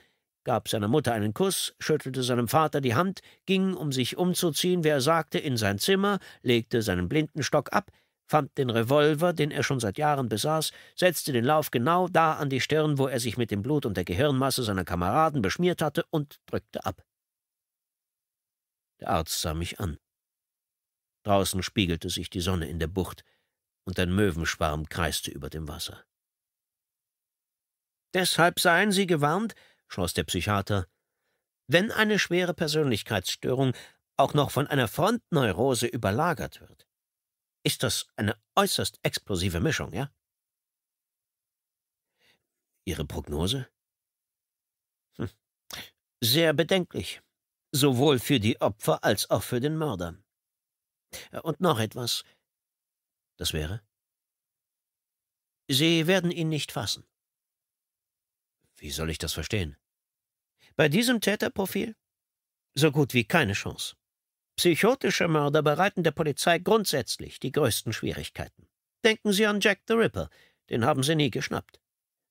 gab seiner Mutter einen Kuss, schüttelte seinem Vater die Hand, ging, um sich umzuziehen, wie er sagte, in sein Zimmer, legte seinen Blindenstock ab, fand den Revolver, den er schon seit Jahren besaß, setzte den Lauf genau da an die Stirn, wo er sich mit dem Blut und der Gehirnmasse seiner Kameraden beschmiert hatte, und drückte ab. Der Arzt sah mich an. Draußen spiegelte sich die Sonne in der Bucht und ein Möwenschwarm kreiste über dem Wasser. Deshalb seien Sie gewarnt, schloss der Psychiater, wenn eine schwere Persönlichkeitsstörung auch noch von einer Frontneurose überlagert wird. Ist das eine äußerst explosive Mischung, ja? Ihre Prognose? Hm. Sehr bedenklich sowohl für die Opfer als auch für den Mörder. Äh, und noch etwas. Das wäre? Sie werden ihn nicht fassen. Wie soll ich das verstehen? Bei diesem Täterprofil? So gut wie keine Chance. Psychotische Mörder bereiten der Polizei grundsätzlich die größten Schwierigkeiten. Denken Sie an Jack the Ripper, den haben Sie nie geschnappt.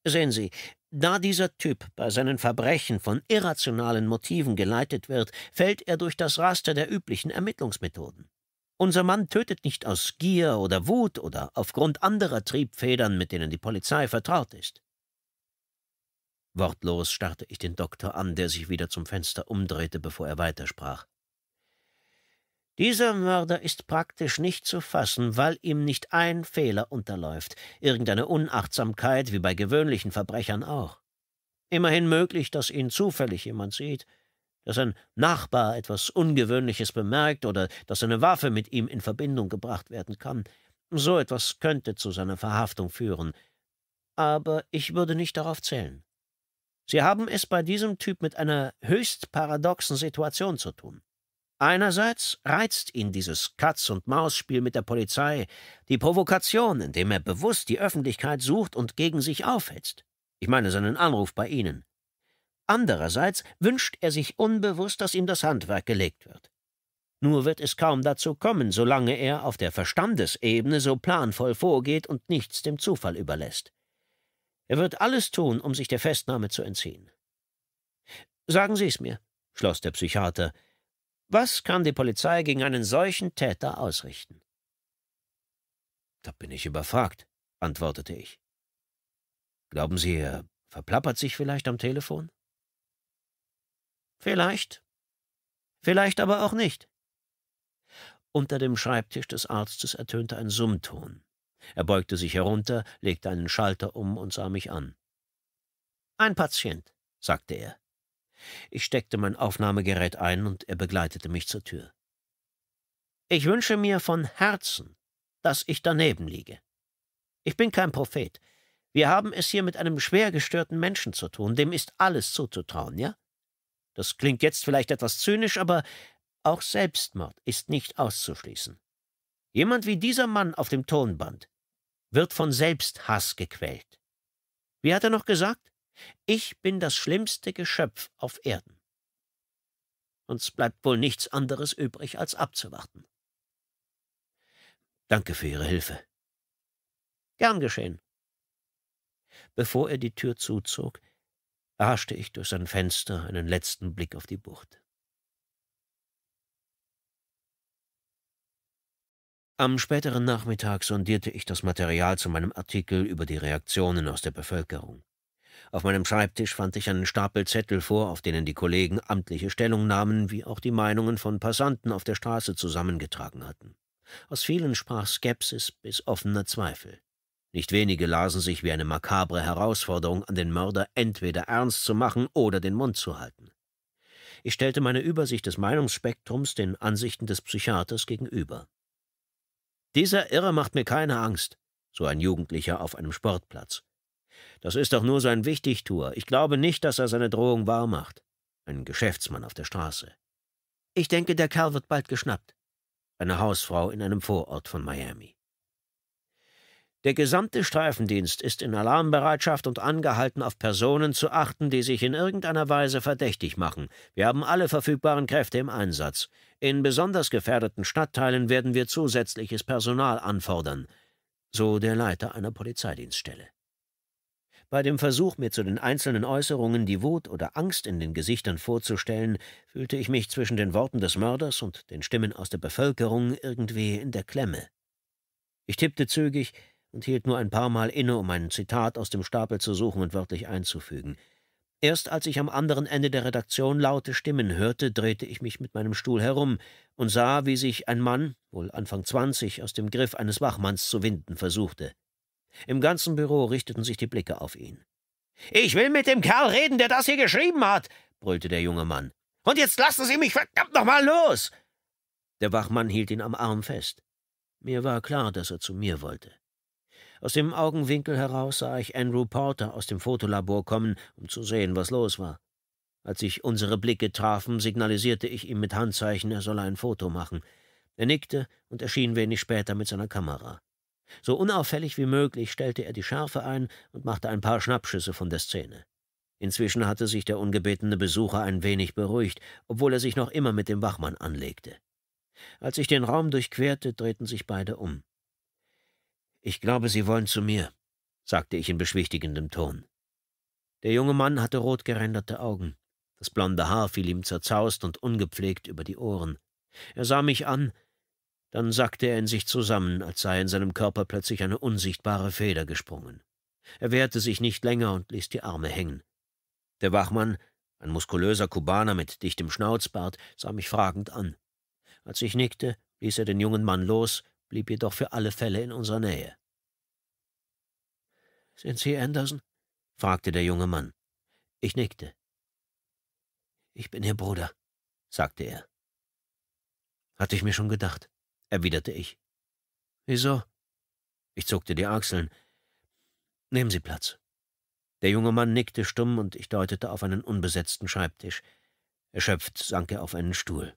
Sehen Sie, da dieser Typ bei seinen Verbrechen von irrationalen Motiven geleitet wird, fällt er durch das Raster der üblichen Ermittlungsmethoden. Unser Mann tötet nicht aus Gier oder Wut oder aufgrund anderer Triebfedern, mit denen die Polizei vertraut ist. Wortlos starrte ich den Doktor an, der sich wieder zum Fenster umdrehte, bevor er weitersprach. Dieser Mörder ist praktisch nicht zu fassen, weil ihm nicht ein Fehler unterläuft, irgendeine Unachtsamkeit wie bei gewöhnlichen Verbrechern auch. Immerhin möglich, dass ihn zufällig jemand sieht, dass ein Nachbar etwas Ungewöhnliches bemerkt oder dass eine Waffe mit ihm in Verbindung gebracht werden kann. So etwas könnte zu seiner Verhaftung führen. Aber ich würde nicht darauf zählen. Sie haben es bei diesem Typ mit einer höchst paradoxen Situation zu tun. Einerseits reizt ihn dieses Katz-und-Maus-Spiel mit der Polizei, die Provokation, indem er bewusst die Öffentlichkeit sucht und gegen sich aufhetzt. Ich meine seinen Anruf bei Ihnen. Andererseits wünscht er sich unbewusst, dass ihm das Handwerk gelegt wird. Nur wird es kaum dazu kommen, solange er auf der Verstandesebene so planvoll vorgeht und nichts dem Zufall überlässt. Er wird alles tun, um sich der Festnahme zu entziehen. Sagen Sie es mir, schloss der Psychiater, was kann die Polizei gegen einen solchen Täter ausrichten? Da bin ich überfragt, antwortete ich. Glauben Sie, er verplappert sich vielleicht am Telefon? Vielleicht. Vielleicht aber auch nicht. Unter dem Schreibtisch des Arztes ertönte ein Summton. Er beugte sich herunter, legte einen Schalter um und sah mich an. Ein Patient, sagte er. Ich steckte mein Aufnahmegerät ein und er begleitete mich zur Tür. Ich wünsche mir von Herzen, dass ich daneben liege. Ich bin kein Prophet. Wir haben es hier mit einem schwer gestörten Menschen zu tun, dem ist alles zuzutrauen, ja? Das klingt jetzt vielleicht etwas zynisch, aber auch Selbstmord ist nicht auszuschließen. Jemand wie dieser Mann auf dem Tonband wird von Selbsthass gequält. Wie hat er noch gesagt? Ich bin das schlimmste Geschöpf auf Erden. Uns bleibt wohl nichts anderes übrig, als abzuwarten. Danke für Ihre Hilfe. Gern geschehen. Bevor er die Tür zuzog, erhaschte ich durch sein Fenster einen letzten Blick auf die Bucht. Am späteren Nachmittag sondierte ich das Material zu meinem Artikel über die Reaktionen aus der Bevölkerung. Auf meinem Schreibtisch fand ich einen Stapel Zettel vor, auf denen die Kollegen amtliche Stellungnahmen wie auch die Meinungen von Passanten auf der Straße zusammengetragen hatten. Aus vielen sprach Skepsis bis offener Zweifel. Nicht wenige lasen sich wie eine makabre Herausforderung an den Mörder, entweder ernst zu machen oder den Mund zu halten. Ich stellte meine Übersicht des Meinungsspektrums den Ansichten des Psychiaters gegenüber. Dieser Irre macht mir keine Angst, so ein Jugendlicher auf einem Sportplatz. Das ist doch nur sein Wichtigtuer. Ich glaube nicht, dass er seine Drohung wahrmacht. Ein Geschäftsmann auf der Straße. Ich denke, der Kerl wird bald geschnappt. Eine Hausfrau in einem Vorort von Miami. Der gesamte Streifendienst ist in Alarmbereitschaft und angehalten, auf Personen zu achten, die sich in irgendeiner Weise verdächtig machen. Wir haben alle verfügbaren Kräfte im Einsatz. In besonders gefährdeten Stadtteilen werden wir zusätzliches Personal anfordern, so der Leiter einer Polizeidienststelle. Bei dem Versuch, mir zu den einzelnen Äußerungen die Wut oder Angst in den Gesichtern vorzustellen, fühlte ich mich zwischen den Worten des Mörders und den Stimmen aus der Bevölkerung irgendwie in der Klemme. Ich tippte zügig und hielt nur ein paar Mal inne, um ein Zitat aus dem Stapel zu suchen und wörtlich einzufügen. Erst als ich am anderen Ende der Redaktion laute Stimmen hörte, drehte ich mich mit meinem Stuhl herum und sah, wie sich ein Mann, wohl Anfang zwanzig, aus dem Griff eines Wachmanns zu winden versuchte. Im ganzen Büro richteten sich die Blicke auf ihn. Ich will mit dem Kerl reden, der das hier geschrieben hat, brüllte der junge Mann. Und jetzt lassen Sie mich verdammt nochmal los! Der Wachmann hielt ihn am Arm fest. Mir war klar, dass er zu mir wollte. Aus dem Augenwinkel heraus sah ich Andrew Porter aus dem Fotolabor kommen, um zu sehen, was los war. Als sich unsere Blicke trafen, signalisierte ich ihm mit Handzeichen, er solle ein Foto machen. Er nickte und erschien wenig später mit seiner Kamera. So unauffällig wie möglich stellte er die Schärfe ein und machte ein paar Schnappschüsse von der Szene. Inzwischen hatte sich der ungebetene Besucher ein wenig beruhigt, obwohl er sich noch immer mit dem Wachmann anlegte. Als ich den Raum durchquerte, drehten sich beide um. Ich glaube, Sie wollen zu mir, sagte ich in beschwichtigendem Ton. Der junge Mann hatte rotgeränderte Augen. Das blonde Haar fiel ihm zerzaust und ungepflegt über die Ohren. Er sah mich an, dann sackte er in sich zusammen, als sei in seinem Körper plötzlich eine unsichtbare Feder gesprungen. Er wehrte sich nicht länger und ließ die Arme hängen. Der Wachmann, ein muskulöser Kubaner mit dichtem Schnauzbart, sah mich fragend an. Als ich nickte, ließ er den jungen Mann los, blieb jedoch für alle Fälle in unserer Nähe. Sind Sie Anderson? fragte der junge Mann. Ich nickte. Ich bin Ihr Bruder, sagte er. Hatte ich mir schon gedacht erwiderte ich. Wieso? Ich zuckte die Achseln. Nehmen Sie Platz. Der junge Mann nickte stumm und ich deutete auf einen unbesetzten Schreibtisch. Erschöpft sank er auf einen Stuhl.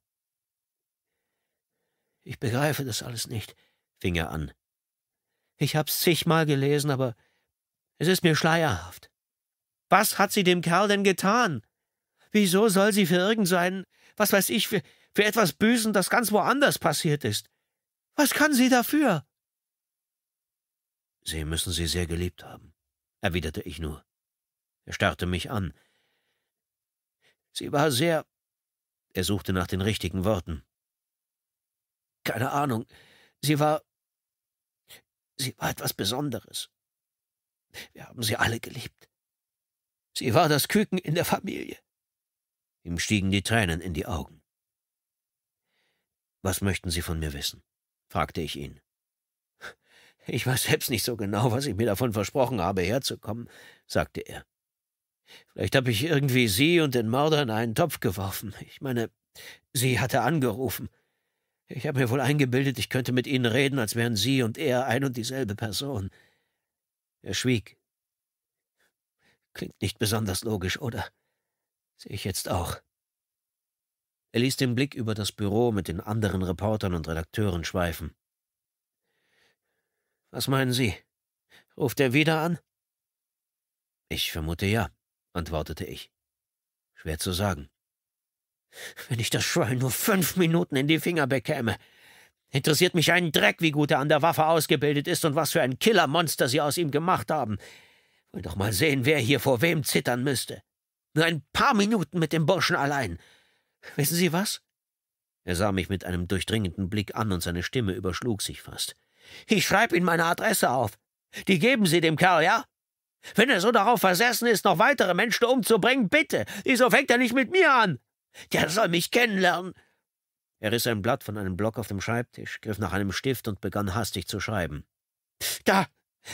Ich begreife das alles nicht, fing er an. Ich hab's zigmal gelesen, aber es ist mir schleierhaft. Was hat sie dem Kerl denn getan? Wieso soll sie für irgendeinen, was weiß ich, für, für etwas büßen, das ganz woanders passiert ist? Was kann sie dafür? Sie müssen sie sehr geliebt haben, erwiderte ich nur. Er starrte mich an. Sie war sehr. Er suchte nach den richtigen Worten. Keine Ahnung. Sie war. Sie war etwas Besonderes. Wir haben sie alle geliebt. Sie war das Küken in der Familie. Ihm stiegen die Tränen in die Augen. Was möchten Sie von mir wissen? fragte ich ihn. Ich weiß selbst nicht so genau, was ich mir davon versprochen habe, herzukommen, sagte er. Vielleicht habe ich irgendwie Sie und den Mörder in einen Topf geworfen. Ich meine, sie hatte angerufen. Ich habe mir wohl eingebildet, ich könnte mit Ihnen reden, als wären Sie und er ein und dieselbe Person. Er schwieg. Klingt nicht besonders logisch, oder? Sehe ich jetzt auch. Er ließ den Blick über das Büro mit den anderen Reportern und Redakteuren schweifen. Was meinen Sie? Ruft er wieder an? Ich vermute ja, antwortete ich. Schwer zu sagen. Wenn ich das Schwein nur fünf Minuten in die Finger bekäme. Interessiert mich einen Dreck, wie gut er an der Waffe ausgebildet ist und was für ein Killermonster sie aus ihm gemacht haben. Will doch mal sehen, wer hier vor wem zittern müsste. Nur ein paar Minuten mit dem Burschen allein. Wissen Sie was? Er sah mich mit einem durchdringenden Blick an und seine Stimme überschlug sich fast. Ich schreibe Ihnen meine Adresse auf. Die geben Sie dem Kerl, ja? Wenn er so darauf versessen ist, noch weitere Menschen umzubringen, bitte! Wieso fängt er nicht mit mir an? Der soll mich kennenlernen! Er riss ein Blatt von einem Block auf dem Schreibtisch, griff nach einem Stift und begann hastig zu schreiben. Da,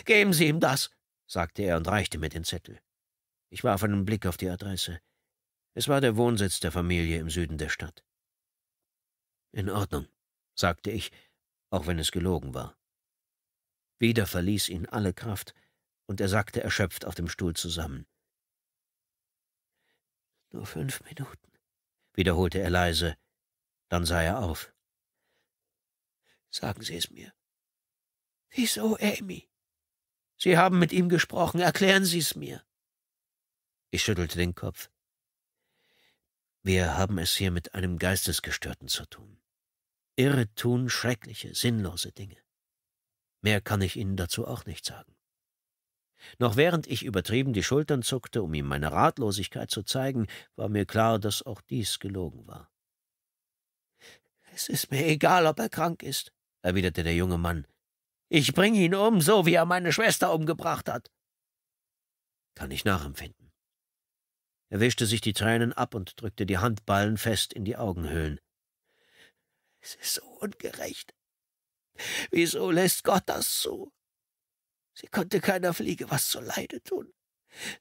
geben Sie ihm das, sagte er und reichte mir den Zettel. Ich warf einen Blick auf die Adresse. Es war der Wohnsitz der Familie im Süden der Stadt. In Ordnung, sagte ich, auch wenn es gelogen war. Wieder verließ ihn alle Kraft, und er sackte erschöpft auf dem Stuhl zusammen. Nur fünf Minuten, wiederholte er leise, dann sah er auf. Sagen Sie es mir. Wieso, Amy? Sie haben mit ihm gesprochen, erklären Sie es mir. Ich schüttelte den Kopf. Wir haben es hier mit einem Geistesgestörten zu tun. Irre tun schreckliche, sinnlose Dinge. Mehr kann ich Ihnen dazu auch nicht sagen. Noch während ich übertrieben die Schultern zuckte, um ihm meine Ratlosigkeit zu zeigen, war mir klar, dass auch dies gelogen war. Es ist mir egal, ob er krank ist, erwiderte der junge Mann. Ich bringe ihn um, so wie er meine Schwester umgebracht hat. Kann ich nachempfinden. Er wischte sich die Tränen ab und drückte die Handballen fest in die Augenhöhlen. Es ist so ungerecht. Wieso lässt Gott das zu? Sie konnte keiner Fliege was zu Leide tun.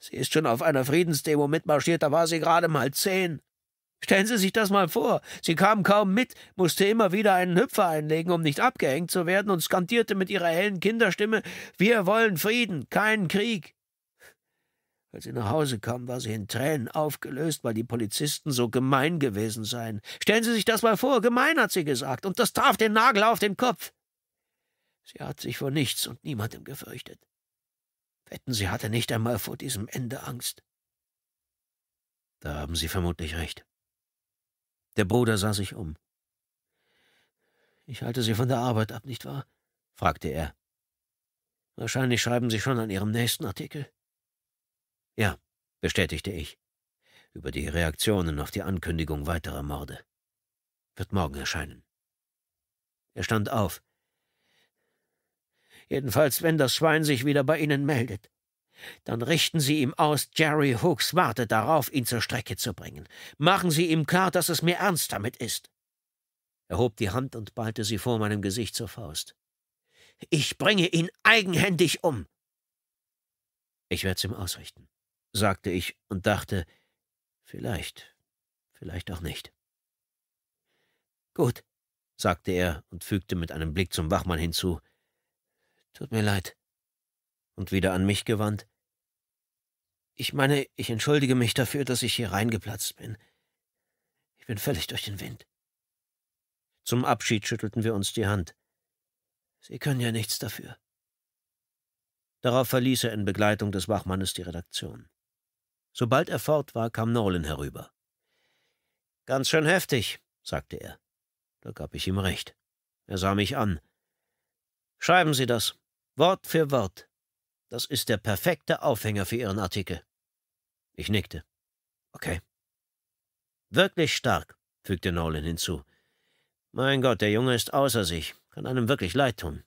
Sie ist schon auf einer Friedensdemo mitmarschiert, da war sie gerade mal zehn. Stellen Sie sich das mal vor. Sie kam kaum mit, musste immer wieder einen Hüpfer einlegen, um nicht abgehängt zu werden, und skandierte mit ihrer hellen Kinderstimme Wir wollen Frieden, keinen Krieg. Als sie nach Hause kam, war sie in Tränen aufgelöst, weil die Polizisten so gemein gewesen seien. Stellen Sie sich das mal vor, gemein hat sie gesagt, und das traf den Nagel auf den Kopf. Sie hat sich vor nichts und niemandem gefürchtet. Wetten, sie hatte nicht einmal vor diesem Ende Angst. Da haben Sie vermutlich recht. Der Bruder sah sich um. Ich halte Sie von der Arbeit ab, nicht wahr? fragte er. Wahrscheinlich schreiben Sie schon an Ihrem nächsten Artikel. Ja, bestätigte ich. Über die Reaktionen auf die Ankündigung weiterer Morde. Wird morgen erscheinen. Er stand auf. Jedenfalls, wenn das Schwein sich wieder bei Ihnen meldet. Dann richten Sie ihm aus, Jerry Hooks wartet darauf, ihn zur Strecke zu bringen. Machen Sie ihm klar, dass es mir ernst damit ist. Er hob die Hand und ballte sie vor meinem Gesicht zur Faust. Ich bringe ihn eigenhändig um. Ich werde es ihm ausrichten sagte ich und dachte, vielleicht, vielleicht auch nicht. Gut, sagte er und fügte mit einem Blick zum Wachmann hinzu, tut mir leid. Und wieder an mich gewandt, ich meine, ich entschuldige mich dafür, dass ich hier reingeplatzt bin. Ich bin völlig durch den Wind. Zum Abschied schüttelten wir uns die Hand. Sie können ja nichts dafür. Darauf verließ er in Begleitung des Wachmannes die Redaktion. Sobald er fort war, kam Nolan herüber. Ganz schön heftig, sagte er. Da gab ich ihm recht. Er sah mich an. Schreiben Sie das, Wort für Wort. Das ist der perfekte Aufhänger für Ihren Artikel. Ich nickte. Okay. Wirklich stark, fügte Nolan hinzu. Mein Gott, der Junge ist außer sich, kann einem wirklich leid tun.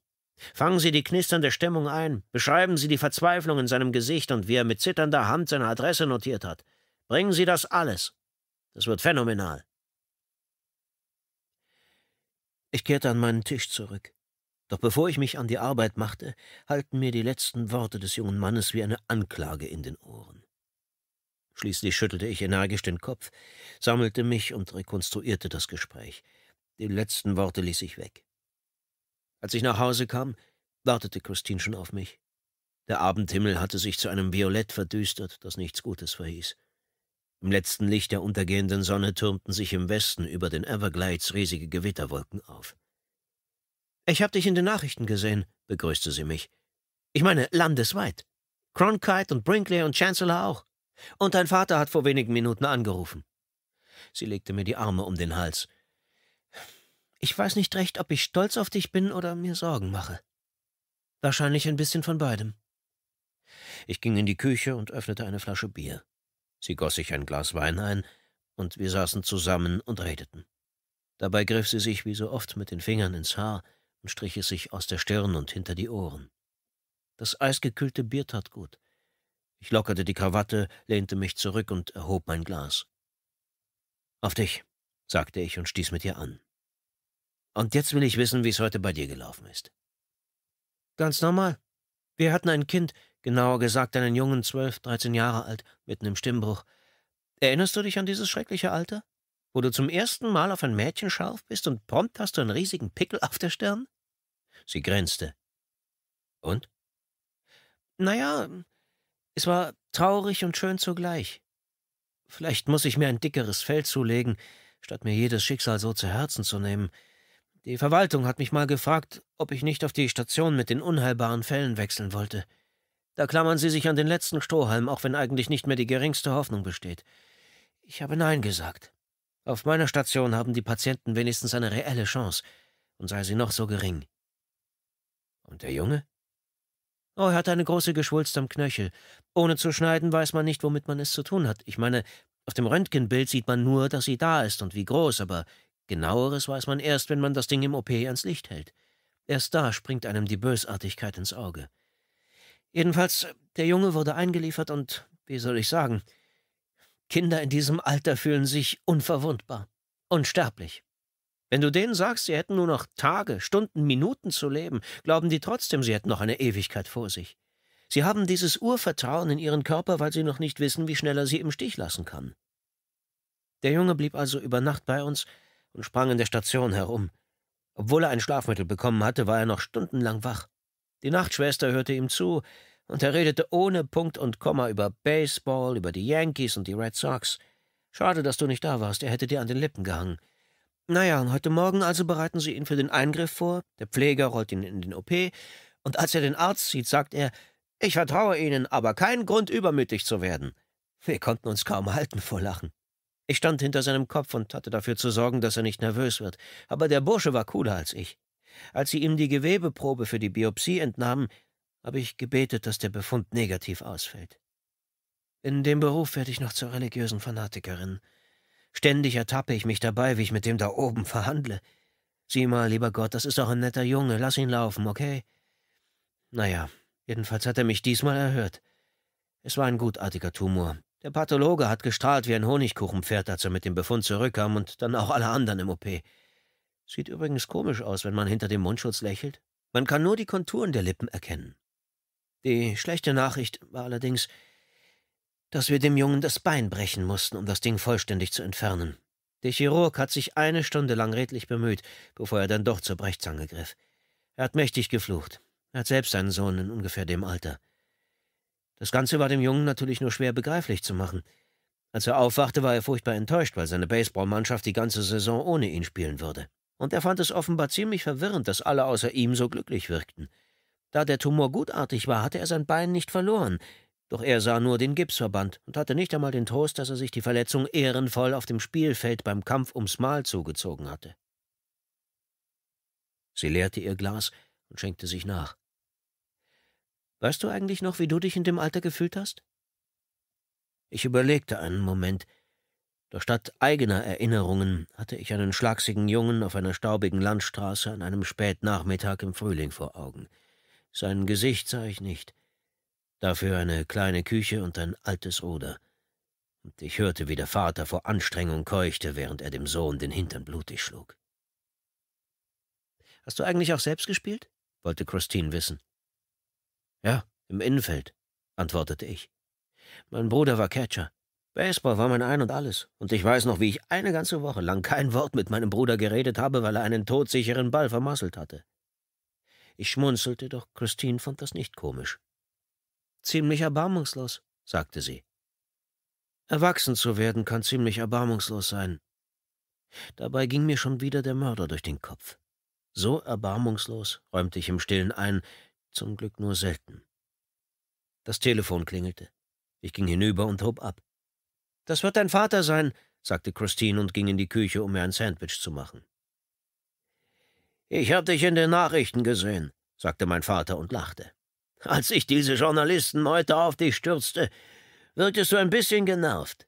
Fangen Sie die knisternde Stimmung ein, beschreiben Sie die Verzweiflung in seinem Gesicht und wie er mit zitternder Hand seine Adresse notiert hat. Bringen Sie das alles. Das wird phänomenal. Ich kehrte an meinen Tisch zurück. Doch bevor ich mich an die Arbeit machte, halten mir die letzten Worte des jungen Mannes wie eine Anklage in den Ohren. Schließlich schüttelte ich energisch den Kopf, sammelte mich und rekonstruierte das Gespräch. Die letzten Worte ließ ich weg. Als ich nach Hause kam, wartete Christine schon auf mich. Der Abendhimmel hatte sich zu einem Violett verdüstert, das nichts Gutes verhieß. Im letzten Licht der untergehenden Sonne türmten sich im Westen über den Everglades riesige Gewitterwolken auf. »Ich hab dich in den Nachrichten gesehen«, begrüßte sie mich. »Ich meine, landesweit. Cronkite und Brinkley und Chancellor auch. Und dein Vater hat vor wenigen Minuten angerufen.« Sie legte mir die Arme um den Hals. Ich weiß nicht recht, ob ich stolz auf dich bin oder mir Sorgen mache. Wahrscheinlich ein bisschen von beidem. Ich ging in die Küche und öffnete eine Flasche Bier. Sie goss sich ein Glas Wein ein, und wir saßen zusammen und redeten. Dabei griff sie sich wie so oft mit den Fingern ins Haar und strich es sich aus der Stirn und hinter die Ohren. Das eisgekühlte Bier tat gut. Ich lockerte die Krawatte, lehnte mich zurück und erhob mein Glas. Auf dich, sagte ich und stieß mit ihr an. Und jetzt will ich wissen, wie es heute bei dir gelaufen ist. Ganz normal. Wir hatten ein Kind, genauer gesagt einen Jungen, zwölf, dreizehn Jahre alt, mitten im Stimmbruch. Erinnerst du dich an dieses schreckliche Alter, wo du zum ersten Mal auf ein Mädchen scharf bist und prompt hast du einen riesigen Pickel auf der Stirn? Sie grinste. Und? Naja, es war traurig und schön zugleich. Vielleicht muss ich mir ein dickeres Fell zulegen, statt mir jedes Schicksal so zu Herzen zu nehmen. Die Verwaltung hat mich mal gefragt, ob ich nicht auf die Station mit den unheilbaren Fällen wechseln wollte. Da klammern sie sich an den letzten Strohhalm, auch wenn eigentlich nicht mehr die geringste Hoffnung besteht. Ich habe Nein gesagt. Auf meiner Station haben die Patienten wenigstens eine reelle Chance, und sei sie noch so gering. Und der Junge? Oh, er hat eine große Geschwulst am Knöchel. Ohne zu schneiden weiß man nicht, womit man es zu tun hat. Ich meine, auf dem Röntgenbild sieht man nur, dass sie da ist und wie groß, aber Genaueres weiß man erst, wenn man das Ding im OP ans Licht hält. Erst da springt einem die Bösartigkeit ins Auge. Jedenfalls, äh, der Junge wurde eingeliefert und, wie soll ich sagen, Kinder in diesem Alter fühlen sich unverwundbar, unsterblich. Wenn du denen sagst, sie hätten nur noch Tage, Stunden, Minuten zu leben, glauben die trotzdem, sie hätten noch eine Ewigkeit vor sich. Sie haben dieses Urvertrauen in ihren Körper, weil sie noch nicht wissen, wie schnell er sie im Stich lassen kann. Der Junge blieb also über Nacht bei uns, und sprang in der Station herum. Obwohl er ein Schlafmittel bekommen hatte, war er noch stundenlang wach. Die Nachtschwester hörte ihm zu, und er redete ohne Punkt und Komma über Baseball, über die Yankees und die Red Sox. Schade, dass du nicht da warst, er hätte dir an den Lippen gehangen. Naja, und heute Morgen also bereiten sie ihn für den Eingriff vor, der Pfleger rollt ihn in den OP, und als er den Arzt sieht, sagt er, ich vertraue Ihnen, aber kein Grund, übermütig zu werden. Wir konnten uns kaum halten vor Lachen. Ich stand hinter seinem Kopf und hatte dafür zu sorgen, dass er nicht nervös wird. Aber der Bursche war cooler als ich. Als sie ihm die Gewebeprobe für die Biopsie entnahmen, habe ich gebetet, dass der Befund negativ ausfällt. In dem Beruf werde ich noch zur religiösen Fanatikerin. Ständig ertappe ich mich dabei, wie ich mit dem da oben verhandle. Sieh mal, lieber Gott, das ist doch ein netter Junge, lass ihn laufen, okay? Naja, jedenfalls hat er mich diesmal erhört. Es war ein gutartiger Tumor, der Pathologe hat gestrahlt wie ein Honigkuchenpferd, als er mit dem Befund zurückkam und dann auch alle anderen im OP. Sieht übrigens komisch aus, wenn man hinter dem Mundschutz lächelt. Man kann nur die Konturen der Lippen erkennen. Die schlechte Nachricht war allerdings, dass wir dem Jungen das Bein brechen mussten, um das Ding vollständig zu entfernen. Der Chirurg hat sich eine Stunde lang redlich bemüht, bevor er dann doch zur Brechzange griff. Er hat mächtig geflucht. Er hat selbst einen Sohn in ungefähr dem Alter. Das Ganze war dem Jungen natürlich nur schwer begreiflich zu machen. Als er aufwachte, war er furchtbar enttäuscht, weil seine Baseballmannschaft die ganze Saison ohne ihn spielen würde. Und er fand es offenbar ziemlich verwirrend, dass alle außer ihm so glücklich wirkten. Da der Tumor gutartig war, hatte er sein Bein nicht verloren, doch er sah nur den Gipsverband und hatte nicht einmal den Trost, dass er sich die Verletzung ehrenvoll auf dem Spielfeld beim Kampf ums Mal zugezogen hatte. Sie leerte ihr Glas und schenkte sich nach. Weißt du eigentlich noch, wie du dich in dem Alter gefühlt hast? Ich überlegte einen Moment. Doch statt eigener Erinnerungen hatte ich einen schlagsigen Jungen auf einer staubigen Landstraße an einem Spätnachmittag im Frühling vor Augen. Sein Gesicht sah ich nicht. Dafür eine kleine Küche und ein altes Ruder. Und ich hörte, wie der Vater vor Anstrengung keuchte, während er dem Sohn den Hintern blutig schlug. Hast du eigentlich auch selbst gespielt? wollte Christine wissen. Ja, im Innenfeld, antwortete ich. Mein Bruder war Catcher. Baseball war mein Ein und alles. Und ich weiß noch, wie ich eine ganze Woche lang kein Wort mit meinem Bruder geredet habe, weil er einen todsicheren Ball vermasselt hatte. Ich schmunzelte, doch Christine fand das nicht komisch. Ziemlich erbarmungslos, sagte sie. Erwachsen zu werden kann ziemlich erbarmungslos sein. Dabei ging mir schon wieder der Mörder durch den Kopf. So erbarmungslos, räumte ich im Stillen ein, zum Glück nur selten. Das Telefon klingelte. Ich ging hinüber und hob ab. Das wird dein Vater sein, sagte Christine und ging in die Küche, um mir ein Sandwich zu machen. Ich habe dich in den Nachrichten gesehen, sagte mein Vater und lachte. Als ich diese Journalisten heute auf dich stürzte, wirktest du ein bisschen genervt.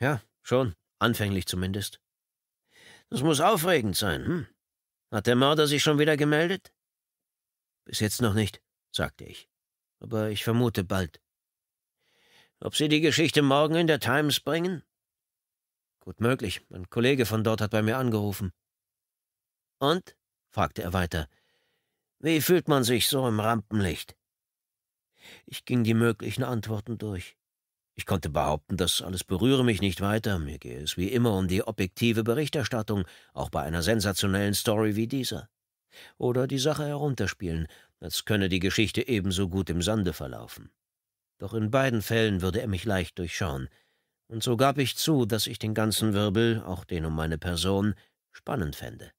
Ja, schon, anfänglich zumindest. Das muss aufregend sein, hm? Hat der Mörder sich schon wieder gemeldet? Bis jetzt noch nicht, sagte ich. Aber ich vermute bald. Ob Sie die Geschichte morgen in der Times bringen? Gut möglich. Mein Kollege von dort hat bei mir angerufen. Und? fragte er weiter. Wie fühlt man sich so im Rampenlicht? Ich ging die möglichen Antworten durch. Ich konnte behaupten, das alles berühre mich nicht weiter. Mir gehe es wie immer um die objektive Berichterstattung, auch bei einer sensationellen Story wie dieser. Oder die Sache herunterspielen, als könne die Geschichte ebenso gut im Sande verlaufen. Doch in beiden Fällen würde er mich leicht durchschauen, und so gab ich zu, dass ich den ganzen Wirbel, auch den um meine Person, spannend fände.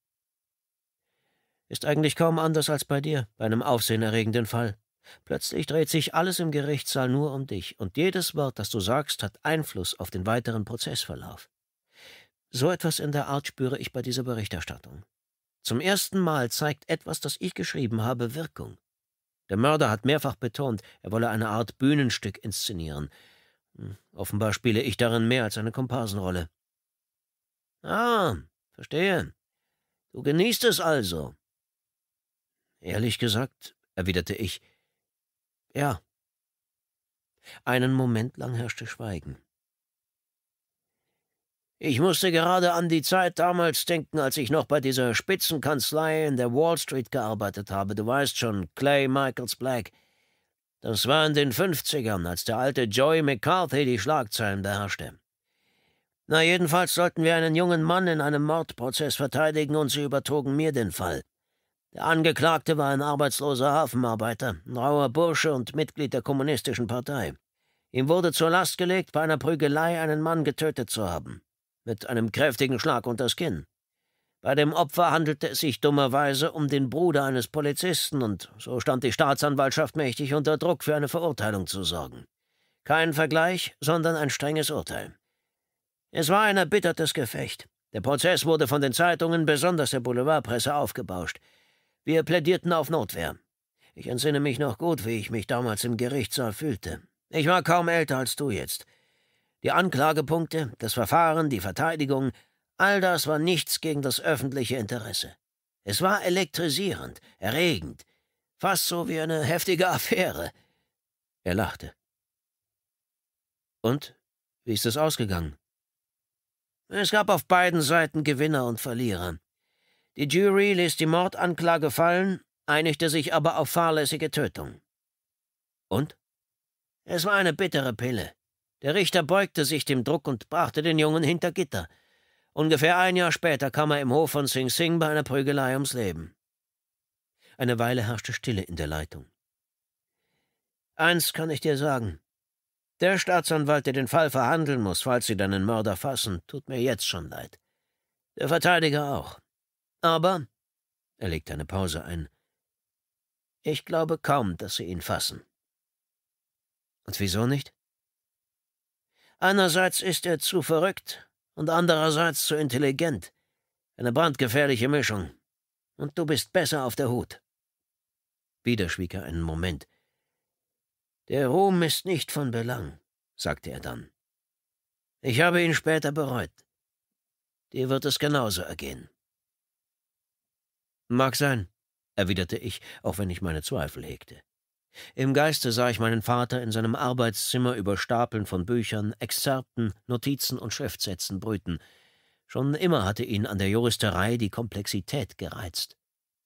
Ist eigentlich kaum anders als bei dir, bei einem aufsehenerregenden Fall. Plötzlich dreht sich alles im Gerichtssaal nur um dich, und jedes Wort, das du sagst, hat Einfluss auf den weiteren Prozessverlauf. So etwas in der Art spüre ich bei dieser Berichterstattung. Zum ersten Mal zeigt etwas, das ich geschrieben habe, Wirkung. Der Mörder hat mehrfach betont, er wolle eine Art Bühnenstück inszenieren. Hm, offenbar spiele ich darin mehr als eine Komparsenrolle. Ah, verstehe. Du genießt es also. Ehrlich gesagt, erwiderte ich. Ja. Einen Moment lang herrschte Schweigen. Ich musste gerade an die Zeit damals denken, als ich noch bei dieser Spitzenkanzlei in der Wall Street gearbeitet habe. Du weißt schon, Clay Michaels Black. Das war in den 50ern, als der alte Joey McCarthy die Schlagzeilen beherrschte. Na, jedenfalls sollten wir einen jungen Mann in einem Mordprozess verteidigen und sie übertrugen mir den Fall. Der Angeklagte war ein arbeitsloser Hafenarbeiter, ein rauer Bursche und Mitglied der Kommunistischen Partei. Ihm wurde zur Last gelegt, bei einer Prügelei einen Mann getötet zu haben mit einem kräftigen Schlag unter das Kinn. Bei dem Opfer handelte es sich dummerweise um den Bruder eines Polizisten, und so stand die Staatsanwaltschaft mächtig unter Druck, für eine Verurteilung zu sorgen. Kein Vergleich, sondern ein strenges Urteil. Es war ein erbittertes Gefecht. Der Prozess wurde von den Zeitungen, besonders der Boulevardpresse, aufgebauscht. Wir plädierten auf Notwehr. Ich entsinne mich noch gut, wie ich mich damals im Gerichtssaal fühlte. Ich war kaum älter als du jetzt. Die Anklagepunkte, das Verfahren, die Verteidigung, all das war nichts gegen das öffentliche Interesse. Es war elektrisierend, erregend, fast so wie eine heftige Affäre. Er lachte. Und wie ist es ausgegangen? Es gab auf beiden Seiten Gewinner und Verlierer. Die Jury ließ die Mordanklage fallen, einigte sich aber auf fahrlässige Tötung. Und? Es war eine bittere Pille. Der Richter beugte sich dem Druck und brachte den Jungen hinter Gitter. Ungefähr ein Jahr später kam er im Hof von Sing Sing bei einer Prügelei ums Leben. Eine Weile herrschte Stille in der Leitung. Eins kann ich dir sagen. Der Staatsanwalt, der den Fall verhandeln muss, falls sie deinen Mörder fassen, tut mir jetzt schon leid. Der Verteidiger auch. Aber, er legte eine Pause ein, ich glaube kaum, dass sie ihn fassen. Und wieso nicht? Einerseits ist er zu verrückt und andererseits zu intelligent. Eine brandgefährliche Mischung. Und du bist besser auf der Hut. Wieder schwieg er einen Moment. Der Ruhm ist nicht von Belang, sagte er dann. Ich habe ihn später bereut. Dir wird es genauso ergehen. Mag sein, erwiderte ich, auch wenn ich meine Zweifel hegte. Im Geiste sah ich meinen Vater in seinem Arbeitszimmer über Stapeln von Büchern, Exzerpten, Notizen und Schriftsätzen brüten. Schon immer hatte ihn an der Juristerei die Komplexität gereizt.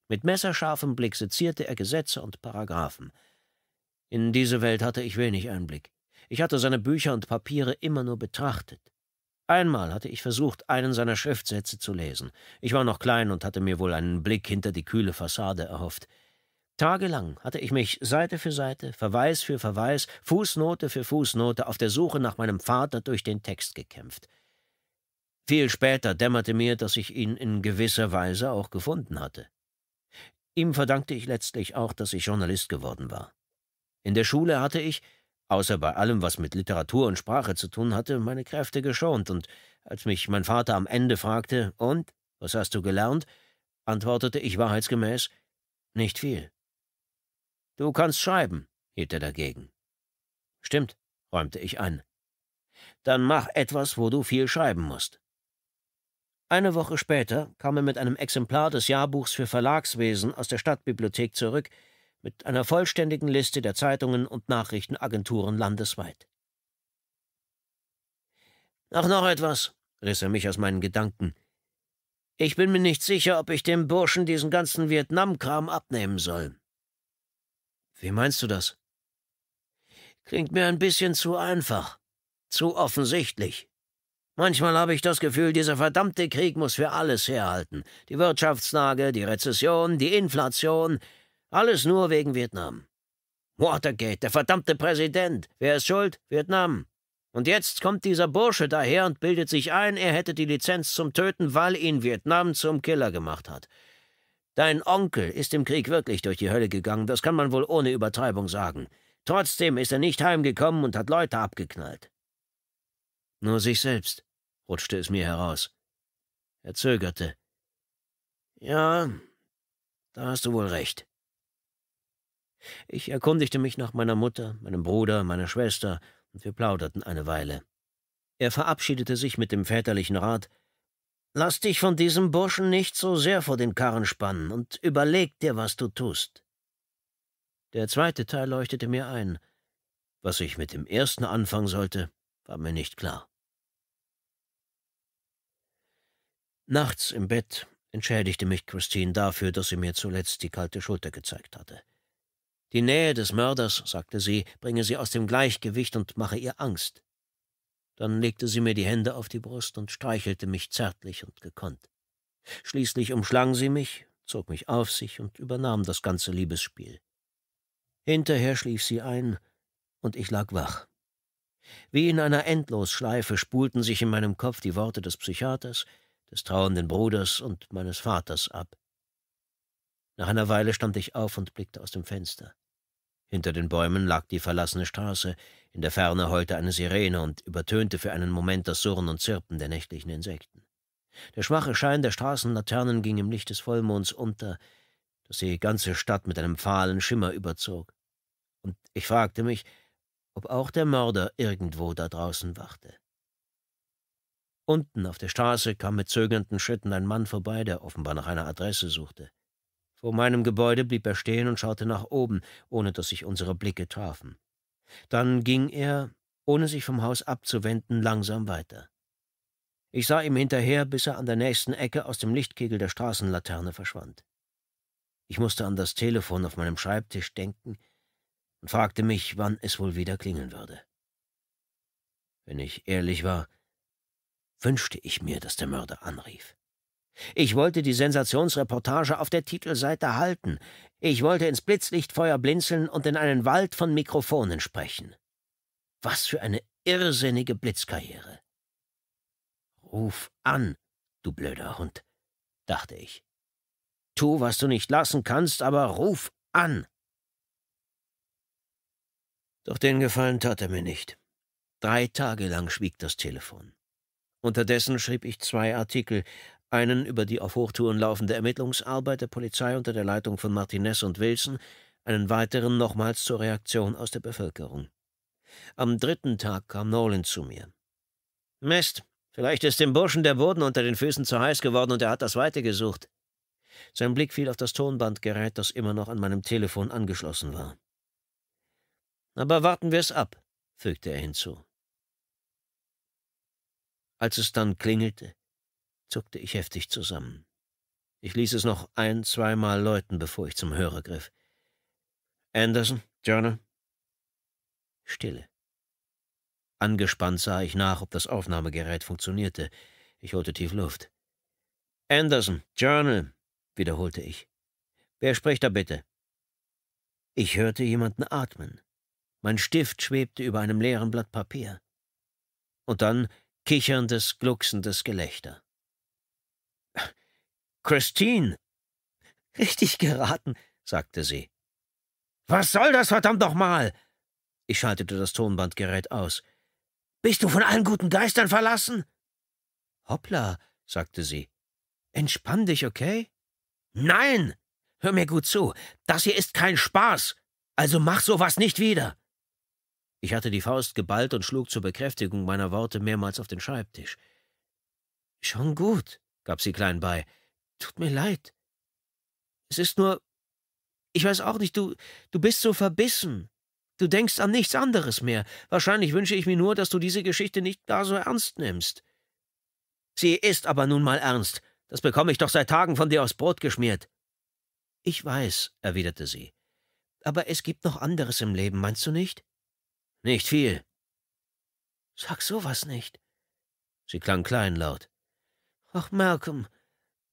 Mit messerscharfem Blick sezierte er Gesetze und Paragraphen. In diese Welt hatte ich wenig Einblick. Ich hatte seine Bücher und Papiere immer nur betrachtet. Einmal hatte ich versucht, einen seiner Schriftsätze zu lesen. Ich war noch klein und hatte mir wohl einen Blick hinter die kühle Fassade erhofft. Tagelang hatte ich mich Seite für Seite, Verweis für Verweis, Fußnote für Fußnote auf der Suche nach meinem Vater durch den Text gekämpft. Viel später dämmerte mir, dass ich ihn in gewisser Weise auch gefunden hatte. Ihm verdankte ich letztlich auch, dass ich Journalist geworden war. In der Schule hatte ich, außer bei allem, was mit Literatur und Sprache zu tun hatte, meine Kräfte geschont, und als mich mein Vater am Ende fragte, und, was hast du gelernt, antwortete ich wahrheitsgemäß, nicht viel. Du kannst schreiben, hielt er dagegen. Stimmt, räumte ich ein. Dann mach etwas, wo du viel schreiben musst. Eine Woche später kam er mit einem Exemplar des Jahrbuchs für Verlagswesen aus der Stadtbibliothek zurück, mit einer vollständigen Liste der Zeitungen und Nachrichtenagenturen landesweit. Ach, noch etwas, riss er mich aus meinen Gedanken. Ich bin mir nicht sicher, ob ich dem Burschen diesen ganzen Vietnamkram abnehmen soll. Wie meinst du das? Klingt mir ein bisschen zu einfach, zu offensichtlich. Manchmal habe ich das Gefühl, dieser verdammte Krieg muss für alles herhalten. Die Wirtschaftslage, die Rezession, die Inflation, alles nur wegen Vietnam. Watergate, der verdammte Präsident. Wer ist schuld? Vietnam. Und jetzt kommt dieser Bursche daher und bildet sich ein, er hätte die Lizenz zum Töten, weil ihn Vietnam zum Killer gemacht hat. Dein Onkel ist im Krieg wirklich durch die Hölle gegangen, das kann man wohl ohne Übertreibung sagen. Trotzdem ist er nicht heimgekommen und hat Leute abgeknallt. Nur sich selbst, rutschte es mir heraus. Er zögerte. Ja, da hast du wohl recht. Ich erkundigte mich nach meiner Mutter, meinem Bruder, meiner Schwester, und wir plauderten eine Weile. Er verabschiedete sich mit dem väterlichen Rat, Lass dich von diesem Burschen nicht so sehr vor den Karren spannen und überleg dir, was du tust. Der zweite Teil leuchtete mir ein. Was ich mit dem ersten anfangen sollte, war mir nicht klar. Nachts im Bett entschädigte mich Christine dafür, dass sie mir zuletzt die kalte Schulter gezeigt hatte. Die Nähe des Mörders, sagte sie, bringe sie aus dem Gleichgewicht und mache ihr Angst. Dann legte sie mir die Hände auf die Brust und streichelte mich zärtlich und gekonnt. Schließlich umschlang sie mich, zog mich auf sich und übernahm das ganze Liebesspiel. Hinterher schlief sie ein, und ich lag wach. Wie in einer Endlosschleife spulten sich in meinem Kopf die Worte des Psychiaters, des trauenden Bruders und meines Vaters ab. Nach einer Weile stand ich auf und blickte aus dem Fenster. Hinter den Bäumen lag die verlassene Straße, in der Ferne heulte eine Sirene und übertönte für einen Moment das Surren und Zirpen der nächtlichen Insekten. Der schwache Schein der Straßenlaternen ging im Licht des Vollmonds unter, das die ganze Stadt mit einem fahlen Schimmer überzog. Und ich fragte mich, ob auch der Mörder irgendwo da draußen wachte. Unten auf der Straße kam mit zögernden Schritten ein Mann vorbei, der offenbar nach einer Adresse suchte. Vor meinem Gebäude blieb er stehen und schaute nach oben, ohne dass sich unsere Blicke trafen. Dann ging er, ohne sich vom Haus abzuwenden, langsam weiter. Ich sah ihm hinterher, bis er an der nächsten Ecke aus dem Lichtkegel der Straßenlaterne verschwand. Ich musste an das Telefon auf meinem Schreibtisch denken und fragte mich, wann es wohl wieder klingeln würde. Wenn ich ehrlich war, wünschte ich mir, dass der Mörder anrief. Ich wollte die Sensationsreportage auf der Titelseite halten. Ich wollte ins Blitzlichtfeuer blinzeln und in einen Wald von Mikrofonen sprechen. Was für eine irrsinnige Blitzkarriere. Ruf an, du blöder Hund, dachte ich. Tu, was du nicht lassen kannst, aber ruf an. Doch den Gefallen tat er mir nicht. Drei Tage lang schwieg das Telefon. Unterdessen schrieb ich zwei Artikel, einen über die auf Hochtouren laufende Ermittlungsarbeit der Polizei unter der Leitung von Martinez und Wilson, einen weiteren nochmals zur Reaktion aus der Bevölkerung. Am dritten Tag kam Nolan zu mir. Mist, vielleicht ist dem Burschen der Boden unter den Füßen zu heiß geworden und er hat das Weite gesucht. Sein Blick fiel auf das Tonbandgerät, das immer noch an meinem Telefon angeschlossen war. Aber warten wir es ab, fügte er hinzu. Als es dann klingelte, zuckte ich heftig zusammen. Ich ließ es noch ein, zweimal läuten, bevor ich zum Hörer griff. Anderson, Journal. Stille. Angespannt sah ich nach, ob das Aufnahmegerät funktionierte. Ich holte tief Luft. Anderson, Journal, wiederholte ich. Wer spricht da bitte? Ich hörte jemanden atmen. Mein Stift schwebte über einem leeren Blatt Papier. Und dann kicherndes, glucksendes Gelächter. Christine. Richtig geraten, sagte sie. Was soll das verdammt nochmal? Ich schaltete das Tonbandgerät aus. Bist du von allen guten Geistern verlassen? Hoppla, sagte sie. Entspann dich, okay? Nein! Hör mir gut zu. Das hier ist kein Spaß. Also mach sowas nicht wieder. Ich hatte die Faust geballt und schlug zur Bekräftigung meiner Worte mehrmals auf den Schreibtisch. Schon gut, gab sie klein bei. Tut mir leid. Es ist nur. Ich weiß auch nicht, du, du bist so verbissen. Du denkst an nichts anderes mehr. Wahrscheinlich wünsche ich mir nur, dass du diese Geschichte nicht gar so ernst nimmst. Sie ist aber nun mal ernst. Das bekomme ich doch seit Tagen von dir aufs Brot geschmiert. Ich weiß, erwiderte sie. Aber es gibt noch anderes im Leben, meinst du nicht? Nicht viel. Sag sowas nicht. Sie klang kleinlaut. Ach, Malcolm,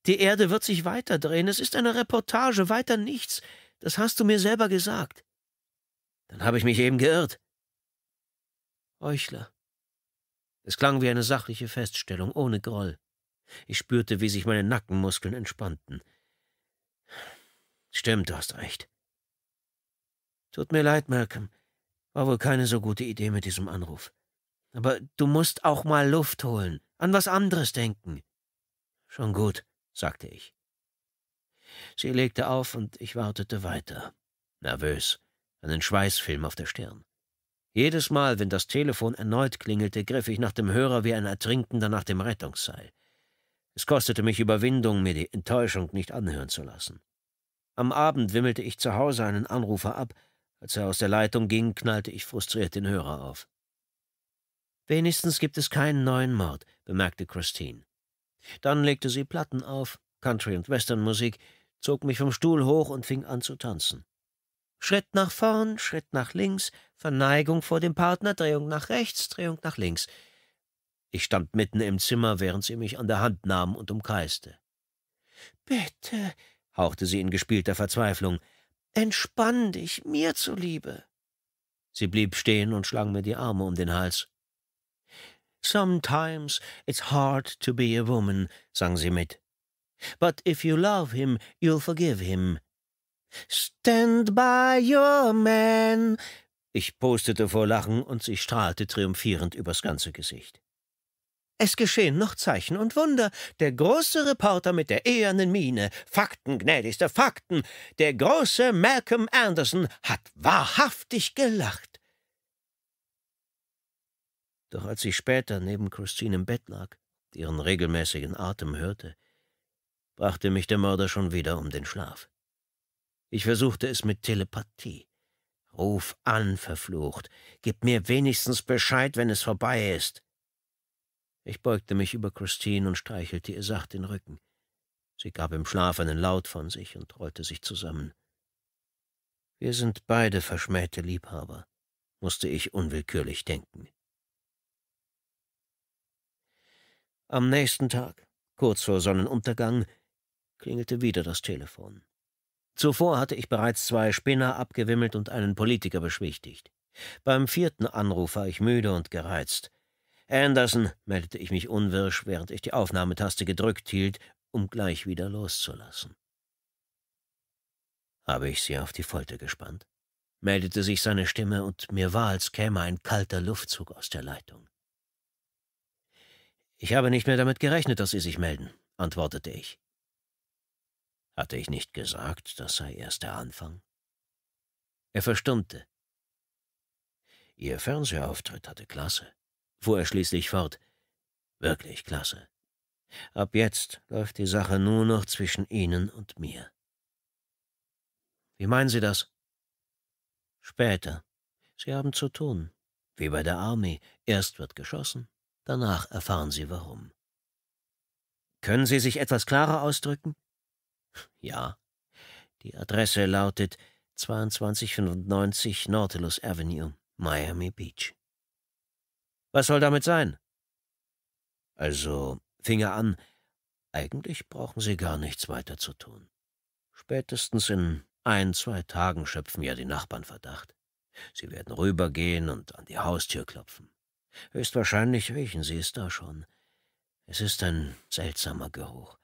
die Erde wird sich weiterdrehen. Es ist eine Reportage, weiter nichts. Das hast du mir selber gesagt. Dann habe ich mich eben geirrt. Heuchler. Es klang wie eine sachliche Feststellung, ohne Groll. Ich spürte, wie sich meine Nackenmuskeln entspannten. Stimmt, du hast recht. Tut mir leid, Malcolm. War wohl keine so gute Idee mit diesem Anruf. Aber du musst auch mal Luft holen, an was anderes denken. Schon gut sagte ich. Sie legte auf und ich wartete weiter, nervös, einen Schweißfilm auf der Stirn. Jedes Mal, wenn das Telefon erneut klingelte, griff ich nach dem Hörer wie ein Ertrinkender nach dem Rettungsseil. Es kostete mich Überwindung, mir die Enttäuschung nicht anhören zu lassen. Am Abend wimmelte ich zu Hause einen Anrufer ab. Als er aus der Leitung ging, knallte ich frustriert den Hörer auf. Wenigstens gibt es keinen neuen Mord, bemerkte Christine. Dann legte sie Platten auf, Country- und Westernmusik, zog mich vom Stuhl hoch und fing an zu tanzen. Schritt nach vorn, Schritt nach links, Verneigung vor dem Partner, Drehung nach rechts, Drehung nach links. Ich stand mitten im Zimmer, während sie mich an der Hand nahm und umkreiste. Bitte, hauchte sie in gespielter Verzweiflung, entspann dich, mir zuliebe. Sie blieb stehen und schlang mir die Arme um den Hals. Sometimes it's hard to be a woman, sang sie mit. But if you love him, you'll forgive him. Stand by your man. Ich postete vor Lachen und sie strahlte triumphierend übers ganze Gesicht. Es geschehen noch Zeichen und Wunder. Der große Reporter mit der ehernen Miene, Fakten, gnädigste Fakten, der große Malcolm Anderson hat wahrhaftig gelacht. Doch als ich später neben Christine im Bett lag, ihren regelmäßigen Atem hörte, brachte mich der Mörder schon wieder um den Schlaf. Ich versuchte es mit Telepathie. Ruf an, verflucht, gib mir wenigstens Bescheid, wenn es vorbei ist. Ich beugte mich über Christine und streichelte ihr sacht den Rücken. Sie gab im Schlaf einen Laut von sich und rollte sich zusammen. Wir sind beide verschmähte Liebhaber, musste ich unwillkürlich denken. Am nächsten Tag, kurz vor Sonnenuntergang, klingelte wieder das Telefon. Zuvor hatte ich bereits zwei Spinner abgewimmelt und einen Politiker beschwichtigt. Beim vierten Anruf war ich müde und gereizt. Anderson, meldete ich mich unwirsch, während ich die Aufnahmetaste gedrückt hielt, um gleich wieder loszulassen. Habe ich sie auf die Folter gespannt? meldete sich seine Stimme, und mir war, als käme ein kalter Luftzug aus der Leitung. Ich habe nicht mehr damit gerechnet, dass Sie sich melden, antwortete ich. Hatte ich nicht gesagt, das sei erst der Anfang? Er verstummte. Ihr Fernsehauftritt hatte Klasse, fuhr er schließlich fort. Wirklich klasse. Ab jetzt läuft die Sache nur noch zwischen Ihnen und mir. Wie meinen Sie das? Später. Sie haben zu tun. Wie bei der Armee. Erst wird geschossen, Danach erfahren Sie warum. Können Sie sich etwas klarer ausdrücken? Ja. Die Adresse lautet 2295 Nautilus Avenue, Miami Beach. Was soll damit sein? Also, fing er an, eigentlich brauchen Sie gar nichts weiter zu tun. Spätestens in ein, zwei Tagen schöpfen ja die Nachbarn Verdacht. Sie werden rübergehen und an die Haustür klopfen. Höchstwahrscheinlich riechen Sie es da schon. Es ist ein seltsamer Geruch.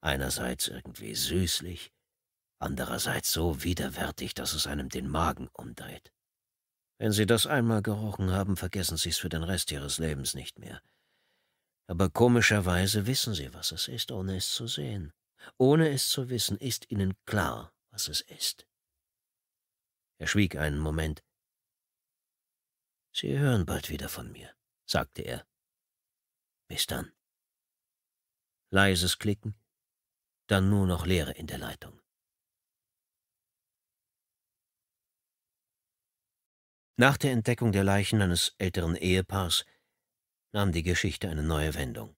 Einerseits irgendwie süßlich, andererseits so widerwärtig, dass es einem den Magen umdreht. Wenn Sie das einmal gerochen haben, vergessen Sie es für den Rest Ihres Lebens nicht mehr. Aber komischerweise wissen Sie, was es ist, ohne es zu sehen. Ohne es zu wissen, ist Ihnen klar, was es ist. Er schwieg einen Moment, Sie hören bald wieder von mir, sagte er. Bis dann. Leises Klicken, dann nur noch Leere in der Leitung. Nach der Entdeckung der Leichen eines älteren Ehepaars nahm die Geschichte eine neue Wendung.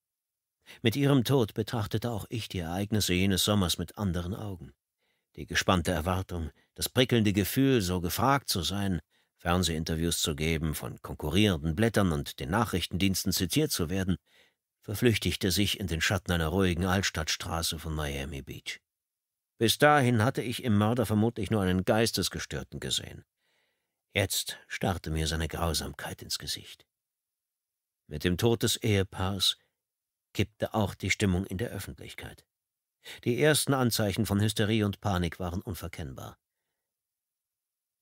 Mit ihrem Tod betrachtete auch ich die Ereignisse jenes Sommers mit anderen Augen. Die gespannte Erwartung, das prickelnde Gefühl, so gefragt zu sein, Fernsehinterviews zu geben, von konkurrierenden Blättern und den Nachrichtendiensten zitiert zu werden, verflüchtigte sich in den Schatten einer ruhigen Altstadtstraße von Miami Beach. Bis dahin hatte ich im Mörder vermutlich nur einen Geistesgestörten gesehen. Jetzt starrte mir seine Grausamkeit ins Gesicht. Mit dem Tod des Ehepaars kippte auch die Stimmung in der Öffentlichkeit. Die ersten Anzeichen von Hysterie und Panik waren unverkennbar.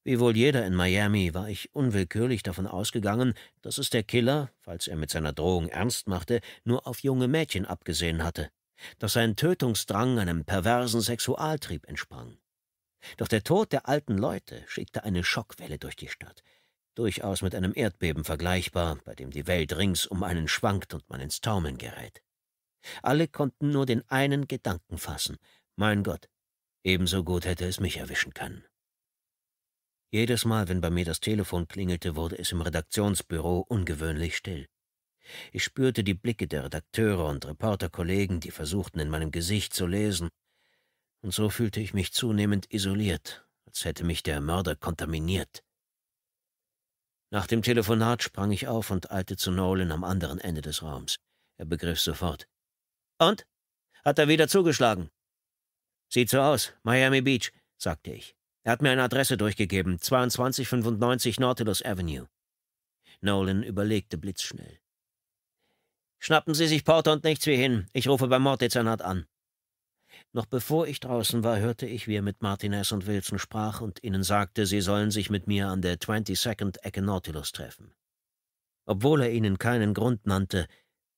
Wie wohl jeder in Miami war ich unwillkürlich davon ausgegangen, dass es der Killer, falls er mit seiner Drohung ernst machte, nur auf junge Mädchen abgesehen hatte, dass sein Tötungsdrang einem perversen Sexualtrieb entsprang. Doch der Tod der alten Leute schickte eine Schockwelle durch die Stadt, durchaus mit einem Erdbeben vergleichbar, bei dem die Welt rings um einen schwankt und man ins Taumeln gerät. Alle konnten nur den einen Gedanken fassen, mein Gott, ebenso gut hätte es mich erwischen können. Jedes Mal, wenn bei mir das Telefon klingelte, wurde es im Redaktionsbüro ungewöhnlich still. Ich spürte die Blicke der Redakteure und Reporterkollegen, die versuchten, in meinem Gesicht zu lesen, und so fühlte ich mich zunehmend isoliert, als hätte mich der Mörder kontaminiert. Nach dem Telefonat sprang ich auf und eilte zu Nolan am anderen Ende des Raums. Er begriff sofort. Und? Hat er wieder zugeschlagen? Sieht so aus, Miami Beach, sagte ich. Er hat mir eine Adresse durchgegeben, 2295 Nautilus Avenue. Nolan überlegte blitzschnell. Schnappen Sie sich Porter und nichts wie hin. Ich rufe beim Morddezernat an. Noch bevor ich draußen war, hörte ich, wie er mit Martinez und Wilson sprach und ihnen sagte, sie sollen sich mit mir an der 22nd-Ecke Nautilus treffen. Obwohl er ihnen keinen Grund nannte,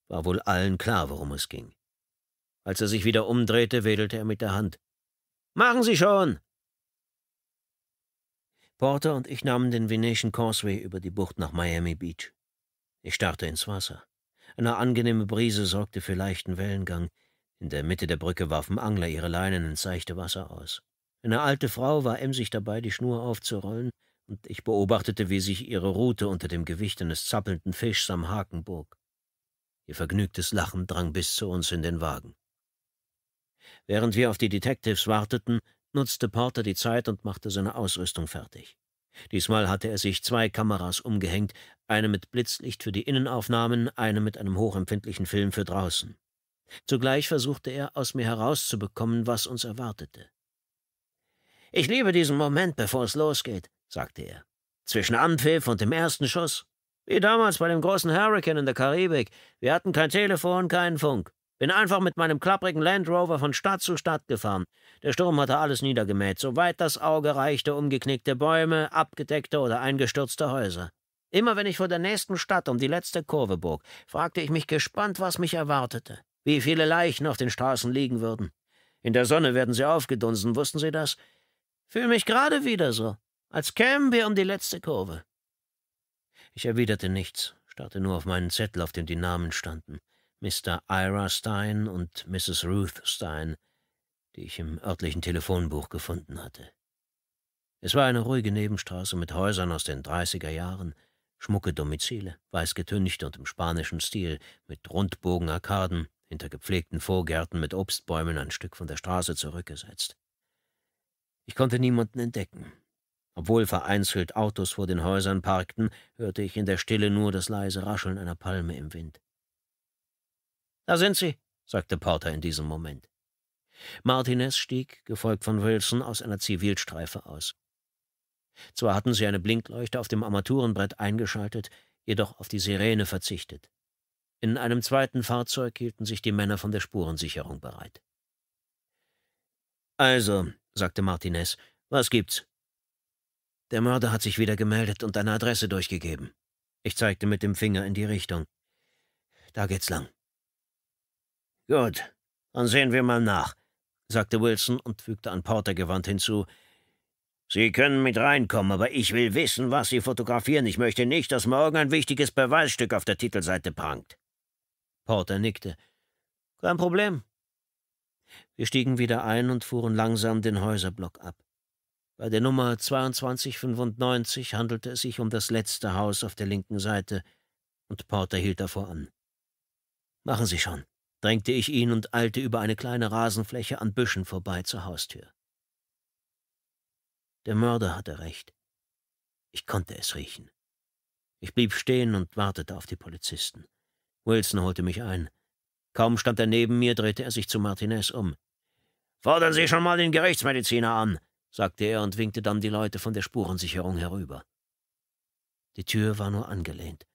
war wohl allen klar, worum es ging. Als er sich wieder umdrehte, wedelte er mit der Hand. Machen Sie schon! Porter und ich nahmen den Venetian Causeway über die Bucht nach Miami Beach. Ich starrte ins Wasser. Eine angenehme Brise sorgte für leichten Wellengang. In der Mitte der Brücke warfen Angler ihre Leinen ins seichte Wasser aus. Eine alte Frau war emsig dabei, die Schnur aufzurollen, und ich beobachtete, wie sich ihre Rute unter dem Gewicht eines zappelnden Fischs am Haken bog. Ihr vergnügtes Lachen drang bis zu uns in den Wagen. Während wir auf die Detectives warteten, nutzte Porter die Zeit und machte seine Ausrüstung fertig. Diesmal hatte er sich zwei Kameras umgehängt, eine mit Blitzlicht für die Innenaufnahmen, eine mit einem hochempfindlichen Film für draußen. Zugleich versuchte er, aus mir herauszubekommen, was uns erwartete. Ich liebe diesen Moment, bevor es losgeht, sagte er. Zwischen Anpfiff und dem ersten Schuss. Wie damals bei dem großen Hurricane in der Karibik. Wir hatten kein Telefon, keinen Funk. Bin einfach mit meinem klapprigen Land Rover von Stadt zu Stadt gefahren. Der Sturm hatte alles niedergemäht, soweit das Auge reichte, umgeknickte Bäume, abgedeckte oder eingestürzte Häuser. Immer wenn ich vor der nächsten Stadt um die letzte Kurve bog, fragte ich mich gespannt, was mich erwartete. Wie viele Leichen auf den Straßen liegen würden. In der Sonne werden sie aufgedunsen, wussten Sie das? Fühl mich gerade wieder so, als kämen wir um die letzte Kurve. Ich erwiderte nichts, starrte nur auf meinen Zettel, auf dem die Namen standen. Mr. Ira Stein und Mrs. Ruth Stein, die ich im örtlichen Telefonbuch gefunden hatte. Es war eine ruhige Nebenstraße mit Häusern aus den 30er Jahren, schmucke Domizile, weiß getüncht und im spanischen Stil, mit Rundbogenarkaden, hinter gepflegten Vorgärten mit Obstbäumen ein Stück von der Straße zurückgesetzt. Ich konnte niemanden entdecken. Obwohl vereinzelt Autos vor den Häusern parkten, hörte ich in der Stille nur das leise Rascheln einer Palme im Wind. Da sind sie, sagte Porter in diesem Moment. Martinez stieg, gefolgt von Wilson, aus einer Zivilstreife aus. Zwar hatten sie eine Blinkleuchte auf dem Armaturenbrett eingeschaltet, jedoch auf die Sirene verzichtet. In einem zweiten Fahrzeug hielten sich die Männer von der Spurensicherung bereit. Also, sagte Martinez, was gibt's? Der Mörder hat sich wieder gemeldet und eine Adresse durchgegeben. Ich zeigte mit dem Finger in die Richtung. Da geht's lang. Gut, dann sehen wir mal nach, sagte Wilson und fügte an Porter gewandt hinzu. Sie können mit reinkommen, aber ich will wissen, was Sie fotografieren. Ich möchte nicht, dass morgen ein wichtiges Beweisstück auf der Titelseite prangt. Porter nickte. Kein Problem. Wir stiegen wieder ein und fuhren langsam den Häuserblock ab. Bei der Nummer 2295 handelte es sich um das letzte Haus auf der linken Seite, und Porter hielt davor an. Machen Sie schon drängte ich ihn und eilte über eine kleine Rasenfläche an Büschen vorbei zur Haustür. Der Mörder hatte recht. Ich konnte es riechen. Ich blieb stehen und wartete auf die Polizisten. Wilson holte mich ein. Kaum stand er neben mir, drehte er sich zu Martinez um. Fordern Sie schon mal den Gerichtsmediziner an, sagte er und winkte dann die Leute von der Spurensicherung herüber. Die Tür war nur angelehnt.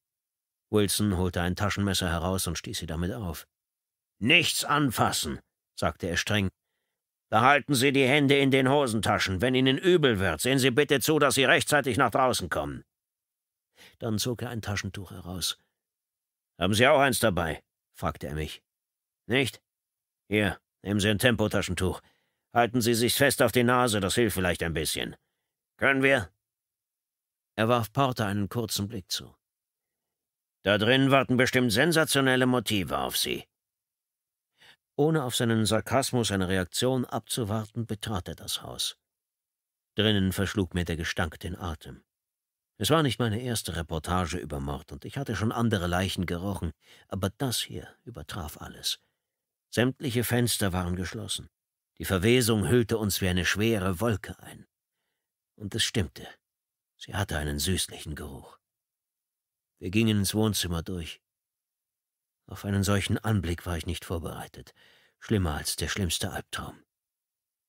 Wilson holte ein Taschenmesser heraus und stieß sie damit auf. Nichts anfassen, sagte er streng. Behalten Sie die Hände in den Hosentaschen. Wenn Ihnen übel wird, sehen Sie bitte zu, dass Sie rechtzeitig nach draußen kommen. Dann zog er ein Taschentuch heraus. Haben Sie auch eins dabei? fragte er mich. Nicht? Hier, nehmen Sie ein Tempotaschentuch. Halten Sie sich fest auf die Nase, das hilft vielleicht ein bisschen. Können wir? Er warf Porter einen kurzen Blick zu. Da drin warten bestimmt sensationelle Motive auf Sie. Ohne auf seinen Sarkasmus eine Reaktion abzuwarten, betrat er das Haus. Drinnen verschlug mir der Gestank den Atem. Es war nicht meine erste Reportage über Mord, und ich hatte schon andere Leichen gerochen, aber das hier übertraf alles. Sämtliche Fenster waren geschlossen. Die Verwesung hüllte uns wie eine schwere Wolke ein. Und es stimmte. Sie hatte einen süßlichen Geruch. Wir gingen ins Wohnzimmer durch. Auf einen solchen Anblick war ich nicht vorbereitet. Schlimmer als der schlimmste Albtraum.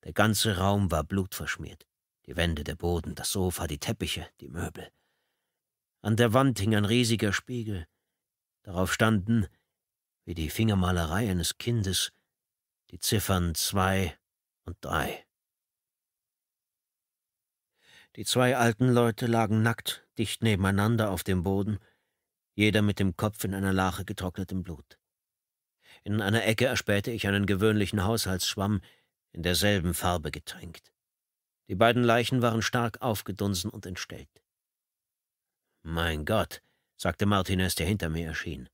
Der ganze Raum war blutverschmiert. Die Wände, der Boden, das Sofa, die Teppiche, die Möbel. An der Wand hing ein riesiger Spiegel. Darauf standen, wie die Fingermalerei eines Kindes, die Ziffern zwei und drei. Die zwei alten Leute lagen nackt, dicht nebeneinander auf dem Boden, jeder mit dem Kopf in einer Lache getrocknetem Blut. In einer Ecke erspähte ich einen gewöhnlichen Haushaltsschwamm, in derselben Farbe getränkt. Die beiden Leichen waren stark aufgedunsen und entstellt. Mein Gott, sagte Martinez, der hinter mir erschien.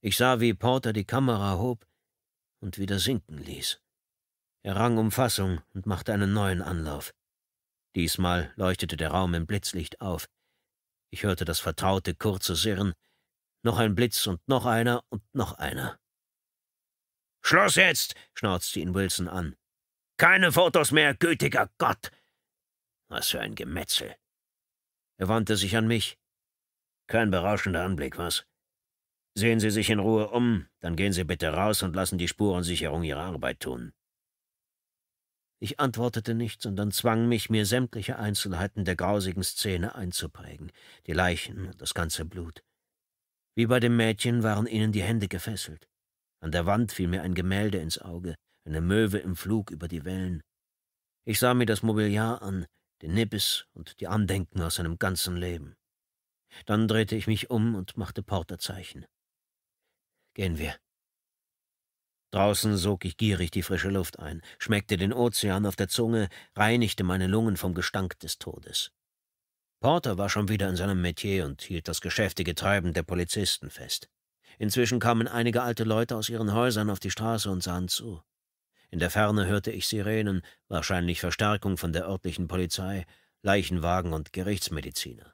Ich sah, wie Porter die Kamera hob und wieder sinken ließ. Er rang um Fassung und machte einen neuen Anlauf. Diesmal leuchtete der Raum im Blitzlicht auf. Ich hörte das vertraute, kurze Sirren, noch ein Blitz und noch einer und noch einer. Schluss jetzt, schnauzte ihn Wilson an. Keine Fotos mehr, gütiger Gott! Was für ein Gemetzel. Er wandte sich an mich. Kein berauschender Anblick, was? Sehen Sie sich in Ruhe um, dann gehen Sie bitte raus und lassen die Spurensicherung ihre Arbeit tun. Ich antwortete nichts, sondern zwang mich, mir sämtliche Einzelheiten der grausigen Szene einzuprägen, die Leichen und das ganze Blut. Wie bei dem Mädchen waren ihnen die Hände gefesselt. An der Wand fiel mir ein Gemälde ins Auge, eine Möwe im Flug über die Wellen. Ich sah mir das Mobiliar an, den Nippes und die Andenken aus seinem ganzen Leben. Dann drehte ich mich um und machte Porterzeichen. Gehen wir. Draußen sog ich gierig die frische Luft ein, schmeckte den Ozean auf der Zunge, reinigte meine Lungen vom Gestank des Todes. Porter war schon wieder in seinem Metier und hielt das geschäftige Treiben der Polizisten fest. Inzwischen kamen einige alte Leute aus ihren Häusern auf die Straße und sahen zu. In der Ferne hörte ich Sirenen, wahrscheinlich Verstärkung von der örtlichen Polizei, Leichenwagen und Gerichtsmediziner.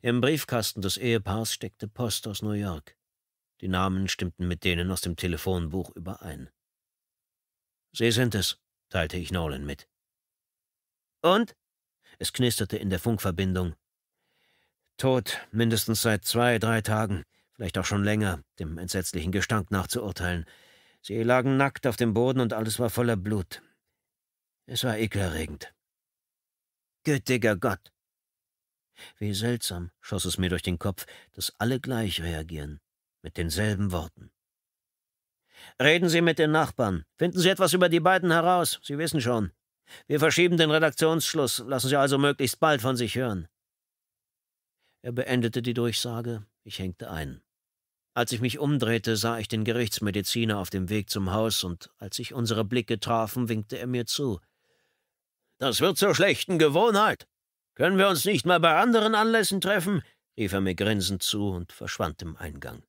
Im Briefkasten des Ehepaars steckte Post aus New York. Die Namen stimmten mit denen aus dem Telefonbuch überein. Sie sind es, teilte ich Nolan mit. Und? Es knisterte in der Funkverbindung. Tot, mindestens seit zwei, drei Tagen, vielleicht auch schon länger, dem entsetzlichen Gestank nachzuurteilen. Sie lagen nackt auf dem Boden und alles war voller Blut. Es war ekelerregend. Gütiger Gott! Wie seltsam, schoss es mir durch den Kopf, dass alle gleich reagieren, mit denselben Worten. Reden Sie mit den Nachbarn. Finden Sie etwas über die beiden heraus. Sie wissen schon. Wir verschieben den Redaktionsschluss, lassen Sie also möglichst bald von sich hören. Er beendete die Durchsage, ich hängte ein. Als ich mich umdrehte, sah ich den Gerichtsmediziner auf dem Weg zum Haus, und als sich unsere Blicke trafen, winkte er mir zu. Das wird zur schlechten Gewohnheit. Können wir uns nicht mal bei anderen Anlässen treffen? rief er mir grinsend zu und verschwand im Eingang.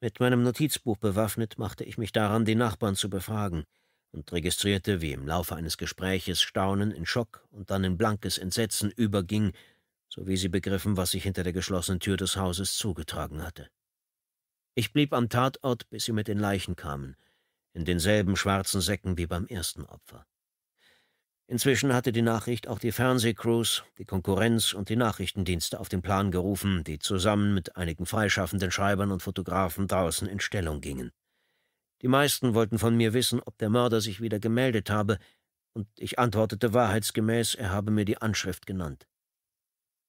Mit meinem Notizbuch bewaffnet machte ich mich daran, die Nachbarn zu befragen und registrierte, wie im Laufe eines Gespräches Staunen in Schock und dann in blankes Entsetzen überging, sowie sie begriffen, was sich hinter der geschlossenen Tür des Hauses zugetragen hatte. Ich blieb am Tatort, bis sie mit den Leichen kamen, in denselben schwarzen Säcken wie beim ersten Opfer. Inzwischen hatte die Nachricht auch die Fernsehcrews, die Konkurrenz und die Nachrichtendienste auf den Plan gerufen, die zusammen mit einigen freischaffenden Schreibern und Fotografen draußen in Stellung gingen. Die meisten wollten von mir wissen, ob der Mörder sich wieder gemeldet habe, und ich antwortete wahrheitsgemäß, er habe mir die Anschrift genannt.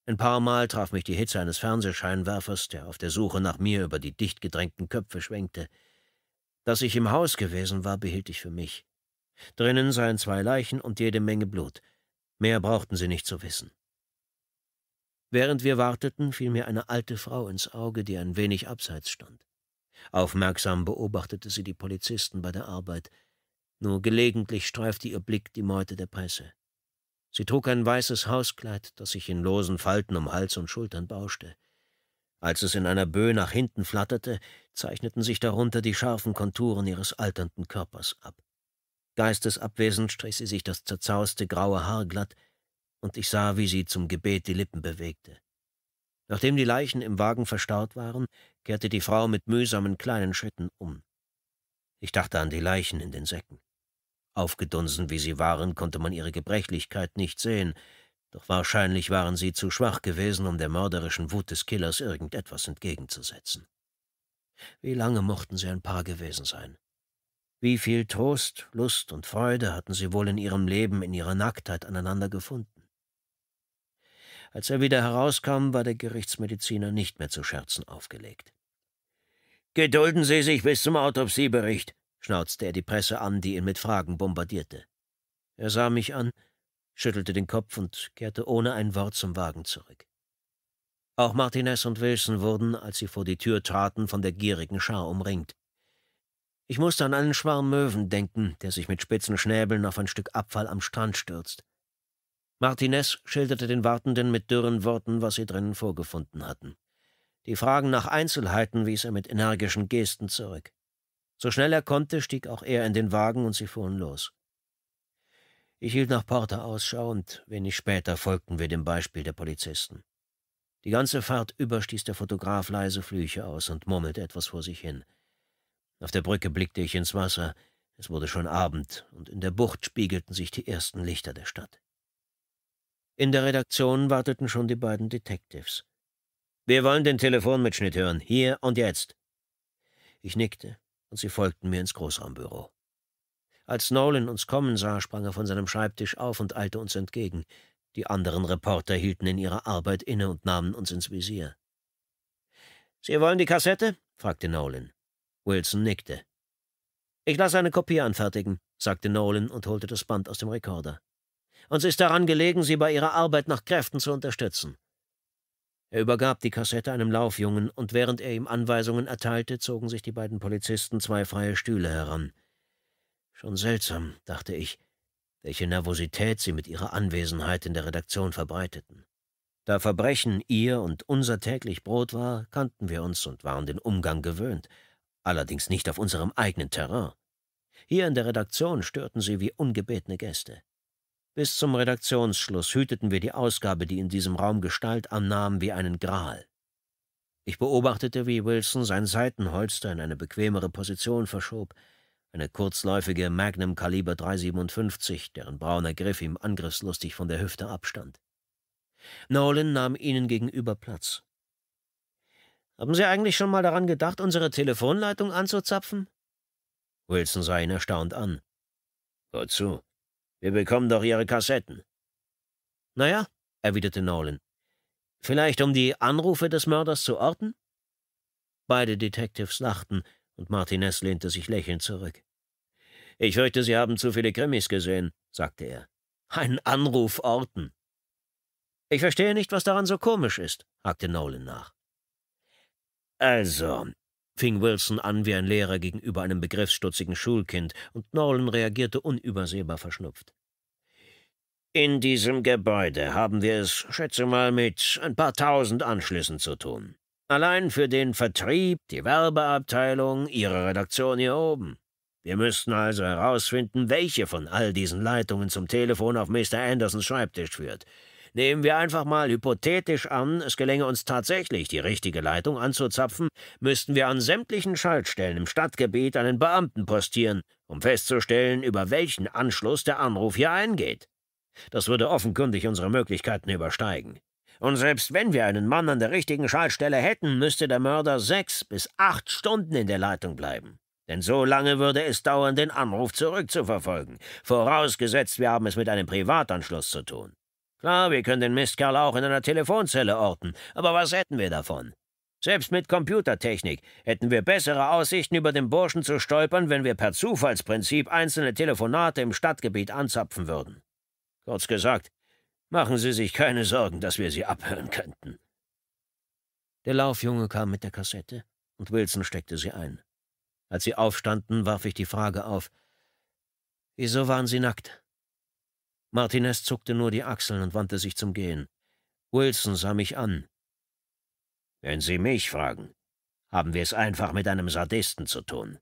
Ein paar Mal traf mich die Hitze eines Fernsehscheinwerfers, der auf der Suche nach mir über die dicht gedrängten Köpfe schwenkte. Dass ich im Haus gewesen war, behielt ich für mich. Drinnen seien zwei Leichen und jede Menge Blut. Mehr brauchten sie nicht zu wissen. Während wir warteten, fiel mir eine alte Frau ins Auge, die ein wenig abseits stand. Aufmerksam beobachtete sie die Polizisten bei der Arbeit. Nur gelegentlich streifte ihr Blick die Meute der Presse. Sie trug ein weißes Hauskleid, das sich in losen Falten um Hals und Schultern bauschte. Als es in einer Böe nach hinten flatterte, zeichneten sich darunter die scharfen Konturen ihres alternden Körpers ab. Geistesabwesend strich sie sich das zerzauste graue Haar glatt, und ich sah, wie sie zum Gebet die Lippen bewegte. Nachdem die Leichen im Wagen verstaut waren, kehrte die Frau mit mühsamen kleinen Schritten um. Ich dachte an die Leichen in den Säcken. Aufgedunsen wie sie waren, konnte man ihre Gebrechlichkeit nicht sehen, doch wahrscheinlich waren sie zu schwach gewesen, um der mörderischen Wut des Killers irgendetwas entgegenzusetzen. Wie lange mochten sie ein Paar gewesen sein? Wie viel Trost, Lust und Freude hatten sie wohl in ihrem Leben, in ihrer Nacktheit aneinander gefunden? Als er wieder herauskam, war der Gerichtsmediziner nicht mehr zu Scherzen aufgelegt. Gedulden Sie sich bis zum Autopsiebericht, schnauzte er die Presse an, die ihn mit Fragen bombardierte. Er sah mich an, schüttelte den Kopf und kehrte ohne ein Wort zum Wagen zurück. Auch Martinez und Wilson wurden, als sie vor die Tür traten, von der gierigen Schar umringt. Ich musste an einen Schwarm Möwen denken, der sich mit spitzen Schnäbeln auf ein Stück Abfall am Strand stürzt. Martinez schilderte den Wartenden mit dürren Worten, was sie drinnen vorgefunden hatten. Die Fragen nach Einzelheiten wies er mit energischen Gesten zurück. So schnell er konnte, stieg auch er in den Wagen und sie fuhren los. Ich hielt nach Porter Ausschau und wenig später folgten wir dem Beispiel der Polizisten. Die ganze Fahrt über stieß der Fotograf leise Flüche aus und murmelte etwas vor sich hin. Auf der Brücke blickte ich ins Wasser. Es wurde schon Abend und in der Bucht spiegelten sich die ersten Lichter der Stadt. In der Redaktion warteten schon die beiden Detectives. Wir wollen den Telefonmitschnitt hören, hier und jetzt. Ich nickte, und sie folgten mir ins Großraumbüro. Als Nolan uns kommen sah, sprang er von seinem Schreibtisch auf und eilte uns entgegen. Die anderen Reporter hielten in ihrer Arbeit inne und nahmen uns ins Visier. Sie wollen die Kassette? fragte Nolan. Wilson nickte. Ich lasse eine Kopie anfertigen, sagte Nolan und holte das Band aus dem Rekorder. Uns ist daran gelegen, Sie bei Ihrer Arbeit nach Kräften zu unterstützen. Er übergab die Kassette einem Laufjungen, und während er ihm Anweisungen erteilte, zogen sich die beiden Polizisten zwei freie Stühle heran. Schon seltsam, dachte ich, welche Nervosität sie mit ihrer Anwesenheit in der Redaktion verbreiteten. Da Verbrechen ihr und unser täglich Brot war, kannten wir uns und waren den Umgang gewöhnt, allerdings nicht auf unserem eigenen Terrain. Hier in der Redaktion störten sie wie ungebetene Gäste. Bis zum Redaktionsschluss hüteten wir die Ausgabe, die in diesem Raum Gestalt annahm wie einen Gral. Ich beobachtete, wie Wilson sein Seitenholster in eine bequemere Position verschob, eine kurzläufige Magnum Kaliber 357, deren brauner Griff ihm angriffslustig von der Hüfte abstand. Nolan nahm ihnen gegenüber Platz. Haben Sie eigentlich schon mal daran gedacht, unsere Telefonleitung anzuzapfen? Wilson sah ihn erstaunt an. Wozu? Wir bekommen doch Ihre Kassetten. Naja, erwiderte Nolan. Vielleicht um die Anrufe des Mörders zu orten? Beide Detectives lachten, und Martinez lehnte sich lächelnd zurück. Ich fürchte, Sie haben zu viele Krimis gesehen, sagte er. Ein Anruf orten. Ich verstehe nicht, was daran so komisch ist, hakte Nolan nach. Also, fing Wilson an wie ein Lehrer gegenüber einem begriffsstutzigen Schulkind, und Nolan reagierte unübersehbar verschnupft. In diesem Gebäude haben wir es, schätze mal, mit ein paar tausend Anschlüssen zu tun. Allein für den Vertrieb, die Werbeabteilung, Ihre Redaktion hier oben. Wir müssten also herausfinden, welche von all diesen Leitungen zum Telefon auf Mr. Andersons Schreibtisch führt. Nehmen wir einfach mal hypothetisch an, es gelänge uns tatsächlich, die richtige Leitung anzuzapfen, müssten wir an sämtlichen Schaltstellen im Stadtgebiet einen Beamten postieren, um festzustellen, über welchen Anschluss der Anruf hier eingeht. Das würde offenkundig unsere Möglichkeiten übersteigen. Und selbst wenn wir einen Mann an der richtigen Schaltstelle hätten, müsste der Mörder sechs bis acht Stunden in der Leitung bleiben. Denn so lange würde es dauern, den Anruf zurückzuverfolgen, vorausgesetzt wir haben es mit einem Privatanschluss zu tun. Klar, wir können den Mistkerl auch in einer Telefonzelle orten, aber was hätten wir davon? Selbst mit Computertechnik hätten wir bessere Aussichten, über den Burschen zu stolpern, wenn wir per Zufallsprinzip einzelne Telefonate im Stadtgebiet anzapfen würden. Kurz gesagt, machen Sie sich keine Sorgen, dass wir Sie abhören könnten. Der Laufjunge kam mit der Kassette und Wilson steckte sie ein. Als sie aufstanden, warf ich die Frage auf: Wieso waren Sie nackt? Martinez zuckte nur die Achseln und wandte sich zum Gehen. Wilson sah mich an. Wenn Sie mich fragen, haben wir es einfach mit einem Sadisten zu tun.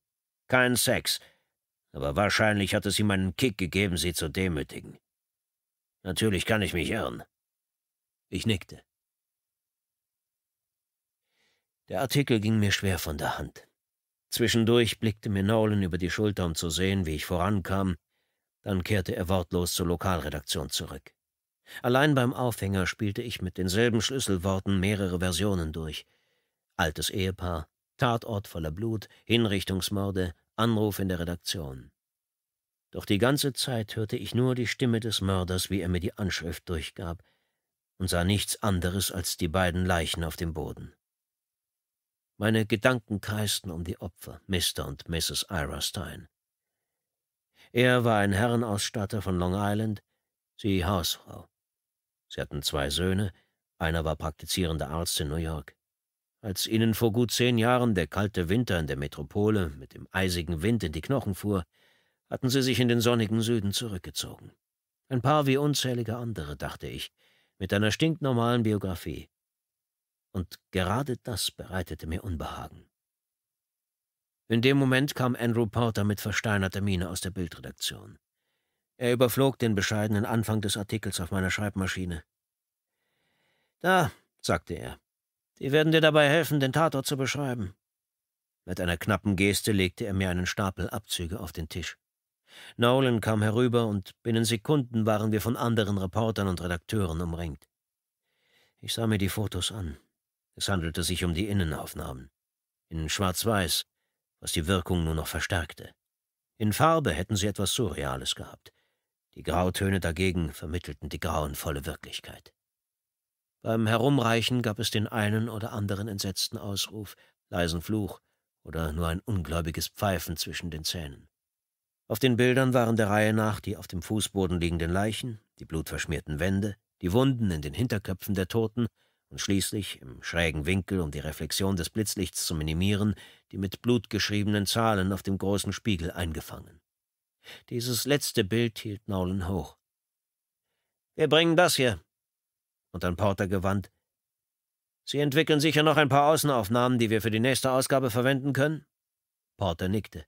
Kein Sex, aber wahrscheinlich hat es ihm einen Kick gegeben, Sie zu demütigen. Natürlich kann ich mich irren. Ich nickte. Der Artikel ging mir schwer von der Hand. Zwischendurch blickte mir Nolan über die Schulter, um zu sehen, wie ich vorankam, dann kehrte er wortlos zur Lokalredaktion zurück. Allein beim Aufhänger spielte ich mit denselben Schlüsselworten mehrere Versionen durch. Altes Ehepaar, Tatort voller Blut, Hinrichtungsmorde, Anruf in der Redaktion. Doch die ganze Zeit hörte ich nur die Stimme des Mörders, wie er mir die Anschrift durchgab, und sah nichts anderes als die beiden Leichen auf dem Boden. Meine Gedanken kreisten um die Opfer, Mr. und Mrs. Ira Stein. Er war ein Herrenausstatter von Long Island, sie Hausfrau. Sie hatten zwei Söhne, einer war praktizierender Arzt in New York. Als ihnen vor gut zehn Jahren der kalte Winter in der Metropole mit dem eisigen Wind in die Knochen fuhr, hatten sie sich in den sonnigen Süden zurückgezogen. Ein paar wie unzählige andere, dachte ich, mit einer stinknormalen Biografie. Und gerade das bereitete mir Unbehagen. In dem Moment kam Andrew Porter mit versteinerter Miene aus der Bildredaktion. Er überflog den bescheidenen Anfang des Artikels auf meiner Schreibmaschine. Da, sagte er, die werden dir dabei helfen, den Tatort zu beschreiben. Mit einer knappen Geste legte er mir einen Stapel Abzüge auf den Tisch. Nolan kam herüber und binnen Sekunden waren wir von anderen Reportern und Redakteuren umringt. Ich sah mir die Fotos an. Es handelte sich um die Innenaufnahmen. In Schwarz-Weiß, was die Wirkung nur noch verstärkte. In Farbe hätten sie etwas Surreales gehabt. Die Grautöne dagegen vermittelten die grauenvolle Wirklichkeit. Beim Herumreichen gab es den einen oder anderen entsetzten Ausruf, leisen Fluch oder nur ein ungläubiges Pfeifen zwischen den Zähnen. Auf den Bildern waren der Reihe nach die auf dem Fußboden liegenden Leichen, die blutverschmierten Wände, die Wunden in den Hinterköpfen der Toten und schließlich, im schrägen Winkel, um die Reflexion des Blitzlichts zu minimieren, die mit Blut geschriebenen Zahlen auf dem großen Spiegel eingefangen. Dieses letzte Bild hielt Nolan hoch. Wir bringen das hier. Und an Porter gewandt. Sie entwickeln sicher noch ein paar Außenaufnahmen, die wir für die nächste Ausgabe verwenden können? Porter nickte.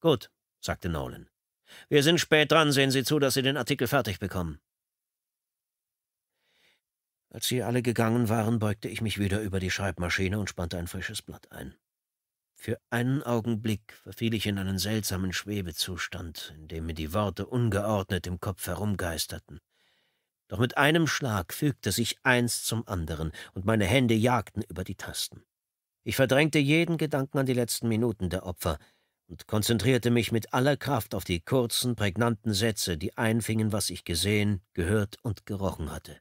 Gut, sagte Nolan. Wir sind spät dran, sehen Sie zu, dass Sie den Artikel fertig bekommen. Als sie alle gegangen waren, beugte ich mich wieder über die Schreibmaschine und spannte ein frisches Blatt ein. Für einen Augenblick verfiel ich in einen seltsamen Schwebezustand, in dem mir die Worte ungeordnet im Kopf herumgeisterten. Doch mit einem Schlag fügte sich eins zum anderen, und meine Hände jagten über die Tasten. Ich verdrängte jeden Gedanken an die letzten Minuten der Opfer und konzentrierte mich mit aller Kraft auf die kurzen, prägnanten Sätze, die einfingen, was ich gesehen, gehört und gerochen hatte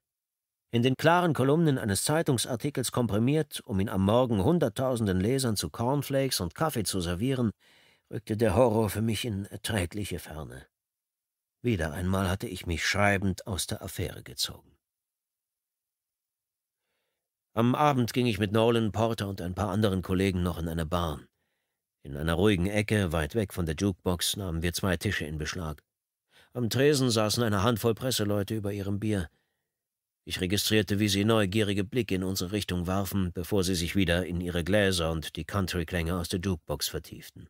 in den klaren Kolumnen eines Zeitungsartikels komprimiert, um ihn am Morgen hunderttausenden Lesern zu Cornflakes und Kaffee zu servieren, rückte der Horror für mich in erträgliche Ferne. Wieder einmal hatte ich mich schreibend aus der Affäre gezogen. Am Abend ging ich mit Nolan, Porter und ein paar anderen Kollegen noch in eine Bar. In einer ruhigen Ecke, weit weg von der Jukebox, nahmen wir zwei Tische in Beschlag. Am Tresen saßen eine Handvoll Presseleute über ihrem Bier. Ich registrierte, wie sie neugierige Blicke in unsere Richtung warfen, bevor sie sich wieder in ihre Gläser und die Country-Klänge aus der Dukebox vertieften.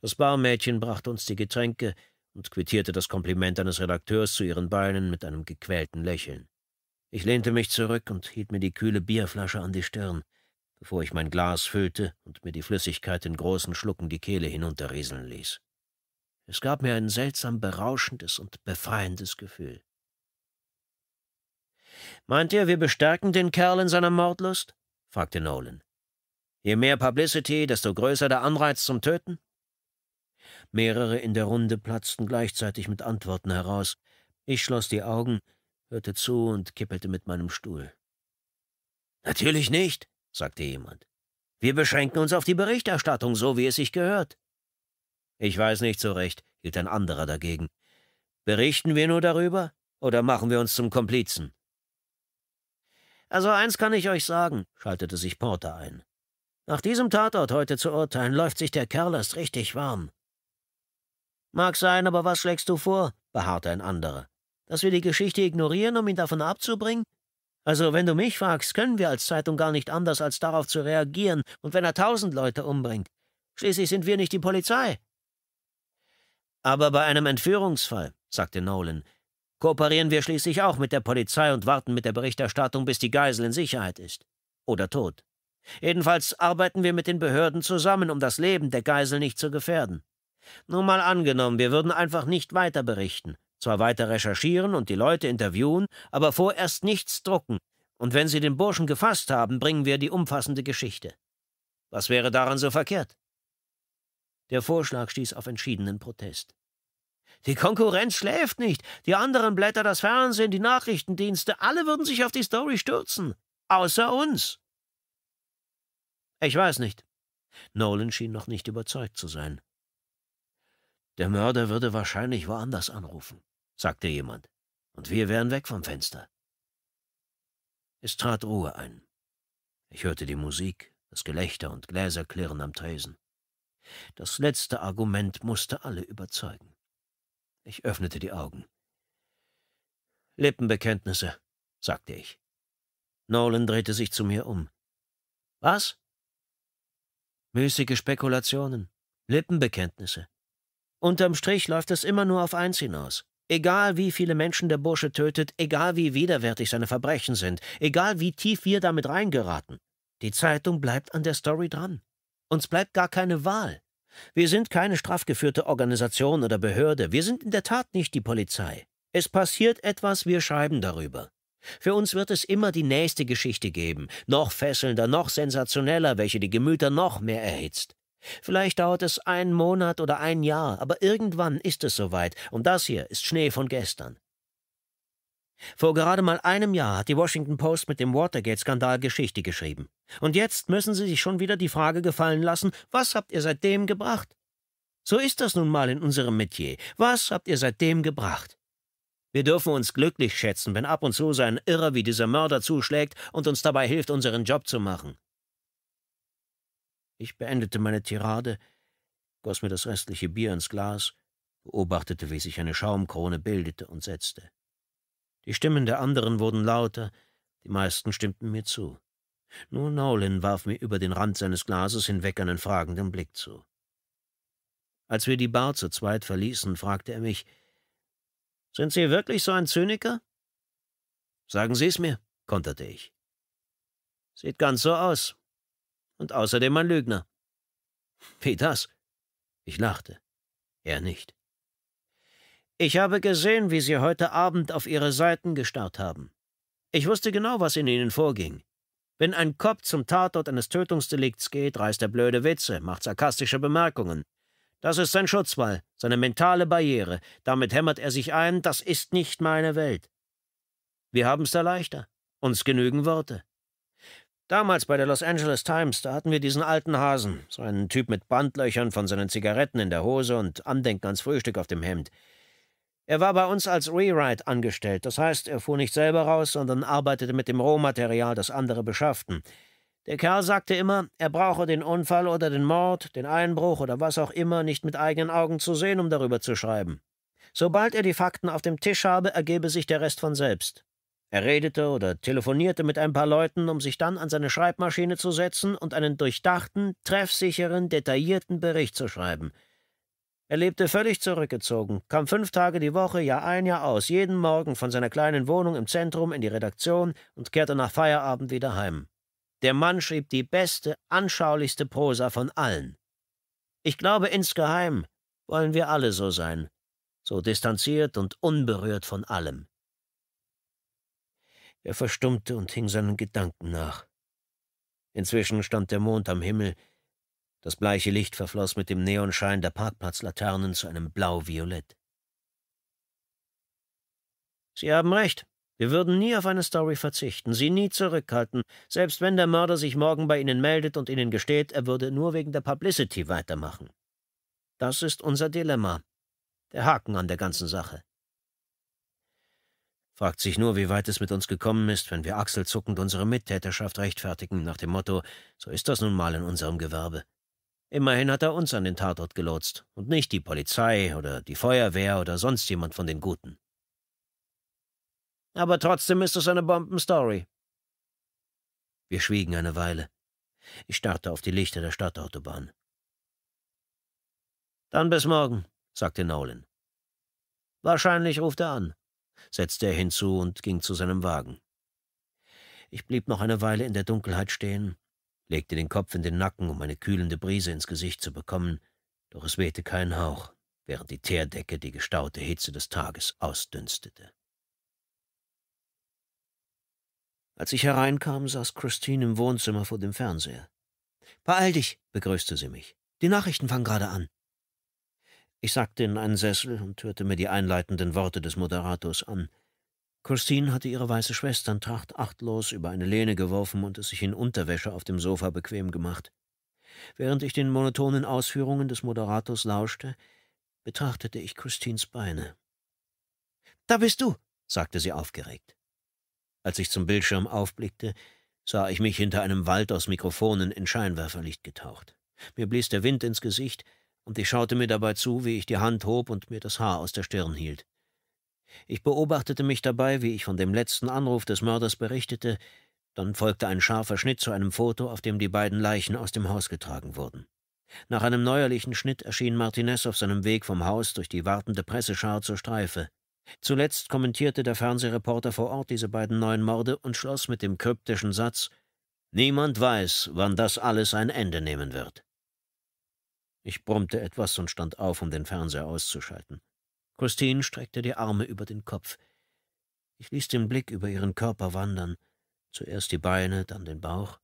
Das Barmädchen brachte uns die Getränke und quittierte das Kompliment eines Redakteurs zu ihren Beinen mit einem gequälten Lächeln. Ich lehnte mich zurück und hielt mir die kühle Bierflasche an die Stirn, bevor ich mein Glas füllte und mir die Flüssigkeit in großen Schlucken die Kehle hinunterrieseln ließ. Es gab mir ein seltsam berauschendes und befreiendes Gefühl. Meint ihr, wir bestärken den Kerl in seiner Mordlust? fragte Nolan. Je mehr Publicity, desto größer der Anreiz zum Töten? Mehrere in der Runde platzten gleichzeitig mit Antworten heraus. Ich schloss die Augen, hörte zu und kippelte mit meinem Stuhl. Natürlich nicht, sagte jemand. Wir beschränken uns auf die Berichterstattung, so wie es sich gehört. Ich weiß nicht so recht, hielt ein anderer dagegen. Berichten wir nur darüber oder machen wir uns zum Komplizen? Also eins kann ich euch sagen, schaltete sich Porter ein. Nach diesem Tatort heute zu urteilen, läuft sich der Kerl erst richtig warm. Mag sein, aber was schlägst du vor? beharrte ein anderer. Dass wir die Geschichte ignorieren, um ihn davon abzubringen? Also, wenn du mich fragst, können wir als Zeitung gar nicht anders, als darauf zu reagieren, und wenn er tausend Leute umbringt. Schließlich sind wir nicht die Polizei. Aber bei einem Entführungsfall, sagte Nolan, kooperieren wir schließlich auch mit der Polizei und warten mit der Berichterstattung, bis die Geisel in Sicherheit ist. Oder tot. Jedenfalls arbeiten wir mit den Behörden zusammen, um das Leben der Geisel nicht zu gefährden. Nun mal angenommen, wir würden einfach nicht weiter berichten, zwar weiter recherchieren und die Leute interviewen, aber vorerst nichts drucken, und wenn sie den Burschen gefasst haben, bringen wir die umfassende Geschichte. Was wäre daran so verkehrt? Der Vorschlag stieß auf entschiedenen Protest. Die Konkurrenz schläft nicht. Die anderen Blätter, das Fernsehen, die Nachrichtendienste, alle würden sich auf die Story stürzen. Außer uns. Ich weiß nicht. Nolan schien noch nicht überzeugt zu sein. Der Mörder würde wahrscheinlich woanders anrufen, sagte jemand, und wir wären weg vom Fenster. Es trat Ruhe ein. Ich hörte die Musik, das Gelächter und Gläserklirren am Tresen. Das letzte Argument musste alle überzeugen. Ich öffnete die Augen. Lippenbekenntnisse, sagte ich. Nolan drehte sich zu mir um. Was? Müßige Spekulationen, Lippenbekenntnisse. Unterm Strich läuft es immer nur auf eins hinaus. Egal wie viele Menschen der Bursche tötet, egal wie widerwärtig seine Verbrechen sind, egal wie tief wir damit reingeraten, die Zeitung bleibt an der Story dran. Uns bleibt gar keine Wahl. Wir sind keine strafgeführte Organisation oder Behörde. Wir sind in der Tat nicht die Polizei. Es passiert etwas, wir schreiben darüber. Für uns wird es immer die nächste Geschichte geben, noch fesselnder, noch sensationeller, welche die Gemüter noch mehr erhitzt. Vielleicht dauert es einen Monat oder ein Jahr, aber irgendwann ist es soweit, und das hier ist Schnee von gestern. Vor gerade mal einem Jahr hat die Washington Post mit dem Watergate-Skandal Geschichte geschrieben. Und jetzt müssen Sie sich schon wieder die Frage gefallen lassen, was habt ihr seitdem gebracht? So ist das nun mal in unserem Metier. Was habt ihr seitdem gebracht? Wir dürfen uns glücklich schätzen, wenn ab und zu so ein Irrer wie dieser Mörder zuschlägt und uns dabei hilft, unseren Job zu machen. Ich beendete meine Tirade, goss mir das restliche Bier ins Glas, beobachtete, wie sich eine Schaumkrone bildete und setzte. Die Stimmen der anderen wurden lauter, die meisten stimmten mir zu. Nur Nolan warf mir über den Rand seines Glases hinweg einen fragenden Blick zu. Als wir die Bar zu zweit verließen, fragte er mich, »Sind Sie wirklich so ein Zyniker?« »Sagen Sie es mir«, konterte ich. »Sieht ganz so aus. Und außerdem ein Lügner.« »Wie das?« Ich lachte. Er nicht. »Ich habe gesehen, wie Sie heute Abend auf Ihre Seiten gestarrt haben. Ich wusste genau, was in Ihnen vorging. Wenn ein Kopf zum Tatort eines Tötungsdelikts geht, reißt er blöde Witze, macht sarkastische Bemerkungen. Das ist sein Schutzwall, seine mentale Barriere. Damit hämmert er sich ein, das ist nicht meine Welt. Wir haben's da leichter. Uns genügen Worte. Damals bei der Los Angeles Times, da hatten wir diesen alten Hasen, so einen Typ mit Bandlöchern von seinen Zigaretten in der Hose und Andenken ans Frühstück auf dem Hemd. Er war bei uns als Rewrite angestellt, das heißt, er fuhr nicht selber raus, sondern arbeitete mit dem Rohmaterial, das andere beschafften. Der Kerl sagte immer, er brauche den Unfall oder den Mord, den Einbruch oder was auch immer nicht mit eigenen Augen zu sehen, um darüber zu schreiben. Sobald er die Fakten auf dem Tisch habe, ergebe sich der Rest von selbst. Er redete oder telefonierte mit ein paar Leuten, um sich dann an seine Schreibmaschine zu setzen und einen durchdachten, treffsicheren, detaillierten Bericht zu schreiben – er lebte völlig zurückgezogen, kam fünf Tage die Woche, Jahr ein, Jahr aus, jeden Morgen von seiner kleinen Wohnung im Zentrum in die Redaktion und kehrte nach Feierabend wieder heim. Der Mann schrieb die beste, anschaulichste Prosa von allen. Ich glaube, insgeheim wollen wir alle so sein, so distanziert und unberührt von allem. Er verstummte und hing seinen Gedanken nach. Inzwischen stand der Mond am Himmel, das bleiche Licht verfloss mit dem Neonschein der Parkplatzlaternen zu einem Blau-Violett. Sie haben recht. Wir würden nie auf eine Story verzichten, sie nie zurückhalten, selbst wenn der Mörder sich morgen bei Ihnen meldet und Ihnen gesteht, er würde nur wegen der Publicity weitermachen. Das ist unser Dilemma. Der Haken an der ganzen Sache. Fragt sich nur, wie weit es mit uns gekommen ist, wenn wir achselzuckend unsere Mittäterschaft rechtfertigen, nach dem Motto, so ist das nun mal in unserem Gewerbe. Immerhin hat er uns an den Tatort gelotst und nicht die Polizei oder die Feuerwehr oder sonst jemand von den Guten. Aber trotzdem ist es eine Bombenstory. Wir schwiegen eine Weile. Ich starrte auf die Lichter der Stadtautobahn. Dann bis morgen, sagte Nolan. Wahrscheinlich ruft er an, setzte er hinzu und ging zu seinem Wagen. Ich blieb noch eine Weile in der Dunkelheit stehen, legte den Kopf in den Nacken, um eine kühlende Brise ins Gesicht zu bekommen, doch es wehte kein Hauch, während die Teerdecke die gestaute Hitze des Tages ausdünstete. Als ich hereinkam, saß Christine im Wohnzimmer vor dem Fernseher. Beeil dich, begrüßte sie mich. Die Nachrichten fangen gerade an. Ich sackte in einen Sessel und hörte mir die einleitenden Worte des Moderators an. Christine hatte ihre weiße Schwesterntracht achtlos über eine Lehne geworfen und es sich in Unterwäsche auf dem Sofa bequem gemacht. Während ich den monotonen Ausführungen des Moderators lauschte, betrachtete ich Christines Beine. Da bist du, sagte sie aufgeregt. Als ich zum Bildschirm aufblickte, sah ich mich hinter einem Wald aus Mikrofonen in Scheinwerferlicht getaucht. Mir blies der Wind ins Gesicht, und ich schaute mir dabei zu, wie ich die Hand hob und mir das Haar aus der Stirn hielt. Ich beobachtete mich dabei, wie ich von dem letzten Anruf des Mörders berichtete, dann folgte ein scharfer Schnitt zu einem Foto, auf dem die beiden Leichen aus dem Haus getragen wurden. Nach einem neuerlichen Schnitt erschien Martinez auf seinem Weg vom Haus durch die wartende Presseschar zur Streife. Zuletzt kommentierte der Fernsehreporter vor Ort diese beiden neuen Morde und schloss mit dem kryptischen Satz Niemand weiß, wann das alles ein Ende nehmen wird. Ich brummte etwas und stand auf, um den Fernseher auszuschalten. Christine streckte die Arme über den Kopf. Ich ließ den Blick über ihren Körper wandern, zuerst die Beine, dann den Bauch,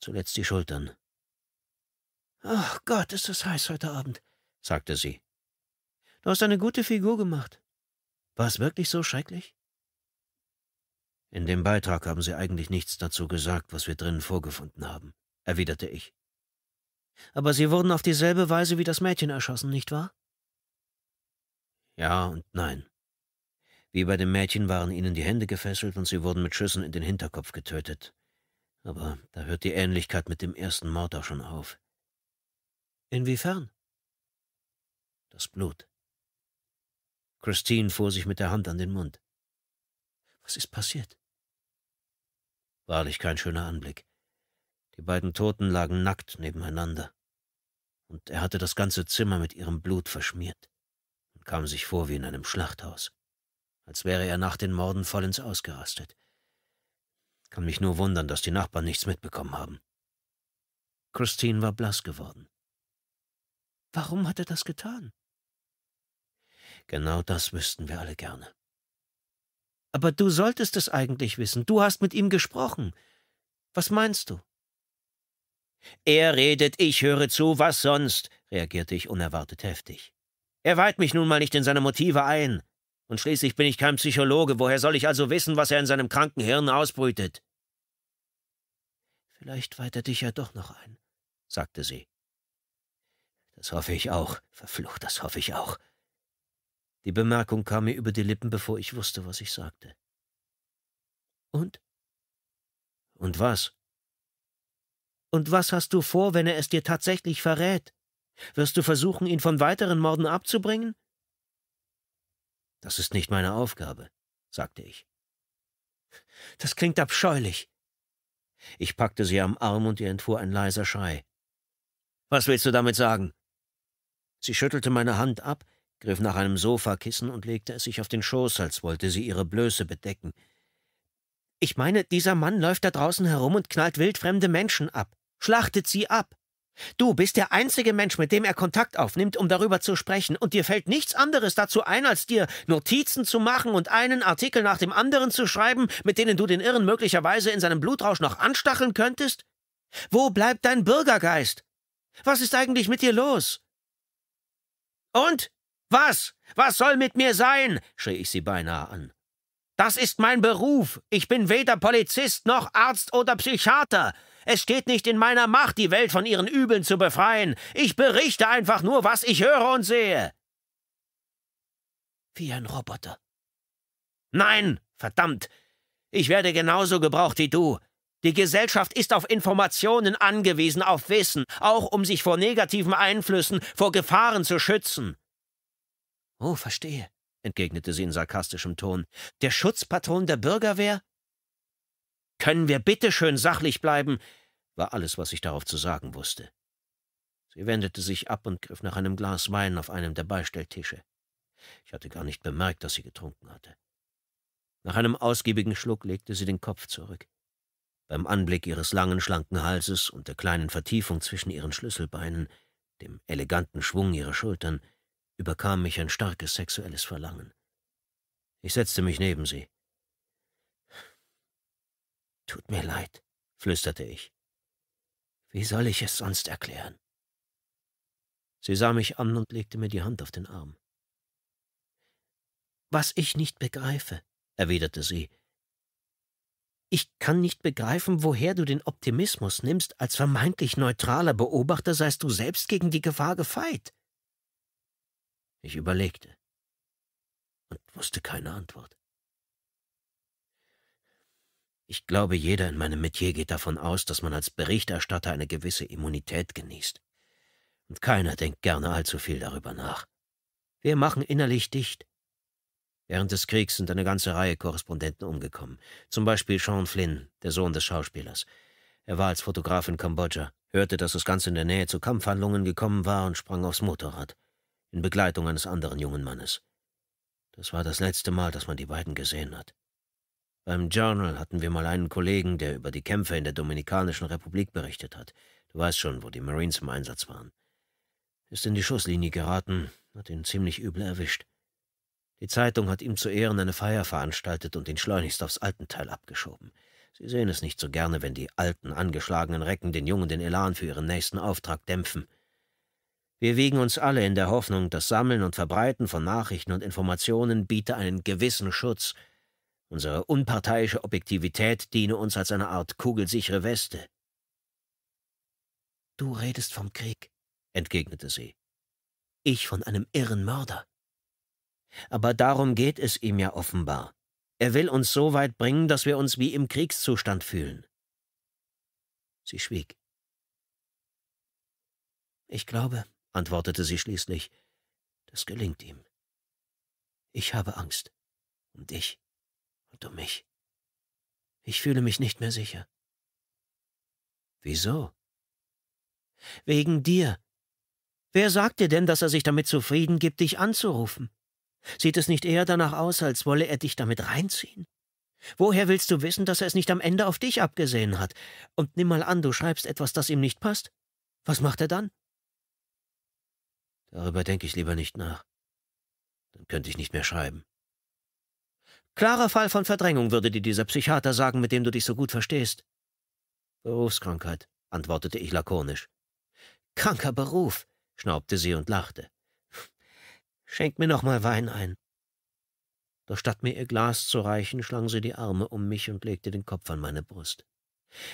zuletzt die Schultern. Ach Gott, ist es heiß heute Abend, sagte sie. Du hast eine gute Figur gemacht. War es wirklich so schrecklich? In dem Beitrag haben Sie eigentlich nichts dazu gesagt, was wir drinnen vorgefunden haben, erwiderte ich. Aber Sie wurden auf dieselbe Weise wie das Mädchen erschossen, nicht wahr? Ja und nein. Wie bei dem Mädchen waren ihnen die Hände gefesselt und sie wurden mit Schüssen in den Hinterkopf getötet. Aber da hört die Ähnlichkeit mit dem ersten Mord auch schon auf. Inwiefern? Das Blut. Christine fuhr sich mit der Hand an den Mund. Was ist passiert? Wahrlich kein schöner Anblick. Die beiden Toten lagen nackt nebeneinander. Und er hatte das ganze Zimmer mit ihrem Blut verschmiert kam sich vor wie in einem Schlachthaus, als wäre er nach den Morden vollends ausgerastet. Kann mich nur wundern, dass die Nachbarn nichts mitbekommen haben. Christine war blass geworden. Warum hat er das getan? Genau das wüssten wir alle gerne. Aber du solltest es eigentlich wissen. Du hast mit ihm gesprochen. Was meinst du? Er redet, ich höre zu, was sonst, reagierte ich unerwartet heftig. Er weiht mich nun mal nicht in seine Motive ein. Und schließlich bin ich kein Psychologe. Woher soll ich also wissen, was er in seinem kranken Hirn ausbrütet? Vielleicht weiht er dich ja doch noch ein, sagte sie. Das hoffe ich auch. Verflucht, das hoffe ich auch. Die Bemerkung kam mir über die Lippen, bevor ich wusste, was ich sagte. Und? Und was? Und was hast du vor, wenn er es dir tatsächlich verrät? Wirst du versuchen, ihn von weiteren Morden abzubringen? Das ist nicht meine Aufgabe, sagte ich. Das klingt abscheulich. Ich packte sie am Arm und ihr entfuhr ein leiser Schrei. Was willst du damit sagen? Sie schüttelte meine Hand ab, griff nach einem Sofakissen und legte es sich auf den Schoß, als wollte sie ihre Blöße bedecken. Ich meine, dieser Mann läuft da draußen herum und knallt wildfremde Menschen ab, schlachtet sie ab. Du bist der einzige Mensch, mit dem er Kontakt aufnimmt, um darüber zu sprechen, und dir fällt nichts anderes dazu ein, als dir Notizen zu machen und einen Artikel nach dem anderen zu schreiben, mit denen du den Irren möglicherweise in seinem Blutrausch noch anstacheln könntest? Wo bleibt dein Bürgergeist? Was ist eigentlich mit dir los? Und? Was? Was soll mit mir sein? schrie ich sie beinahe an. Das ist mein Beruf. Ich bin weder Polizist noch Arzt oder Psychiater. Es steht nicht in meiner Macht, die Welt von ihren Übeln zu befreien. Ich berichte einfach nur, was ich höre und sehe. Wie ein Roboter. Nein, verdammt. Ich werde genauso gebraucht wie du. Die Gesellschaft ist auf Informationen angewiesen, auf Wissen, auch um sich vor negativen Einflüssen, vor Gefahren zu schützen. Oh, verstehe, entgegnete sie in sarkastischem Ton. Der Schutzpatron der Bürgerwehr? Können wir bitte schön sachlich bleiben? war alles, was ich darauf zu sagen wusste. Sie wendete sich ab und griff nach einem Glas Wein auf einem der Beistelltische. Ich hatte gar nicht bemerkt, dass sie getrunken hatte. Nach einem ausgiebigen Schluck legte sie den Kopf zurück. Beim Anblick ihres langen, schlanken Halses und der kleinen Vertiefung zwischen ihren Schlüsselbeinen, dem eleganten Schwung ihrer Schultern, überkam mich ein starkes sexuelles Verlangen. Ich setzte mich neben sie. Tut mir leid, flüsterte ich. Wie soll ich es sonst erklären? Sie sah mich an und legte mir die Hand auf den Arm. Was ich nicht begreife, erwiderte sie, ich kann nicht begreifen, woher du den Optimismus nimmst, als vermeintlich neutraler Beobachter seist du selbst gegen die Gefahr gefeit. Ich überlegte und wusste keine Antwort. Ich glaube, jeder in meinem Metier geht davon aus, dass man als Berichterstatter eine gewisse Immunität genießt. Und keiner denkt gerne allzu viel darüber nach. Wir machen innerlich dicht. Während des Kriegs sind eine ganze Reihe Korrespondenten umgekommen. Zum Beispiel Sean Flynn, der Sohn des Schauspielers. Er war als Fotograf in Kambodscha, hörte, dass es ganz in der Nähe zu Kampfhandlungen gekommen war und sprang aufs Motorrad, in Begleitung eines anderen jungen Mannes. Das war das letzte Mal, dass man die beiden gesehen hat. Beim Journal hatten wir mal einen Kollegen, der über die Kämpfe in der Dominikanischen Republik berichtet hat. Du weißt schon, wo die Marines im Einsatz waren. Ist in die Schusslinie geraten, hat ihn ziemlich übel erwischt. Die Zeitung hat ihm zu Ehren eine Feier veranstaltet und ihn schleunigst aufs Altenteil abgeschoben. Sie sehen es nicht so gerne, wenn die alten, angeschlagenen Recken den Jungen den Elan für ihren nächsten Auftrag dämpfen. Wir wiegen uns alle in der Hoffnung, das Sammeln und Verbreiten von Nachrichten und Informationen biete einen gewissen Schutz – Unsere unparteiische Objektivität diene uns als eine Art kugelsichere Weste. Du redest vom Krieg, entgegnete sie. Ich von einem irren Mörder. Aber darum geht es ihm ja offenbar. Er will uns so weit bringen, dass wir uns wie im Kriegszustand fühlen. Sie schwieg. Ich glaube, antwortete sie schließlich, das gelingt ihm. Ich habe Angst. Und ich und um mich. Ich fühle mich nicht mehr sicher. Wieso? Wegen dir. Wer sagt dir denn, dass er sich damit zufrieden gibt, dich anzurufen? Sieht es nicht eher danach aus, als wolle er dich damit reinziehen? Woher willst du wissen, dass er es nicht am Ende auf dich abgesehen hat? Und nimm mal an, du schreibst etwas, das ihm nicht passt. Was macht er dann? Darüber denke ich lieber nicht nach. Dann könnte ich nicht mehr schreiben. Klarer Fall von Verdrängung, würde dir dieser Psychiater sagen, mit dem du dich so gut verstehst. Berufskrankheit, antwortete ich lakonisch. Kranker Beruf, schnaubte sie und lachte. Schenk mir noch mal Wein ein. Doch statt mir ihr Glas zu reichen, schlang sie die Arme um mich und legte den Kopf an meine Brust.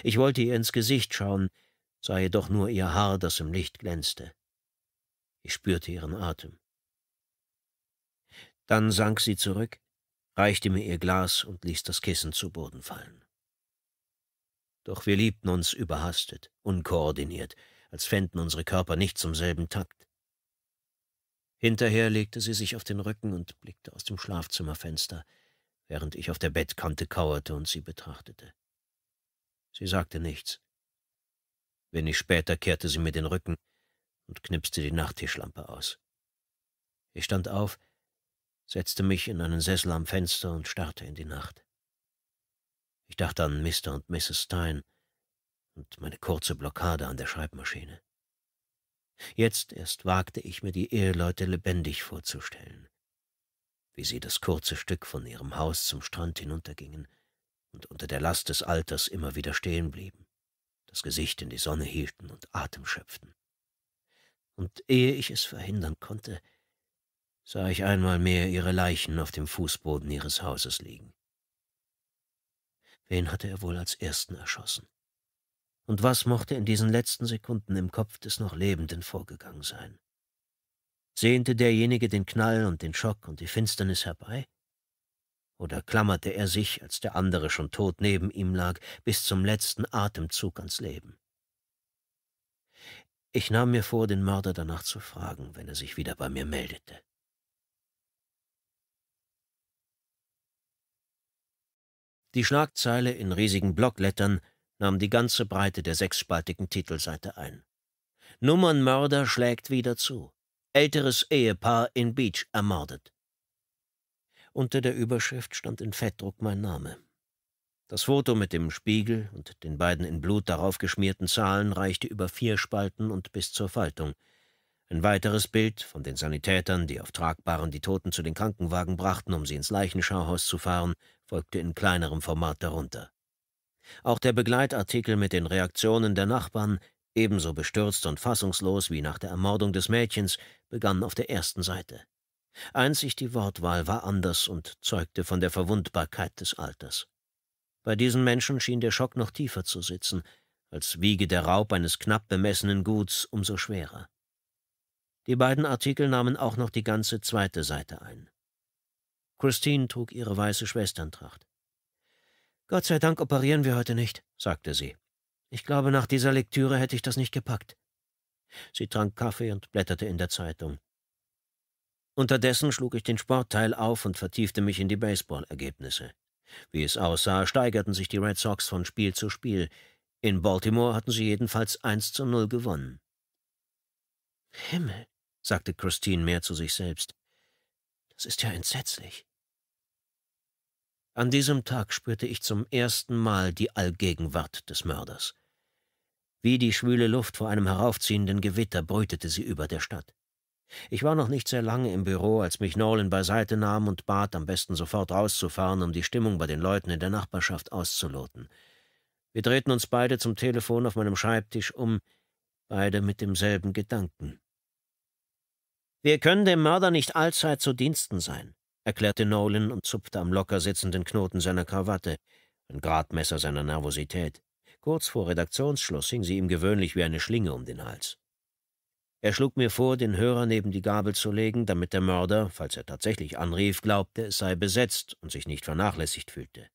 Ich wollte ihr ins Gesicht schauen, sah jedoch nur ihr Haar, das im Licht glänzte. Ich spürte ihren Atem. Dann sank sie zurück, reichte mir ihr Glas und ließ das Kissen zu Boden fallen. Doch wir liebten uns überhastet, unkoordiniert, als fänden unsere Körper nicht zum selben Takt. Hinterher legte sie sich auf den Rücken und blickte aus dem Schlafzimmerfenster, während ich auf der Bettkante kauerte und sie betrachtete. Sie sagte nichts. Wenig später kehrte sie mir den Rücken und knipste die Nachttischlampe aus. Ich stand auf, setzte mich in einen Sessel am Fenster und starrte in die Nacht. Ich dachte an Mr. und Mrs. Stein und meine kurze Blockade an der Schreibmaschine. Jetzt erst wagte ich mir die Eheleute lebendig vorzustellen, wie sie das kurze Stück von ihrem Haus zum Strand hinuntergingen und unter der Last des Alters immer wieder stehen blieben, das Gesicht in die Sonne hielten und Atem schöpften. Und ehe ich es verhindern konnte, sah ich einmal mehr ihre Leichen auf dem Fußboden ihres Hauses liegen. Wen hatte er wohl als ersten erschossen? Und was mochte in diesen letzten Sekunden im Kopf des noch Lebenden vorgegangen sein? Sehnte derjenige den Knall und den Schock und die Finsternis herbei? Oder klammerte er sich, als der andere schon tot neben ihm lag, bis zum letzten Atemzug ans Leben? Ich nahm mir vor, den Mörder danach zu fragen, wenn er sich wieder bei mir meldete. Die Schlagzeile in riesigen Blocklettern nahm die ganze Breite der sechsspaltigen Titelseite ein. Nummernmörder schlägt wieder zu. Älteres Ehepaar in Beach ermordet. Unter der Überschrift stand in Fettdruck mein Name. Das Foto mit dem Spiegel und den beiden in Blut darauf geschmierten Zahlen reichte über vier Spalten und bis zur Faltung. Ein weiteres Bild von den Sanitätern, die auf Tragbaren die Toten zu den Krankenwagen brachten, um sie ins Leichenschauhaus zu fahren, folgte in kleinerem Format darunter. Auch der Begleitartikel mit den Reaktionen der Nachbarn, ebenso bestürzt und fassungslos wie nach der Ermordung des Mädchens, begann auf der ersten Seite. Einzig die Wortwahl war anders und zeugte von der Verwundbarkeit des Alters. Bei diesen Menschen schien der Schock noch tiefer zu sitzen, als wiege der Raub eines knapp bemessenen Guts umso schwerer. Die beiden Artikel nahmen auch noch die ganze zweite Seite ein. Christine trug ihre weiße Schwesterntracht. Gott sei Dank operieren wir heute nicht, sagte sie. Ich glaube, nach dieser Lektüre hätte ich das nicht gepackt. Sie trank Kaffee und blätterte in der Zeitung. Unterdessen schlug ich den Sportteil auf und vertiefte mich in die Baseballergebnisse. Wie es aussah, steigerten sich die Red Sox von Spiel zu Spiel. In Baltimore hatten sie jedenfalls 1 zu 0 gewonnen. Himmel, sagte Christine mehr zu sich selbst. Das ist ja entsetzlich. An diesem Tag spürte ich zum ersten Mal die Allgegenwart des Mörders. Wie die schwüle Luft vor einem heraufziehenden Gewitter brütete sie über der Stadt. Ich war noch nicht sehr lange im Büro, als mich Nolan beiseite nahm und bat, am besten sofort rauszufahren, um die Stimmung bei den Leuten in der Nachbarschaft auszuloten. Wir drehten uns beide zum Telefon auf meinem Schreibtisch um, beide mit demselben Gedanken. Wir können dem Mörder nicht allzeit zu Diensten sein erklärte Nolan und zupfte am locker sitzenden Knoten seiner Krawatte, ein Gradmesser seiner Nervosität. Kurz vor Redaktionsschluss hing sie ihm gewöhnlich wie eine Schlinge um den Hals. Er schlug mir vor, den Hörer neben die Gabel zu legen, damit der Mörder, falls er tatsächlich anrief, glaubte, es sei besetzt und sich nicht vernachlässigt fühlte.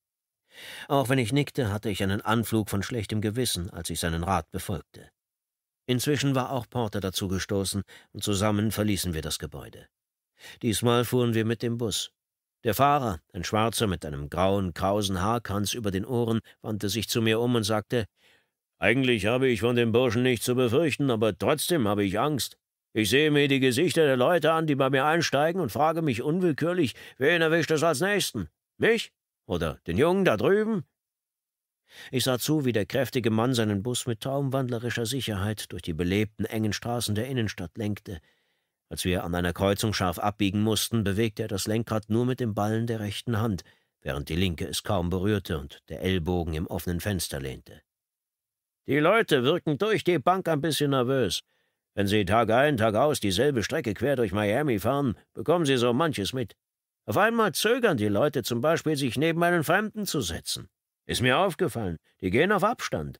Auch wenn ich nickte, hatte ich einen Anflug von schlechtem Gewissen, als ich seinen Rat befolgte. Inzwischen war auch Porter dazu gestoßen, und zusammen verließen wir das Gebäude. Diesmal fuhren wir mit dem Bus. Der Fahrer, ein Schwarzer mit einem grauen, krausen Haarkranz über den Ohren, wandte sich zu mir um und sagte, »Eigentlich habe ich von dem Burschen nichts zu befürchten, aber trotzdem habe ich Angst. Ich sehe mir die Gesichter der Leute an, die bei mir einsteigen, und frage mich unwillkürlich, wen erwischt es als Nächsten? Mich? Oder den Jungen da drüben? Ich sah zu, wie der kräftige Mann seinen Bus mit traumwandlerischer Sicherheit durch die belebten engen Straßen der Innenstadt lenkte. Als wir an einer Kreuzung scharf abbiegen mussten, bewegte er das Lenkrad nur mit dem Ballen der rechten Hand, während die linke es kaum berührte und der Ellbogen im offenen Fenster lehnte. Die Leute wirken durch die Bank ein bisschen nervös. Wenn sie Tag ein, Tag aus dieselbe Strecke quer durch Miami fahren, bekommen sie so manches mit. Auf einmal zögern die Leute zum Beispiel, sich neben einen Fremden zu setzen. Ist mir aufgefallen, die gehen auf Abstand.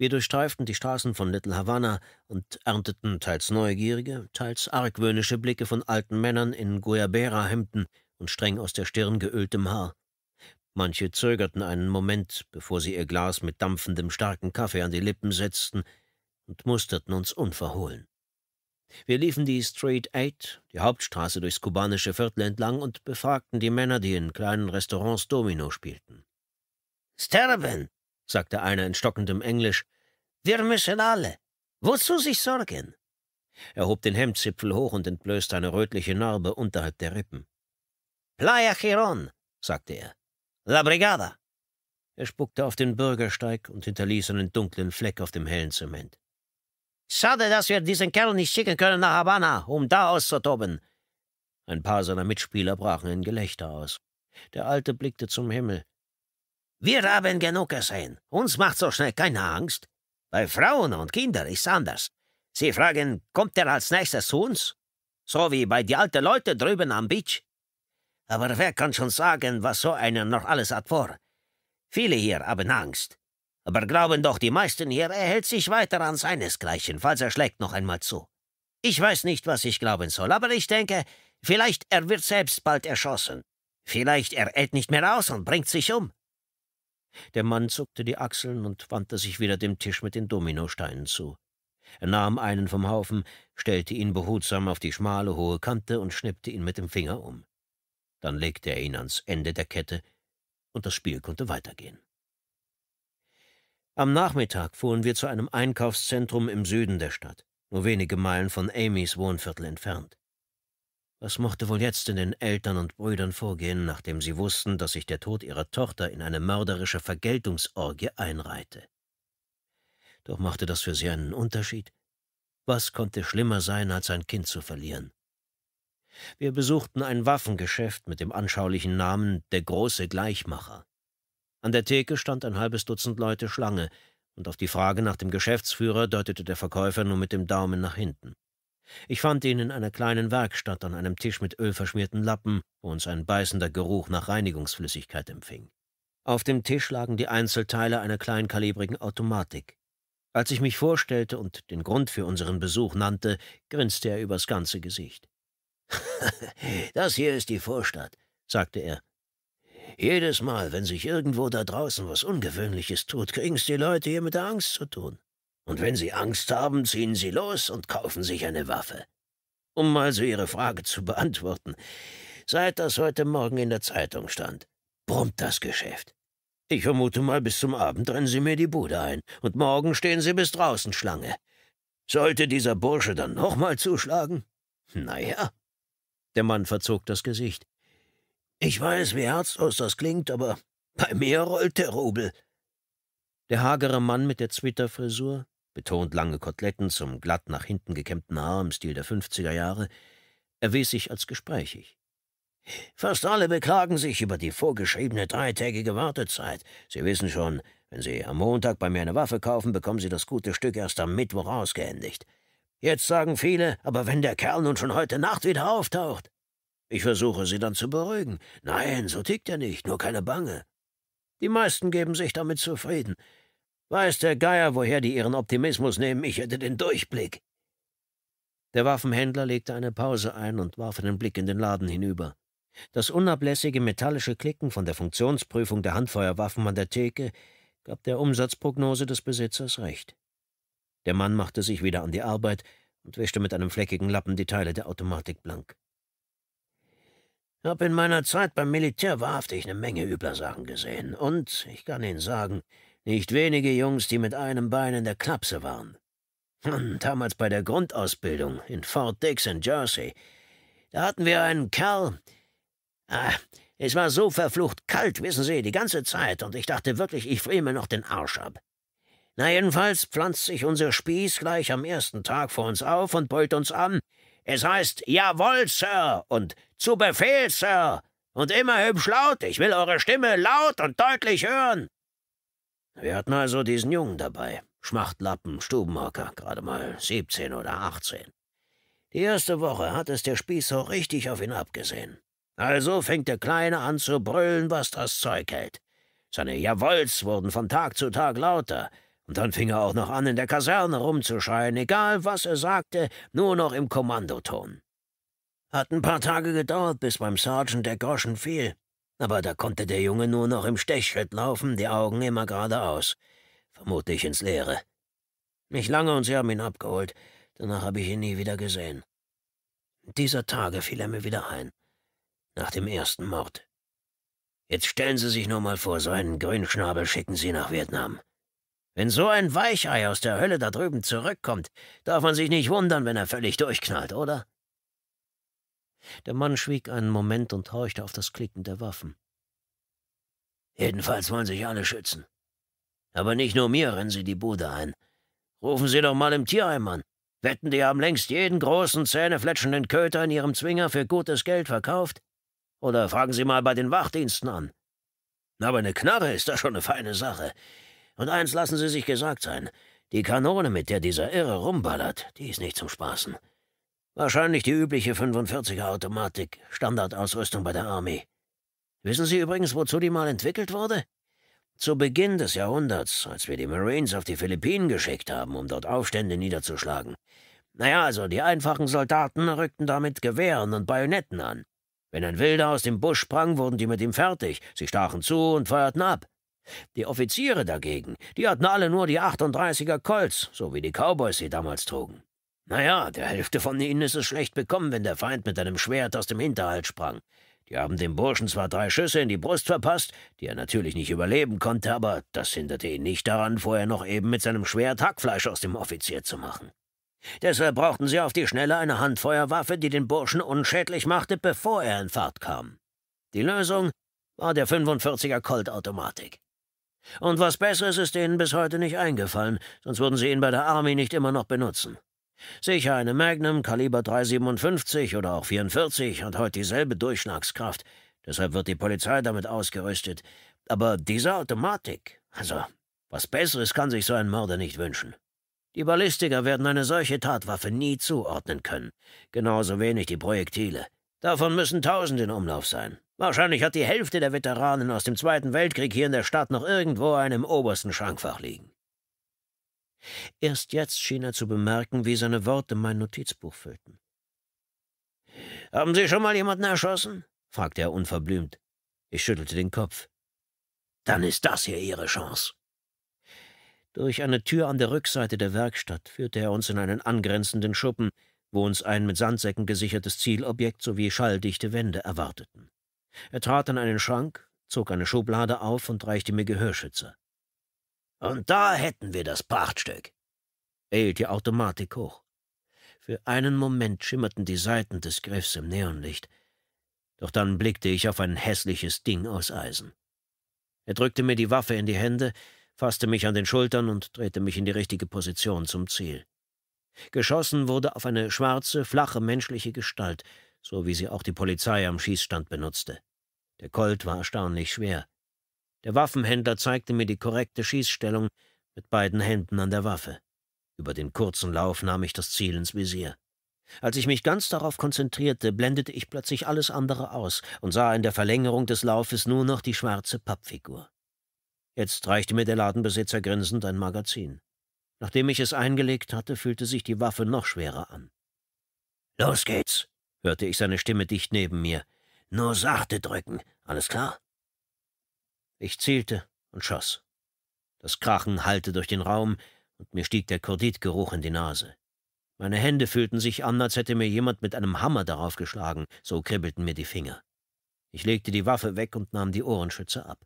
Wir durchstreiften die Straßen von Little Havana und ernteten teils neugierige, teils argwöhnische Blicke von alten Männern in Guayabera-Hemden und streng aus der Stirn geöltem Haar. Manche zögerten einen Moment, bevor sie ihr Glas mit dampfendem starken Kaffee an die Lippen setzten und musterten uns unverhohlen. Wir liefen die Street 8, die Hauptstraße durchs kubanische Viertel entlang und befragten die Männer, die in kleinen Restaurants Domino spielten. Sterben, sagte einer in stockendem Englisch. Wir müssen alle. Wozu sich sorgen? Er hob den Hemdzipfel hoch und entblößte eine rötliche Narbe unterhalb der Rippen. Playa Giron, sagte er. La Brigada. Er spuckte auf den Bürgersteig und hinterließ einen dunklen Fleck auf dem hellen Zement. Schade, dass wir diesen Kerl nicht schicken können nach Havanna, um da auszutoben. Ein paar seiner Mitspieler brachen in Gelächter aus. Der Alte blickte zum Himmel. Wir haben genug gesehen. Uns macht so schnell keine Angst. Bei Frauen und Kindern ist anders. Sie fragen, kommt er als nächstes zu uns? So wie bei die alten Leute drüben am Beach. Aber wer kann schon sagen, was so einer noch alles hat vor? Viele hier haben Angst. Aber glauben doch die meisten hier, er hält sich weiter an seinesgleichen, falls er schlägt noch einmal zu. Ich weiß nicht, was ich glauben soll, aber ich denke, vielleicht er wird selbst bald erschossen. Vielleicht er hält nicht mehr aus und bringt sich um. Der Mann zuckte die Achseln und wandte sich wieder dem Tisch mit den Dominosteinen zu. Er nahm einen vom Haufen, stellte ihn behutsam auf die schmale, hohe Kante und schnippte ihn mit dem Finger um. Dann legte er ihn ans Ende der Kette, und das Spiel konnte weitergehen. Am Nachmittag fuhren wir zu einem Einkaufszentrum im Süden der Stadt, nur wenige Meilen von Amys Wohnviertel entfernt. Was mochte wohl jetzt in den Eltern und Brüdern vorgehen, nachdem sie wussten, dass sich der Tod ihrer Tochter in eine mörderische Vergeltungsorgie einreihte? Doch machte das für sie einen Unterschied. Was konnte schlimmer sein, als ein Kind zu verlieren? Wir besuchten ein Waffengeschäft mit dem anschaulichen Namen Der große Gleichmacher. An der Theke stand ein halbes Dutzend Leute Schlange, und auf die Frage nach dem Geschäftsführer deutete der Verkäufer nur mit dem Daumen nach hinten. Ich fand ihn in einer kleinen Werkstatt an einem Tisch mit ölverschmierten Lappen, wo uns ein beißender Geruch nach Reinigungsflüssigkeit empfing. Auf dem Tisch lagen die Einzelteile einer kleinkalibrigen Automatik. Als ich mich vorstellte und den Grund für unseren Besuch nannte, grinste er übers ganze Gesicht. das hier ist die Vorstadt, sagte er. Jedes Mal, wenn sich irgendwo da draußen was Ungewöhnliches tut, kriegen's die Leute hier mit der Angst zu tun. Und wenn Sie Angst haben, ziehen Sie los und kaufen sich eine Waffe. Um also Ihre Frage zu beantworten, seit das heute Morgen in der Zeitung stand, brummt das Geschäft. Ich vermute mal, bis zum Abend rennen Sie mir die Bude ein, und morgen stehen Sie bis draußen Schlange. Sollte dieser Bursche dann nochmal zuschlagen? Na ja. Der Mann verzog das Gesicht. Ich weiß, wie herzlos das klingt, aber bei mir rollt der Rubel. Der hagere Mann mit der Zwitterfrisur betont lange Koteletten zum glatt nach hinten gekämmten Haar im Stil der 50er Jahre, erwies sich als gesprächig. Fast alle beklagen sich über die vorgeschriebene dreitägige Wartezeit. Sie wissen schon, wenn Sie am Montag bei mir eine Waffe kaufen, bekommen Sie das gute Stück erst am Mittwoch ausgehändigt. Jetzt sagen viele, aber wenn der Kerl nun schon heute Nacht wieder auftaucht. Ich versuche sie dann zu beruhigen. Nein, so tickt er nicht, nur keine Bange. Die meisten geben sich damit zufrieden. Weiß der Geier, woher die ihren Optimismus nehmen, ich hätte den Durchblick. Der Waffenhändler legte eine Pause ein und warf einen Blick in den Laden hinüber. Das unablässige metallische Klicken von der Funktionsprüfung der Handfeuerwaffen an der Theke gab der Umsatzprognose des Besitzers recht. Der Mann machte sich wieder an die Arbeit und wischte mit einem fleckigen Lappen die Teile der Automatik blank. Hab in meiner Zeit beim Militär wahrhaftig eine Menge übler Sachen gesehen, und ich kann Ihnen sagen, nicht wenige Jungs, die mit einem Bein in der Klapse waren. Hm, damals bei der Grundausbildung in Fort Dix in Jersey. Da hatten wir einen Kerl. Ah, es war so verflucht kalt, wissen Sie, die ganze Zeit, und ich dachte wirklich, ich friere mir noch den Arsch ab. Na jedenfalls pflanzt sich unser Spieß gleich am ersten Tag vor uns auf und beult uns an. Es heißt Jawohl, Sir und Zu Befehl, Sir und immer hübsch laut. Ich will eure Stimme laut und deutlich hören. Wir hatten also diesen Jungen dabei. Schmachtlappen, Stubenhocker, gerade mal 17 oder 18. Die erste Woche hat es der Spießer richtig auf ihn abgesehen. Also fängt der Kleine an zu brüllen, was das Zeug hält. Seine Jawolls wurden von Tag zu Tag lauter. Und dann fing er auch noch an, in der Kaserne rumzuschreien, egal was er sagte, nur noch im Kommandoton. Hat ein paar Tage gedauert, bis beim Sergeant der Groschen fiel aber da konnte der Junge nur noch im Stechschritt laufen, die Augen immer geradeaus, Vermute ich ins Leere. Nicht lange und sie haben ihn abgeholt, danach habe ich ihn nie wieder gesehen. Dieser Tage fiel er mir wieder ein, nach dem ersten Mord. Jetzt stellen Sie sich nur mal vor, so einen Grünschnabel schicken Sie nach Vietnam. Wenn so ein Weichei aus der Hölle da drüben zurückkommt, darf man sich nicht wundern, wenn er völlig durchknallt, oder? Der Mann schwieg einen Moment und horchte auf das Klicken der Waffen. Jedenfalls wollen sich alle schützen. Aber nicht nur mir rennen sie die Bude ein. Rufen Sie doch mal im Tierheim an. Wetten, die haben längst jeden großen, zähnefletschenden Köter in ihrem Zwinger für gutes Geld verkauft? Oder fragen Sie mal bei den Wachdiensten an. Aber eine Knarre ist da schon eine feine Sache. Und eins lassen Sie sich gesagt sein. Die Kanone, mit der dieser Irre rumballert, die ist nicht zum Spaßen. Wahrscheinlich die übliche 45er-Automatik, Standardausrüstung bei der Armee. Wissen Sie übrigens, wozu die mal entwickelt wurde? Zu Beginn des Jahrhunderts, als wir die Marines auf die Philippinen geschickt haben, um dort Aufstände niederzuschlagen. Naja, also die einfachen Soldaten rückten damit Gewehren und Bajonetten an. Wenn ein Wilder aus dem Busch sprang, wurden die mit ihm fertig. Sie stachen zu und feuerten ab. Die Offiziere dagegen, die hatten alle nur die 38er Colts, so wie die Cowboys sie damals trugen. Naja, der Hälfte von ihnen ist es schlecht bekommen, wenn der Feind mit einem Schwert aus dem Hinterhalt sprang. Die haben dem Burschen zwar drei Schüsse in die Brust verpasst, die er natürlich nicht überleben konnte, aber das hinderte ihn nicht daran, vorher noch eben mit seinem Schwert Hackfleisch aus dem Offizier zu machen. Deshalb brauchten sie auf die Schnelle eine Handfeuerwaffe, die den Burschen unschädlich machte, bevor er in Fahrt kam. Die Lösung war der 45er Colt-Automatik. Und was Besseres ist ihnen bis heute nicht eingefallen, sonst würden sie ihn bei der Army nicht immer noch benutzen. Sicher eine Magnum, Kaliber 357 oder auch 44, hat heute dieselbe Durchschlagskraft. Deshalb wird die Polizei damit ausgerüstet. Aber diese Automatik, also, was Besseres kann sich so ein Mörder nicht wünschen. Die Ballistiker werden eine solche Tatwaffe nie zuordnen können. Genauso wenig die Projektile. Davon müssen tausend in Umlauf sein. Wahrscheinlich hat die Hälfte der Veteranen aus dem Zweiten Weltkrieg hier in der Stadt noch irgendwo einen im obersten Schrankfach liegen. Erst jetzt schien er zu bemerken, wie seine Worte mein Notizbuch füllten. Haben Sie schon mal jemanden erschossen? fragte er unverblümt. Ich schüttelte den Kopf. Dann ist das hier Ihre Chance. Durch eine Tür an der Rückseite der Werkstatt führte er uns in einen angrenzenden Schuppen, wo uns ein mit Sandsäcken gesichertes Zielobjekt sowie schalldichte Wände erwarteten. Er trat an einen Schrank, zog eine Schublade auf und reichte mir Gehörschützer. Und da hätten wir das Prachtstück. Er hielt die Automatik hoch. Für einen Moment schimmerten die Seiten des Griffs im Neonlicht. Doch dann blickte ich auf ein hässliches Ding aus Eisen. Er drückte mir die Waffe in die Hände, fasste mich an den Schultern und drehte mich in die richtige Position zum Ziel. Geschossen wurde auf eine schwarze, flache menschliche Gestalt, so wie sie auch die Polizei am Schießstand benutzte. Der Colt war erstaunlich schwer. Der Waffenhändler zeigte mir die korrekte Schießstellung mit beiden Händen an der Waffe. Über den kurzen Lauf nahm ich das Ziel ins Visier. Als ich mich ganz darauf konzentrierte, blendete ich plötzlich alles andere aus und sah in der Verlängerung des Laufes nur noch die schwarze Pappfigur. Jetzt reichte mir der Ladenbesitzer grinsend ein Magazin. Nachdem ich es eingelegt hatte, fühlte sich die Waffe noch schwerer an. Los geht's, hörte ich seine Stimme dicht neben mir. Nur sachte drücken, alles klar? Ich zielte und schoss. Das Krachen hallte durch den Raum, und mir stieg der Korditgeruch in die Nase. Meine Hände fühlten sich an, als hätte mir jemand mit einem Hammer darauf geschlagen, so kribbelten mir die Finger. Ich legte die Waffe weg und nahm die Ohrenschütze ab.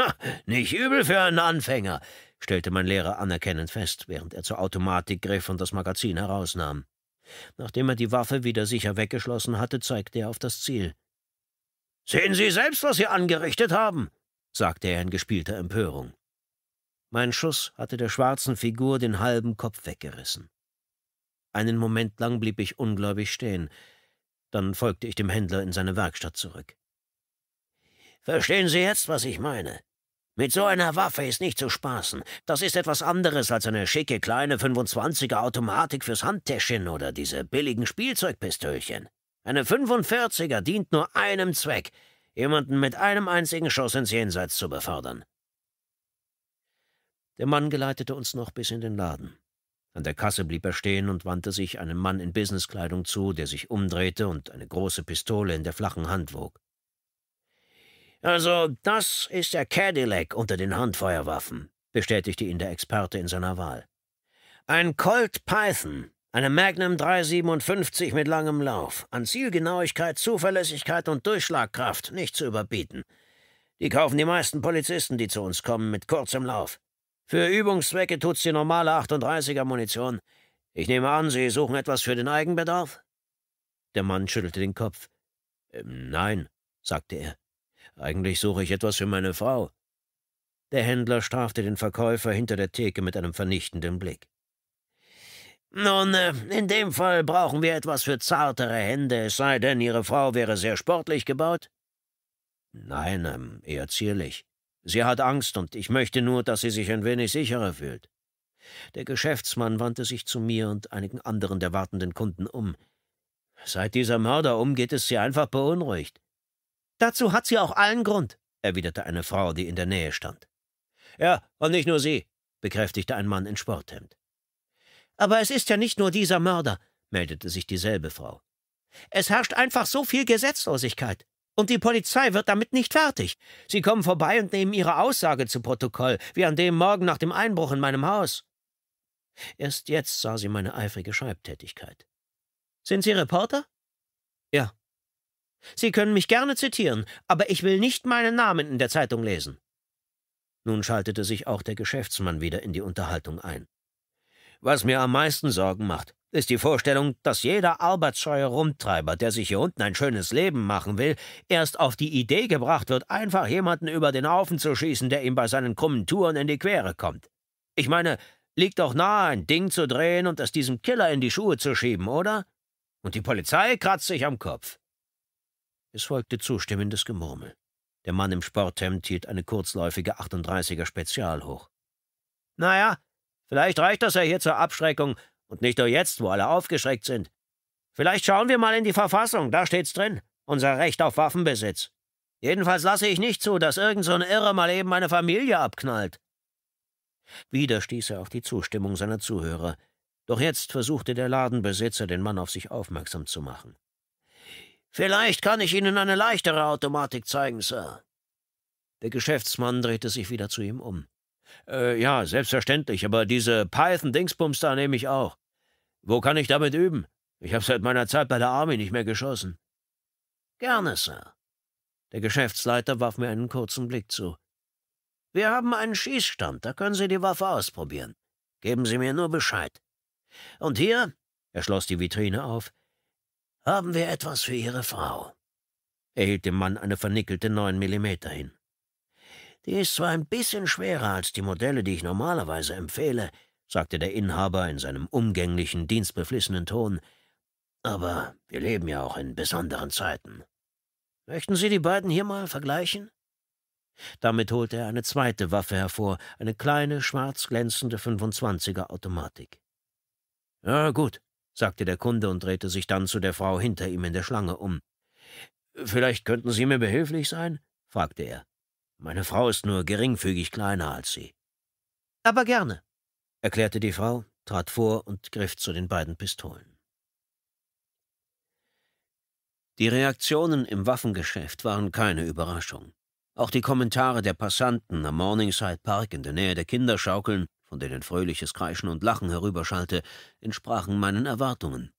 Ha, nicht übel für einen Anfänger, stellte mein Lehrer anerkennend fest, während er zur Automatik griff und das Magazin herausnahm. Nachdem er die Waffe wieder sicher weggeschlossen hatte, zeigte er auf das Ziel. Sehen Sie selbst, was Sie angerichtet haben, sagte er in gespielter Empörung. Mein Schuss hatte der schwarzen Figur den halben Kopf weggerissen. Einen Moment lang blieb ich ungläubig stehen, dann folgte ich dem Händler in seine Werkstatt zurück. Verstehen Sie jetzt, was ich meine? Mit so einer Waffe ist nicht zu spaßen. Das ist etwas anderes als eine schicke kleine 25er Automatik fürs Handtäschchen oder diese billigen Spielzeugpistölchen. Eine 45er dient nur einem Zweck, jemanden mit einem einzigen Schuss ins Jenseits zu befördern. Der Mann geleitete uns noch bis in den Laden. An der Kasse blieb er stehen und wandte sich einem Mann in Businesskleidung zu, der sich umdrehte und eine große Pistole in der flachen Hand wog. Also, das ist der Cadillac unter den Handfeuerwaffen, bestätigte ihn der Experte in seiner Wahl. Ein Colt Python, eine Magnum 357 mit langem Lauf. An Zielgenauigkeit, Zuverlässigkeit und Durchschlagkraft nicht zu überbieten. Die kaufen die meisten Polizisten, die zu uns kommen, mit kurzem Lauf. Für Übungszwecke tut's die normale 38er Munition. Ich nehme an, Sie suchen etwas für den Eigenbedarf? Der Mann schüttelte den Kopf. Ähm, nein, sagte er. Eigentlich suche ich etwas für meine Frau. Der Händler strafte den Verkäufer hinter der Theke mit einem vernichtenden Blick. Nun, äh, in dem Fall brauchen wir etwas für zartere Hände, es sei denn, Ihre Frau wäre sehr sportlich gebaut. Nein, ähm, eher zierlich. Sie hat Angst, und ich möchte nur, dass sie sich ein wenig sicherer fühlt. Der Geschäftsmann wandte sich zu mir und einigen anderen der wartenden Kunden um. Seit dieser Mörder umgeht ist sie einfach beunruhigt. Dazu hat sie auch allen Grund, erwiderte eine Frau, die in der Nähe stand. Ja, und nicht nur sie, bekräftigte ein Mann in Sporthemd. Aber es ist ja nicht nur dieser Mörder, meldete sich dieselbe Frau. Es herrscht einfach so viel Gesetzlosigkeit. Und die Polizei wird damit nicht fertig. Sie kommen vorbei und nehmen ihre Aussage zu Protokoll, wie an dem Morgen nach dem Einbruch in meinem Haus. Erst jetzt sah sie meine eifrige Schreibtätigkeit. Sind Sie Reporter? Ja. Sie können mich gerne zitieren, aber ich will nicht meinen Namen in der Zeitung lesen. Nun schaltete sich auch der Geschäftsmann wieder in die Unterhaltung ein. Was mir am meisten Sorgen macht, ist die Vorstellung, dass jeder arbeitsscheue Rumtreiber, der sich hier unten ein schönes Leben machen will, erst auf die Idee gebracht wird, einfach jemanden über den Haufen zu schießen, der ihm bei seinen krummen Touren in die Quere kommt. Ich meine, liegt doch nahe, ein Ding zu drehen und es diesem Killer in die Schuhe zu schieben, oder? Und die Polizei kratzt sich am Kopf. Es folgte zustimmendes Gemurmel. Der Mann im Sporthemd hielt eine kurzläufige 38er Spezial hoch. Naja, Vielleicht reicht das ja hier zur Abschreckung und nicht nur jetzt, wo alle aufgeschreckt sind. Vielleicht schauen wir mal in die Verfassung, da steht's drin. Unser Recht auf Waffenbesitz. Jedenfalls lasse ich nicht zu, dass irgend so ein Irrer mal eben meine Familie abknallt. Wieder stieß er auf die Zustimmung seiner Zuhörer. Doch jetzt versuchte der Ladenbesitzer, den Mann auf sich aufmerksam zu machen. Vielleicht kann ich Ihnen eine leichtere Automatik zeigen, Sir. Der Geschäftsmann drehte sich wieder zu ihm um. Äh, ja, selbstverständlich, aber diese Python-Dingsbums da nehme ich auch. Wo kann ich damit üben? Ich habe seit meiner Zeit bei der Army nicht mehr geschossen. Gerne, Sir. Der Geschäftsleiter warf mir einen kurzen Blick zu. Wir haben einen Schießstand, da können Sie die Waffe ausprobieren. Geben Sie mir nur Bescheid. Und hier, er schloss die Vitrine auf, haben wir etwas für Ihre Frau. Er hielt dem Mann eine vernickelte 9 Millimeter hin. Die ist zwar ein bisschen schwerer als die Modelle, die ich normalerweise empfehle, sagte der Inhaber in seinem umgänglichen, dienstbeflissenen Ton, aber wir leben ja auch in besonderen Zeiten. Möchten Sie die beiden hier mal vergleichen? Damit holte er eine zweite Waffe hervor, eine kleine, schwarzglänzende 25er Automatik. Ja, gut, sagte der Kunde und drehte sich dann zu der Frau hinter ihm in der Schlange um. Vielleicht könnten Sie mir behilflich sein? fragte er. Meine Frau ist nur geringfügig kleiner als Sie. Aber gerne, erklärte die Frau, trat vor und griff zu den beiden Pistolen. Die Reaktionen im Waffengeschäft waren keine Überraschung. Auch die Kommentare der Passanten am Morningside Park in der Nähe der Kinderschaukeln, von denen fröhliches Kreischen und Lachen herüberschallte, entsprachen meinen Erwartungen.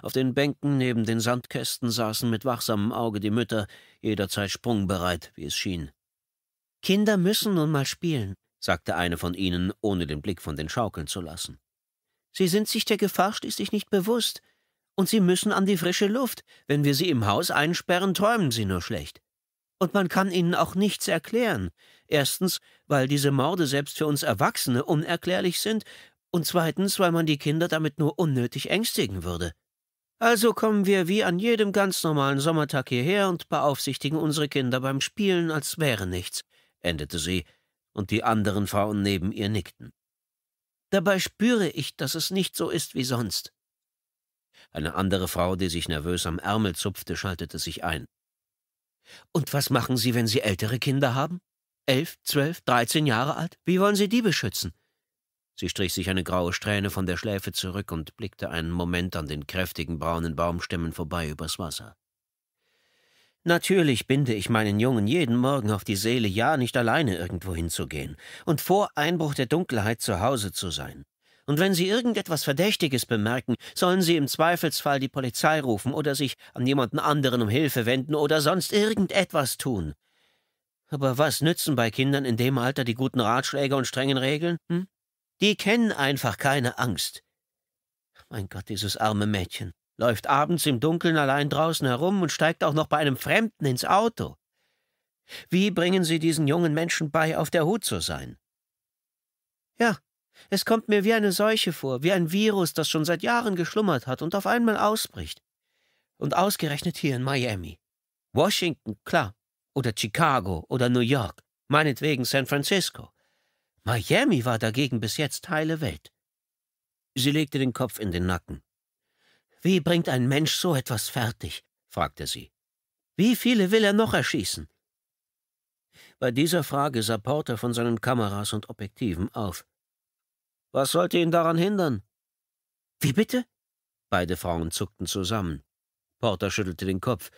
Auf den Bänken neben den Sandkästen saßen mit wachsamem Auge die Mütter, jederzeit sprungbereit, wie es schien. Kinder müssen nun mal spielen, sagte eine von ihnen, ohne den Blick von den Schaukeln zu lassen. Sie sind sich der Gefahr schließlich nicht bewusst, und sie müssen an die frische Luft. Wenn wir sie im Haus einsperren, träumen sie nur schlecht. Und man kann ihnen auch nichts erklären. Erstens, weil diese Morde selbst für uns Erwachsene unerklärlich sind, und zweitens, weil man die Kinder damit nur unnötig ängstigen würde. Also kommen wir wie an jedem ganz normalen Sommertag hierher und beaufsichtigen unsere Kinder beim Spielen, als wäre nichts endete sie, und die anderen Frauen neben ihr nickten. Dabei spüre ich, dass es nicht so ist wie sonst. Eine andere Frau, die sich nervös am Ärmel zupfte, schaltete sich ein. Und was machen Sie, wenn Sie ältere Kinder haben? Elf, zwölf, dreizehn Jahre alt? Wie wollen Sie die beschützen? Sie strich sich eine graue Strähne von der Schläfe zurück und blickte einen Moment an den kräftigen braunen Baumstämmen vorbei übers Wasser. Natürlich binde ich meinen Jungen jeden Morgen auf die Seele, ja, nicht alleine irgendwo hinzugehen und vor Einbruch der Dunkelheit zu Hause zu sein. Und wenn sie irgendetwas Verdächtiges bemerken, sollen sie im Zweifelsfall die Polizei rufen oder sich an jemanden anderen um Hilfe wenden oder sonst irgendetwas tun. Aber was nützen bei Kindern in dem Alter die guten Ratschläge und strengen Regeln? Hm? Die kennen einfach keine Angst. Mein Gott, dieses arme Mädchen läuft abends im Dunkeln allein draußen herum und steigt auch noch bei einem Fremden ins Auto. Wie bringen Sie diesen jungen Menschen bei, auf der Hut zu sein? Ja, es kommt mir wie eine Seuche vor, wie ein Virus, das schon seit Jahren geschlummert hat und auf einmal ausbricht. Und ausgerechnet hier in Miami. Washington, klar. Oder Chicago oder New York. Meinetwegen San Francisco. Miami war dagegen bis jetzt heile Welt. Sie legte den Kopf in den Nacken. Wie bringt ein Mensch so etwas fertig? fragte sie. Wie viele will er noch erschießen? Bei dieser Frage sah Porter von seinen Kameras und Objektiven auf. Was sollte ihn daran hindern? Wie bitte? Beide Frauen zuckten zusammen. Porter schüttelte den Kopf.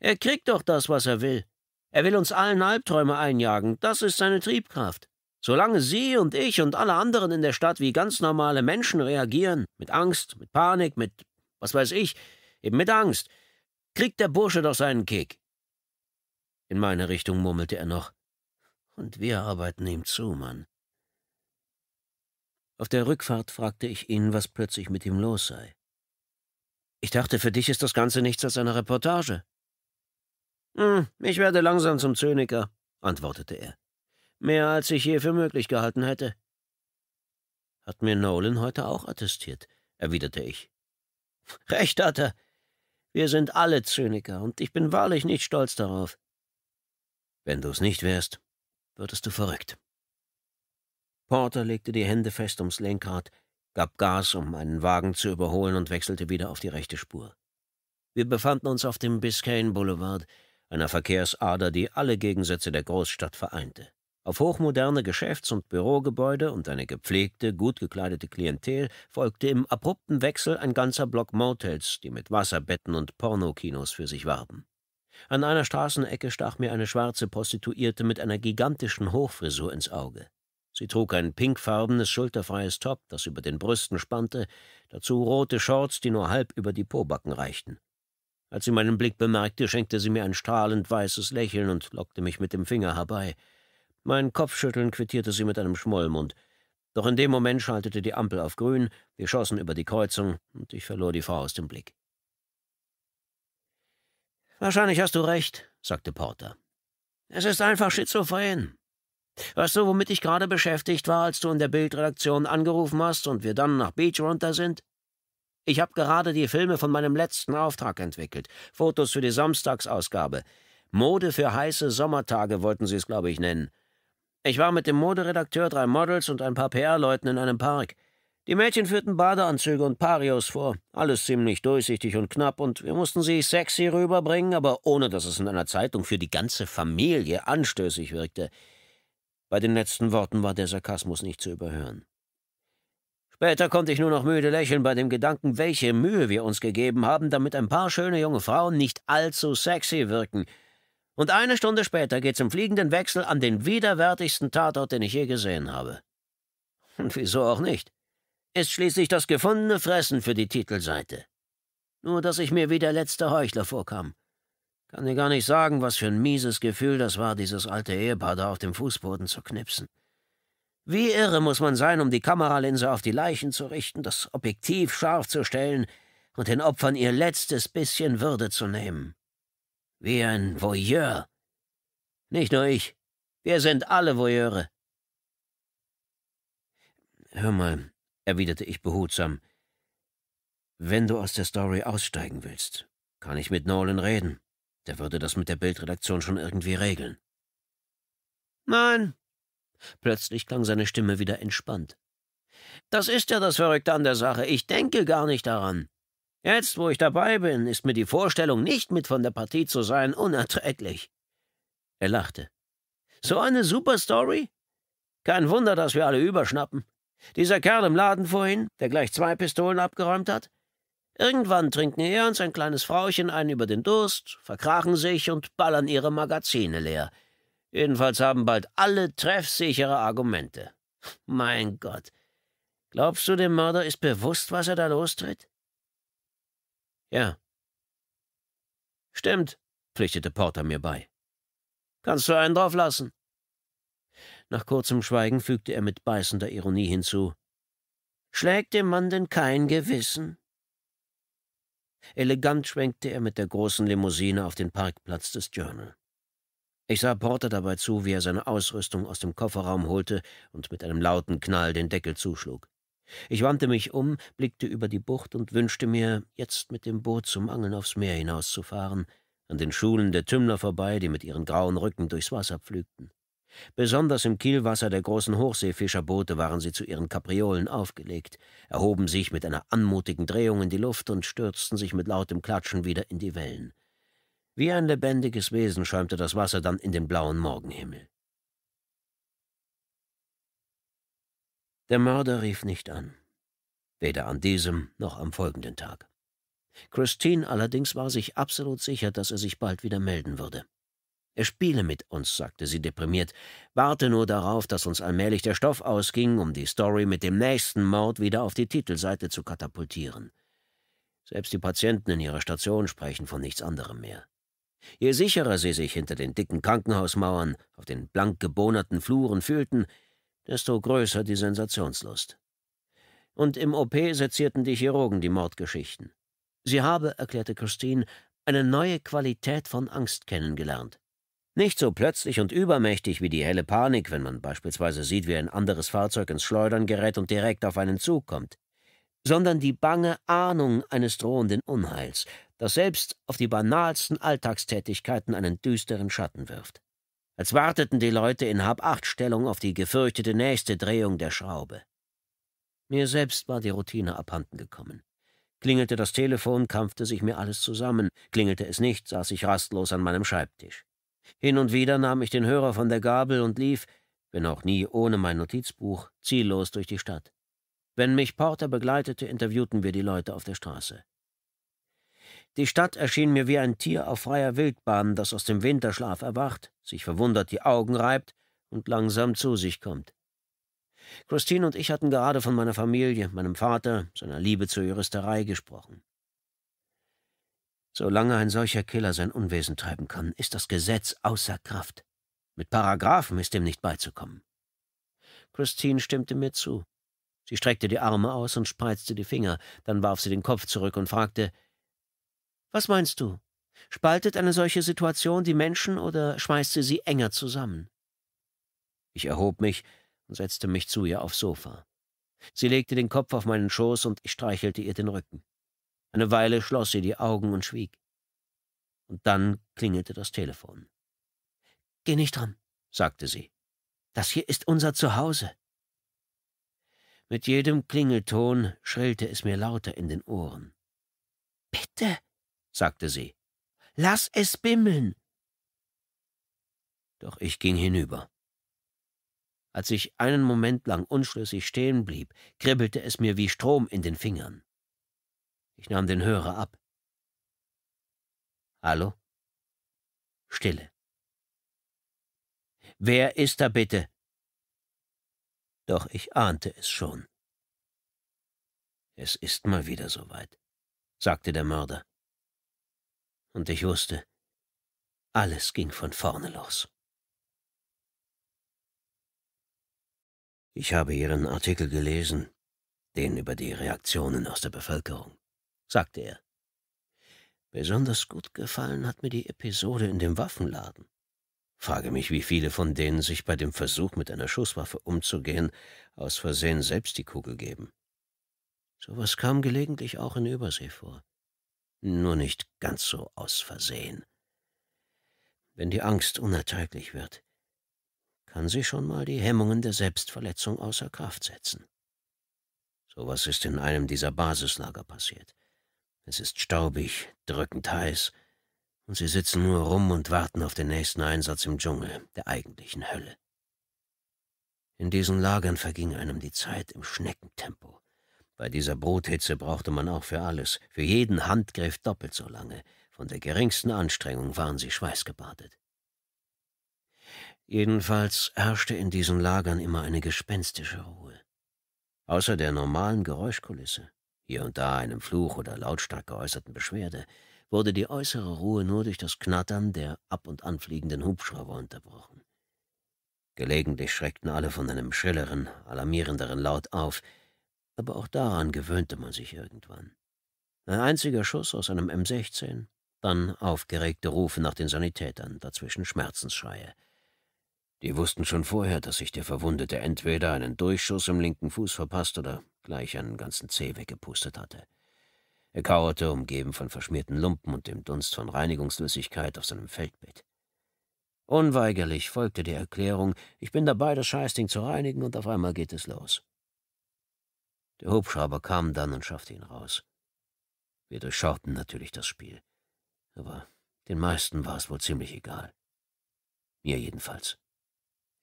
Er kriegt doch das, was er will. Er will uns allen Albträume einjagen, das ist seine Triebkraft. Solange Sie und ich und alle anderen in der Stadt wie ganz normale Menschen reagieren, mit Angst, mit Panik, mit was weiß ich, eben mit Angst. Kriegt der Bursche doch seinen Kick. In meine Richtung murmelte er noch. Und wir arbeiten ihm zu, Mann. Auf der Rückfahrt fragte ich ihn, was plötzlich mit ihm los sei. Ich dachte, für dich ist das Ganze nichts als eine Reportage. Hm, ich werde langsam zum Zöniker, antwortete er. Mehr als ich je für möglich gehalten hätte. Hat mir Nolan heute auch attestiert, erwiderte ich. Recht hat er. Wir sind alle Zyniker, und ich bin wahrlich nicht stolz darauf. Wenn du's nicht wärst, würdest du verrückt. Porter legte die Hände fest ums Lenkrad, gab Gas, um einen Wagen zu überholen und wechselte wieder auf die rechte Spur. Wir befanden uns auf dem Biscayne Boulevard, einer Verkehrsader, die alle Gegensätze der Großstadt vereinte. Auf hochmoderne Geschäfts- und Bürogebäude und eine gepflegte, gut gekleidete Klientel folgte im abrupten Wechsel ein ganzer Block Motels, die mit Wasserbetten und Pornokinos für sich warben. An einer Straßenecke stach mir eine schwarze Prostituierte mit einer gigantischen Hochfrisur ins Auge. Sie trug ein pinkfarbenes, schulterfreies Top, das über den Brüsten spannte, dazu rote Shorts, die nur halb über die Pobacken reichten. Als sie meinen Blick bemerkte, schenkte sie mir ein strahlend weißes Lächeln und lockte mich mit dem Finger herbei. Mein Kopfschütteln quittierte sie mit einem Schmollmund. Doch in dem Moment schaltete die Ampel auf grün, wir schossen über die Kreuzung und ich verlor die Frau aus dem Blick. Wahrscheinlich hast du recht, sagte Porter. Es ist einfach schizophren. Weißt du, womit ich gerade beschäftigt war, als du in der Bildredaktion angerufen hast und wir dann nach Beach runter sind? Ich habe gerade die Filme von meinem letzten Auftrag entwickelt, Fotos für die Samstagsausgabe. Mode für heiße Sommertage wollten sie es, glaube ich, nennen. Ich war mit dem Moderedakteur, drei Models und ein paar PR-Leuten in einem Park. Die Mädchen führten Badeanzüge und Parios vor, alles ziemlich durchsichtig und knapp, und wir mussten sie sexy rüberbringen, aber ohne dass es in einer Zeitung für die ganze Familie anstößig wirkte. Bei den letzten Worten war der Sarkasmus nicht zu überhören. Später konnte ich nur noch müde lächeln bei dem Gedanken, welche Mühe wir uns gegeben haben, damit ein paar schöne junge Frauen nicht allzu sexy wirken, und eine Stunde später geht's im fliegenden Wechsel an den widerwärtigsten Tatort, den ich je gesehen habe. Und wieso auch nicht? Ist schließlich das gefundene Fressen für die Titelseite. Nur, dass ich mir wie der letzte Heuchler vorkam. Kann dir gar nicht sagen, was für ein mieses Gefühl das war, dieses alte Ehepaar da auf dem Fußboden zu knipsen. Wie irre muss man sein, um die Kameralinse auf die Leichen zu richten, das Objektiv scharf zu stellen und den Opfern ihr letztes bisschen Würde zu nehmen. Wie ein Voyeur. Nicht nur ich. Wir sind alle Voyeure. Hör mal, erwiderte ich behutsam. Wenn du aus der Story aussteigen willst, kann ich mit Nolan reden. Der würde das mit der Bildredaktion schon irgendwie regeln. Nein. Plötzlich klang seine Stimme wieder entspannt. Das ist ja das Verrückte an der Sache. Ich denke gar nicht daran. Jetzt, wo ich dabei bin, ist mir die Vorstellung, nicht mit von der Partie zu sein, unerträglich. Er lachte. So eine Superstory? Kein Wunder, dass wir alle überschnappen. Dieser Kerl im Laden vorhin, der gleich zwei Pistolen abgeräumt hat. Irgendwann trinken er und sein kleines Frauchen einen über den Durst, verkrachen sich und ballern ihre Magazine leer. Jedenfalls haben bald alle treffsichere Argumente. Mein Gott. Glaubst du, dem Mörder ist bewusst, was er da lostritt? Ja. Stimmt, pflichtete Porter mir bei. Kannst du einen drauf lassen? Nach kurzem Schweigen fügte er mit beißender Ironie hinzu. Schlägt dem Mann denn kein Gewissen? Elegant schwenkte er mit der großen Limousine auf den Parkplatz des Journal. Ich sah Porter dabei zu, wie er seine Ausrüstung aus dem Kofferraum holte und mit einem lauten Knall den Deckel zuschlug. Ich wandte mich um, blickte über die Bucht und wünschte mir, jetzt mit dem Boot zum Angeln aufs Meer hinauszufahren, an den Schulen der Tümmler vorbei, die mit ihren grauen Rücken durchs Wasser pflügten. Besonders im Kielwasser der großen Hochseefischerboote waren sie zu ihren Kapriolen aufgelegt, erhoben sich mit einer anmutigen Drehung in die Luft und stürzten sich mit lautem Klatschen wieder in die Wellen. Wie ein lebendiges Wesen schäumte das Wasser dann in den blauen Morgenhimmel. Der Mörder rief nicht an, weder an diesem noch am folgenden Tag. Christine allerdings war sich absolut sicher, dass er sich bald wieder melden würde. Er spiele mit uns, sagte sie deprimiert. Warte nur darauf, dass uns allmählich der Stoff ausging, um die Story mit dem nächsten Mord wieder auf die Titelseite zu katapultieren. Selbst die Patienten in ihrer Station sprechen von nichts anderem mehr. Je sicherer sie sich hinter den dicken Krankenhausmauern, auf den blank gebohnerten Fluren fühlten, desto größer die Sensationslust. Und im OP sezierten die Chirurgen die Mordgeschichten. Sie habe, erklärte Christine, eine neue Qualität von Angst kennengelernt. Nicht so plötzlich und übermächtig wie die helle Panik, wenn man beispielsweise sieht, wie ein anderes Fahrzeug ins Schleudern gerät und direkt auf einen Zug kommt, sondern die bange Ahnung eines drohenden Unheils, das selbst auf die banalsten Alltagstätigkeiten einen düsteren Schatten wirft als warteten die Leute in Hab-Acht-Stellung auf die gefürchtete nächste Drehung der Schraube. Mir selbst war die Routine abhanden gekommen. Klingelte das Telefon, kampfte sich mir alles zusammen. Klingelte es nicht, saß ich rastlos an meinem Schreibtisch. Hin und wieder nahm ich den Hörer von der Gabel und lief, wenn auch nie ohne mein Notizbuch, ziellos durch die Stadt. Wenn mich Porter begleitete, interviewten wir die Leute auf der Straße. Die Stadt erschien mir wie ein Tier auf freier Wildbahn, das aus dem Winterschlaf erwacht, sich verwundert die Augen reibt und langsam zu sich kommt. Christine und ich hatten gerade von meiner Familie, meinem Vater, seiner Liebe zur Juristerei gesprochen. Solange ein solcher Killer sein Unwesen treiben kann, ist das Gesetz außer Kraft. Mit Paragraphen ist dem nicht beizukommen. Christine stimmte mir zu. Sie streckte die Arme aus und spreizte die Finger, dann warf sie den Kopf zurück und fragte, was meinst du? Spaltet eine solche Situation die Menschen oder schmeißt sie sie enger zusammen? Ich erhob mich und setzte mich zu ihr aufs Sofa. Sie legte den Kopf auf meinen Schoß und ich streichelte ihr den Rücken. Eine Weile schloss sie die Augen und schwieg. Und dann klingelte das Telefon. Geh nicht dran, sagte sie. Das hier ist unser Zuhause. Mit jedem Klingelton schrillte es mir lauter in den Ohren. Bitte, sagte sie. Lass es bimmeln. Doch ich ging hinüber. Als ich einen Moment lang unschlüssig stehen blieb, kribbelte es mir wie Strom in den Fingern. Ich nahm den Hörer ab. Hallo? Stille. Wer ist da bitte? Doch ich ahnte es schon. Es ist mal wieder soweit, sagte der Mörder und ich wusste, alles ging von vorne los. Ich habe Ihren Artikel gelesen, den über die Reaktionen aus der Bevölkerung, sagte er. Besonders gut gefallen hat mir die Episode in dem Waffenladen. Frage mich, wie viele von denen sich bei dem Versuch, mit einer Schusswaffe umzugehen, aus Versehen selbst die Kugel geben. So was kam gelegentlich auch in Übersee vor nur nicht ganz so aus Versehen. Wenn die Angst unerträglich wird, kann sie schon mal die Hemmungen der Selbstverletzung außer Kraft setzen. Sowas ist in einem dieser Basislager passiert. Es ist staubig, drückend heiß, und sie sitzen nur rum und warten auf den nächsten Einsatz im Dschungel, der eigentlichen Hölle. In diesen Lagern verging einem die Zeit im Schneckentempo. Bei dieser Brothitze brauchte man auch für alles, für jeden Handgriff doppelt so lange. Von der geringsten Anstrengung waren sie schweißgebadet. Jedenfalls herrschte in diesen Lagern immer eine gespenstische Ruhe. Außer der normalen Geräuschkulisse, hier und da einem Fluch oder lautstark geäußerten Beschwerde, wurde die äußere Ruhe nur durch das Knattern der ab und anfliegenden Hubschrauber unterbrochen. Gelegentlich schreckten alle von einem schrilleren, alarmierenderen Laut auf, aber auch daran gewöhnte man sich irgendwann. Ein einziger Schuss aus einem M16, dann aufgeregte Rufe nach den Sanitätern, dazwischen Schmerzensschreie. Die wussten schon vorher, dass sich der Verwundete entweder einen Durchschuss im linken Fuß verpasst oder gleich einen ganzen Zeh weggepustet hatte. Er kauerte, umgeben von verschmierten Lumpen und dem Dunst von Reinigungsflüssigkeit auf seinem Feldbett. Unweigerlich folgte die Erklärung, ich bin dabei, das Scheißding zu reinigen, und auf einmal geht es los. Der Hubschrauber kam dann und schaffte ihn raus. Wir durchschauten natürlich das Spiel, aber den meisten war es wohl ziemlich egal. Mir jedenfalls.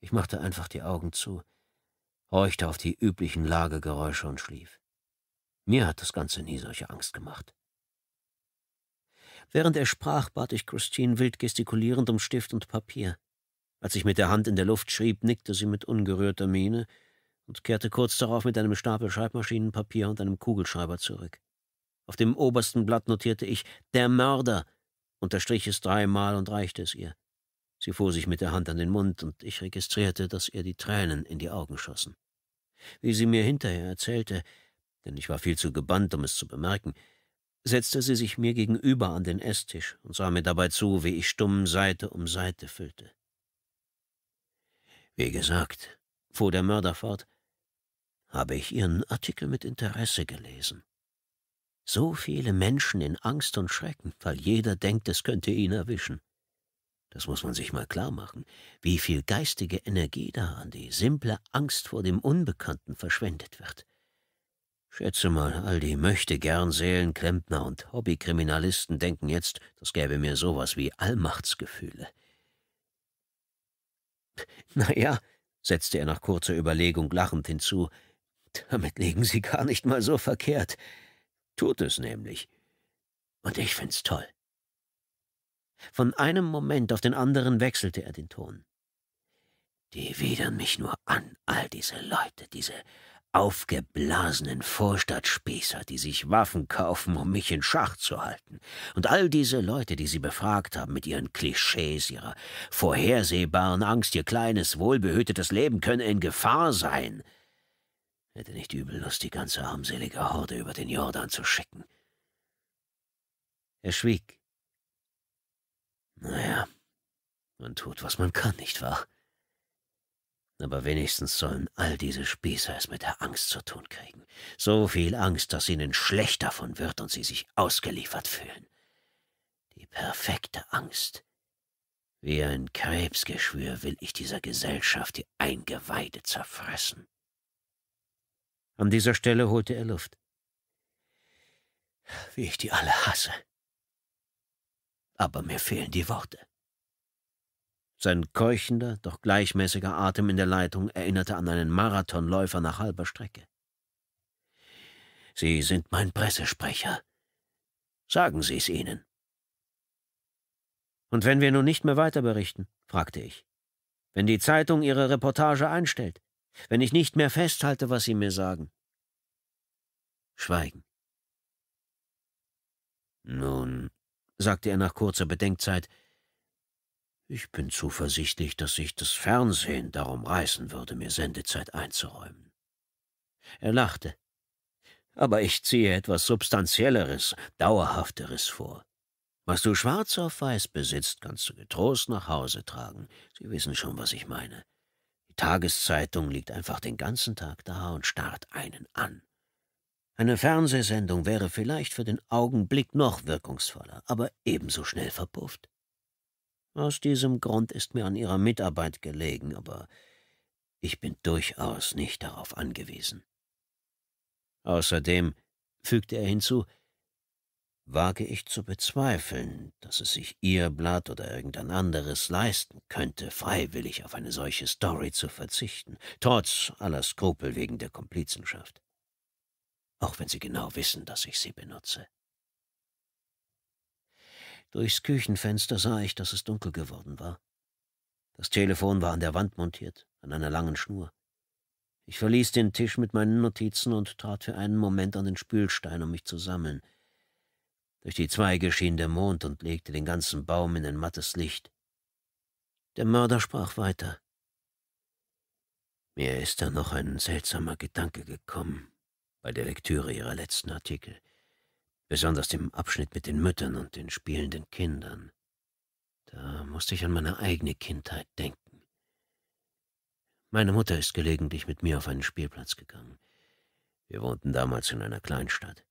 Ich machte einfach die Augen zu, horchte auf die üblichen Lagegeräusche und schlief. Mir hat das Ganze nie solche Angst gemacht. Während er sprach, bat ich Christine wild gestikulierend um Stift und Papier. Als ich mit der Hand in der Luft schrieb, nickte sie mit ungerührter Miene, und kehrte kurz darauf mit einem Stapel Schreibmaschinenpapier und einem Kugelschreiber zurück. Auf dem obersten Blatt notierte ich der Mörder, unterstrich es dreimal und reichte es ihr. Sie fuhr sich mit der Hand an den Mund, und ich registrierte, dass ihr die Tränen in die Augen schossen. Wie sie mir hinterher erzählte, denn ich war viel zu gebannt, um es zu bemerken, setzte sie sich mir gegenüber an den Esstisch und sah mir dabei zu, wie ich stumm Seite um Seite füllte. Wie gesagt, fuhr der Mörder fort, habe ich Ihren Artikel mit Interesse gelesen. So viele Menschen in Angst und Schrecken, weil jeder denkt, es könnte ihn erwischen. Das muss man sich mal klar machen, wie viel geistige Energie da an die simple Angst vor dem Unbekannten verschwendet wird. Schätze mal, all die möchte gern Seelenklempner und Hobbykriminalisten denken jetzt, das gäbe mir sowas wie Allmachtsgefühle. Na ja, setzte er nach kurzer Überlegung lachend hinzu, damit liegen Sie gar nicht mal so verkehrt. Tut es nämlich. Und ich find's toll. Von einem Moment auf den anderen wechselte er den Ton. Die widern mich nur an, all diese Leute, diese aufgeblasenen Vorstadtspießer, die sich Waffen kaufen, um mich in Schach zu halten, und all diese Leute, die sie befragt haben mit ihren Klischees, ihrer vorhersehbaren Angst, ihr kleines, wohlbehütetes Leben könne in Gefahr sein. Hätte nicht übel Lust, die ganze armselige Horde über den Jordan zu schicken. Er schwieg. Naja, man tut, was man kann, nicht wahr? Aber wenigstens sollen all diese Spießer es mit der Angst zu tun kriegen. So viel Angst, dass ihnen schlecht davon wird und sie sich ausgeliefert fühlen. Die perfekte Angst. Wie ein Krebsgeschwür will ich dieser Gesellschaft die Eingeweide zerfressen. An dieser Stelle holte er Luft. Wie ich die alle hasse. Aber mir fehlen die Worte. Sein keuchender, doch gleichmäßiger Atem in der Leitung erinnerte an einen Marathonläufer nach halber Strecke. Sie sind mein Pressesprecher. Sagen Sie es ihnen. Und wenn wir nun nicht mehr weiter berichten, fragte ich, wenn die Zeitung ihre Reportage einstellt, wenn ich nicht mehr festhalte, was Sie mir sagen? Schweigen. Nun, sagte er nach kurzer Bedenkzeit, ich bin zuversichtlich, dass sich das Fernsehen darum reißen würde, mir Sendezeit einzuräumen. Er lachte. Aber ich ziehe etwas Substanzielleres, Dauerhafteres vor. Was du schwarz auf weiß besitzt, kannst du getrost nach Hause tragen. Sie wissen schon, was ich meine. Die Tageszeitung liegt einfach den ganzen Tag da und starrt einen an. Eine Fernsehsendung wäre vielleicht für den Augenblick noch wirkungsvoller, aber ebenso schnell verpufft. Aus diesem Grund ist mir an Ihrer Mitarbeit gelegen, aber ich bin durchaus nicht darauf angewiesen. Außerdem, fügte er hinzu, wage ich zu bezweifeln, dass es sich Ihr Blatt oder irgendein anderes leisten könnte, freiwillig auf eine solche Story zu verzichten, trotz aller Skrupel wegen der Komplizenschaft. Auch wenn Sie genau wissen, dass ich sie benutze. Durchs Küchenfenster sah ich, dass es dunkel geworden war. Das Telefon war an der Wand montiert, an einer langen Schnur. Ich verließ den Tisch mit meinen Notizen und trat für einen Moment an den Spülstein, um mich zu sammeln – durch die Zweige schien der Mond und legte den ganzen Baum in ein mattes Licht. Der Mörder sprach weiter. Mir ist da noch ein seltsamer Gedanke gekommen bei der Lektüre ihrer letzten Artikel, besonders dem Abschnitt mit den Müttern und den spielenden Kindern. Da musste ich an meine eigene Kindheit denken. Meine Mutter ist gelegentlich mit mir auf einen Spielplatz gegangen. Wir wohnten damals in einer Kleinstadt.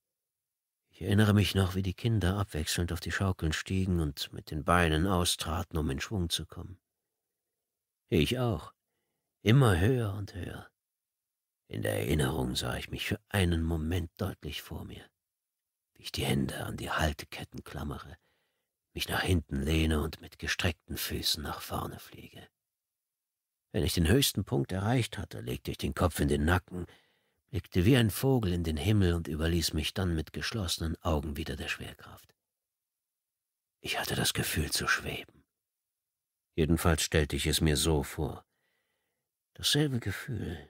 Ich erinnere mich noch, wie die Kinder abwechselnd auf die Schaukeln stiegen und mit den Beinen austraten, um in Schwung zu kommen. Ich auch. Immer höher und höher. In der Erinnerung sah ich mich für einen Moment deutlich vor mir, wie ich die Hände an die Halteketten klammere, mich nach hinten lehne und mit gestreckten Füßen nach vorne fliege. Wenn ich den höchsten Punkt erreicht hatte, legte ich den Kopf in den Nacken, blickte wie ein Vogel in den Himmel und überließ mich dann mit geschlossenen Augen wieder der Schwerkraft. Ich hatte das Gefühl zu schweben. Jedenfalls stellte ich es mir so vor. Dasselbe Gefühl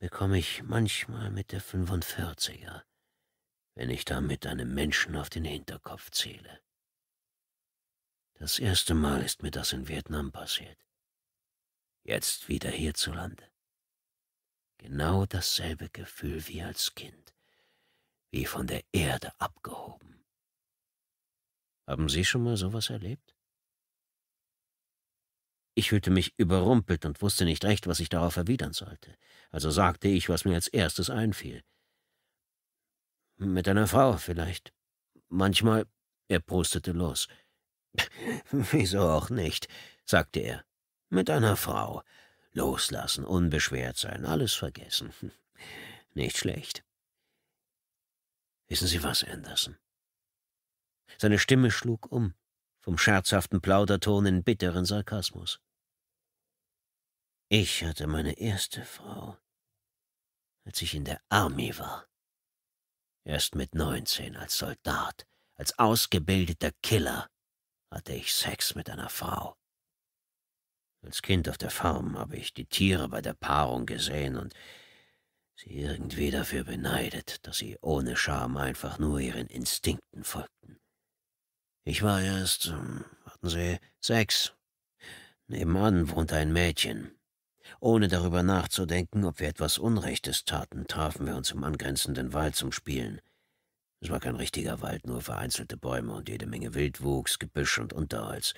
bekomme ich manchmal mit der 45er, wenn ich damit einem Menschen auf den Hinterkopf zähle. Das erste Mal ist mir das in Vietnam passiert. Jetzt wieder hierzulande. Genau dasselbe Gefühl wie als Kind, wie von der Erde abgehoben. Haben Sie schon mal sowas erlebt? Ich fühlte mich überrumpelt und wusste nicht recht, was ich darauf erwidern sollte, also sagte ich, was mir als erstes einfiel. Mit einer Frau vielleicht. Manchmal, er prustete los. Wieso auch nicht, sagte er. Mit einer Frau. Loslassen, unbeschwert sein, alles vergessen. Hm, nicht schlecht. Wissen Sie was, Anderson? Seine Stimme schlug um, vom scherzhaften Plauderton in bitteren Sarkasmus. Ich hatte meine erste Frau, als ich in der Armee war. Erst mit neunzehn als Soldat, als ausgebildeter Killer, hatte ich Sex mit einer Frau. Als Kind auf der Farm habe ich die Tiere bei der Paarung gesehen und sie irgendwie dafür beneidet, dass sie ohne Scham einfach nur ihren Instinkten folgten. Ich war erst, ähm, warten Sie, sechs. Nebenan wohnte ein Mädchen. Ohne darüber nachzudenken, ob wir etwas Unrechtes taten, trafen wir uns im angrenzenden Wald zum Spielen. Es war kein richtiger Wald, nur vereinzelte Bäume und jede Menge Wildwuchs, Gebüsch und Unterholz.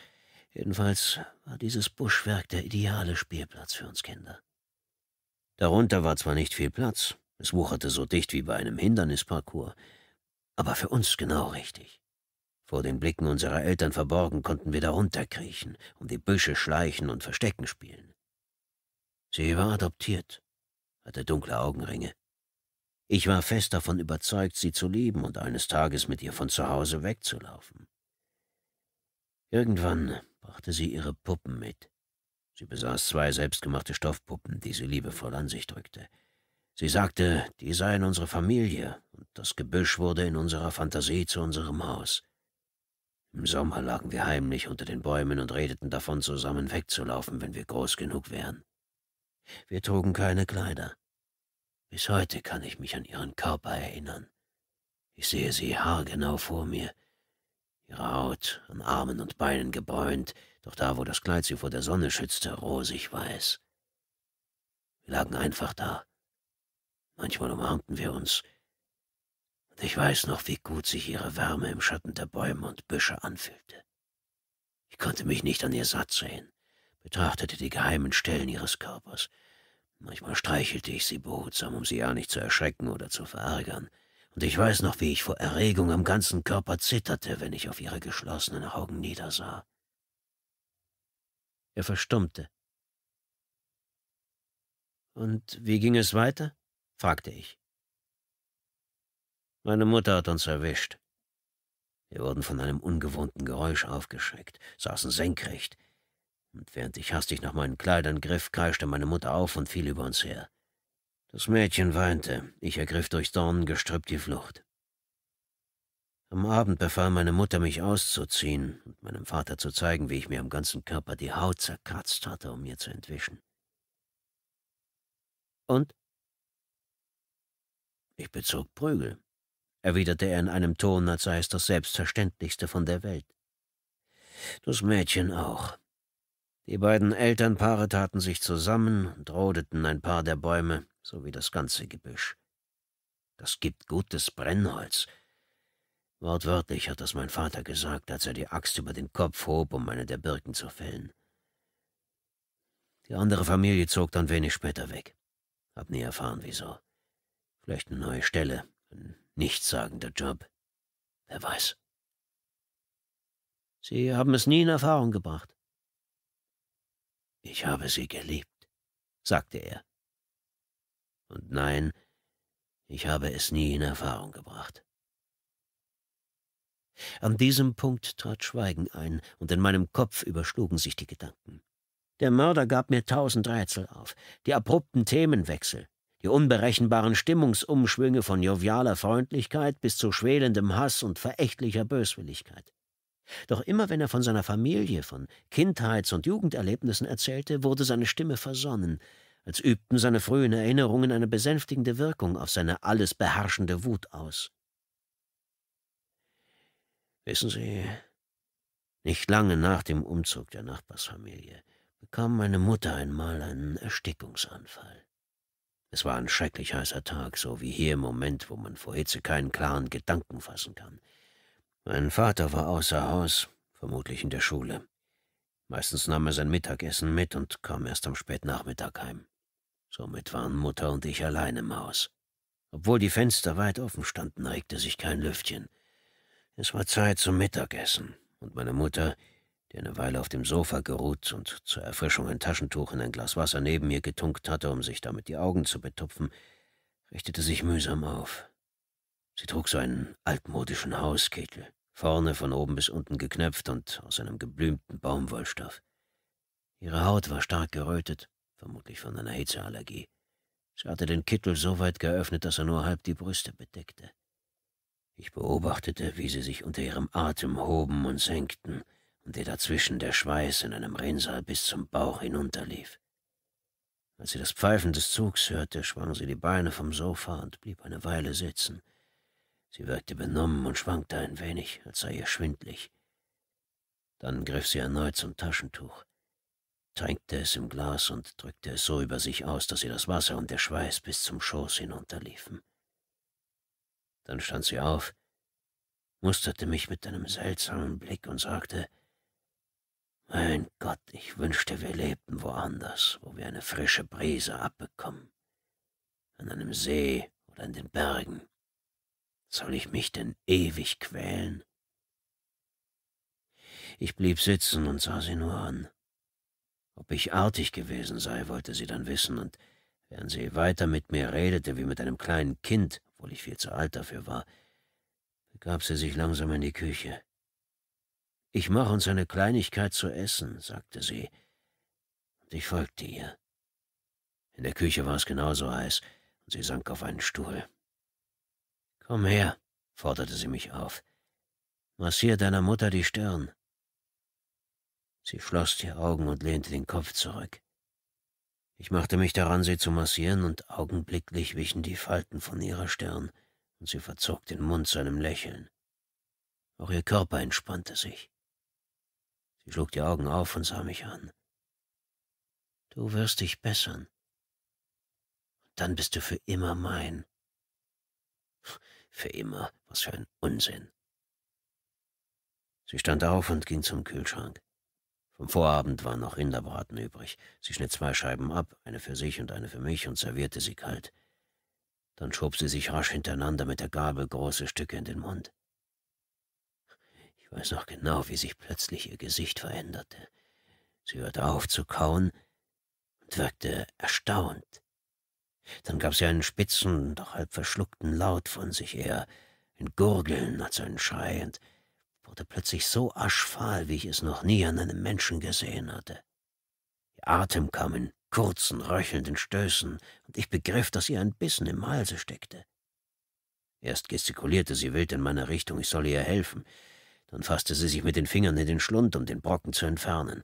Jedenfalls war dieses Buschwerk der ideale Spielplatz für uns Kinder. Darunter war zwar nicht viel Platz, es wucherte so dicht wie bei einem Hindernisparcours, aber für uns genau richtig. Vor den Blicken unserer Eltern verborgen konnten wir darunter kriechen, um die Büsche schleichen und Verstecken spielen. Sie war adoptiert, hatte dunkle Augenringe. Ich war fest davon überzeugt, sie zu lieben und eines Tages mit ihr von zu Hause wegzulaufen. Irgendwann brachte sie ihre Puppen mit. Sie besaß zwei selbstgemachte Stoffpuppen, die sie liebevoll an sich drückte. Sie sagte, die seien unsere Familie, und das Gebüsch wurde in unserer Fantasie zu unserem Haus. Im Sommer lagen wir heimlich unter den Bäumen und redeten davon, zusammen wegzulaufen, wenn wir groß genug wären. Wir trugen keine Kleider. Bis heute kann ich mich an ihren Körper erinnern. Ich sehe sie haargenau vor mir, ihre Haut an Armen und Beinen gebräunt, doch da, wo das Kleid sie vor der Sonne schützte, rosig weiß. Wir lagen einfach da. Manchmal umarmten wir uns, und ich weiß noch, wie gut sich ihre Wärme im Schatten der Bäume und Büsche anfühlte. Ich konnte mich nicht an ihr satt sehen, betrachtete die geheimen Stellen ihres Körpers. Manchmal streichelte ich sie behutsam, um sie ja nicht zu erschrecken oder zu verärgern und ich weiß noch, wie ich vor Erregung am ganzen Körper zitterte, wenn ich auf ihre geschlossenen Augen niedersah. Er verstummte. Und wie ging es weiter? fragte ich. Meine Mutter hat uns erwischt. Wir wurden von einem ungewohnten Geräusch aufgeschreckt, saßen senkrecht, und während ich hastig nach meinen Kleidern griff, kreischte meine Mutter auf und fiel über uns her. Das Mädchen weinte. Ich ergriff durch Dornengestrüpp die Flucht. Am Abend befahl meine Mutter, mich auszuziehen und meinem Vater zu zeigen, wie ich mir am ganzen Körper die Haut zerkratzt hatte, um mir zu entwischen. Und? Ich bezog Prügel, erwiderte er in einem Ton, als sei es das Selbstverständlichste von der Welt. Das Mädchen auch. Die beiden Elternpaare taten sich zusammen und rodeten ein paar der Bäume, so wie das ganze Gebüsch. Das gibt gutes Brennholz. Wortwörtlich hat das mein Vater gesagt, als er die Axt über den Kopf hob, um eine der Birken zu fällen. Die andere Familie zog dann wenig später weg. Hab nie erfahren, wieso. Vielleicht eine neue Stelle, ein nichtssagender Job. Wer weiß. Sie haben es nie in Erfahrung gebracht. Ich habe sie geliebt, sagte er. Und nein, ich habe es nie in Erfahrung gebracht. An diesem Punkt trat Schweigen ein, und in meinem Kopf überschlugen sich die Gedanken. Der Mörder gab mir tausend Rätsel auf, die abrupten Themenwechsel, die unberechenbaren Stimmungsumschwünge von jovialer Freundlichkeit bis zu schwelendem Hass und verächtlicher Böswilligkeit. Doch immer wenn er von seiner Familie, von Kindheits- und Jugenderlebnissen erzählte, wurde seine Stimme versonnen, als übten seine frühen Erinnerungen eine besänftigende Wirkung auf seine alles beherrschende Wut aus. Wissen Sie, nicht lange nach dem Umzug der Nachbarsfamilie bekam meine Mutter einmal einen Erstickungsanfall. Es war ein schrecklich heißer Tag, so wie hier im Moment, wo man vor Hitze keinen klaren Gedanken fassen kann. Mein Vater war außer Haus, vermutlich in der Schule. Meistens nahm er sein Mittagessen mit und kam erst am Spätnachmittag heim. Somit waren Mutter und ich allein im Haus. Obwohl die Fenster weit offen standen, regte sich kein Lüftchen. Es war Zeit zum Mittagessen, und meine Mutter, die eine Weile auf dem Sofa geruht und zur Erfrischung ein Taschentuch in ein Glas Wasser neben mir getunkt hatte, um sich damit die Augen zu betupfen, richtete sich mühsam auf. Sie trug so einen altmodischen Hauskittel, vorne von oben bis unten geknöpft und aus einem geblümten Baumwollstoff. Ihre Haut war stark gerötet, vermutlich von einer Hitzeallergie. Sie hatte den Kittel so weit geöffnet, dass er nur halb die Brüste bedeckte. Ich beobachtete, wie sie sich unter ihrem Atem hoben und senkten und ihr dazwischen der Schweiß in einem Rinnsal bis zum Bauch hinunterlief. Als sie das Pfeifen des Zugs hörte, schwang sie die Beine vom Sofa und blieb eine Weile sitzen. Sie wirkte benommen und schwankte ein wenig, als sei ihr schwindlig. Dann griff sie erneut zum Taschentuch tränkte es im Glas und drückte es so über sich aus, dass ihr das Wasser und der Schweiß bis zum Schoß hinunterliefen. Dann stand sie auf, musterte mich mit einem seltsamen Blick und sagte, mein Gott, ich wünschte, wir lebten woanders, wo wir eine frische Brise abbekommen. An einem See oder in den Bergen. Soll ich mich denn ewig quälen? Ich blieb sitzen und sah sie nur an. Ob ich artig gewesen sei, wollte sie dann wissen, und während sie weiter mit mir redete wie mit einem kleinen Kind, obwohl ich viel zu alt dafür war, begab sie sich langsam in die Küche. Ich mache uns eine Kleinigkeit zu essen, sagte sie, und ich folgte ihr. In der Küche war es genauso heiß, und sie sank auf einen Stuhl. Komm her, forderte sie mich auf. Massier deiner Mutter die Stirn. Sie schloss die Augen und lehnte den Kopf zurück. Ich machte mich daran, sie zu massieren, und augenblicklich wichen die Falten von ihrer Stirn, und sie verzog den Mund zu einem Lächeln. Auch ihr Körper entspannte sich. Sie schlug die Augen auf und sah mich an. Du wirst dich bessern. Und Dann bist du für immer mein. Für immer, was für ein Unsinn. Sie stand auf und ging zum Kühlschrank. Vom Vorabend waren noch Rinderbraten übrig. Sie schnitt zwei Scheiben ab, eine für sich und eine für mich, und servierte sie kalt. Dann schob sie sich rasch hintereinander mit der Gabel große Stücke in den Mund. Ich weiß noch genau, wie sich plötzlich ihr Gesicht veränderte. Sie hörte auf zu kauen und wirkte erstaunt. Dann gab sie einen spitzen, doch halb verschluckten Laut von sich her, ein Gurgeln als einen Schrei, und wurde plötzlich so aschfahl, wie ich es noch nie an einem Menschen gesehen hatte. Ihr Atem kam in kurzen, röchelnden Stößen, und ich begriff, dass ihr ein Bissen im Halse steckte. Erst gestikulierte sie wild in meiner Richtung, ich solle ihr helfen, dann fasste sie sich mit den Fingern in den Schlund, um den Brocken zu entfernen.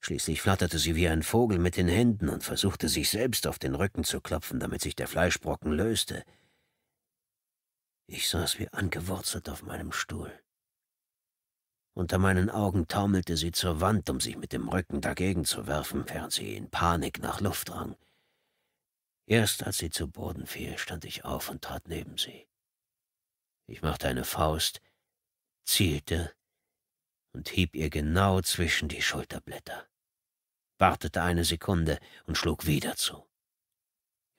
Schließlich flatterte sie wie ein Vogel mit den Händen und versuchte sich selbst auf den Rücken zu klopfen, damit sich der Fleischbrocken löste. Ich saß wie angewurzelt auf meinem Stuhl. Unter meinen Augen taumelte sie zur Wand, um sich mit dem Rücken dagegen zu werfen, während sie in Panik nach Luft rang. Erst als sie zu Boden fiel, stand ich auf und trat neben sie. Ich machte eine Faust, zielte und hieb ihr genau zwischen die Schulterblätter, wartete eine Sekunde und schlug wieder zu.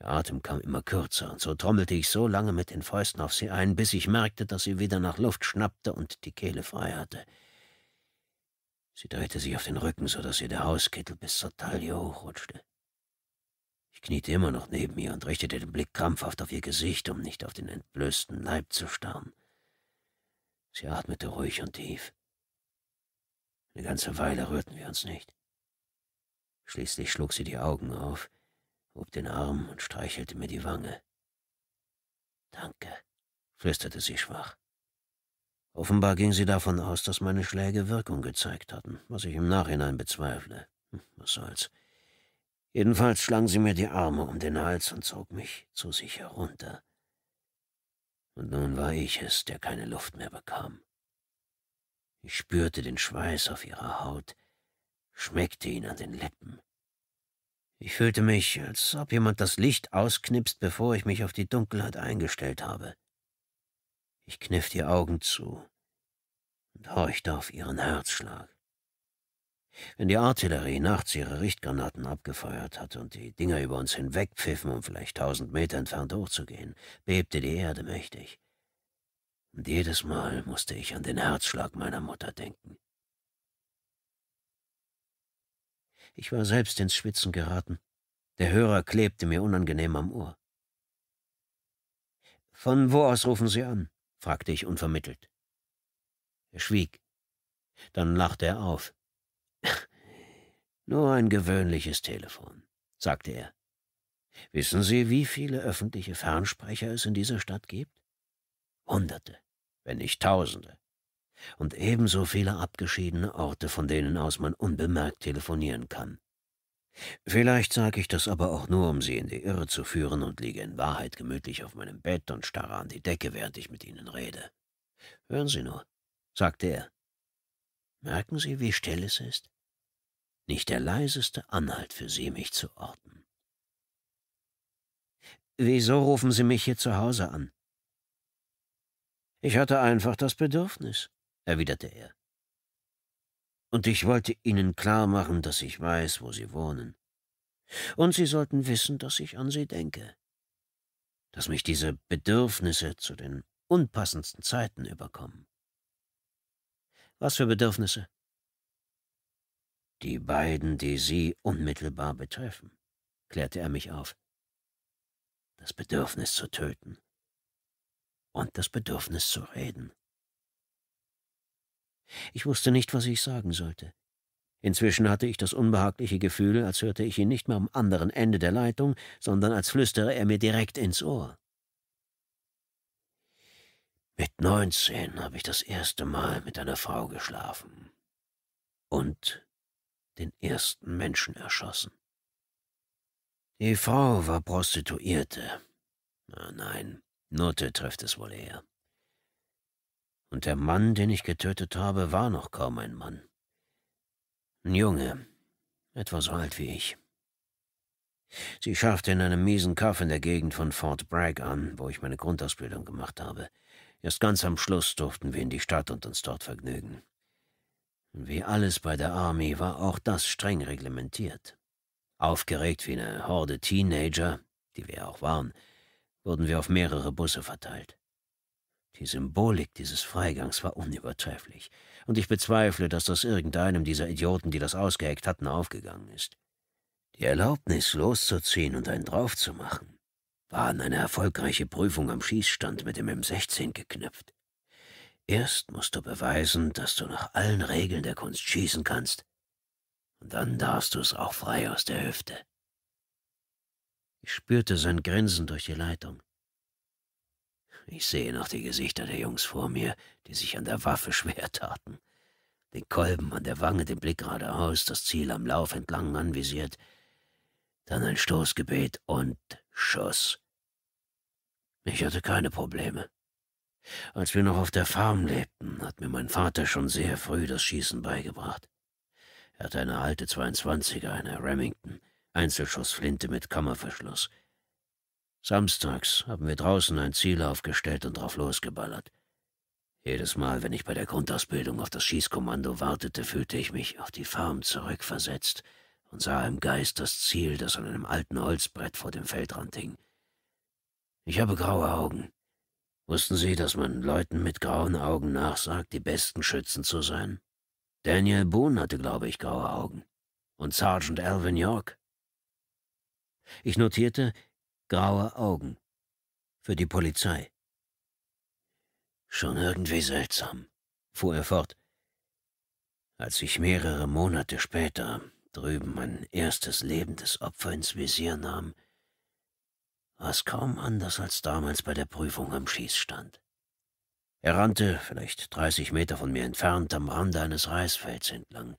Ihr Atem kam immer kürzer, und so trommelte ich so lange mit den Fäusten auf sie ein, bis ich merkte, dass sie wieder nach Luft schnappte und die Kehle frei hatte. Sie drehte sich auf den Rücken, so dass ihr der Hauskittel bis zur Taille hochrutschte. Ich kniete immer noch neben ihr und richtete den Blick krampfhaft auf ihr Gesicht, um nicht auf den entblößten Leib zu starren. Sie atmete ruhig und tief. Eine ganze Weile rührten wir uns nicht. Schließlich schlug sie die Augen auf, hob den Arm und streichelte mir die Wange. Danke, flüsterte sie schwach. Offenbar ging sie davon aus, dass meine Schläge Wirkung gezeigt hatten, was ich im Nachhinein bezweifle. Hm, was soll's. Jedenfalls schlang sie mir die Arme um den Hals und zog mich zu sich herunter. Und nun war ich es, der keine Luft mehr bekam. Ich spürte den Schweiß auf ihrer Haut, schmeckte ihn an den Lippen. Ich fühlte mich, als ob jemand das Licht ausknipst, bevor ich mich auf die Dunkelheit eingestellt habe. Ich kniff die Augen zu und horchte auf ihren Herzschlag. Wenn die Artillerie nachts ihre Richtgranaten abgefeuert hatte und die Dinger über uns hinwegpfiffen, um vielleicht tausend Meter entfernt hochzugehen, bebte die Erde mächtig. Und jedes Mal musste ich an den Herzschlag meiner Mutter denken. Ich war selbst ins Schwitzen geraten. Der Hörer klebte mir unangenehm am Ohr. Von wo aus rufen Sie an? fragte ich unvermittelt. Er schwieg. Dann lachte er auf. Nur ein gewöhnliches Telefon, sagte er. Wissen Sie, wie viele öffentliche Fernsprecher es in dieser Stadt gibt? Hunderte, wenn nicht Tausende. Und ebenso viele abgeschiedene Orte, von denen aus man unbemerkt telefonieren kann. Vielleicht sage ich das aber auch nur, um Sie in die Irre zu führen und liege in Wahrheit gemütlich auf meinem Bett und starre an die Decke, während ich mit Ihnen rede. Hören Sie nur, sagte er. Merken Sie, wie still es ist? Nicht der leiseste Anhalt für Sie, mich zu orten. Wieso rufen Sie mich hier zu Hause an? Ich hatte einfach das Bedürfnis, erwiderte er und ich wollte Ihnen klar machen, dass ich weiß, wo Sie wohnen. Und Sie sollten wissen, dass ich an Sie denke, dass mich diese Bedürfnisse zu den unpassendsten Zeiten überkommen. Was für Bedürfnisse? Die beiden, die Sie unmittelbar betreffen, klärte er mich auf. Das Bedürfnis zu töten und das Bedürfnis zu reden. Ich wusste nicht, was ich sagen sollte. Inzwischen hatte ich das unbehagliche Gefühl, als hörte ich ihn nicht mehr am anderen Ende der Leitung, sondern als flüstere er mir direkt ins Ohr. Mit neunzehn habe ich das erste Mal mit einer Frau geschlafen und den ersten Menschen erschossen. Die Frau war Prostituierte. Ah, nein, Nutte trifft es wohl eher. Und der Mann, den ich getötet habe, war noch kaum ein Mann. Ein Junge, etwa so alt wie ich. Sie schaffte in einem miesen Kaff in der Gegend von Fort Bragg an, wo ich meine Grundausbildung gemacht habe. Erst ganz am Schluss durften wir in die Stadt und uns dort vergnügen. Wie alles bei der Army war auch das streng reglementiert. Aufgeregt wie eine Horde Teenager, die wir auch waren, wurden wir auf mehrere Busse verteilt. Die Symbolik dieses Freigangs war unübertrefflich, und ich bezweifle, dass das irgendeinem dieser Idioten, die das ausgeheckt hatten, aufgegangen ist. Die Erlaubnis, loszuziehen und einen draufzumachen, war an eine erfolgreiche Prüfung am Schießstand mit dem M16 geknüpft. Erst musst du beweisen, dass du nach allen Regeln der Kunst schießen kannst, und dann darfst du es auch frei aus der Hüfte. Ich spürte sein Grinsen durch die Leitung. Ich sehe noch die Gesichter der Jungs vor mir, die sich an der Waffe schwer taten. Den Kolben an der Wange, den Blick geradeaus, das Ziel am Lauf entlang anvisiert. Dann ein Stoßgebet und Schuss. Ich hatte keine Probleme. Als wir noch auf der Farm lebten, hat mir mein Vater schon sehr früh das Schießen beigebracht. Er hatte eine alte 22er, eine Remington, Einzelschussflinte mit Kammerverschluss. Samstags haben wir draußen ein Ziel aufgestellt und drauf losgeballert. Jedes Mal, wenn ich bei der Grundausbildung auf das Schießkommando wartete, fühlte ich mich auf die Farm zurückversetzt und sah im Geist das Ziel, das an einem alten Holzbrett vor dem Feldrand hing. Ich habe graue Augen. Wussten Sie, dass man Leuten mit grauen Augen nachsagt, die besten Schützen zu sein? Daniel Boone hatte, glaube ich, graue Augen. Und Sergeant Alvin York. Ich notierte, graue Augen. Für die Polizei. Schon irgendwie seltsam, fuhr er fort. Als ich mehrere Monate später drüben mein erstes lebendes Opfer ins Visier nahm, war es kaum anders als damals bei der Prüfung am Schießstand. Er rannte, vielleicht dreißig Meter von mir entfernt, am Rande eines Reisfelds entlang.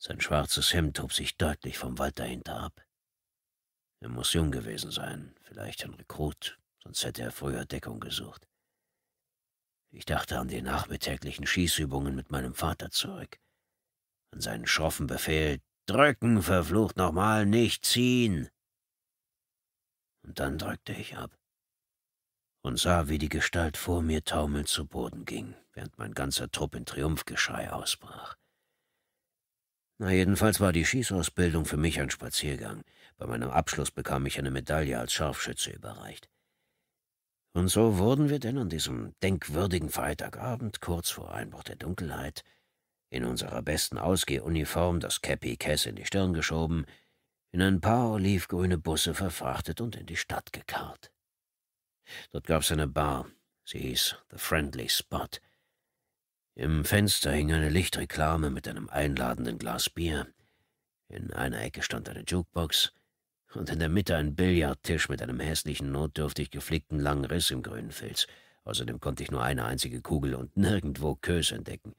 Sein schwarzes Hemd hob sich deutlich vom Wald dahinter ab. Er muss jung gewesen sein, vielleicht ein Rekrut, sonst hätte er früher Deckung gesucht. Ich dachte an die nachmittäglichen Schießübungen mit meinem Vater zurück, an seinen schroffen Befehl, drücken, verflucht nochmal, nicht ziehen. Und dann drückte ich ab und sah, wie die Gestalt vor mir taumelnd zu Boden ging, während mein ganzer Trupp in Triumphgeschrei ausbrach. Na, jedenfalls war die Schießausbildung für mich ein Spaziergang. Bei meinem Abschluss bekam ich eine Medaille als Scharfschütze überreicht. Und so wurden wir denn an diesem denkwürdigen Freitagabend, kurz vor Einbruch der Dunkelheit, in unserer besten Ausgehuniform das Cappy Cass in die Stirn geschoben, in ein paar olivgrüne Busse verfrachtet und in die Stadt gekarrt. Dort gab's eine Bar, sie hieß The Friendly Spot. Im Fenster hing eine Lichtreklame mit einem einladenden Glas Bier. In einer Ecke stand eine Jukebox, und in der Mitte ein Billardtisch mit einem hässlichen, notdürftig geflickten langen Riss im grünen Filz. Außerdem konnte ich nur eine einzige Kugel und nirgendwo Kös entdecken.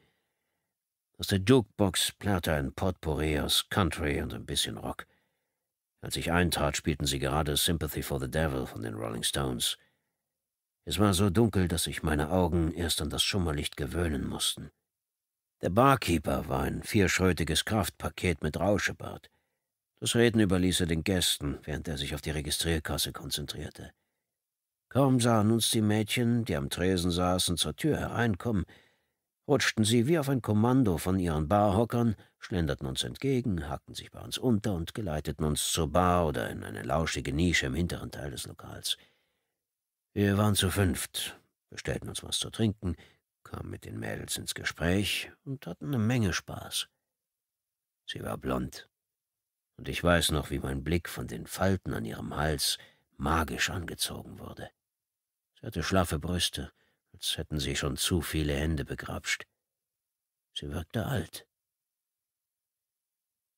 Aus der Jukebox plärrte ein Potpourri aus Country und ein bisschen Rock. Als ich eintrat, spielten sie gerade Sympathy for the Devil von den Rolling Stones. Es war so dunkel, dass sich meine Augen erst an das Schummerlicht gewöhnen mussten. Der Barkeeper war ein vierschrötiges Kraftpaket mit Rauschebart. Das Reden überließ er den Gästen, während er sich auf die Registrierkasse konzentrierte. Kaum sahen uns die Mädchen, die am Tresen saßen, zur Tür hereinkommen, rutschten sie wie auf ein Kommando von ihren Barhockern, schlenderten uns entgegen, hackten sich bei uns unter und geleiteten uns zur Bar oder in eine lauschige Nische im hinteren Teil des Lokals. Wir waren zu fünft, bestellten uns was zu trinken, kamen mit den Mädels ins Gespräch und hatten eine Menge Spaß. Sie war blond, und ich weiß noch, wie mein Blick von den Falten an ihrem Hals magisch angezogen wurde. Sie hatte schlaffe Brüste, als hätten sie schon zu viele Hände begrapscht. Sie wirkte alt.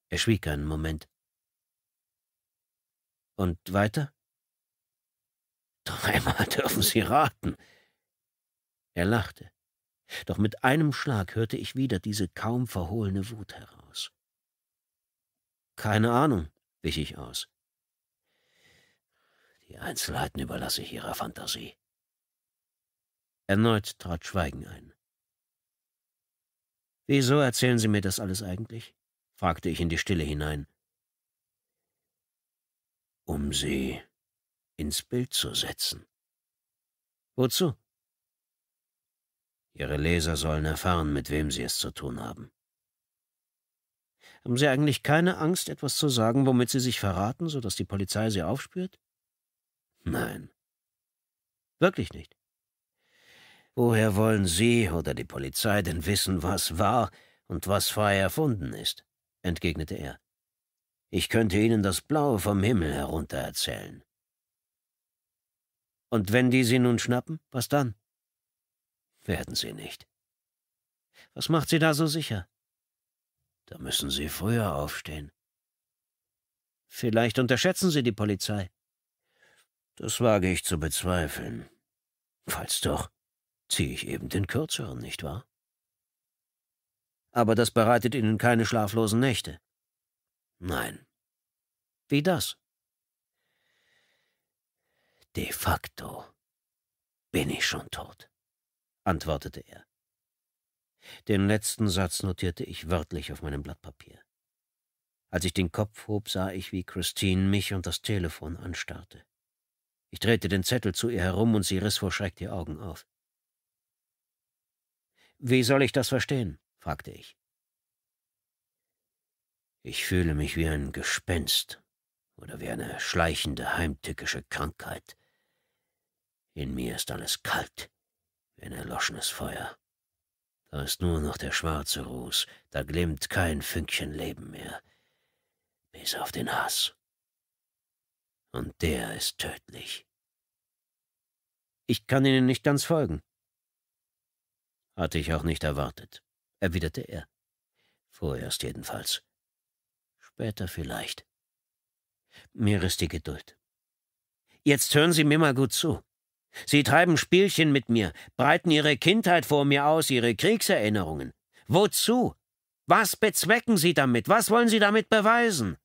Er schwieg einen Moment. Und weiter? Dreimal dürfen Sie raten. Er lachte. Doch mit einem Schlag hörte ich wieder diese kaum verhohlene Wut heraus. Keine Ahnung, wich ich aus. Die Einzelheiten überlasse ich Ihrer Fantasie. Erneut trat Schweigen ein. Wieso erzählen Sie mir das alles eigentlich? fragte ich in die Stille hinein. Um Sie ins Bild zu setzen. Wozu? Ihre Leser sollen erfahren, mit wem sie es zu tun haben. Haben Sie eigentlich keine Angst, etwas zu sagen, womit Sie sich verraten, so dass die Polizei Sie aufspürt? Nein. Wirklich nicht. Woher wollen Sie oder die Polizei denn wissen, was wahr und was frei erfunden ist? entgegnete er. Ich könnte Ihnen das Blaue vom Himmel herunter erzählen. Und wenn die Sie nun schnappen, was dann? Werden Sie nicht. Was macht Sie da so sicher? Da müssen Sie früher aufstehen. Vielleicht unterschätzen Sie die Polizei. Das wage ich zu bezweifeln. Falls doch, ziehe ich eben den kürzeren, nicht wahr? Aber das bereitet Ihnen keine schlaflosen Nächte. Nein. Wie das? De facto bin ich schon tot, antwortete er. Den letzten Satz notierte ich wörtlich auf meinem Blatt Papier. Als ich den Kopf hob, sah ich, wie Christine mich und das Telefon anstarrte. Ich drehte den Zettel zu ihr herum und sie riss vor Schreck die Augen auf. Wie soll ich das verstehen? fragte ich. Ich fühle mich wie ein Gespenst oder wie eine schleichende heimtückische Krankheit. In mir ist alles kalt, wie ein erloschenes Feuer. Da ist nur noch der schwarze Ruß, da glimmt kein Fünkchen Leben mehr. Bis auf den Hass. Und der ist tödlich. Ich kann Ihnen nicht ganz folgen. Hatte ich auch nicht erwartet, erwiderte er. Vorerst jedenfalls. Später vielleicht. Mir ist die Geduld. Jetzt hören Sie mir mal gut zu. Sie treiben Spielchen mit mir, breiten ihre Kindheit vor mir aus, ihre Kriegserinnerungen. Wozu? Was bezwecken sie damit? Was wollen sie damit beweisen?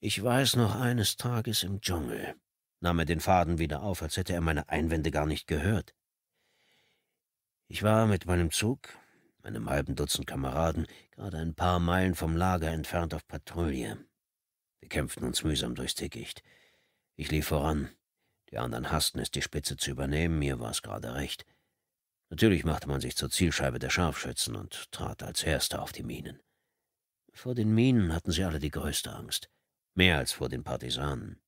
Ich weiß noch eines Tages im Dschungel, nahm er den Faden wieder auf, als hätte er meine Einwände gar nicht gehört. Ich war mit meinem Zug, meinem halben Dutzend Kameraden, gerade ein paar Meilen vom Lager entfernt auf Patrouille. Wir kämpften uns mühsam durchs Dickicht. Ich lief voran. Die anderen hassten es, die Spitze zu übernehmen, mir war es gerade recht. Natürlich machte man sich zur Zielscheibe der Scharfschützen und trat als Erster auf die Minen. Vor den Minen hatten sie alle die größte Angst, mehr als vor den Partisanen.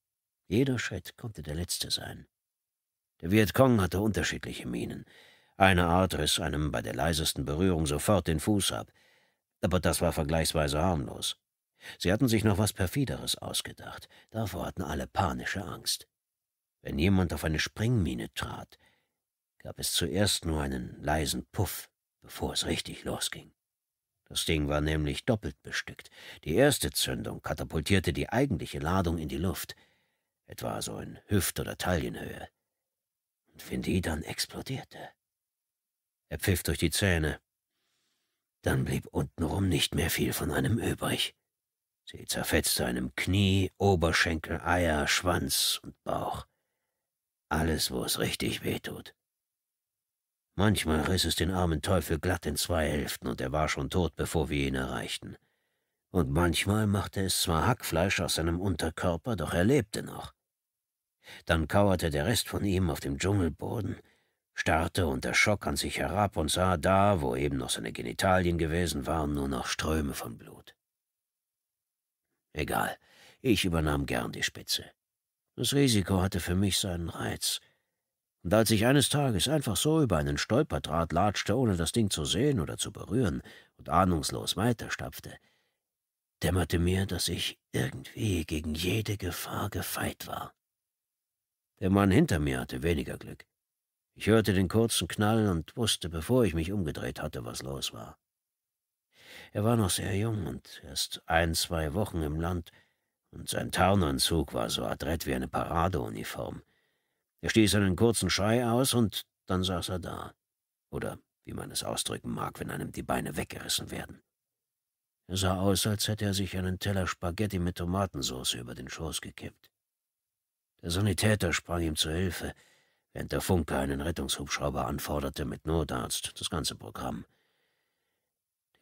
Jeder Schritt konnte der letzte sein. Der Vietcong hatte unterschiedliche Minen. Eine Art riss einem bei der leisesten Berührung sofort den Fuß ab, aber das war vergleichsweise harmlos. Sie hatten sich noch was Perfideres ausgedacht, davor hatten alle panische Angst. Wenn jemand auf eine Springmine trat, gab es zuerst nur einen leisen Puff, bevor es richtig losging. Das Ding war nämlich doppelt bestückt. Die erste Zündung katapultierte die eigentliche Ladung in die Luft, etwa so in Hüft- oder Taillenhöhe. Und wenn die dann explodierte. Er pfiff durch die Zähne. Dann blieb untenrum nicht mehr viel von einem übrig. Sie zerfetzte einem Knie, Oberschenkel, Eier, Schwanz und Bauch alles, wo es richtig wehtut. Manchmal riss es den armen Teufel glatt in zwei Hälften und er war schon tot, bevor wir ihn erreichten. Und manchmal machte es zwar Hackfleisch aus seinem Unterkörper, doch er lebte noch. Dann kauerte der Rest von ihm auf dem Dschungelboden, starrte unter Schock an sich herab und sah da, wo eben noch seine Genitalien gewesen waren, nur noch Ströme von Blut. Egal, ich übernahm gern die Spitze. Das Risiko hatte für mich seinen Reiz. Und als ich eines Tages einfach so über einen Stolperdraht latschte, ohne das Ding zu sehen oder zu berühren, und ahnungslos weiterstapfte, dämmerte mir, dass ich irgendwie gegen jede Gefahr gefeit war. Der Mann hinter mir hatte weniger Glück. Ich hörte den kurzen Knall und wusste, bevor ich mich umgedreht hatte, was los war. Er war noch sehr jung und erst ein, zwei Wochen im Land, und sein Tarnanzug war so adrett wie eine Paradeuniform. Er stieß einen kurzen Schrei aus und dann saß er da. Oder wie man es ausdrücken mag, wenn einem die Beine weggerissen werden. Er sah aus, als hätte er sich einen Teller Spaghetti mit Tomatensauce über den Schoß gekippt. Der Sanitäter sprang ihm zur Hilfe, während der Funke einen Rettungshubschrauber anforderte mit Notarzt, das ganze Programm.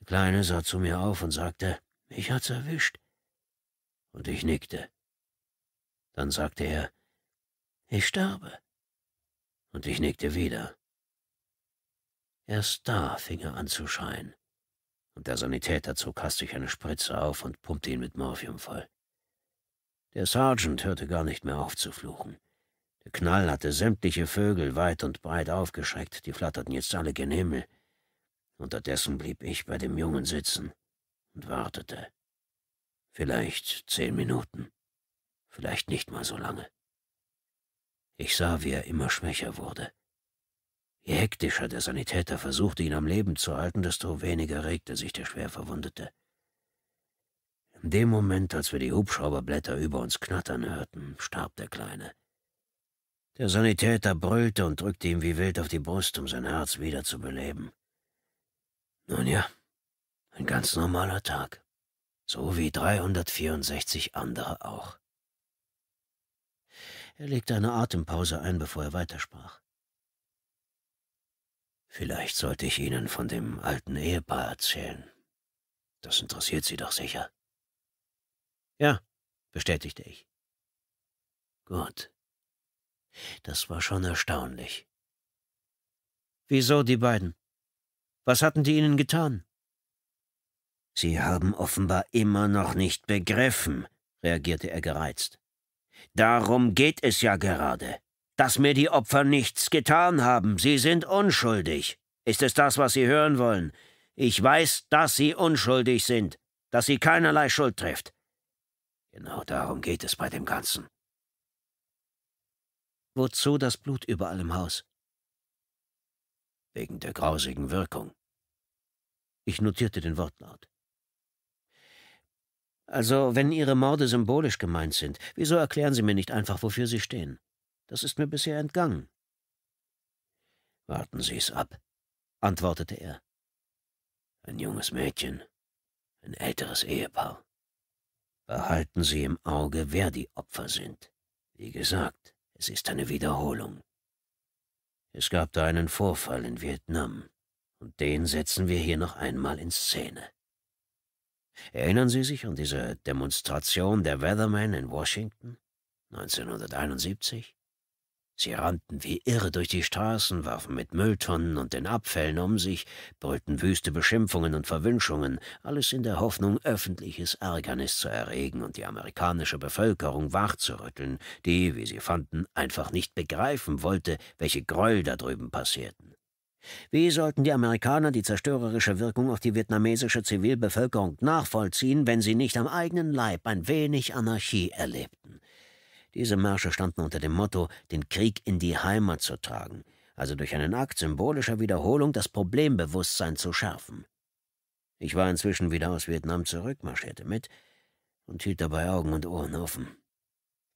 Der Kleine sah zu mir auf und sagte, mich hat's erwischt und ich nickte. Dann sagte er, ich sterbe. Und ich nickte wieder. Erst da fing er an zu schreien. Und der Sanitäter zog hastig eine Spritze auf und pumpte ihn mit Morphium voll. Der Sergeant hörte gar nicht mehr auf zu fluchen. Der Knall hatte sämtliche Vögel weit und breit aufgeschreckt, die flatterten jetzt alle gen Himmel. Unterdessen blieb ich bei dem Jungen sitzen und wartete. Vielleicht zehn Minuten, vielleicht nicht mal so lange. Ich sah, wie er immer schwächer wurde. Je hektischer der Sanitäter versuchte, ihn am Leben zu halten, desto weniger regte sich der Schwerverwundete. In dem Moment, als wir die Hubschrauberblätter über uns knattern hörten, starb der Kleine. Der Sanitäter brüllte und drückte ihm wie wild auf die Brust, um sein Herz wieder zu beleben. Nun ja, ein ganz normaler Tag so wie 364 andere auch. Er legte eine Atempause ein, bevor er weitersprach. Vielleicht sollte ich Ihnen von dem alten Ehepaar erzählen. Das interessiert Sie doch sicher. Ja, bestätigte ich. Gut. Das war schon erstaunlich. Wieso die beiden? Was hatten die Ihnen getan? Sie haben offenbar immer noch nicht begriffen, reagierte er gereizt. Darum geht es ja gerade, dass mir die Opfer nichts getan haben. Sie sind unschuldig. Ist es das, was Sie hören wollen? Ich weiß, dass Sie unschuldig sind, dass Sie keinerlei Schuld trifft. Genau darum geht es bei dem Ganzen. Wozu das Blut überall im Haus? Wegen der grausigen Wirkung. Ich notierte den Wortlaut. Also, wenn Ihre Morde symbolisch gemeint sind, wieso erklären Sie mir nicht einfach, wofür Sie stehen? Das ist mir bisher entgangen. Warten Sie es ab, antwortete er. Ein junges Mädchen, ein älteres Ehepaar. Behalten Sie im Auge, wer die Opfer sind. Wie gesagt, es ist eine Wiederholung. Es gab da einen Vorfall in Vietnam, und den setzen wir hier noch einmal in Szene. Erinnern Sie sich an diese Demonstration der Weathermen in Washington 1971? Sie rannten wie irre durch die Straßen, warfen mit Mülltonnen und den Abfällen um sich, brüllten wüste Beschimpfungen und Verwünschungen, alles in der Hoffnung, öffentliches Ärgernis zu erregen und die amerikanische Bevölkerung wachzurütteln, die, wie sie fanden, einfach nicht begreifen wollte, welche Gräuel da drüben passierten. Wie sollten die Amerikaner die zerstörerische Wirkung auf die vietnamesische Zivilbevölkerung nachvollziehen, wenn sie nicht am eigenen Leib ein wenig Anarchie erlebten? Diese Märsche standen unter dem Motto, den Krieg in die Heimat zu tragen, also durch einen Akt symbolischer Wiederholung das Problembewusstsein zu schärfen. Ich war inzwischen wieder aus Vietnam zurück, marschierte mit und hielt dabei Augen und Ohren offen.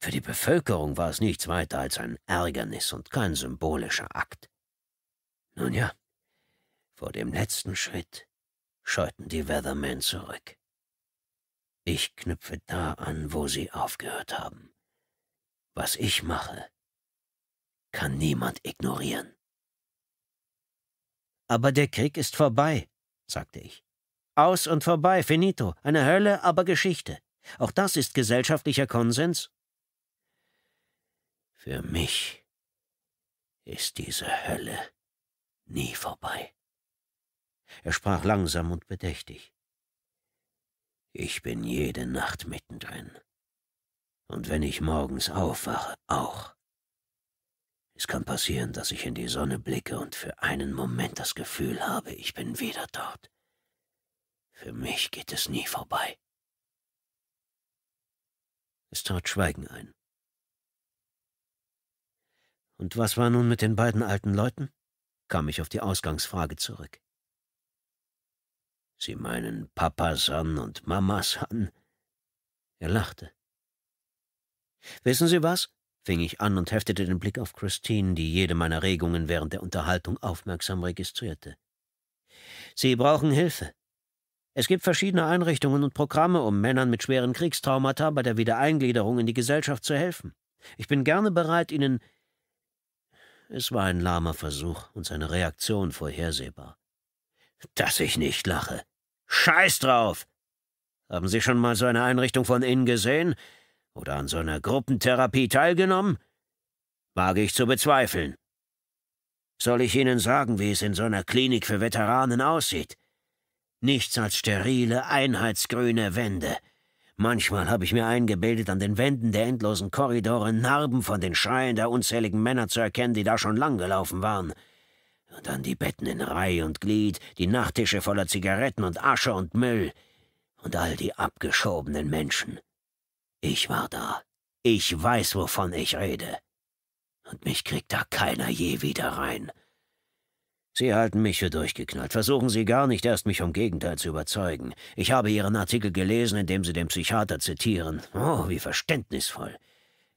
Für die Bevölkerung war es nichts weiter als ein Ärgernis und kein symbolischer Akt. Nun ja, vor dem letzten Schritt scheuten die Weathermen zurück. Ich knüpfe da an, wo sie aufgehört haben. Was ich mache, kann niemand ignorieren. Aber der Krieg ist vorbei, sagte ich. Aus und vorbei, finito, eine Hölle, aber Geschichte. Auch das ist gesellschaftlicher Konsens. Für mich ist diese Hölle nie vorbei. Er sprach langsam und bedächtig. Ich bin jede Nacht mittendrin. Und wenn ich morgens aufwache, auch. Es kann passieren, dass ich in die Sonne blicke und für einen Moment das Gefühl habe, ich bin wieder dort. Für mich geht es nie vorbei. Es trat Schweigen ein. Und was war nun mit den beiden alten Leuten? kam ich auf die Ausgangsfrage zurück. Sie meinen Papa-san und Mama-san? Er lachte. Wissen Sie was? fing ich an und heftete den Blick auf Christine, die jede meiner Regungen während der Unterhaltung aufmerksam registrierte. Sie brauchen Hilfe. Es gibt verschiedene Einrichtungen und Programme, um Männern mit schweren Kriegstraumata bei der Wiedereingliederung in die Gesellschaft zu helfen. Ich bin gerne bereit, Ihnen es war ein lahmer Versuch und seine Reaktion vorhersehbar. Dass ich nicht lache. Scheiß drauf! Haben Sie schon mal so eine Einrichtung von innen gesehen? Oder an so einer Gruppentherapie teilgenommen? Wage ich zu bezweifeln. Soll ich Ihnen sagen, wie es in so einer Klinik für Veteranen aussieht? Nichts als sterile, einheitsgrüne Wände – Manchmal habe ich mir eingebildet, an den Wänden der endlosen Korridore Narben von den Schreien der unzähligen Männer zu erkennen, die da schon lang gelaufen waren. Und dann die Betten in Reih und Glied, die Nachttische voller Zigaretten und Asche und Müll und all die abgeschobenen Menschen. Ich war da. Ich weiß, wovon ich rede. Und mich kriegt da keiner je wieder rein. Sie halten mich für durchgeknallt. Versuchen Sie gar nicht erst, mich vom Gegenteil zu überzeugen. Ich habe Ihren Artikel gelesen, in dem Sie den Psychiater zitieren. Oh, wie verständnisvoll.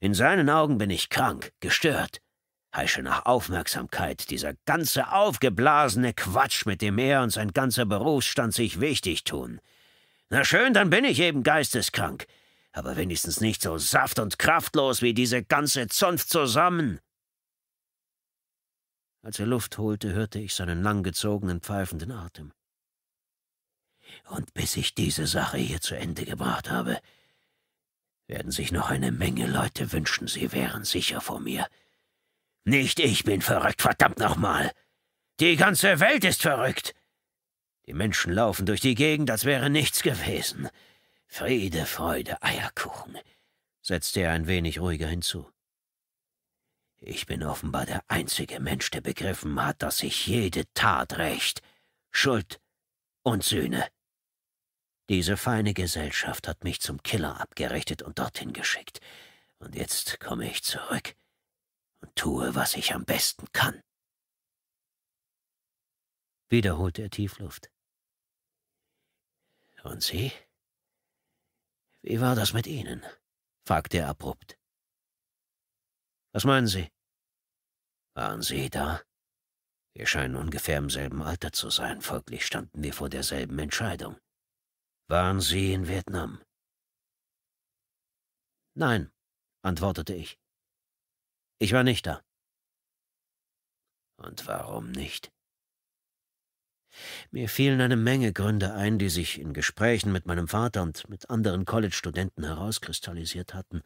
In seinen Augen bin ich krank, gestört, heische nach Aufmerksamkeit, dieser ganze aufgeblasene Quatsch, mit dem er und sein ganzer Berufsstand sich wichtig tun. Na schön, dann bin ich eben geisteskrank, aber wenigstens nicht so saft- und kraftlos wie diese ganze Zunft zusammen. Als er Luft holte, hörte ich seinen langgezogenen, pfeifenden Atem. Und bis ich diese Sache hier zu Ende gebracht habe, werden sich noch eine Menge Leute wünschen, sie wären sicher vor mir. Nicht ich bin verrückt, verdammt nochmal! Die ganze Welt ist verrückt! Die Menschen laufen durch die Gegend, als wäre nichts gewesen. Friede, Freude, Eierkuchen, setzte er ein wenig ruhiger hinzu. Ich bin offenbar der einzige Mensch, der begriffen hat, dass sich jede Tat rächt, Schuld und Sühne. Diese feine Gesellschaft hat mich zum Killer abgerichtet und dorthin geschickt, und jetzt komme ich zurück und tue, was ich am besten kann. Wieder er Tiefluft. Und Sie? Wie war das mit Ihnen? fragte er abrupt. Was meinen Sie? Waren Sie da? Wir scheinen ungefähr im selben Alter zu sein, folglich standen wir vor derselben Entscheidung. Waren Sie in Vietnam? Nein, antwortete ich. Ich war nicht da. Und warum nicht? Mir fielen eine Menge Gründe ein, die sich in Gesprächen mit meinem Vater und mit anderen College-Studenten herauskristallisiert hatten.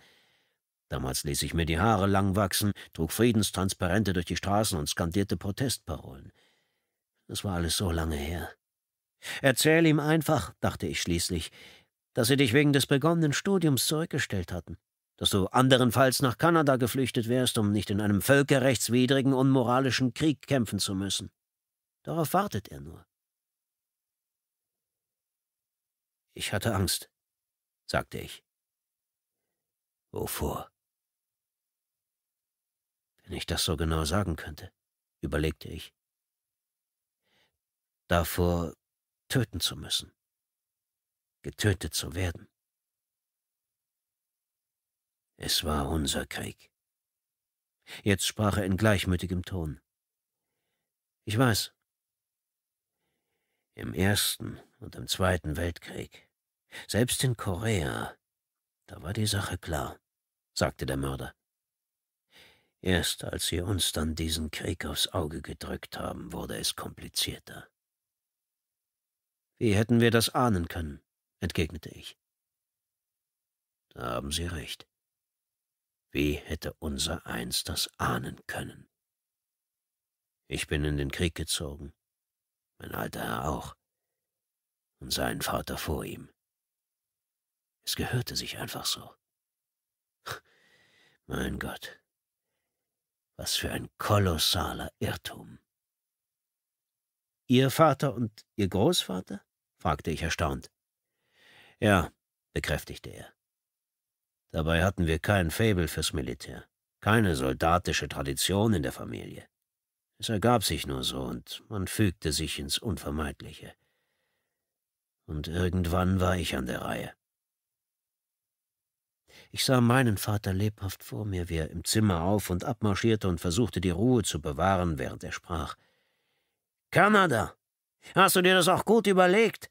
Damals ließ ich mir die Haare lang wachsen, trug Friedenstransparente durch die Straßen und skandierte Protestparolen. Das war alles so lange her. Erzähl ihm einfach, dachte ich schließlich, dass sie dich wegen des begonnenen Studiums zurückgestellt hatten, dass du anderenfalls nach Kanada geflüchtet wärst, um nicht in einem völkerrechtswidrigen, unmoralischen Krieg kämpfen zu müssen. Darauf wartet er nur. Ich hatte Angst, sagte ich. Wovor? ich das so genau sagen könnte, überlegte ich. Davor töten zu müssen, getötet zu werden. Es war unser Krieg. Jetzt sprach er in gleichmütigem Ton. Ich weiß. Im Ersten und im Zweiten Weltkrieg, selbst in Korea, da war die Sache klar, sagte der Mörder. Erst als sie uns dann diesen Krieg aufs Auge gedrückt haben, wurde es komplizierter. Wie hätten wir das ahnen können, entgegnete ich. Da haben Sie recht. Wie hätte unser Eins das ahnen können? Ich bin in den Krieg gezogen, mein alter Herr auch, und sein Vater vor ihm. Es gehörte sich einfach so. Mein Gott, was für ein kolossaler Irrtum. Ihr Vater und Ihr Großvater? fragte ich erstaunt. Ja, bekräftigte er. Dabei hatten wir kein Faible fürs Militär, keine soldatische Tradition in der Familie. Es ergab sich nur so, und man fügte sich ins Unvermeidliche. Und irgendwann war ich an der Reihe. Ich sah meinen Vater lebhaft vor mir, wie er im Zimmer auf und abmarschierte und versuchte, die Ruhe zu bewahren, während er sprach. Kanada, hast du dir das auch gut überlegt?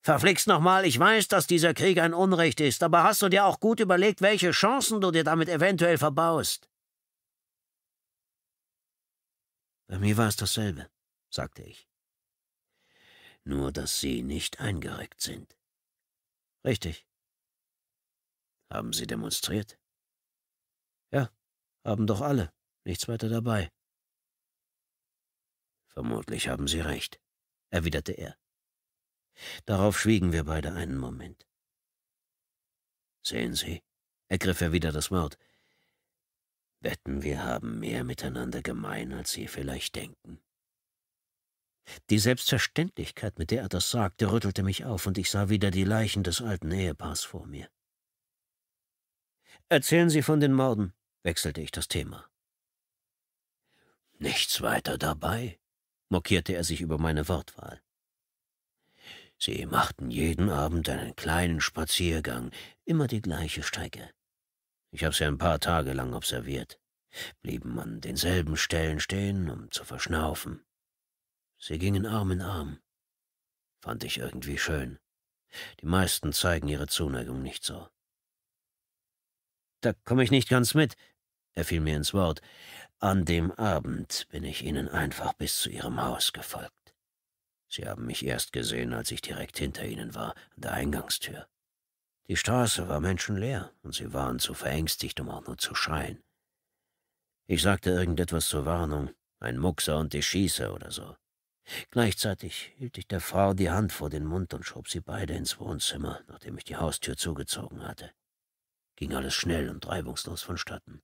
Verflixt nochmal, ich weiß, dass dieser Krieg ein Unrecht ist, aber hast du dir auch gut überlegt, welche Chancen du dir damit eventuell verbaust? Bei mir war es dasselbe, sagte ich. Nur, dass Sie nicht eingereckt sind. Richtig. Haben Sie demonstriert? Ja, haben doch alle. Nichts weiter dabei. Vermutlich haben Sie recht, erwiderte er. Darauf schwiegen wir beide einen Moment. Sehen Sie, ergriff er wieder das Wort. Wetten, wir haben mehr miteinander gemein, als Sie vielleicht denken. Die Selbstverständlichkeit, mit der er das sagte, rüttelte mich auf, und ich sah wieder die Leichen des alten Ehepaars vor mir. Erzählen Sie von den Morden, wechselte ich das Thema. Nichts weiter dabei, mokierte er sich über meine Wortwahl. Sie machten jeden Abend einen kleinen Spaziergang, immer die gleiche Strecke. Ich habe sie ein paar Tage lang observiert, blieben an denselben Stellen stehen, um zu verschnaufen. Sie gingen Arm in Arm. Fand ich irgendwie schön. Die meisten zeigen ihre Zuneigung nicht so. Da komme ich nicht ganz mit. Er fiel mir ins Wort. An dem Abend bin ich Ihnen einfach bis zu Ihrem Haus gefolgt. Sie haben mich erst gesehen, als ich direkt hinter Ihnen war, an der Eingangstür. Die Straße war menschenleer, und Sie waren zu verängstigt, um auch nur zu schreien. Ich sagte irgendetwas zur Warnung, ein Muckser und ich schieße oder so. Gleichzeitig hielt ich der Frau die Hand vor den Mund und schob sie beide ins Wohnzimmer, nachdem ich die Haustür zugezogen hatte ging alles schnell und reibungslos vonstatten.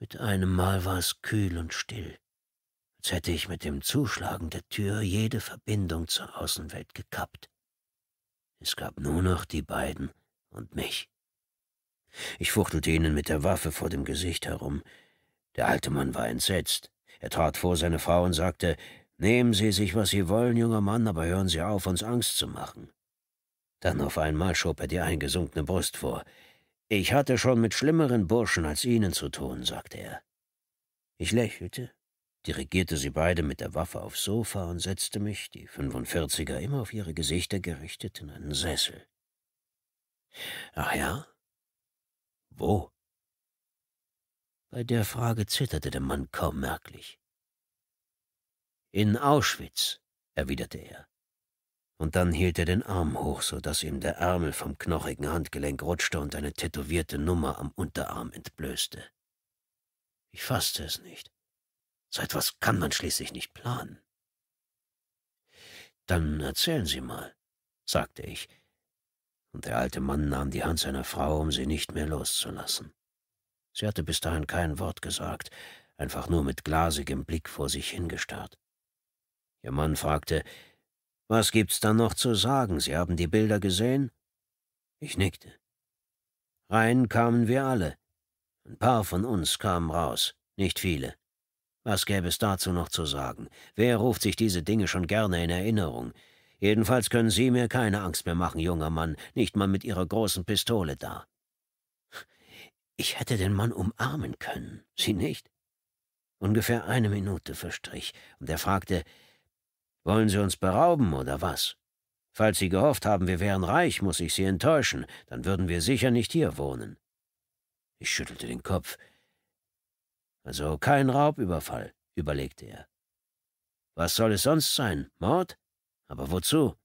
Mit einem Mal war es kühl und still, als hätte ich mit dem Zuschlagen der Tür jede Verbindung zur Außenwelt gekappt. Es gab nur noch die beiden und mich. Ich fuchtelte ihnen mit der Waffe vor dem Gesicht herum. Der alte Mann war entsetzt. Er trat vor seine Frau und sagte, Nehmen Sie sich, was Sie wollen, junger Mann, aber hören Sie auf, uns Angst zu machen. Dann auf einmal schob er die eingesunkene Brust vor. Ich hatte schon mit schlimmeren Burschen als Ihnen zu tun, sagte er. Ich lächelte, dirigierte sie beide mit der Waffe aufs Sofa und setzte mich, die 45er immer auf ihre Gesichter gerichtet, in einen Sessel. Ach ja? Wo? Bei der Frage zitterte der Mann kaum merklich. In Auschwitz, erwiderte er und dann hielt er den Arm hoch, so dass ihm der Ärmel vom knochigen Handgelenk rutschte und eine tätowierte Nummer am Unterarm entblößte. Ich fasste es nicht. So etwas kann man schließlich nicht planen. Dann erzählen Sie mal, sagte ich, und der alte Mann nahm die Hand seiner Frau, um sie nicht mehr loszulassen. Sie hatte bis dahin kein Wort gesagt, einfach nur mit glasigem Blick vor sich hingestarrt. Ihr Mann fragte, was gibt's da noch zu sagen? Sie haben die Bilder gesehen? Ich nickte. Rein kamen wir alle. Ein paar von uns kamen raus, nicht viele. Was gäbe es dazu noch zu sagen? Wer ruft sich diese Dinge schon gerne in Erinnerung? Jedenfalls können Sie mir keine Angst mehr machen, junger Mann, nicht mal mit Ihrer großen Pistole da. Ich hätte den Mann umarmen können, Sie nicht? Ungefähr eine Minute verstrich, und er fragte, wollen Sie uns berauben oder was? Falls Sie gehofft haben, wir wären reich, muss ich Sie enttäuschen, dann würden wir sicher nicht hier wohnen. Ich schüttelte den Kopf. Also kein Raubüberfall, überlegte er. Was soll es sonst sein? Mord? Aber wozu?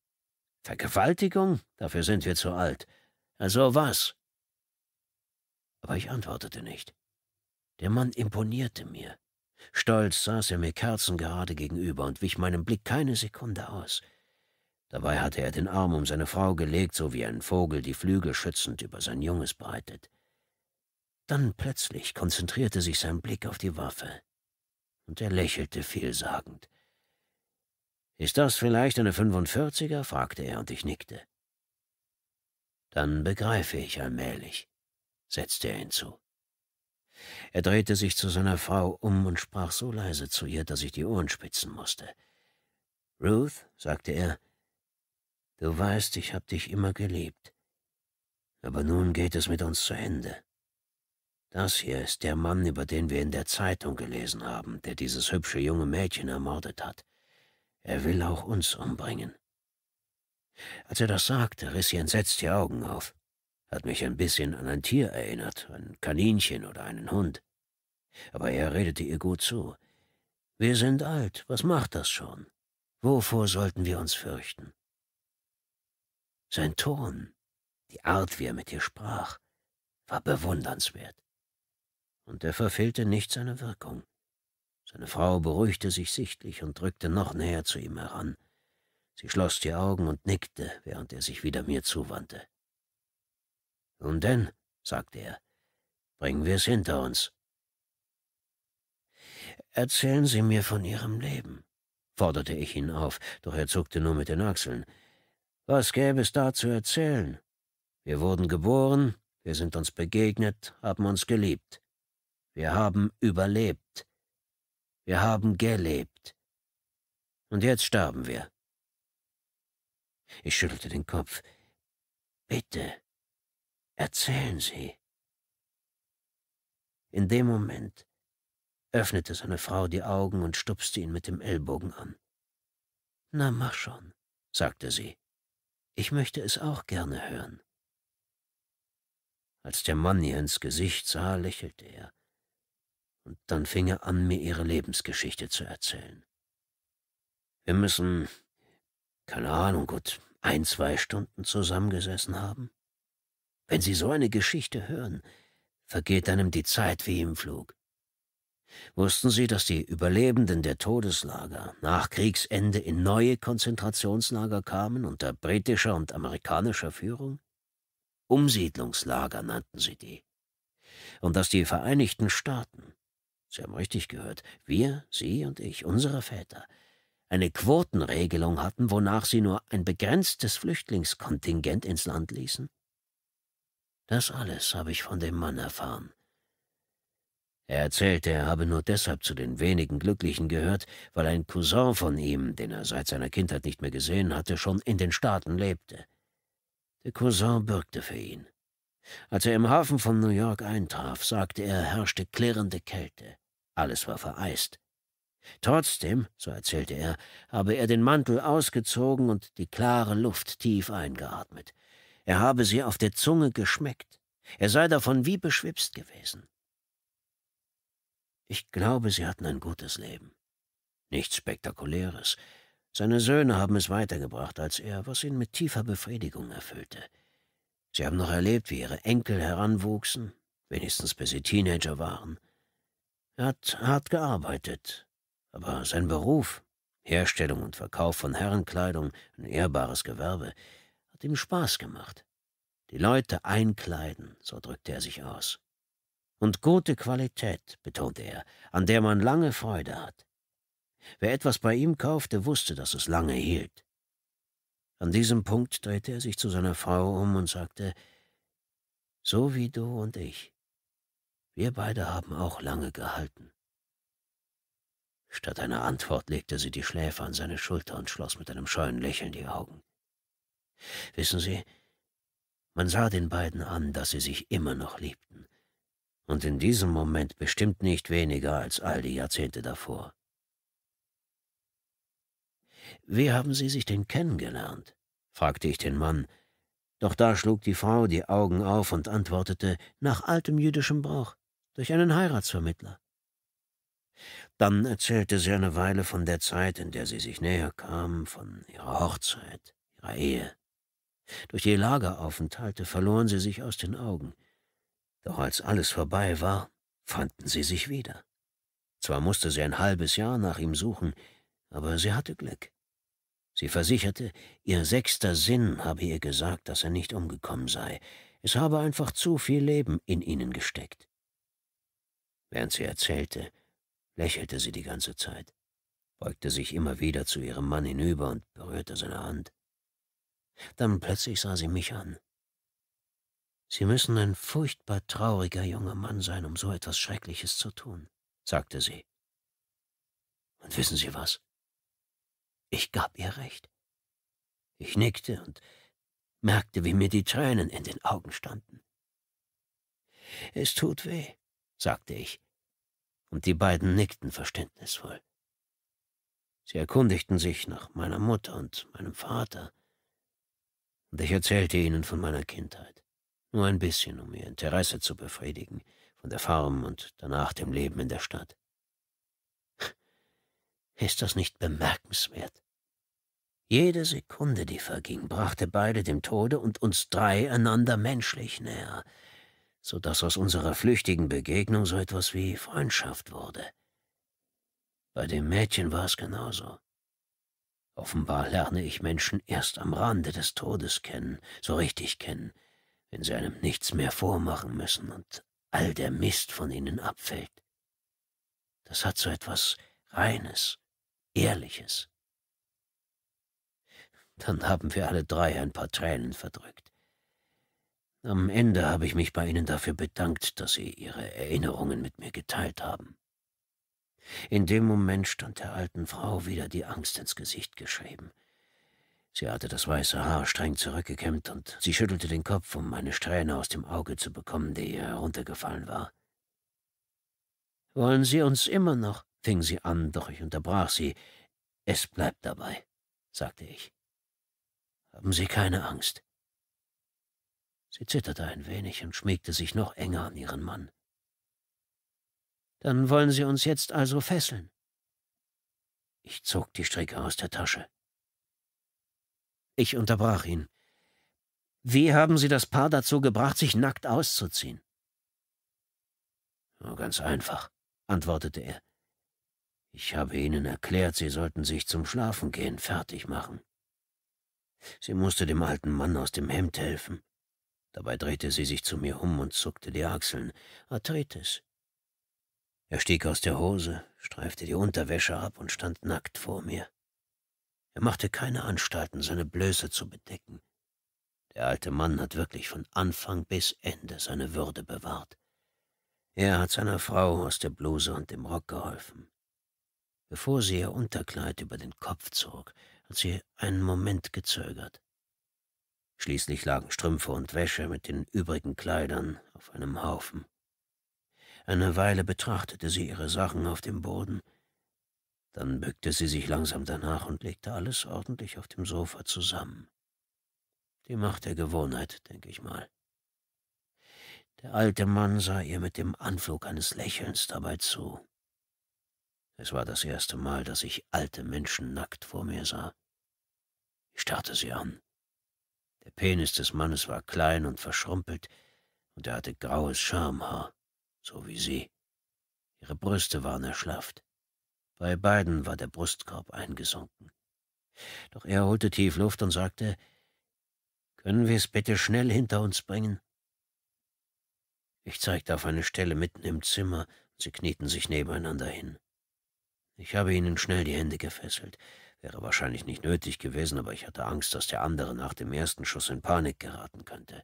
Vergewaltigung? Dafür sind wir zu alt. Also was? Aber ich antwortete nicht. Der Mann imponierte mir. Stolz saß er mir kerzengerade gegenüber und wich meinem Blick keine Sekunde aus. Dabei hatte er den Arm um seine Frau gelegt, so wie ein Vogel die Flügel schützend über sein Junges breitet. Dann plötzlich konzentrierte sich sein Blick auf die Waffe, und er lächelte vielsagend. Ist das vielleicht eine 45er? fragte er, und ich nickte. Dann begreife ich allmählich, setzte er hinzu. Er drehte sich zu seiner Frau um und sprach so leise zu ihr, dass ich die Ohren spitzen musste. Ruth, sagte er, du weißt, ich hab dich immer geliebt. Aber nun geht es mit uns zu Ende. Das hier ist der Mann, über den wir in der Zeitung gelesen haben, der dieses hübsche junge Mädchen ermordet hat. Er will auch uns umbringen. Als er das sagte, riss sie entsetzt die Augen auf. Hat mich ein bisschen an ein Tier erinnert, ein Kaninchen oder einen Hund. Aber er redete ihr gut zu. Wir sind alt, was macht das schon? Wovor sollten wir uns fürchten? Sein Ton, die Art, wie er mit ihr sprach, war bewundernswert. Und er verfehlte nicht seine Wirkung. Seine Frau beruhigte sich sichtlich und drückte noch näher zu ihm heran. Sie schloss die Augen und nickte, während er sich wieder mir zuwandte. Nun denn, sagte er, bringen wir es hinter uns. Erzählen Sie mir von Ihrem Leben, forderte ich ihn auf, doch er zuckte nur mit den Achseln. Was gäbe es da zu erzählen? Wir wurden geboren, wir sind uns begegnet, haben uns geliebt. Wir haben überlebt. Wir haben gelebt. Und jetzt sterben wir. Ich schüttelte den Kopf. Bitte, Erzählen Sie. In dem Moment öffnete seine Frau die Augen und stupste ihn mit dem Ellbogen an. Na, mach schon, sagte sie. Ich möchte es auch gerne hören. Als der Mann ihr ins Gesicht sah, lächelte er. Und dann fing er an, mir ihre Lebensgeschichte zu erzählen. Wir müssen, keine Ahnung, gut ein, zwei Stunden zusammengesessen haben. Wenn Sie so eine Geschichte hören, vergeht einem die Zeit wie im Flug. Wussten Sie, dass die Überlebenden der Todeslager nach Kriegsende in neue Konzentrationslager kamen unter britischer und amerikanischer Führung? Umsiedlungslager nannten sie die. Und dass die Vereinigten Staaten, Sie haben richtig gehört, wir, Sie und ich, unsere Väter, eine Quotenregelung hatten, wonach sie nur ein begrenztes Flüchtlingskontingent ins Land ließen? Das alles habe ich von dem Mann erfahren. Er erzählte, er habe nur deshalb zu den wenigen Glücklichen gehört, weil ein Cousin von ihm, den er seit seiner Kindheit nicht mehr gesehen hatte, schon in den Staaten lebte. Der Cousin bürgte für ihn. Als er im Hafen von New York eintraf, sagte er, herrschte klirrende Kälte. Alles war vereist. Trotzdem, so erzählte er, habe er den Mantel ausgezogen und die klare Luft tief eingeatmet er habe sie auf der Zunge geschmeckt, er sei davon wie beschwipst gewesen. Ich glaube, sie hatten ein gutes Leben. Nichts Spektakuläres. Seine Söhne haben es weitergebracht als er, was ihn mit tiefer Befriedigung erfüllte. Sie haben noch erlebt, wie ihre Enkel heranwuchsen, wenigstens bis sie Teenager waren. Er hat hart gearbeitet, aber sein Beruf, Herstellung und Verkauf von Herrenkleidung, ein ehrbares Gewerbe, hat ihm Spaß gemacht. Die Leute einkleiden, so drückte er sich aus. Und gute Qualität, betonte er, an der man lange Freude hat. Wer etwas bei ihm kaufte, wusste, dass es lange hielt. An diesem Punkt drehte er sich zu seiner Frau um und sagte, so wie du und ich. Wir beide haben auch lange gehalten. Statt einer Antwort legte sie die Schläfe an seine Schulter und schloss mit einem scheuen Lächeln die Augen. Wissen Sie, man sah den beiden an, dass sie sich immer noch liebten. Und in diesem Moment bestimmt nicht weniger als all die Jahrzehnte davor. Wie haben Sie sich denn kennengelernt? fragte ich den Mann. Doch da schlug die Frau die Augen auf und antwortete, nach altem jüdischem Brauch, durch einen Heiratsvermittler. Dann erzählte sie eine Weile von der Zeit, in der sie sich näher kam, von ihrer Hochzeit, ihrer Ehe. Durch die Lageraufenthalte verloren sie sich aus den Augen. Doch als alles vorbei war, fanden sie sich wieder. Zwar musste sie ein halbes Jahr nach ihm suchen, aber sie hatte Glück. Sie versicherte, ihr sechster Sinn habe ihr gesagt, dass er nicht umgekommen sei. Es habe einfach zu viel Leben in ihnen gesteckt. Während sie erzählte, lächelte sie die ganze Zeit, beugte sich immer wieder zu ihrem Mann hinüber und berührte seine Hand. Dann plötzlich sah sie mich an. Sie müssen ein furchtbar trauriger junger Mann sein, um so etwas Schreckliches zu tun, sagte sie. Und wissen Sie was? Ich gab ihr recht. Ich nickte und merkte, wie mir die Tränen in den Augen standen. Es tut weh, sagte ich, und die beiden nickten verständnisvoll. Sie erkundigten sich nach meiner Mutter und meinem Vater, und ich erzählte ihnen von meiner Kindheit. Nur ein bisschen, um ihr Interesse zu befriedigen, von der Farm und danach dem Leben in der Stadt. Ist das nicht bemerkenswert? Jede Sekunde, die verging, brachte beide dem Tode und uns drei einander menschlich näher, so dass aus unserer flüchtigen Begegnung so etwas wie Freundschaft wurde. Bei dem Mädchen war es genauso. Offenbar lerne ich Menschen erst am Rande des Todes kennen, so richtig kennen, wenn sie einem nichts mehr vormachen müssen und all der Mist von ihnen abfällt. Das hat so etwas Reines, Ehrliches. Dann haben wir alle drei ein paar Tränen verdrückt. Am Ende habe ich mich bei Ihnen dafür bedankt, dass Sie Ihre Erinnerungen mit mir geteilt haben. In dem Moment stand der alten Frau wieder die Angst ins Gesicht geschrieben. Sie hatte das weiße Haar streng zurückgekämmt und sie schüttelte den Kopf, um eine Strähne aus dem Auge zu bekommen, die ihr heruntergefallen war. Wollen Sie uns immer noch? fing sie an, doch ich unterbrach sie. Es bleibt dabei, sagte ich. Haben Sie keine Angst. Sie zitterte ein wenig und schmiegte sich noch enger an ihren Mann. Dann wollen Sie uns jetzt also fesseln. Ich zog die Stricke aus der Tasche. Ich unterbrach ihn. Wie haben Sie das Paar dazu gebracht, sich nackt auszuziehen? Nur ganz einfach, antwortete er. Ich habe Ihnen erklärt, Sie sollten sich zum Schlafengehen fertig machen. Sie musste dem alten Mann aus dem Hemd helfen. Dabei drehte sie sich zu mir um und zuckte die Achseln. Arthritis. Er stieg aus der Hose, streifte die Unterwäsche ab und stand nackt vor mir. Er machte keine Anstalten, seine Blöße zu bedecken. Der alte Mann hat wirklich von Anfang bis Ende seine Würde bewahrt. Er hat seiner Frau aus der Bluse und dem Rock geholfen. Bevor sie ihr Unterkleid über den Kopf zog, hat sie einen Moment gezögert. Schließlich lagen Strümpfe und Wäsche mit den übrigen Kleidern auf einem Haufen. Eine Weile betrachtete sie ihre Sachen auf dem Boden. Dann bückte sie sich langsam danach und legte alles ordentlich auf dem Sofa zusammen. Die Macht der Gewohnheit, denke ich mal. Der alte Mann sah ihr mit dem Anflug eines Lächelns dabei zu. Es war das erste Mal, dass ich alte Menschen nackt vor mir sah. Ich starrte sie an. Der Penis des Mannes war klein und verschrumpelt, und er hatte graues Schamhaar so wie sie. Ihre Brüste waren erschlafft. Bei beiden war der Brustkorb eingesunken. Doch er holte tief Luft und sagte, »Können wir es bitte schnell hinter uns bringen?« Ich zeigte auf eine Stelle mitten im Zimmer, und sie knieten sich nebeneinander hin. Ich habe ihnen schnell die Hände gefesselt. Wäre wahrscheinlich nicht nötig gewesen, aber ich hatte Angst, dass der andere nach dem ersten Schuss in Panik geraten könnte.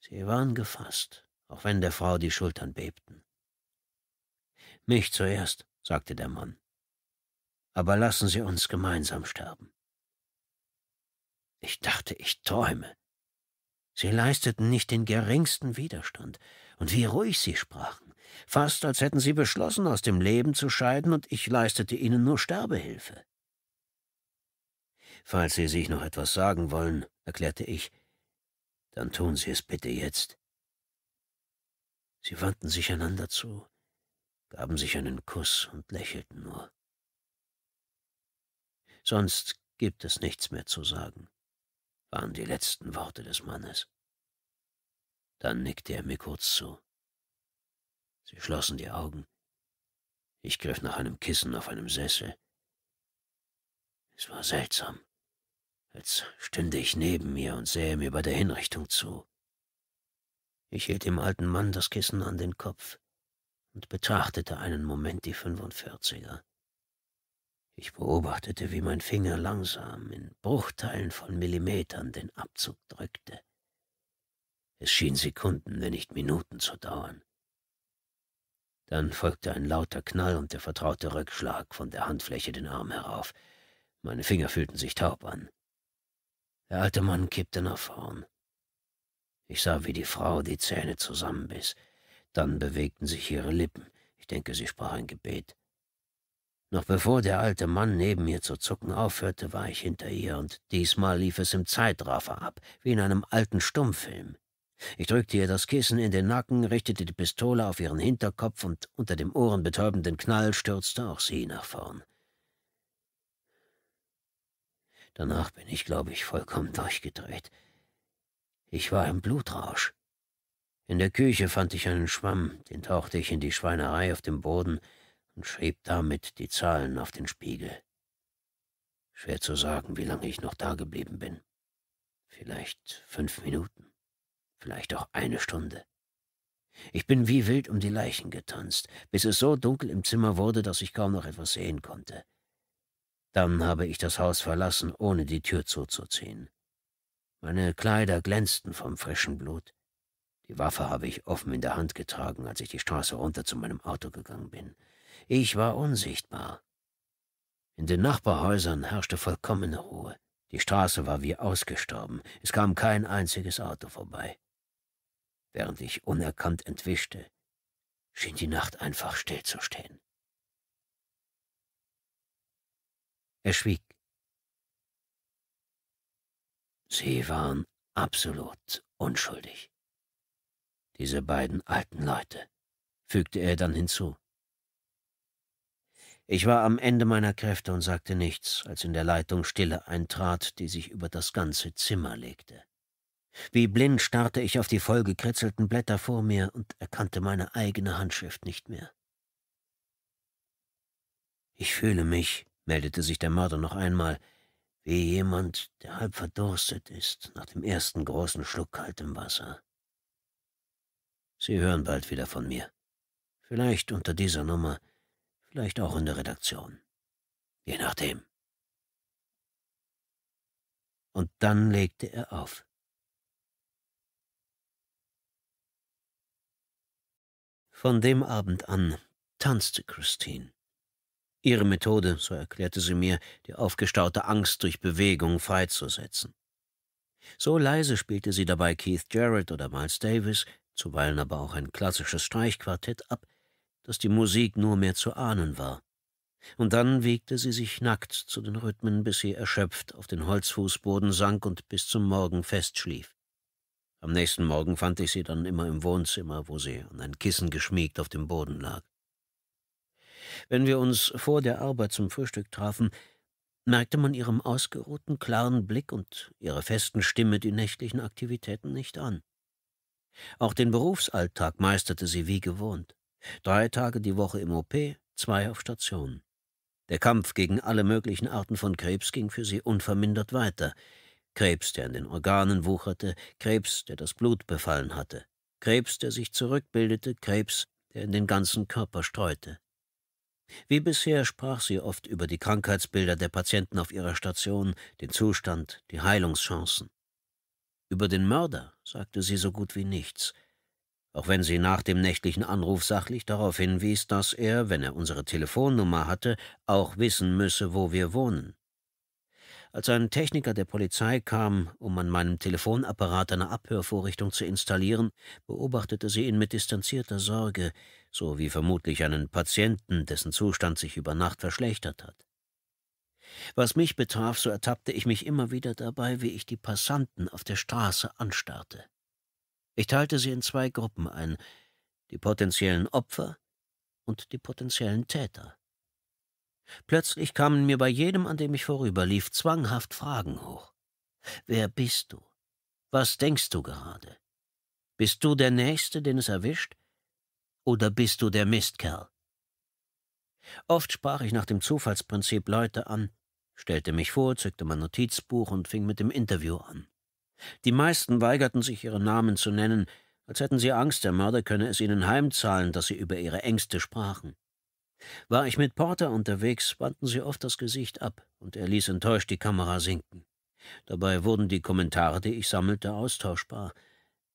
Sie waren gefasst, auch wenn der Frau die Schultern bebten. Mich zuerst, sagte der Mann. Aber lassen Sie uns gemeinsam sterben. Ich dachte, ich träume. Sie leisteten nicht den geringsten Widerstand, und wie ruhig sie sprachen, fast als hätten sie beschlossen, aus dem Leben zu scheiden, und ich leistete ihnen nur Sterbehilfe. Falls Sie sich noch etwas sagen wollen, erklärte ich, dann tun Sie es bitte jetzt. Sie wandten sich einander zu, gaben sich einen Kuss und lächelten nur. Sonst gibt es nichts mehr zu sagen, waren die letzten Worte des Mannes. Dann nickte er mir kurz zu. Sie schlossen die Augen. Ich griff nach einem Kissen auf einem Sessel. Es war seltsam, als stünde ich neben mir und sähe mir bei der Hinrichtung zu. Ich hielt dem alten Mann das Kissen an den Kopf und betrachtete einen Moment die 45er. Ich beobachtete, wie mein Finger langsam in Bruchteilen von Millimetern den Abzug drückte. Es schien Sekunden, wenn nicht Minuten zu dauern. Dann folgte ein lauter Knall und der vertraute Rückschlag von der Handfläche den Arm herauf. Meine Finger fühlten sich taub an. Der alte Mann kippte nach vorn. Ich sah, wie die Frau die Zähne zusammenbiss. Dann bewegten sich ihre Lippen. Ich denke, sie sprach ein Gebet. Noch bevor der alte Mann neben mir zu zucken aufhörte, war ich hinter ihr, und diesmal lief es im Zeitraffer ab, wie in einem alten Stummfilm. Ich drückte ihr das Kissen in den Nacken, richtete die Pistole auf ihren Hinterkopf und unter dem ohrenbetäubenden Knall stürzte auch sie nach vorn. Danach bin ich, glaube ich, vollkommen durchgedreht. Ich war im Blutrausch. In der Küche fand ich einen Schwamm, den tauchte ich in die Schweinerei auf dem Boden und schrieb damit die Zahlen auf den Spiegel. Schwer zu sagen, wie lange ich noch da geblieben bin. Vielleicht fünf Minuten, vielleicht auch eine Stunde. Ich bin wie wild um die Leichen getanzt, bis es so dunkel im Zimmer wurde, dass ich kaum noch etwas sehen konnte. Dann habe ich das Haus verlassen, ohne die Tür zuzuziehen. Meine Kleider glänzten vom frischen Blut. Die Waffe habe ich offen in der Hand getragen, als ich die Straße runter zu meinem Auto gegangen bin. Ich war unsichtbar. In den Nachbarhäusern herrschte vollkommene Ruhe. Die Straße war wie ausgestorben. Es kam kein einziges Auto vorbei. Während ich unerkannt entwischte, schien die Nacht einfach stillzustehen. Er schwieg. Sie waren absolut unschuldig. Diese beiden alten Leute, fügte er dann hinzu. Ich war am Ende meiner Kräfte und sagte nichts, als in der Leitung Stille eintrat, die sich über das ganze Zimmer legte. Wie blind starrte ich auf die vollgekritzelten Blätter vor mir und erkannte meine eigene Handschrift nicht mehr. Ich fühle mich, meldete sich der Mörder noch einmal, wie jemand, der halb verdurstet ist nach dem ersten großen Schluck kaltem Wasser. Sie hören bald wieder von mir. Vielleicht unter dieser Nummer, vielleicht auch in der Redaktion. Je nachdem. Und dann legte er auf. Von dem Abend an tanzte Christine. Ihre Methode, so erklärte sie mir, die aufgestaute Angst durch Bewegung freizusetzen. So leise spielte sie dabei Keith Jarrett oder Miles Davis, zuweilen aber auch ein klassisches Streichquartett ab, dass die Musik nur mehr zu ahnen war. Und dann wiegte sie sich nackt zu den Rhythmen, bis sie erschöpft auf den Holzfußboden sank und bis zum Morgen festschlief. Am nächsten Morgen fand ich sie dann immer im Wohnzimmer, wo sie an ein Kissen geschmiegt auf dem Boden lag. Wenn wir uns vor der Arbeit zum Frühstück trafen, merkte man ihrem ausgeruhten, klaren Blick und ihrer festen Stimme die nächtlichen Aktivitäten nicht an. Auch den Berufsalltag meisterte sie wie gewohnt. Drei Tage die Woche im OP, zwei auf Station. Der Kampf gegen alle möglichen Arten von Krebs ging für sie unvermindert weiter. Krebs, der in den Organen wucherte, Krebs, der das Blut befallen hatte, Krebs, der sich zurückbildete, Krebs, der in den ganzen Körper streute. Wie bisher sprach sie oft über die Krankheitsbilder der Patienten auf ihrer Station, den Zustand, die Heilungschancen. Über den Mörder sagte sie so gut wie nichts, auch wenn sie nach dem nächtlichen Anruf sachlich darauf hinwies, dass er, wenn er unsere Telefonnummer hatte, auch wissen müsse, wo wir wohnen. Als ein Techniker der Polizei kam, um an meinem Telefonapparat eine Abhörvorrichtung zu installieren, beobachtete sie ihn mit distanzierter Sorge, so wie vermutlich einen Patienten, dessen Zustand sich über Nacht verschlechtert hat. Was mich betraf, so ertappte ich mich immer wieder dabei, wie ich die Passanten auf der Straße anstarrte. Ich teilte sie in zwei Gruppen ein, die potenziellen Opfer und die potenziellen Täter. Plötzlich kamen mir bei jedem, an dem ich vorüberlief, zwanghaft Fragen hoch. Wer bist du? Was denkst du gerade? Bist du der Nächste, den es erwischt? Oder bist du der Mistkerl? Oft sprach ich nach dem Zufallsprinzip Leute an, stellte mich vor, zückte mein Notizbuch und fing mit dem Interview an. Die meisten weigerten sich, ihre Namen zu nennen, als hätten sie Angst, der Mörder könne es ihnen heimzahlen, dass sie über ihre Ängste sprachen. War ich mit Porter unterwegs, wandten sie oft das Gesicht ab, und er ließ enttäuscht die Kamera sinken. Dabei wurden die Kommentare, die ich sammelte, austauschbar,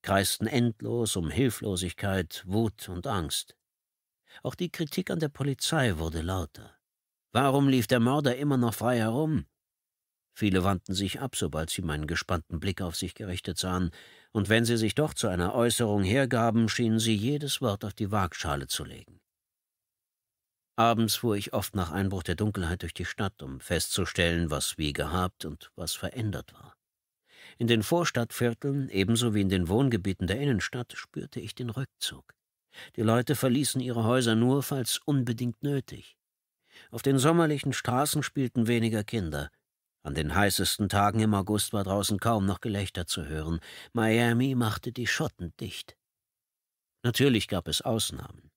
kreisten endlos um Hilflosigkeit, Wut und Angst. Auch die Kritik an der Polizei wurde lauter. Warum lief der Mörder immer noch frei herum? Viele wandten sich ab, sobald sie meinen gespannten Blick auf sich gerichtet sahen, und wenn sie sich doch zu einer Äußerung hergaben, schienen sie jedes Wort auf die Waagschale zu legen. Abends fuhr ich oft nach Einbruch der Dunkelheit durch die Stadt, um festzustellen, was wie gehabt und was verändert war. In den Vorstadtvierteln ebenso wie in den Wohngebieten der Innenstadt spürte ich den Rückzug. Die Leute verließen ihre Häuser nur, falls unbedingt nötig. Auf den sommerlichen Straßen spielten weniger Kinder. An den heißesten Tagen im August war draußen kaum noch Gelächter zu hören. Miami machte die Schotten dicht. Natürlich gab es Ausnahmen.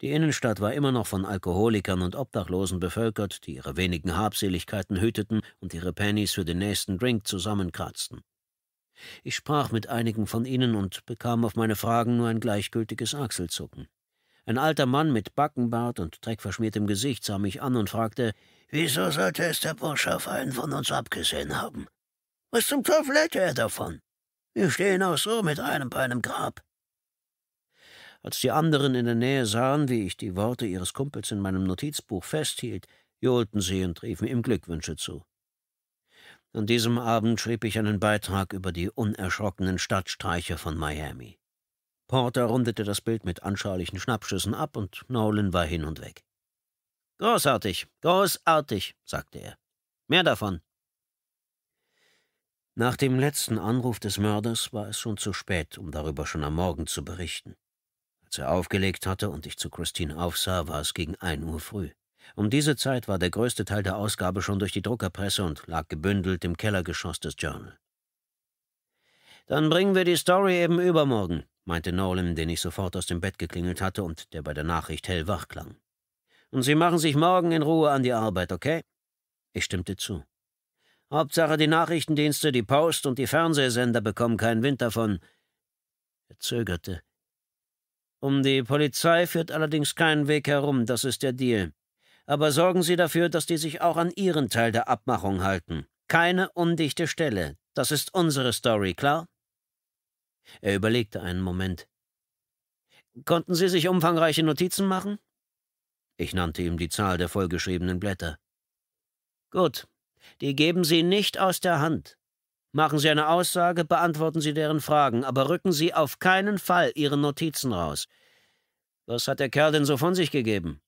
Die Innenstadt war immer noch von Alkoholikern und Obdachlosen bevölkert, die ihre wenigen Habseligkeiten hüteten und ihre Pennies für den nächsten Drink zusammenkratzten. Ich sprach mit einigen von ihnen und bekam auf meine Fragen nur ein gleichgültiges Achselzucken. Ein alter Mann mit Backenbart und dreckverschmiertem Gesicht sah mich an und fragte, »Wieso sollte es der Bursche auf einen von uns abgesehen haben? Was zum Teufel hätte er davon? Wir stehen auch so mit einem bei einem Grab.« als die anderen in der Nähe sahen, wie ich die Worte ihres Kumpels in meinem Notizbuch festhielt, johlten sie und riefen ihm Glückwünsche zu. An diesem Abend schrieb ich einen Beitrag über die unerschrockenen Stadtstreiche von Miami. Porter rundete das Bild mit anschaulichen Schnappschüssen ab und Nolan war hin und weg. Großartig, großartig, sagte er. Mehr davon. Nach dem letzten Anruf des Mörders war es schon zu spät, um darüber schon am Morgen zu berichten. Als er aufgelegt hatte und ich zu Christine aufsah, war es gegen 1 Uhr früh. Um diese Zeit war der größte Teil der Ausgabe schon durch die Druckerpresse und lag gebündelt im Kellergeschoss des Journal. Dann bringen wir die Story eben übermorgen, meinte Nolan, den ich sofort aus dem Bett geklingelt hatte und der bei der Nachricht hell wach klang. Und Sie machen sich morgen in Ruhe an die Arbeit, okay? Ich stimmte zu. Hauptsache die Nachrichtendienste, die Post und die Fernsehsender bekommen keinen Wind davon. Er zögerte, um die Polizei führt allerdings kein Weg herum, das ist der Deal. Aber sorgen Sie dafür, dass die sich auch an Ihren Teil der Abmachung halten. Keine undichte Stelle. Das ist unsere Story, klar? Er überlegte einen Moment. Konnten Sie sich umfangreiche Notizen machen? Ich nannte ihm die Zahl der vollgeschriebenen Blätter. Gut, die geben Sie nicht aus der Hand. Machen Sie eine Aussage, beantworten Sie deren Fragen, aber rücken Sie auf keinen Fall Ihre Notizen raus. Was hat der Kerl denn so von sich gegeben?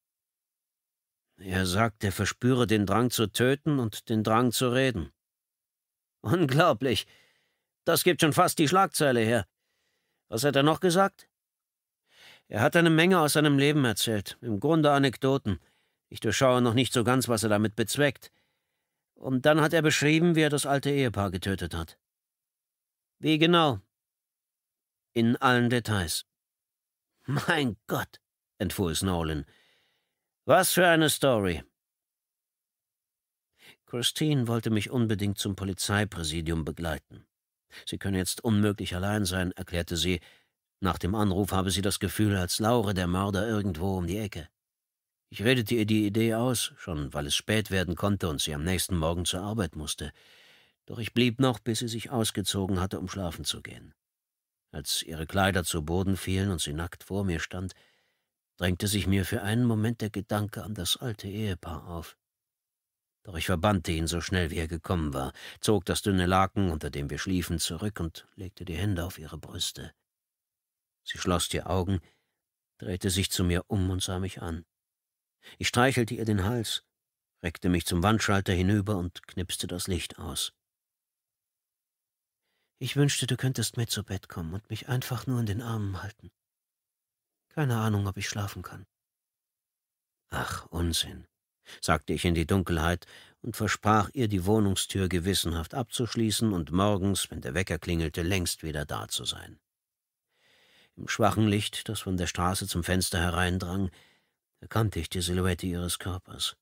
Er sagt, er verspüre den Drang zu töten und den Drang zu reden. Unglaublich. Das gibt schon fast die Schlagzeile her. Was hat er noch gesagt? Er hat eine Menge aus seinem Leben erzählt, im Grunde Anekdoten. Ich durchschaue noch nicht so ganz, was er damit bezweckt. Und dann hat er beschrieben, wie er das alte Ehepaar getötet hat. Wie genau? In allen Details. Mein Gott, entfuhr es Nolan. Was für eine Story. Christine wollte mich unbedingt zum Polizeipräsidium begleiten. Sie könne jetzt unmöglich allein sein, erklärte sie. Nach dem Anruf habe sie das Gefühl, als laure der Mörder irgendwo um die Ecke. Ich redete ihr die Idee aus, schon weil es spät werden konnte und sie am nächsten Morgen zur Arbeit musste. Doch ich blieb noch, bis sie sich ausgezogen hatte, um schlafen zu gehen. Als ihre Kleider zu Boden fielen und sie nackt vor mir stand, drängte sich mir für einen Moment der Gedanke an das alte Ehepaar auf. Doch ich verbannte ihn so schnell, wie er gekommen war, zog das dünne Laken, unter dem wir schliefen, zurück und legte die Hände auf ihre Brüste. Sie schloss die Augen, drehte sich zu mir um und sah mich an. Ich streichelte ihr den Hals, reckte mich zum Wandschalter hinüber und knipste das Licht aus. Ich wünschte, du könntest mit zu Bett kommen und mich einfach nur in den Armen halten. Keine Ahnung, ob ich schlafen kann. Ach, Unsinn, sagte ich in die Dunkelheit und versprach ihr, die Wohnungstür gewissenhaft abzuschließen und morgens, wenn der Wecker klingelte, längst wieder da zu sein. Im schwachen Licht, das von der Straße zum Fenster hereindrang, erkannte ich die Silhouette ihres Körpers.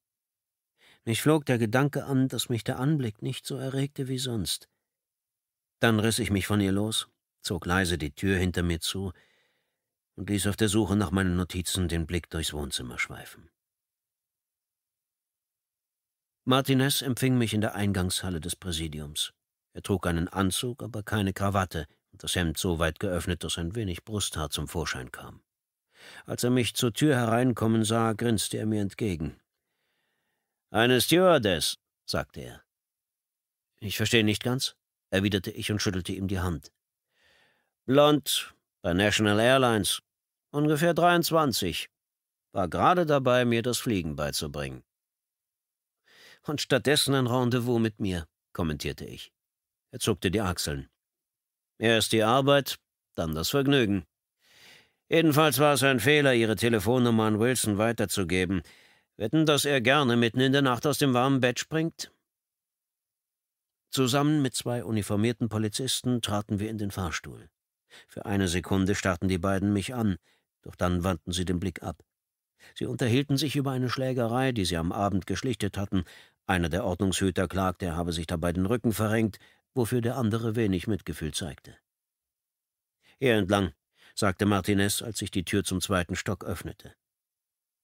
Mich flog der Gedanke an, dass mich der Anblick nicht so erregte wie sonst. Dann riss ich mich von ihr los, zog leise die Tür hinter mir zu und ließ auf der Suche nach meinen Notizen den Blick durchs Wohnzimmer schweifen. Martinez empfing mich in der Eingangshalle des Präsidiums. Er trug einen Anzug, aber keine Krawatte und das Hemd so weit geöffnet, dass ein wenig Brusthaar zum Vorschein kam. Als er mich zur Tür hereinkommen sah, grinste er mir entgegen. Eine Stewardess, sagte er. Ich verstehe nicht ganz, erwiderte ich und schüttelte ihm die Hand. Blond, bei National Airlines, ungefähr 23, war gerade dabei, mir das Fliegen beizubringen. Und stattdessen ein Rendezvous mit mir, kommentierte ich. Er zuckte die Achseln. Erst die Arbeit, dann das Vergnügen. Jedenfalls war es ein Fehler, ihre Telefonnummer an Wilson weiterzugeben. Wetten, dass er gerne mitten in der Nacht aus dem warmen Bett springt? Zusammen mit zwei uniformierten Polizisten traten wir in den Fahrstuhl. Für eine Sekunde starrten die beiden mich an, doch dann wandten sie den Blick ab. Sie unterhielten sich über eine Schlägerei, die sie am Abend geschlichtet hatten. Einer der Ordnungshüter klagte, er habe sich dabei den Rücken verrenkt, wofür der andere wenig Mitgefühl zeigte. Hier entlang, sagte Martinez, als ich die Tür zum zweiten Stock öffnete.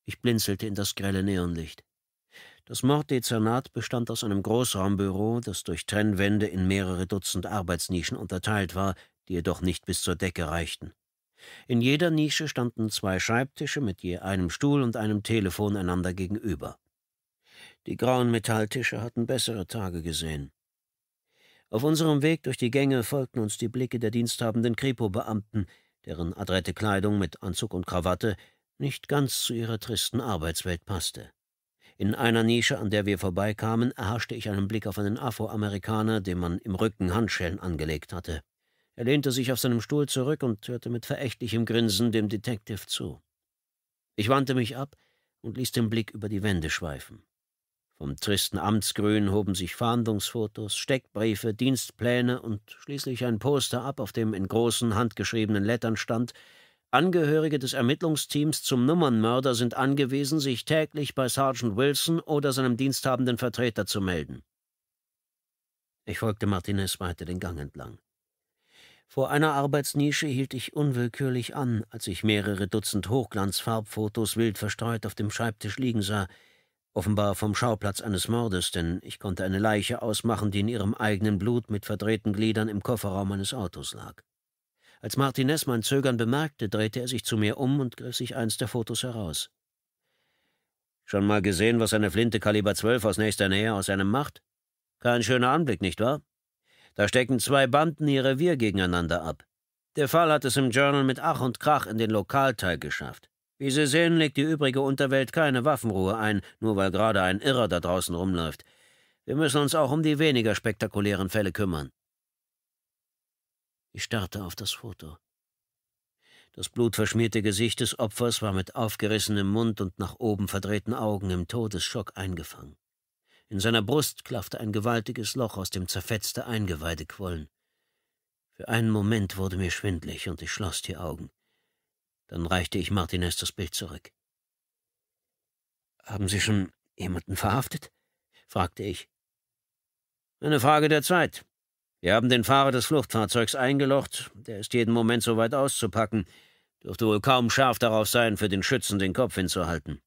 Ich blinzelte in das grelle Neonlicht. Das Morddezernat bestand aus einem Großraumbüro, das durch Trennwände in mehrere Dutzend Arbeitsnischen unterteilt war, die jedoch nicht bis zur Decke reichten. In jeder Nische standen zwei Schreibtische mit je einem Stuhl und einem Telefon einander gegenüber. Die grauen Metalltische hatten bessere Tage gesehen. Auf unserem Weg durch die Gänge folgten uns die Blicke der diensthabenden Kripo-Beamten, deren adrette Kleidung mit Anzug und Krawatte nicht ganz zu ihrer tristen Arbeitswelt passte. In einer Nische, an der wir vorbeikamen, erhaschte ich einen Blick auf einen Afroamerikaner, dem man im Rücken Handschellen angelegt hatte. Er lehnte sich auf seinem Stuhl zurück und hörte mit verächtlichem Grinsen dem Detective zu. Ich wandte mich ab und ließ den Blick über die Wände schweifen. Vom tristen Amtsgrün hoben sich Fahndungsfotos, Steckbriefe, Dienstpläne und schließlich ein Poster ab, auf dem in großen handgeschriebenen Lettern stand Angehörige des Ermittlungsteams zum Nummernmörder sind angewiesen, sich täglich bei Sergeant Wilson oder seinem diensthabenden Vertreter zu melden. Ich folgte Martinez weiter den Gang entlang. Vor einer Arbeitsnische hielt ich unwillkürlich an, als ich mehrere Dutzend Hochglanzfarbfotos wild verstreut auf dem Schreibtisch liegen sah – offenbar vom Schauplatz eines Mordes, denn ich konnte eine Leiche ausmachen, die in ihrem eigenen Blut mit verdrehten Gliedern im Kofferraum meines Autos lag. Als Martinez mein Zögern bemerkte, drehte er sich zu mir um und griff sich eins der Fotos heraus. Schon mal gesehen, was eine Flinte Kaliber 12 aus nächster Nähe aus einem macht? Kein schöner Anblick, nicht wahr? Da stecken zwei Banden ihr Revier gegeneinander ab. Der Fall hat es im Journal mit Ach und Krach in den Lokalteil geschafft. Wie Sie sehen, legt die übrige Unterwelt keine Waffenruhe ein, nur weil gerade ein Irrer da draußen rumläuft. Wir müssen uns auch um die weniger spektakulären Fälle kümmern. Ich starrte auf das Foto. Das blutverschmierte Gesicht des Opfers war mit aufgerissenem Mund und nach oben verdrehten Augen im Todesschock eingefangen. In seiner Brust klaffte ein gewaltiges Loch, aus dem zerfetzte Eingeweide quollen. Für einen Moment wurde mir schwindlig und ich schloss die Augen. Dann reichte ich Martinez das Bild zurück. Haben Sie schon jemanden verhaftet? fragte ich. Eine Frage der Zeit. Wir haben den Fahrer des Fluchtfahrzeugs eingelocht. Der ist jeden Moment so weit auszupacken. Dürfte wohl kaum scharf darauf sein, für den Schützen den Kopf hinzuhalten.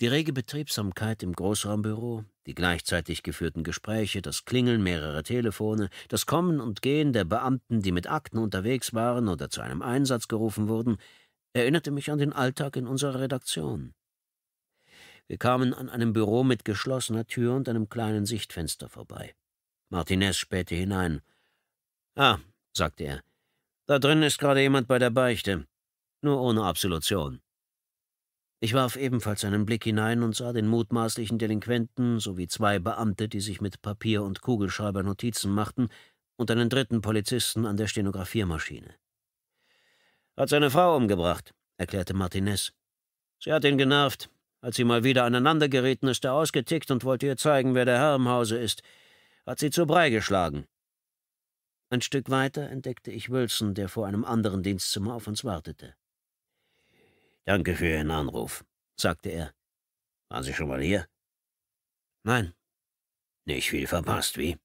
Die rege Betriebsamkeit im Großraumbüro, die gleichzeitig geführten Gespräche, das Klingeln mehrerer Telefone, das Kommen und Gehen der Beamten, die mit Akten unterwegs waren oder zu einem Einsatz gerufen wurden, erinnerte mich an den Alltag in unserer Redaktion. Wir kamen an einem Büro mit geschlossener Tür und einem kleinen Sichtfenster vorbei. Martinez spähte hinein. Ah, sagte er, da drin ist gerade jemand bei der Beichte, nur ohne Absolution. Ich warf ebenfalls einen Blick hinein und sah den mutmaßlichen Delinquenten sowie zwei Beamte, die sich mit Papier und Kugelschreiber Notizen machten, und einen dritten Polizisten an der Stenografiermaschine. Hat seine Frau umgebracht, erklärte Martinez. Sie hat ihn genervt. Als sie mal wieder aneinander gerieten, ist er ausgetickt und wollte ihr zeigen, wer der Herr im Hause ist. Hat sie zu Brei geschlagen. Ein Stück weiter entdeckte ich Wilson, der vor einem anderen Dienstzimmer auf uns wartete. Danke für Ihren Anruf, sagte er. Waren Sie schon mal hier? Nein. Nicht viel verpasst, wie?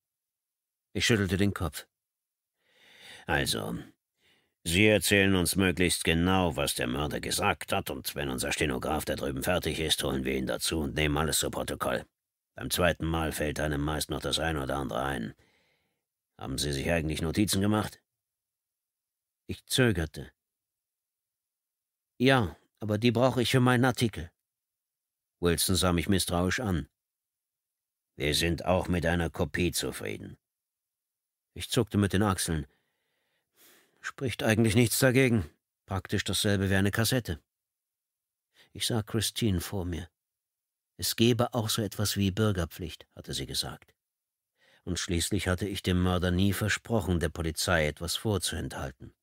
Ich schüttelte den Kopf. Also, Sie erzählen uns möglichst genau, was der Mörder gesagt hat, und wenn unser Stenograf da drüben fertig ist, holen wir ihn dazu und nehmen alles zu Protokoll. Beim zweiten Mal fällt einem meist noch das eine oder andere ein. Haben Sie sich eigentlich Notizen gemacht? Ich zögerte. Ja, aber die brauche ich für meinen Artikel. Wilson sah mich misstrauisch an. Wir sind auch mit einer Kopie zufrieden. Ich zuckte mit den Achseln. Spricht eigentlich nichts dagegen. Praktisch dasselbe wie eine Kassette. Ich sah Christine vor mir. Es gebe auch so etwas wie Bürgerpflicht, hatte sie gesagt. Und schließlich hatte ich dem Mörder nie versprochen, der Polizei etwas vorzuenthalten.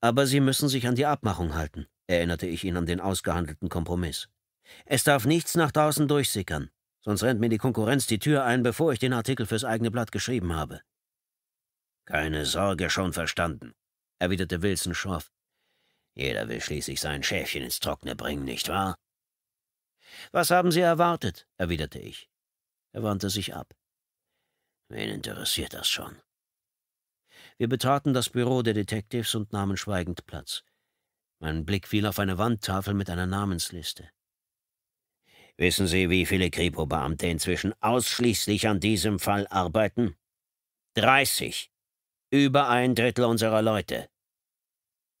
Aber Sie müssen sich an die Abmachung halten erinnerte ich ihn an den ausgehandelten Kompromiss. Es darf nichts nach draußen durchsickern, sonst rennt mir die Konkurrenz die Tür ein, bevor ich den Artikel fürs eigene Blatt geschrieben habe. Keine Sorge, schon verstanden, erwiderte Wilson schroff. Jeder will schließlich sein Schäfchen ins Trockene bringen, nicht wahr? Was haben Sie erwartet? erwiderte ich. Er wandte sich ab. Wen interessiert das schon? Wir betraten das Büro der Detectives und nahmen schweigend Platz. Mein Blick fiel auf eine Wandtafel mit einer Namensliste. Wissen Sie, wie viele Kripo-Beamte inzwischen ausschließlich an diesem Fall arbeiten? Dreißig. Über ein Drittel unserer Leute.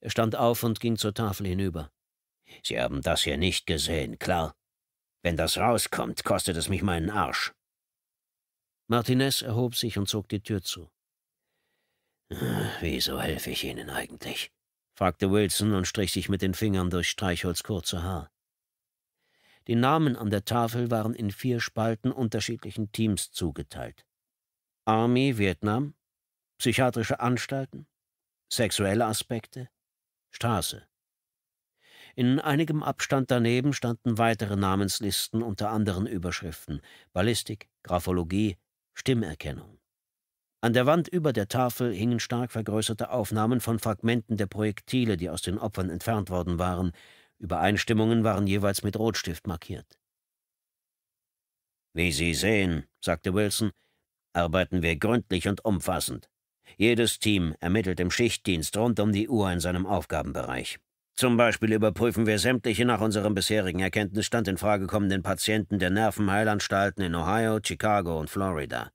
Er stand auf und ging zur Tafel hinüber. Sie haben das hier nicht gesehen, klar. Wenn das rauskommt, kostet es mich meinen Arsch. Martinez erhob sich und zog die Tür zu. Hm, wieso helfe ich Ihnen eigentlich? fragte Wilson und strich sich mit den Fingern durch Streichholz kurze Haar. Die Namen an der Tafel waren in vier Spalten unterschiedlichen Teams zugeteilt. Army Vietnam, psychiatrische Anstalten, sexuelle Aspekte, Straße. In einigem Abstand daneben standen weitere Namenslisten unter anderen Überschriften Ballistik, Graphologie, Stimmerkennung. An der Wand über der Tafel hingen stark vergrößerte Aufnahmen von Fragmenten der Projektile, die aus den Opfern entfernt worden waren. Übereinstimmungen waren jeweils mit Rotstift markiert. Wie Sie sehen, sagte Wilson, arbeiten wir gründlich und umfassend. Jedes Team ermittelt im Schichtdienst rund um die Uhr in seinem Aufgabenbereich. Zum Beispiel überprüfen wir sämtliche nach unserem bisherigen Erkenntnisstand in Frage kommenden Patienten der Nervenheilanstalten in Ohio, Chicago und Florida.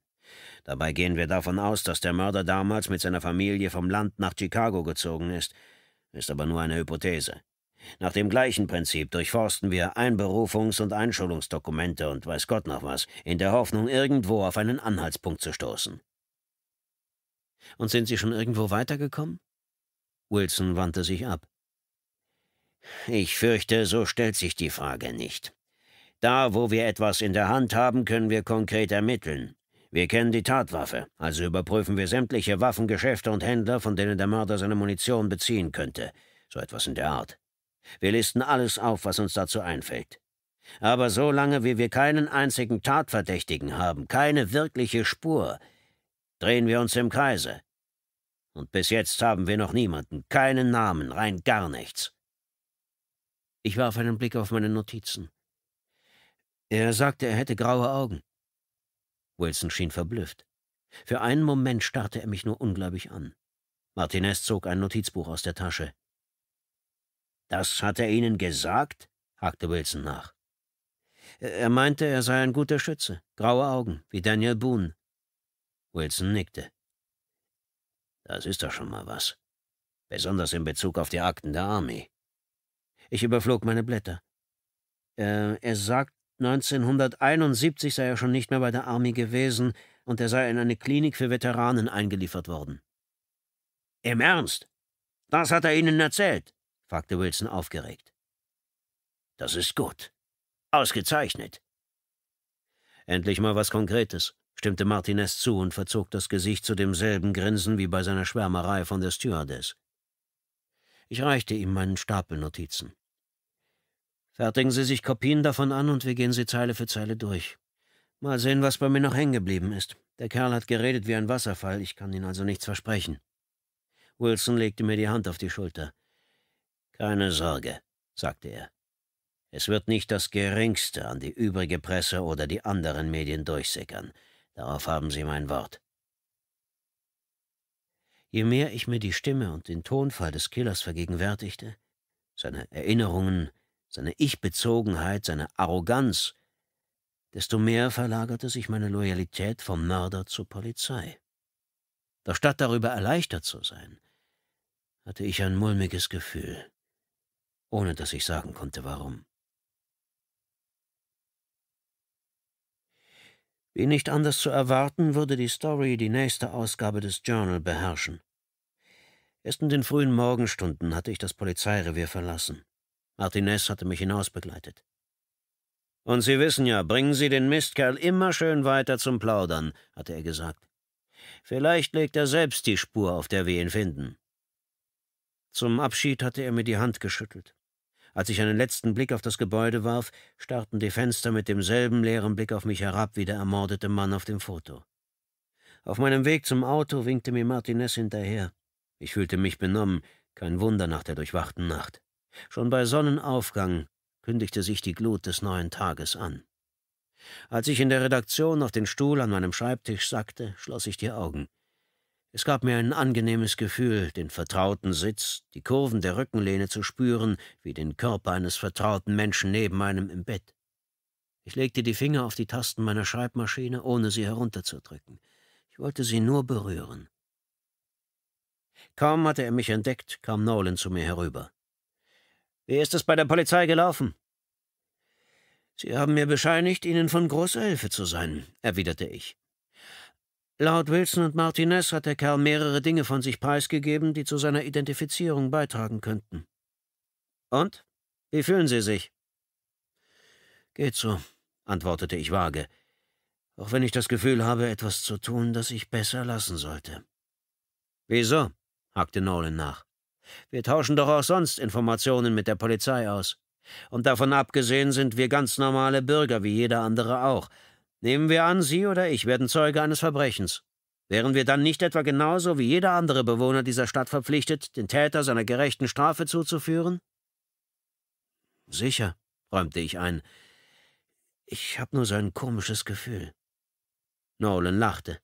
Dabei gehen wir davon aus, dass der Mörder damals mit seiner Familie vom Land nach Chicago gezogen ist. Ist aber nur eine Hypothese. Nach dem gleichen Prinzip durchforsten wir Einberufungs- und Einschulungsdokumente und weiß Gott noch was, in der Hoffnung, irgendwo auf einen Anhaltspunkt zu stoßen. Und sind Sie schon irgendwo weitergekommen? Wilson wandte sich ab. Ich fürchte, so stellt sich die Frage nicht. Da, wo wir etwas in der Hand haben, können wir konkret ermitteln. Wir kennen die Tatwaffe, also überprüfen wir sämtliche Waffengeschäfte und Händler, von denen der Mörder seine Munition beziehen könnte. So etwas in der Art. Wir listen alles auf, was uns dazu einfällt. Aber solange wie wir keinen einzigen Tatverdächtigen haben, keine wirkliche Spur, drehen wir uns im Kreise. Und bis jetzt haben wir noch niemanden, keinen Namen, rein gar nichts. Ich warf einen Blick auf meine Notizen. Er sagte, er hätte graue Augen. Wilson schien verblüfft. Für einen Moment starrte er mich nur ungläubig an. Martinez zog ein Notizbuch aus der Tasche. Das hat er Ihnen gesagt? hakte Wilson nach. Er meinte, er sei ein guter Schütze, graue Augen, wie Daniel Boone. Wilson nickte. Das ist doch schon mal was. Besonders in Bezug auf die Akten der Armee. Ich überflog meine Blätter. Äh, er sagt, 1971 sei er schon nicht mehr bei der Army gewesen und er sei in eine Klinik für Veteranen eingeliefert worden. Im Ernst? Das hat er Ihnen erzählt? fragte Wilson aufgeregt. Das ist gut. Ausgezeichnet. Endlich mal was Konkretes, stimmte Martinez zu und verzog das Gesicht zu demselben Grinsen wie bei seiner Schwärmerei von der Stewardess. Ich reichte ihm meinen Stapel Notizen. Fertigen Sie sich Kopien davon an und wir gehen sie Zeile für Zeile durch. Mal sehen, was bei mir noch hängen geblieben ist. Der Kerl hat geredet wie ein Wasserfall, ich kann Ihnen also nichts versprechen. Wilson legte mir die Hand auf die Schulter. Keine Sorge, sagte er. Es wird nicht das geringste an die übrige Presse oder die anderen Medien durchsickern. Darauf haben Sie mein Wort. Je mehr ich mir die Stimme und den Tonfall des Killers vergegenwärtigte, seine Erinnerungen, seine Ich-Bezogenheit, seine Arroganz, desto mehr verlagerte sich meine Loyalität vom Mörder zur Polizei. Doch statt darüber erleichtert zu sein, hatte ich ein mulmiges Gefühl, ohne dass ich sagen konnte, warum. Wie nicht anders zu erwarten, würde die Story die nächste Ausgabe des Journal beherrschen. Erst in den frühen Morgenstunden hatte ich das Polizeirevier verlassen. Martinez hatte mich hinausbegleitet. Und Sie wissen ja, bringen Sie den Mistkerl immer schön weiter zum Plaudern, hatte er gesagt. Vielleicht legt er selbst die Spur, auf der wir ihn finden. Zum Abschied hatte er mir die Hand geschüttelt. Als ich einen letzten Blick auf das Gebäude warf, starrten die Fenster mit demselben leeren Blick auf mich herab wie der ermordete Mann auf dem Foto. Auf meinem Weg zum Auto winkte mir Martinez hinterher. Ich fühlte mich benommen, kein Wunder nach der durchwachten Nacht. Schon bei Sonnenaufgang kündigte sich die Glut des neuen Tages an. Als ich in der Redaktion auf den Stuhl an meinem Schreibtisch sackte, schloss ich die Augen. Es gab mir ein angenehmes Gefühl, den vertrauten Sitz, die Kurven der Rückenlehne zu spüren, wie den Körper eines vertrauten Menschen neben meinem im Bett. Ich legte die Finger auf die Tasten meiner Schreibmaschine, ohne sie herunterzudrücken. Ich wollte sie nur berühren. Kaum hatte er mich entdeckt, kam Nolan zu mir herüber. Wie ist es bei der Polizei gelaufen? Sie haben mir bescheinigt, Ihnen von großer Hilfe zu sein, erwiderte ich. Laut Wilson und Martinez hat der Kerl mehrere Dinge von sich preisgegeben, die zu seiner Identifizierung beitragen könnten. Und? Wie fühlen Sie sich? Geht so, antwortete ich vage, auch wenn ich das Gefühl habe, etwas zu tun, das ich besser lassen sollte. Wieso? hakte Nolan nach. Wir tauschen doch auch sonst Informationen mit der Polizei aus. Und davon abgesehen sind wir ganz normale Bürger, wie jeder andere auch. Nehmen wir an, Sie oder ich werden Zeuge eines Verbrechens. Wären wir dann nicht etwa genauso wie jeder andere Bewohner dieser Stadt verpflichtet, den Täter seiner gerechten Strafe zuzuführen? Sicher, räumte ich ein. Ich habe nur so ein komisches Gefühl. Nolan lachte.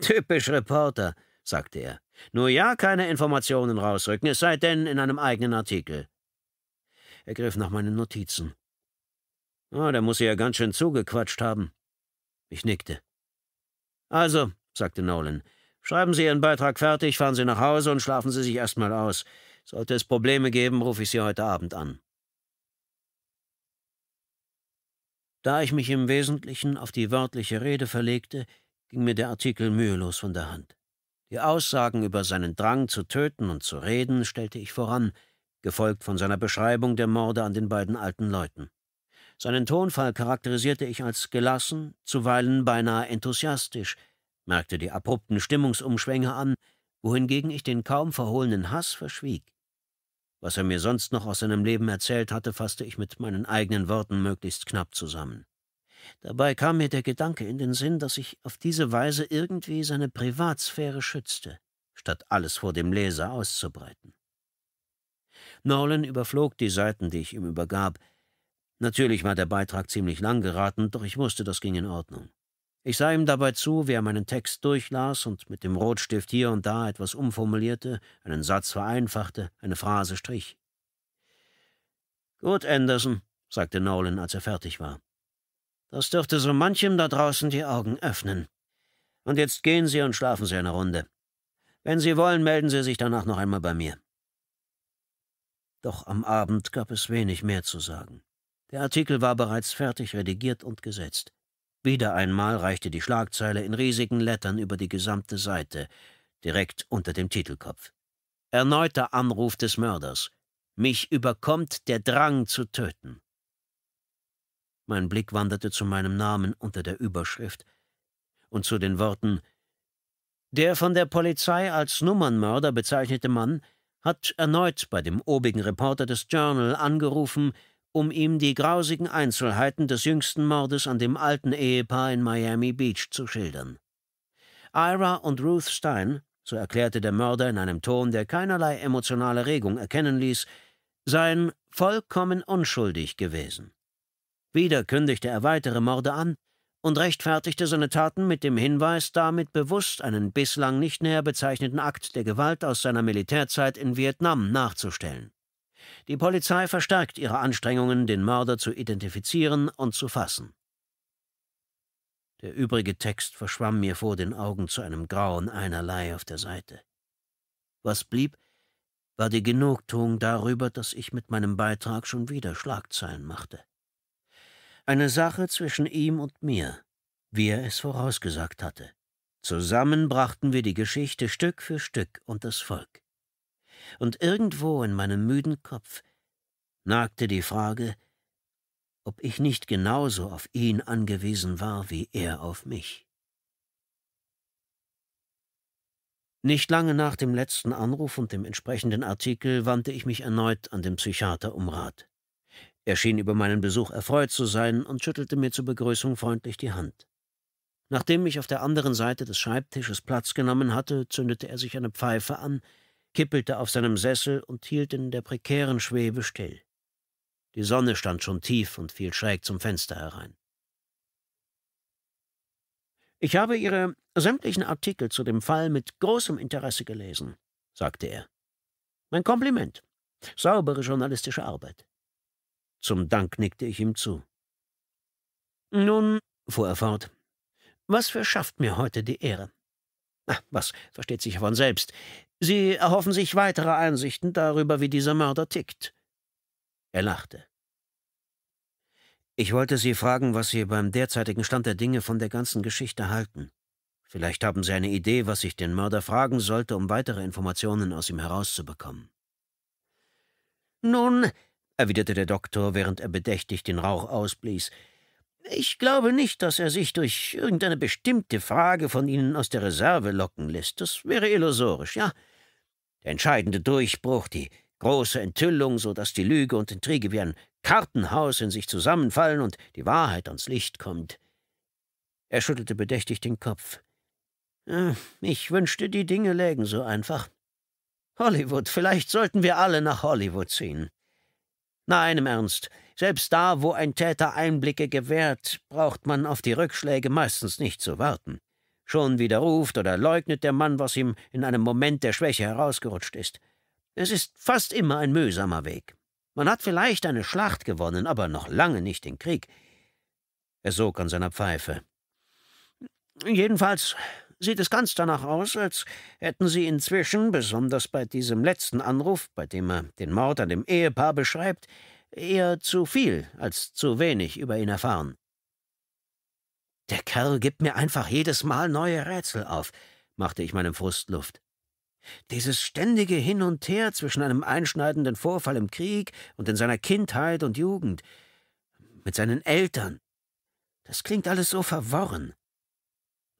Typisch Reporter sagte er. Nur ja, keine Informationen rausrücken, es sei denn in einem eigenen Artikel. Er griff nach meinen Notizen. Oh, da muss sie ja ganz schön zugequatscht haben. Ich nickte. Also, sagte Nolan, schreiben Sie Ihren Beitrag fertig, fahren Sie nach Hause und schlafen Sie sich erstmal aus. Sollte es Probleme geben, rufe ich Sie heute Abend an. Da ich mich im Wesentlichen auf die wörtliche Rede verlegte, ging mir der Artikel mühelos von der Hand. Die Aussagen über seinen Drang zu töten und zu reden stellte ich voran, gefolgt von seiner Beschreibung der Morde an den beiden alten Leuten. Seinen Tonfall charakterisierte ich als gelassen, zuweilen beinahe enthusiastisch, merkte die abrupten Stimmungsumschwänge an, wohingegen ich den kaum verhohlenen Hass verschwieg. Was er mir sonst noch aus seinem Leben erzählt hatte, fasste ich mit meinen eigenen Worten möglichst knapp zusammen. Dabei kam mir der Gedanke in den Sinn, dass ich auf diese Weise irgendwie seine Privatsphäre schützte, statt alles vor dem Leser auszubreiten. Nolan überflog die Seiten, die ich ihm übergab. Natürlich war der Beitrag ziemlich lang geraten, doch ich wusste, das ging in Ordnung. Ich sah ihm dabei zu, wie er meinen Text durchlas und mit dem Rotstift hier und da etwas umformulierte, einen Satz vereinfachte, eine Phrase strich. Gut, Anderson, sagte Nolan, als er fertig war. Das dürfte so manchem da draußen die Augen öffnen. Und jetzt gehen Sie und schlafen Sie eine Runde. Wenn Sie wollen, melden Sie sich danach noch einmal bei mir. Doch am Abend gab es wenig mehr zu sagen. Der Artikel war bereits fertig redigiert und gesetzt. Wieder einmal reichte die Schlagzeile in riesigen Lettern über die gesamte Seite, direkt unter dem Titelkopf. Erneuter Anruf des Mörders. Mich überkommt der Drang zu töten. Mein Blick wanderte zu meinem Namen unter der Überschrift und zu den Worten Der von der Polizei als Nummernmörder bezeichnete Mann hat erneut bei dem obigen Reporter des Journal angerufen, um ihm die grausigen Einzelheiten des jüngsten Mordes an dem alten Ehepaar in Miami Beach zu schildern. Ira und Ruth Stein, so erklärte der Mörder in einem Ton, der keinerlei emotionale Regung erkennen ließ, seien vollkommen unschuldig gewesen. Wieder kündigte er weitere Morde an und rechtfertigte seine Taten mit dem Hinweis, damit bewusst einen bislang nicht näher bezeichneten Akt der Gewalt aus seiner Militärzeit in Vietnam nachzustellen. Die Polizei verstärkt ihre Anstrengungen, den Mörder zu identifizieren und zu fassen. Der übrige Text verschwamm mir vor den Augen zu einem grauen Einerlei auf der Seite. Was blieb, war die Genugtuung darüber, dass ich mit meinem Beitrag schon wieder Schlagzeilen machte eine Sache zwischen ihm und mir, wie er es vorausgesagt hatte. Zusammen brachten wir die Geschichte Stück für Stück und das Volk. Und irgendwo in meinem müden Kopf nagte die Frage, ob ich nicht genauso auf ihn angewiesen war wie er auf mich. Nicht lange nach dem letzten Anruf und dem entsprechenden Artikel wandte ich mich erneut an den Psychiater um Rat. Er schien über meinen Besuch erfreut zu sein und schüttelte mir zur Begrüßung freundlich die Hand. Nachdem ich auf der anderen Seite des Schreibtisches Platz genommen hatte, zündete er sich eine Pfeife an, kippelte auf seinem Sessel und hielt in der prekären Schwebe still. Die Sonne stand schon tief und fiel schräg zum Fenster herein. Ich habe Ihre sämtlichen Artikel zu dem Fall mit großem Interesse gelesen, sagte er. Mein Kompliment. Saubere journalistische Arbeit. Zum Dank nickte ich ihm zu. Nun, fuhr er fort, was verschafft mir heute die Ehre? Ach, was, versteht sich von selbst. Sie erhoffen sich weitere Einsichten darüber, wie dieser Mörder tickt. Er lachte. Ich wollte Sie fragen, was Sie beim derzeitigen Stand der Dinge von der ganzen Geschichte halten. Vielleicht haben Sie eine Idee, was ich den Mörder fragen sollte, um weitere Informationen aus ihm herauszubekommen. Nun, erwiderte der Doktor, während er bedächtig den Rauch ausblies. Ich glaube nicht, dass er sich durch irgendeine bestimmte Frage von Ihnen aus der Reserve locken lässt. Das wäre illusorisch, ja? Der entscheidende Durchbruch, die große Enthüllung, so dass die Lüge und Intrige wie ein Kartenhaus in sich zusammenfallen und die Wahrheit ans Licht kommt. Er schüttelte bedächtig den Kopf. Hm, ich wünschte, die Dinge lägen so einfach. Hollywood, vielleicht sollten wir alle nach Hollywood ziehen. Nein, im Ernst. Selbst da, wo ein Täter Einblicke gewährt, braucht man auf die Rückschläge meistens nicht zu warten. Schon widerruft oder leugnet der Mann, was ihm in einem Moment der Schwäche herausgerutscht ist. Es ist fast immer ein mühsamer Weg. Man hat vielleicht eine Schlacht gewonnen, aber noch lange nicht den Krieg. Er sog an seiner Pfeife. Jedenfalls sieht es ganz danach aus, als hätten Sie inzwischen, besonders bei diesem letzten Anruf, bei dem er den Mord an dem Ehepaar beschreibt, eher zu viel als zu wenig über ihn erfahren. Der Kerl gibt mir einfach jedes Mal neue Rätsel auf, machte ich meinem Frust Luft. Dieses ständige Hin und Her zwischen einem einschneidenden Vorfall im Krieg und in seiner Kindheit und Jugend, mit seinen Eltern, das klingt alles so verworren.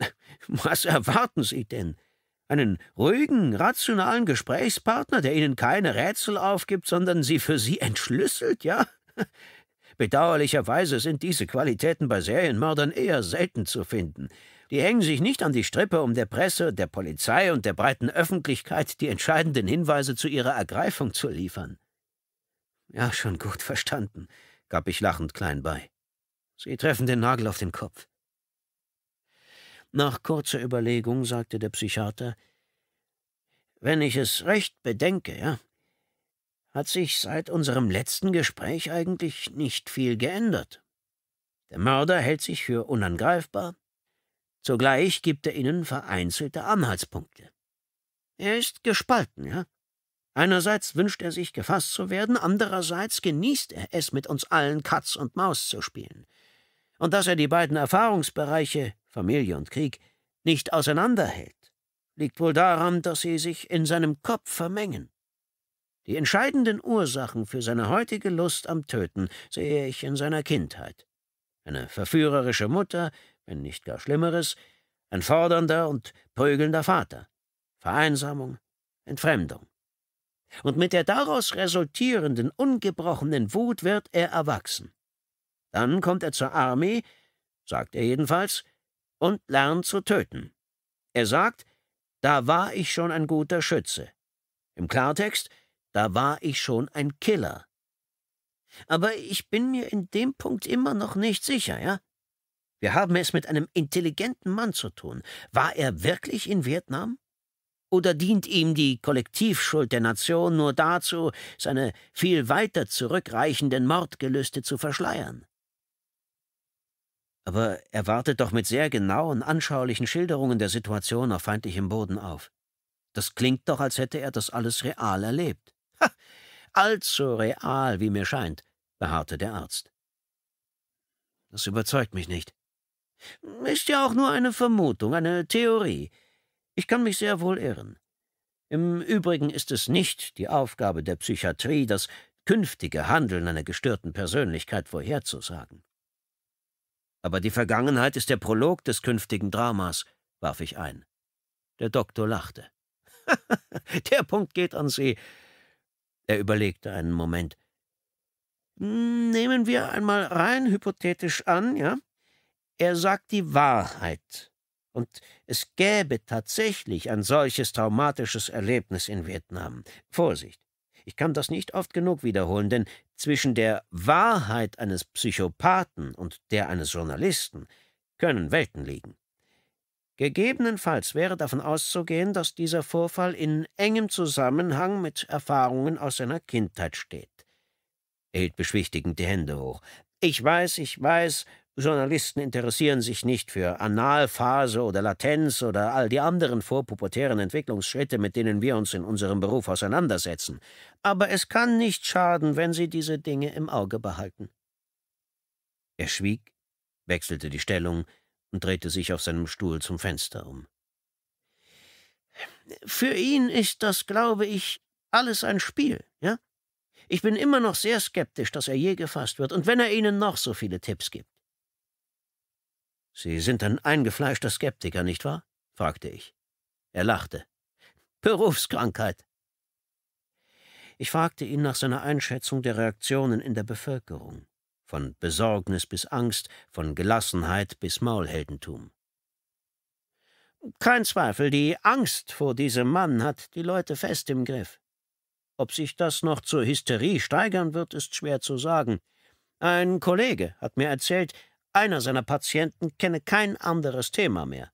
Was erwarten Sie denn? Einen ruhigen, rationalen Gesprächspartner, der Ihnen keine Rätsel aufgibt, sondern sie für Sie entschlüsselt, ja? Bedauerlicherweise sind diese Qualitäten bei Serienmördern eher selten zu finden. Die hängen sich nicht an die Strippe, um der Presse, der Polizei und der breiten Öffentlichkeit die entscheidenden Hinweise zu ihrer Ergreifung zu liefern. Ja, schon gut verstanden, gab ich lachend klein bei. Sie treffen den Nagel auf den Kopf. Nach kurzer Überlegung sagte der Psychiater, wenn ich es recht bedenke, ja, hat sich seit unserem letzten Gespräch eigentlich nicht viel geändert. Der Mörder hält sich für unangreifbar, zugleich gibt er ihnen vereinzelte Anhaltspunkte. Er ist gespalten, ja. Einerseits wünscht er sich gefasst zu werden, andererseits genießt er es, mit uns allen Katz und Maus zu spielen. Und dass er die beiden Erfahrungsbereiche Familie und Krieg, nicht auseinanderhält, liegt wohl daran, dass sie sich in seinem Kopf vermengen. Die entscheidenden Ursachen für seine heutige Lust am Töten sehe ich in seiner Kindheit. Eine verführerische Mutter, wenn nicht gar Schlimmeres, ein fordernder und prügelnder Vater, Vereinsamung, Entfremdung. Und mit der daraus resultierenden ungebrochenen Wut wird er erwachsen. Dann kommt er zur Armee, sagt er jedenfalls, und lernt zu töten. Er sagt, da war ich schon ein guter Schütze. Im Klartext, da war ich schon ein Killer. Aber ich bin mir in dem Punkt immer noch nicht sicher, ja? Wir haben es mit einem intelligenten Mann zu tun. War er wirklich in Vietnam? Oder dient ihm die Kollektivschuld der Nation nur dazu, seine viel weiter zurückreichenden Mordgelüste zu verschleiern? aber er wartet doch mit sehr genauen, anschaulichen Schilderungen der Situation auf feindlichem Boden auf. Das klingt doch, als hätte er das alles real erlebt. Ha, allzu real, wie mir scheint, beharrte der Arzt. Das überzeugt mich nicht. Ist ja auch nur eine Vermutung, eine Theorie. Ich kann mich sehr wohl irren. Im Übrigen ist es nicht die Aufgabe der Psychiatrie, das künftige Handeln einer gestörten Persönlichkeit vorherzusagen. Aber die Vergangenheit ist der Prolog des künftigen Dramas, warf ich ein. Der Doktor lachte. der Punkt geht an Sie. Er überlegte einen Moment. Nehmen wir einmal rein hypothetisch an, ja? Er sagt die Wahrheit. Und es gäbe tatsächlich ein solches traumatisches Erlebnis in Vietnam. Vorsicht. Ich kann das nicht oft genug wiederholen, denn zwischen der Wahrheit eines Psychopathen und der eines Journalisten können Welten liegen. Gegebenenfalls wäre davon auszugehen, dass dieser Vorfall in engem Zusammenhang mit Erfahrungen aus seiner Kindheit steht. Er hielt beschwichtigend die Hände hoch. Ich weiß, ich weiß, Journalisten interessieren sich nicht für Analphase oder Latenz oder all die anderen vorpubertären Entwicklungsschritte, mit denen wir uns in unserem Beruf auseinandersetzen. Aber es kann nicht schaden, wenn Sie diese Dinge im Auge behalten. Er schwieg, wechselte die Stellung und drehte sich auf seinem Stuhl zum Fenster um. Für ihn ist das, glaube ich, alles ein Spiel, ja? Ich bin immer noch sehr skeptisch, dass er je gefasst wird, und wenn er Ihnen noch so viele Tipps gibt. Sie sind ein eingefleischter Skeptiker, nicht wahr? fragte ich. Er lachte. Berufskrankheit. Ich fragte ihn nach seiner Einschätzung der Reaktionen in der Bevölkerung, von Besorgnis bis Angst, von Gelassenheit bis Maulheldentum. Kein Zweifel, die Angst vor diesem Mann hat die Leute fest im Griff. Ob sich das noch zur Hysterie steigern wird, ist schwer zu sagen. Ein Kollege hat mir erzählt, einer seiner Patienten kenne kein anderes Thema mehr.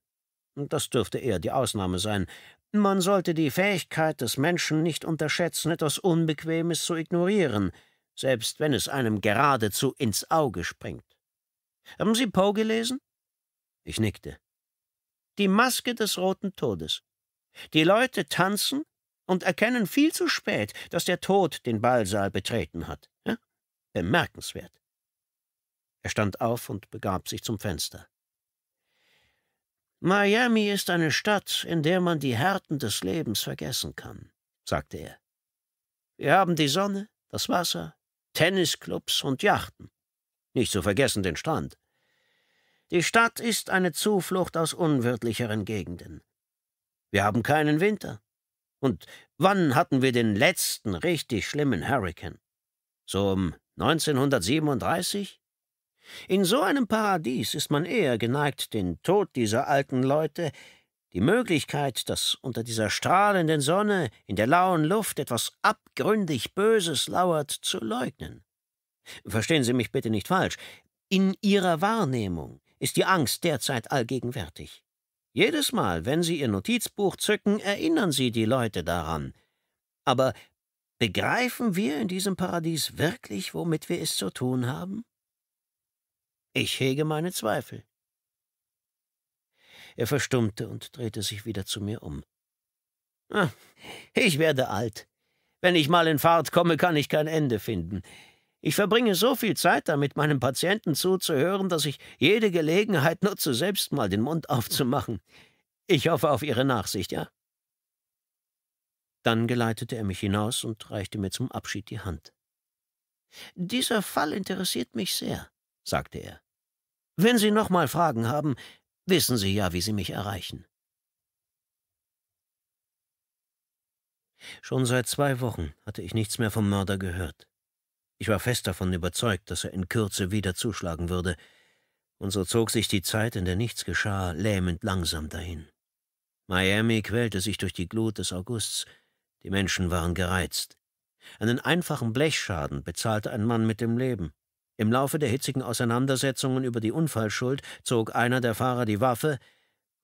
das dürfte eher die Ausnahme sein. Man sollte die Fähigkeit des Menschen nicht unterschätzen, etwas Unbequemes zu ignorieren, selbst wenn es einem geradezu ins Auge springt. Haben Sie Poe gelesen? Ich nickte. Die Maske des roten Todes. Die Leute tanzen und erkennen viel zu spät, dass der Tod den Ballsaal betreten hat. Ja? Bemerkenswert. Er stand auf und begab sich zum Fenster. Miami ist eine Stadt, in der man die Härten des Lebens vergessen kann, sagte er. Wir haben die Sonne, das Wasser, Tennisclubs und Yachten. Nicht zu vergessen den Strand. Die Stadt ist eine Zuflucht aus unwirtlicheren Gegenden. Wir haben keinen Winter. Und wann hatten wir den letzten richtig schlimmen Hurricane? So um 1937? In so einem Paradies ist man eher geneigt, den Tod dieser alten Leute, die Möglichkeit, dass unter dieser strahlenden Sonne, in der lauen Luft etwas abgründig Böses lauert, zu leugnen. Verstehen Sie mich bitte nicht falsch. In Ihrer Wahrnehmung ist die Angst derzeit allgegenwärtig. Jedes Mal, wenn Sie Ihr Notizbuch zücken, erinnern Sie die Leute daran. Aber begreifen wir in diesem Paradies wirklich, womit wir es zu tun haben? Ich hege meine Zweifel. Er verstummte und drehte sich wieder zu mir um. Ah, ich werde alt. Wenn ich mal in Fahrt komme, kann ich kein Ende finden. Ich verbringe so viel Zeit damit, meinem Patienten zuzuhören, dass ich jede Gelegenheit nutze, selbst mal den Mund aufzumachen. Ich hoffe auf Ihre Nachsicht, ja? Dann geleitete er mich hinaus und reichte mir zum Abschied die Hand. Dieser Fall interessiert mich sehr, sagte er. Wenn Sie noch mal Fragen haben, wissen Sie ja, wie Sie mich erreichen. Schon seit zwei Wochen hatte ich nichts mehr vom Mörder gehört. Ich war fest davon überzeugt, dass er in Kürze wieder zuschlagen würde, und so zog sich die Zeit, in der nichts geschah, lähmend langsam dahin. Miami quälte sich durch die Glut des Augusts, die Menschen waren gereizt. Einen einfachen Blechschaden bezahlte ein Mann mit dem Leben. Im Laufe der hitzigen Auseinandersetzungen über die Unfallschuld zog einer der Fahrer die Waffe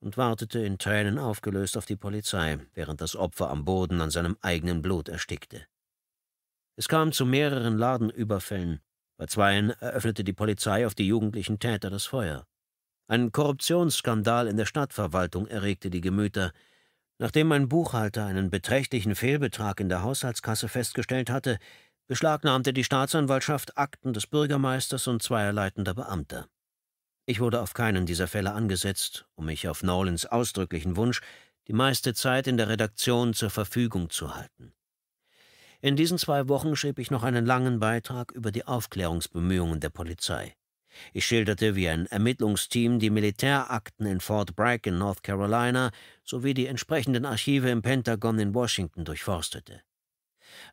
und wartete in Tränen aufgelöst auf die Polizei, während das Opfer am Boden an seinem eigenen Blut erstickte. Es kam zu mehreren Ladenüberfällen. Bei zweien eröffnete die Polizei auf die jugendlichen Täter das Feuer. Ein Korruptionsskandal in der Stadtverwaltung erregte die Gemüter. Nachdem ein Buchhalter einen beträchtlichen Fehlbetrag in der Haushaltskasse festgestellt hatte, beschlagnahmte die Staatsanwaltschaft Akten des Bürgermeisters und zweier leitender Beamter. Ich wurde auf keinen dieser Fälle angesetzt, um mich auf Nolans ausdrücklichen Wunsch, die meiste Zeit in der Redaktion zur Verfügung zu halten. In diesen zwei Wochen schrieb ich noch einen langen Beitrag über die Aufklärungsbemühungen der Polizei. Ich schilderte, wie ein Ermittlungsteam die Militärakten in Fort Bragg in North Carolina sowie die entsprechenden Archive im Pentagon in Washington durchforstete.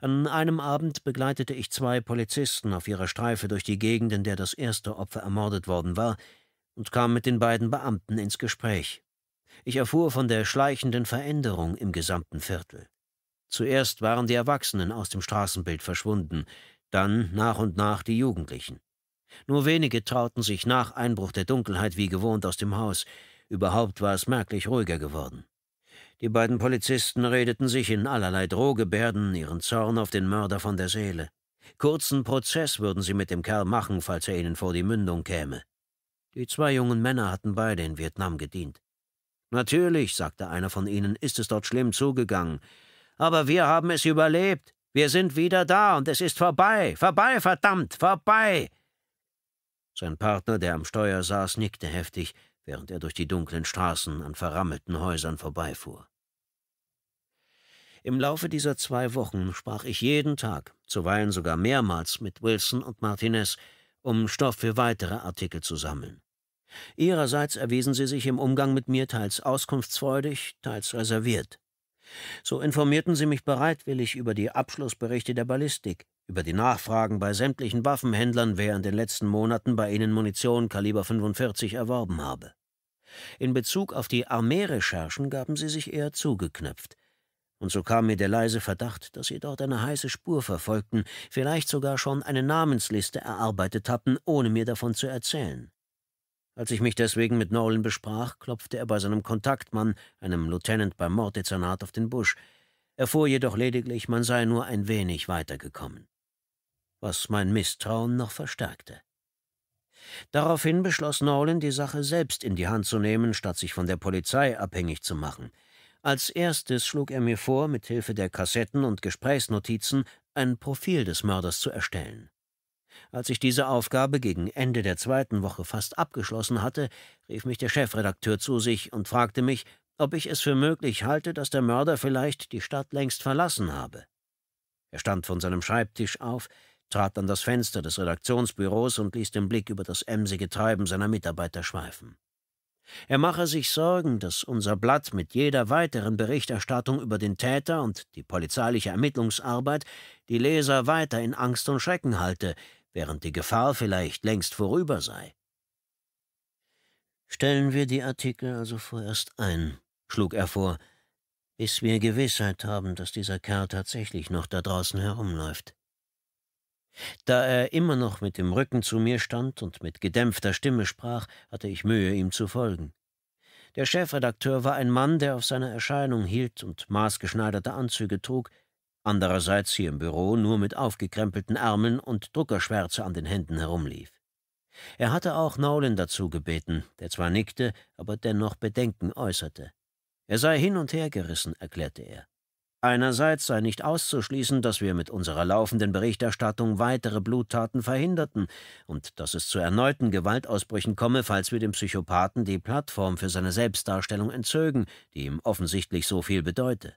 An einem Abend begleitete ich zwei Polizisten auf ihrer Streife durch die Gegend, in der das erste Opfer ermordet worden war, und kam mit den beiden Beamten ins Gespräch. Ich erfuhr von der schleichenden Veränderung im gesamten Viertel. Zuerst waren die Erwachsenen aus dem Straßenbild verschwunden, dann nach und nach die Jugendlichen. Nur wenige trauten sich nach Einbruch der Dunkelheit wie gewohnt aus dem Haus, überhaupt war es merklich ruhiger geworden. Die beiden Polizisten redeten sich in allerlei Drohgebärden ihren Zorn auf den Mörder von der Seele. Kurzen Prozess würden sie mit dem Kerl machen, falls er ihnen vor die Mündung käme. Die zwei jungen Männer hatten beide in Vietnam gedient. Natürlich, sagte einer von ihnen, ist es dort schlimm zugegangen. Aber wir haben es überlebt. Wir sind wieder da und es ist vorbei. Vorbei, verdammt, vorbei. Sein Partner, der am Steuer saß, nickte heftig, während er durch die dunklen Straßen an verrammelten Häusern vorbeifuhr. Im Laufe dieser zwei Wochen sprach ich jeden Tag, zuweilen sogar mehrmals mit Wilson und Martinez, um Stoff für weitere Artikel zu sammeln. Ihrerseits erwiesen sie sich im Umgang mit mir teils auskunftsfreudig, teils reserviert. So informierten sie mich bereitwillig über die Abschlussberichte der Ballistik, über die Nachfragen bei sämtlichen Waffenhändlern, wer in den letzten Monaten bei ihnen Munition Kaliber 45 erworben habe. In Bezug auf die Armeerecherchen gaben sie sich eher zugeknöpft und so kam mir der leise Verdacht, dass sie dort eine heiße Spur verfolgten, vielleicht sogar schon eine Namensliste erarbeitet hatten, ohne mir davon zu erzählen. Als ich mich deswegen mit Nolan besprach, klopfte er bei seinem Kontaktmann, einem Lieutenant beim Morddezernat, auf den Busch, erfuhr jedoch lediglich, man sei nur ein wenig weitergekommen, was mein Misstrauen noch verstärkte. Daraufhin beschloss Nolan, die Sache selbst in die Hand zu nehmen, statt sich von der Polizei abhängig zu machen – als erstes schlug er mir vor, mit Hilfe der Kassetten und Gesprächsnotizen ein Profil des Mörders zu erstellen. Als ich diese Aufgabe gegen Ende der zweiten Woche fast abgeschlossen hatte, rief mich der Chefredakteur zu sich und fragte mich, ob ich es für möglich halte, dass der Mörder vielleicht die Stadt längst verlassen habe. Er stand von seinem Schreibtisch auf, trat an das Fenster des Redaktionsbüros und ließ den Blick über das emsige Treiben seiner Mitarbeiter schweifen. Er mache sich Sorgen, dass unser Blatt mit jeder weiteren Berichterstattung über den Täter und die polizeiliche Ermittlungsarbeit die Leser weiter in Angst und Schrecken halte, während die Gefahr vielleicht längst vorüber sei. Stellen wir die Artikel also vorerst ein, schlug er vor, bis wir Gewissheit haben, dass dieser Kerl tatsächlich noch da draußen herumläuft. Da er immer noch mit dem Rücken zu mir stand und mit gedämpfter Stimme sprach, hatte ich Mühe, ihm zu folgen. Der Chefredakteur war ein Mann, der auf seine Erscheinung hielt und maßgeschneiderte Anzüge trug, andererseits hier im Büro nur mit aufgekrempelten Ärmeln und Druckerschwärze an den Händen herumlief. Er hatte auch Nolan dazu gebeten, der zwar nickte, aber dennoch Bedenken äußerte. Er sei hin und her gerissen, erklärte er. Einerseits sei nicht auszuschließen, dass wir mit unserer laufenden Berichterstattung weitere Bluttaten verhinderten und dass es zu erneuten Gewaltausbrüchen komme, falls wir dem Psychopathen die Plattform für seine Selbstdarstellung entzögen, die ihm offensichtlich so viel bedeute.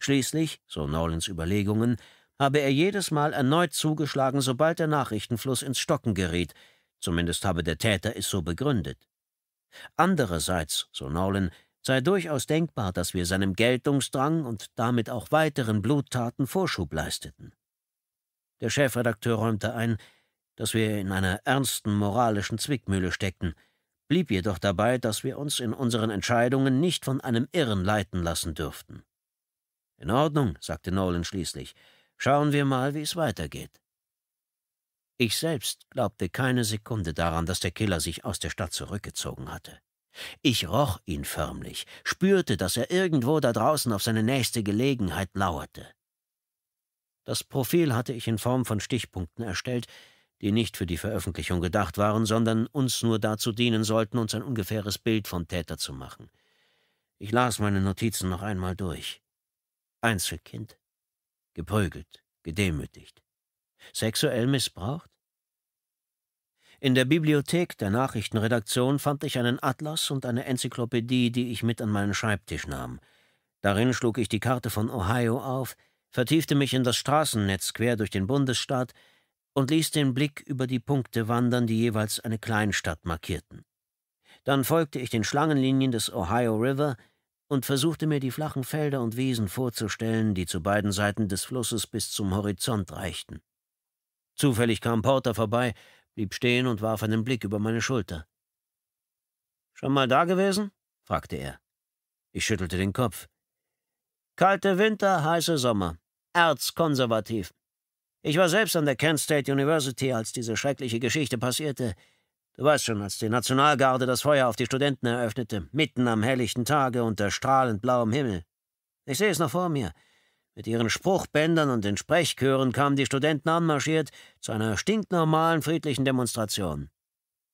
Schließlich, so Nolans Überlegungen, habe er jedes Mal erneut zugeschlagen, sobald der Nachrichtenfluss ins Stocken geriet, zumindest habe der Täter es so begründet. Andererseits, so Nolan, sei durchaus denkbar, dass wir seinem Geltungsdrang und damit auch weiteren Bluttaten Vorschub leisteten. Der Chefredakteur räumte ein, dass wir in einer ernsten moralischen Zwickmühle steckten, blieb jedoch dabei, dass wir uns in unseren Entscheidungen nicht von einem Irren leiten lassen dürften. In Ordnung, sagte Nolan schließlich, schauen wir mal, wie es weitergeht. Ich selbst glaubte keine Sekunde daran, dass der Killer sich aus der Stadt zurückgezogen hatte. Ich roch ihn förmlich, spürte, dass er irgendwo da draußen auf seine nächste Gelegenheit lauerte. Das Profil hatte ich in Form von Stichpunkten erstellt, die nicht für die Veröffentlichung gedacht waren, sondern uns nur dazu dienen sollten, uns ein ungefähres Bild vom Täter zu machen. Ich las meine Notizen noch einmal durch. Einzelkind. Geprügelt, gedemütigt. Sexuell missbraucht? In der Bibliothek der Nachrichtenredaktion fand ich einen Atlas und eine Enzyklopädie, die ich mit an meinen Schreibtisch nahm. Darin schlug ich die Karte von Ohio auf, vertiefte mich in das Straßennetz quer durch den Bundesstaat und ließ den Blick über die Punkte wandern, die jeweils eine Kleinstadt markierten. Dann folgte ich den Schlangenlinien des Ohio River und versuchte mir die flachen Felder und Wiesen vorzustellen, die zu beiden Seiten des Flusses bis zum Horizont reichten. Zufällig kam Porter vorbei blieb stehen und warf einen Blick über meine Schulter. Schon mal da gewesen? fragte er. Ich schüttelte den Kopf. Kalte Winter, heiße Sommer. Erzkonservativ. Ich war selbst an der Kent State University, als diese schreckliche Geschichte passierte. Du weißt schon, als die Nationalgarde das Feuer auf die Studenten eröffnete, mitten am helllichten Tage unter strahlend blauem Himmel. Ich sehe es noch vor mir. Mit ihren Spruchbändern und den Sprechchören kamen die Studenten anmarschiert zu einer stinknormalen, friedlichen Demonstration.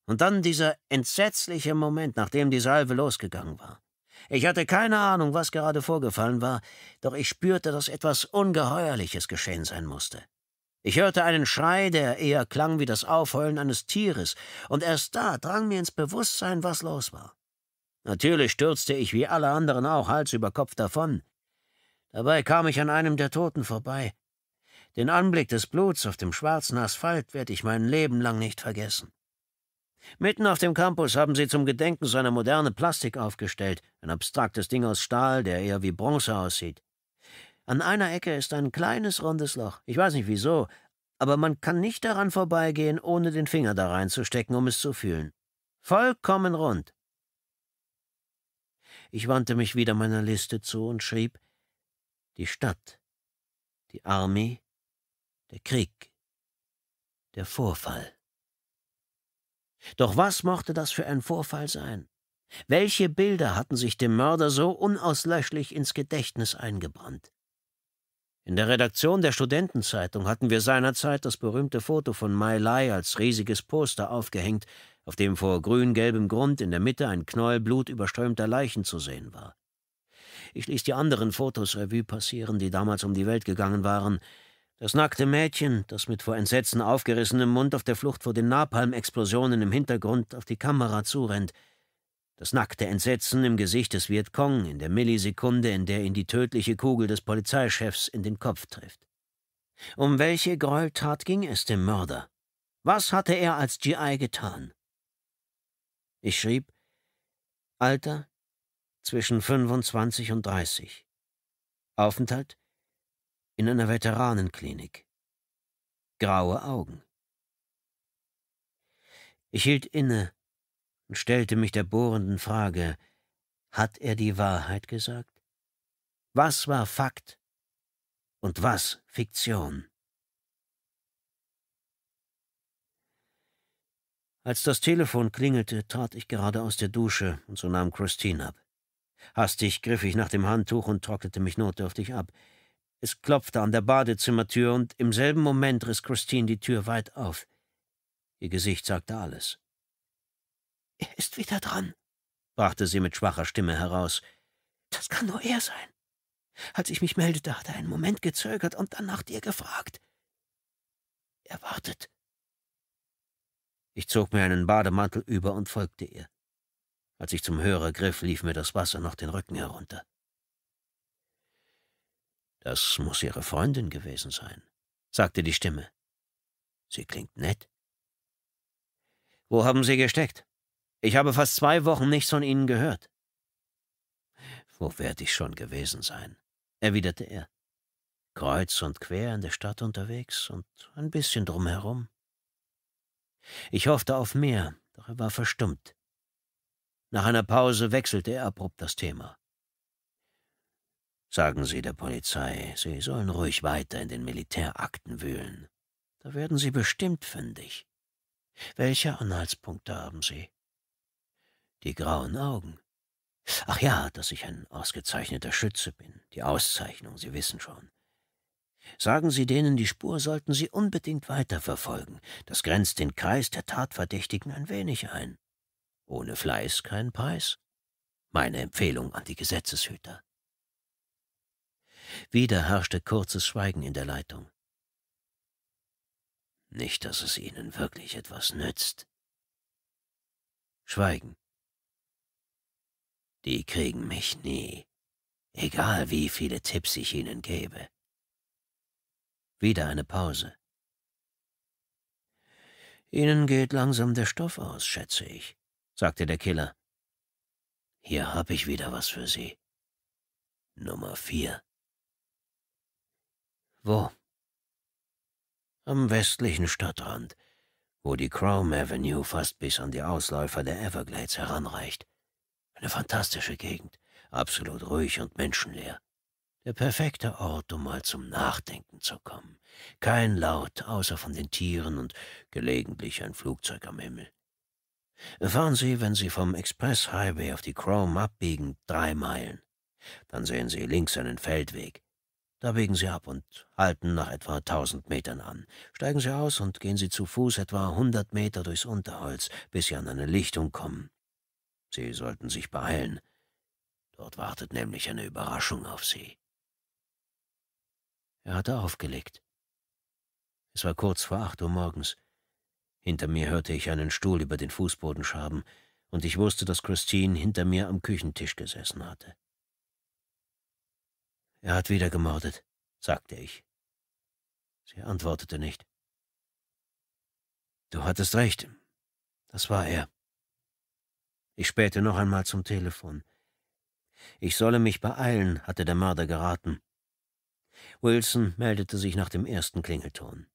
Und dann dieser entsetzliche Moment, nachdem die Salve losgegangen war. Ich hatte keine Ahnung, was gerade vorgefallen war, doch ich spürte, dass etwas Ungeheuerliches geschehen sein musste. Ich hörte einen Schrei, der eher klang wie das Aufheulen eines Tieres, und erst da drang mir ins Bewusstsein, was los war. Natürlich stürzte ich wie alle anderen auch Hals über Kopf davon. Dabei kam ich an einem der Toten vorbei. Den Anblick des Bluts auf dem schwarzen Asphalt werde ich mein Leben lang nicht vergessen. Mitten auf dem Campus haben sie zum Gedenken so eine moderne Plastik aufgestellt, ein abstraktes Ding aus Stahl, der eher wie Bronze aussieht. An einer Ecke ist ein kleines rundes Loch, ich weiß nicht wieso, aber man kann nicht daran vorbeigehen, ohne den Finger da reinzustecken, um es zu fühlen. Vollkommen rund. Ich wandte mich wieder meiner Liste zu und schrieb die Stadt, die Armee, der Krieg, der Vorfall. Doch was mochte das für ein Vorfall sein? Welche Bilder hatten sich dem Mörder so unauslöschlich ins Gedächtnis eingebrannt? In der Redaktion der Studentenzeitung hatten wir seinerzeit das berühmte Foto von Mai Lai als riesiges Poster aufgehängt, auf dem vor grün-gelbem Grund in der Mitte ein Knäuel blutüberströmter Leichen zu sehen war. Ich ließ die anderen Fotos Revue passieren, die damals um die Welt gegangen waren. Das nackte Mädchen, das mit vor Entsetzen aufgerissenem Mund auf der Flucht vor den Napalm-Explosionen im Hintergrund auf die Kamera zurennt. Das nackte Entsetzen im Gesicht des Vietcong in der Millisekunde, in der ihn die tödliche Kugel des Polizeichefs in den Kopf trifft. Um welche Gräueltat ging es dem Mörder? Was hatte er als GI getan? Ich schrieb, Alter, zwischen 25 und 30. Aufenthalt in einer Veteranenklinik. Graue Augen. Ich hielt inne und stellte mich der bohrenden Frage, hat er die Wahrheit gesagt? Was war Fakt und was Fiktion? Als das Telefon klingelte, trat ich gerade aus der Dusche und so nahm Christine ab. Hastig griff ich nach dem Handtuch und trocknete mich notdürftig ab. Es klopfte an der Badezimmertür, und im selben Moment riss Christine die Tür weit auf. Ihr Gesicht sagte alles. Er ist wieder dran, brachte sie mit schwacher Stimme heraus. Das kann nur er sein. Als ich mich meldete, hat er einen Moment gezögert und dann nach dir gefragt. Er wartet. Ich zog mir einen Bademantel über und folgte ihr. Als ich zum Hörer griff, lief mir das Wasser noch den Rücken herunter. Das muss ihre Freundin gewesen sein, sagte die Stimme. Sie klingt nett. Wo haben Sie gesteckt? Ich habe fast zwei Wochen nichts von Ihnen gehört. Wo werde ich schon gewesen sein? erwiderte er. Kreuz und quer in der Stadt unterwegs und ein bisschen drumherum. Ich hoffte auf mehr, doch er war verstummt. Nach einer Pause wechselte er abrupt das Thema. Sagen Sie der Polizei, Sie sollen ruhig weiter in den Militärakten wühlen. Da werden Sie bestimmt fündig. Welche Anhaltspunkte haben Sie? Die grauen Augen. Ach ja, dass ich ein ausgezeichneter Schütze bin. Die Auszeichnung, Sie wissen schon. Sagen Sie denen, die Spur sollten Sie unbedingt weiterverfolgen. Das grenzt den Kreis der Tatverdächtigen ein wenig ein. Ohne Fleiß kein Preis. Meine Empfehlung an die Gesetzeshüter. Wieder herrschte kurzes Schweigen in der Leitung. Nicht, dass es Ihnen wirklich etwas nützt. Schweigen. Die kriegen mich nie, egal wie viele Tipps ich ihnen gebe. Wieder eine Pause. Ihnen geht langsam der Stoff aus, schätze ich sagte der Killer. Hier hab ich wieder was für Sie. Nummer vier. Wo? Am westlichen Stadtrand, wo die Chrome Avenue fast bis an die Ausläufer der Everglades heranreicht. Eine fantastische Gegend, absolut ruhig und menschenleer. Der perfekte Ort, um mal zum Nachdenken zu kommen. Kein Laut, außer von den Tieren und gelegentlich ein Flugzeug am Himmel. Fahren Sie, wenn Sie vom Express Highway auf die Chrome abbiegen, drei Meilen. Dann sehen Sie links einen Feldweg. Da biegen Sie ab und halten nach etwa tausend Metern an. Steigen Sie aus und gehen Sie zu Fuß etwa hundert Meter durchs Unterholz, bis Sie an eine Lichtung kommen. Sie sollten sich beeilen. Dort wartet nämlich eine Überraschung auf Sie. Er hatte aufgelegt. Es war kurz vor acht Uhr morgens. Hinter mir hörte ich einen Stuhl über den Fußboden schaben, und ich wusste, dass Christine hinter mir am Küchentisch gesessen hatte. Er hat wieder gemordet, sagte ich. Sie antwortete nicht. Du hattest recht, das war er. Ich spähte noch einmal zum Telefon. Ich solle mich beeilen, hatte der Mörder geraten. Wilson meldete sich nach dem ersten Klingelton.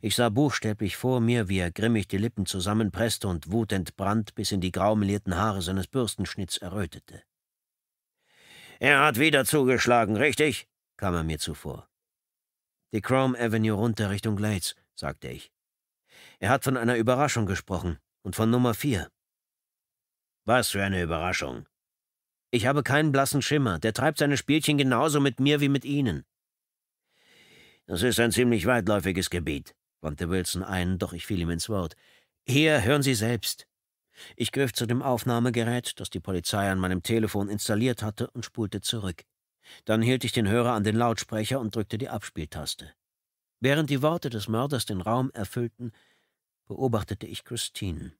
Ich sah buchstäblich vor mir, wie er grimmig die Lippen zusammenpresste und wutentbrannt bis in die graumelierten Haare seines Bürstenschnitts errötete. Er hat wieder zugeschlagen, richtig? kam er mir zuvor. Die Chrome Avenue runter Richtung Glades, sagte ich. Er hat von einer Überraschung gesprochen und von Nummer vier. Was für eine Überraschung. Ich habe keinen blassen Schimmer. Der treibt seine Spielchen genauso mit mir wie mit Ihnen. Das ist ein ziemlich weitläufiges Gebiet wandte Wilson ein, doch ich fiel ihm ins Wort. Hier, hören Sie selbst. Ich griff zu dem Aufnahmegerät, das die Polizei an meinem Telefon installiert hatte, und spulte zurück. Dann hielt ich den Hörer an den Lautsprecher und drückte die Abspieltaste. Während die Worte des Mörders den Raum erfüllten, beobachtete ich Christine.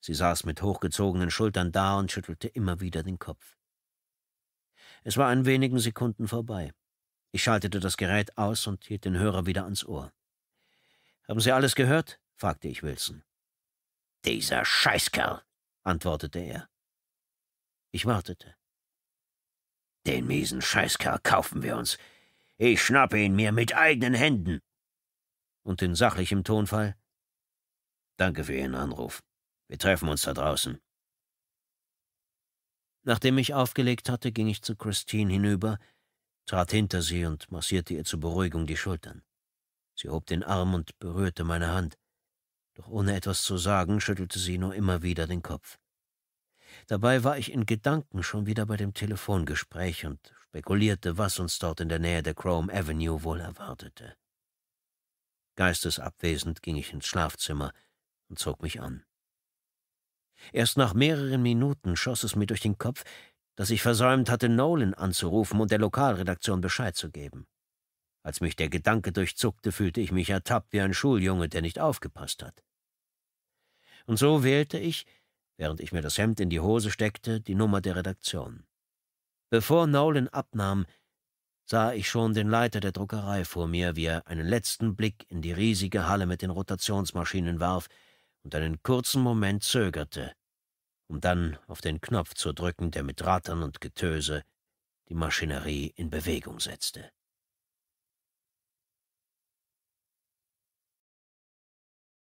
Sie saß mit hochgezogenen Schultern da und schüttelte immer wieder den Kopf. Es war in wenigen Sekunden vorbei. Ich schaltete das Gerät aus und hielt den Hörer wieder ans Ohr. Haben Sie alles gehört? fragte ich Wilson. Dieser Scheißkerl, antwortete er. Ich wartete. Den miesen Scheißkerl kaufen wir uns. Ich schnappe ihn mir mit eigenen Händen. Und in sachlichem Tonfall. Danke für Ihren Anruf. Wir treffen uns da draußen. Nachdem ich aufgelegt hatte, ging ich zu Christine hinüber, trat hinter sie und massierte ihr zur Beruhigung die Schultern. Sie hob den Arm und berührte meine Hand. Doch ohne etwas zu sagen, schüttelte sie nur immer wieder den Kopf. Dabei war ich in Gedanken schon wieder bei dem Telefongespräch und spekulierte, was uns dort in der Nähe der Chrome Avenue wohl erwartete. Geistesabwesend ging ich ins Schlafzimmer und zog mich an. Erst nach mehreren Minuten schoss es mir durch den Kopf, dass ich versäumt hatte, Nolan anzurufen und der Lokalredaktion Bescheid zu geben. Als mich der Gedanke durchzuckte, fühlte ich mich ertappt wie ein Schuljunge, der nicht aufgepasst hat. Und so wählte ich, während ich mir das Hemd in die Hose steckte, die Nummer der Redaktion. Bevor Nolan abnahm, sah ich schon den Leiter der Druckerei vor mir, wie er einen letzten Blick in die riesige Halle mit den Rotationsmaschinen warf und einen kurzen Moment zögerte, um dann auf den Knopf zu drücken, der mit Rattern und Getöse die Maschinerie in Bewegung setzte.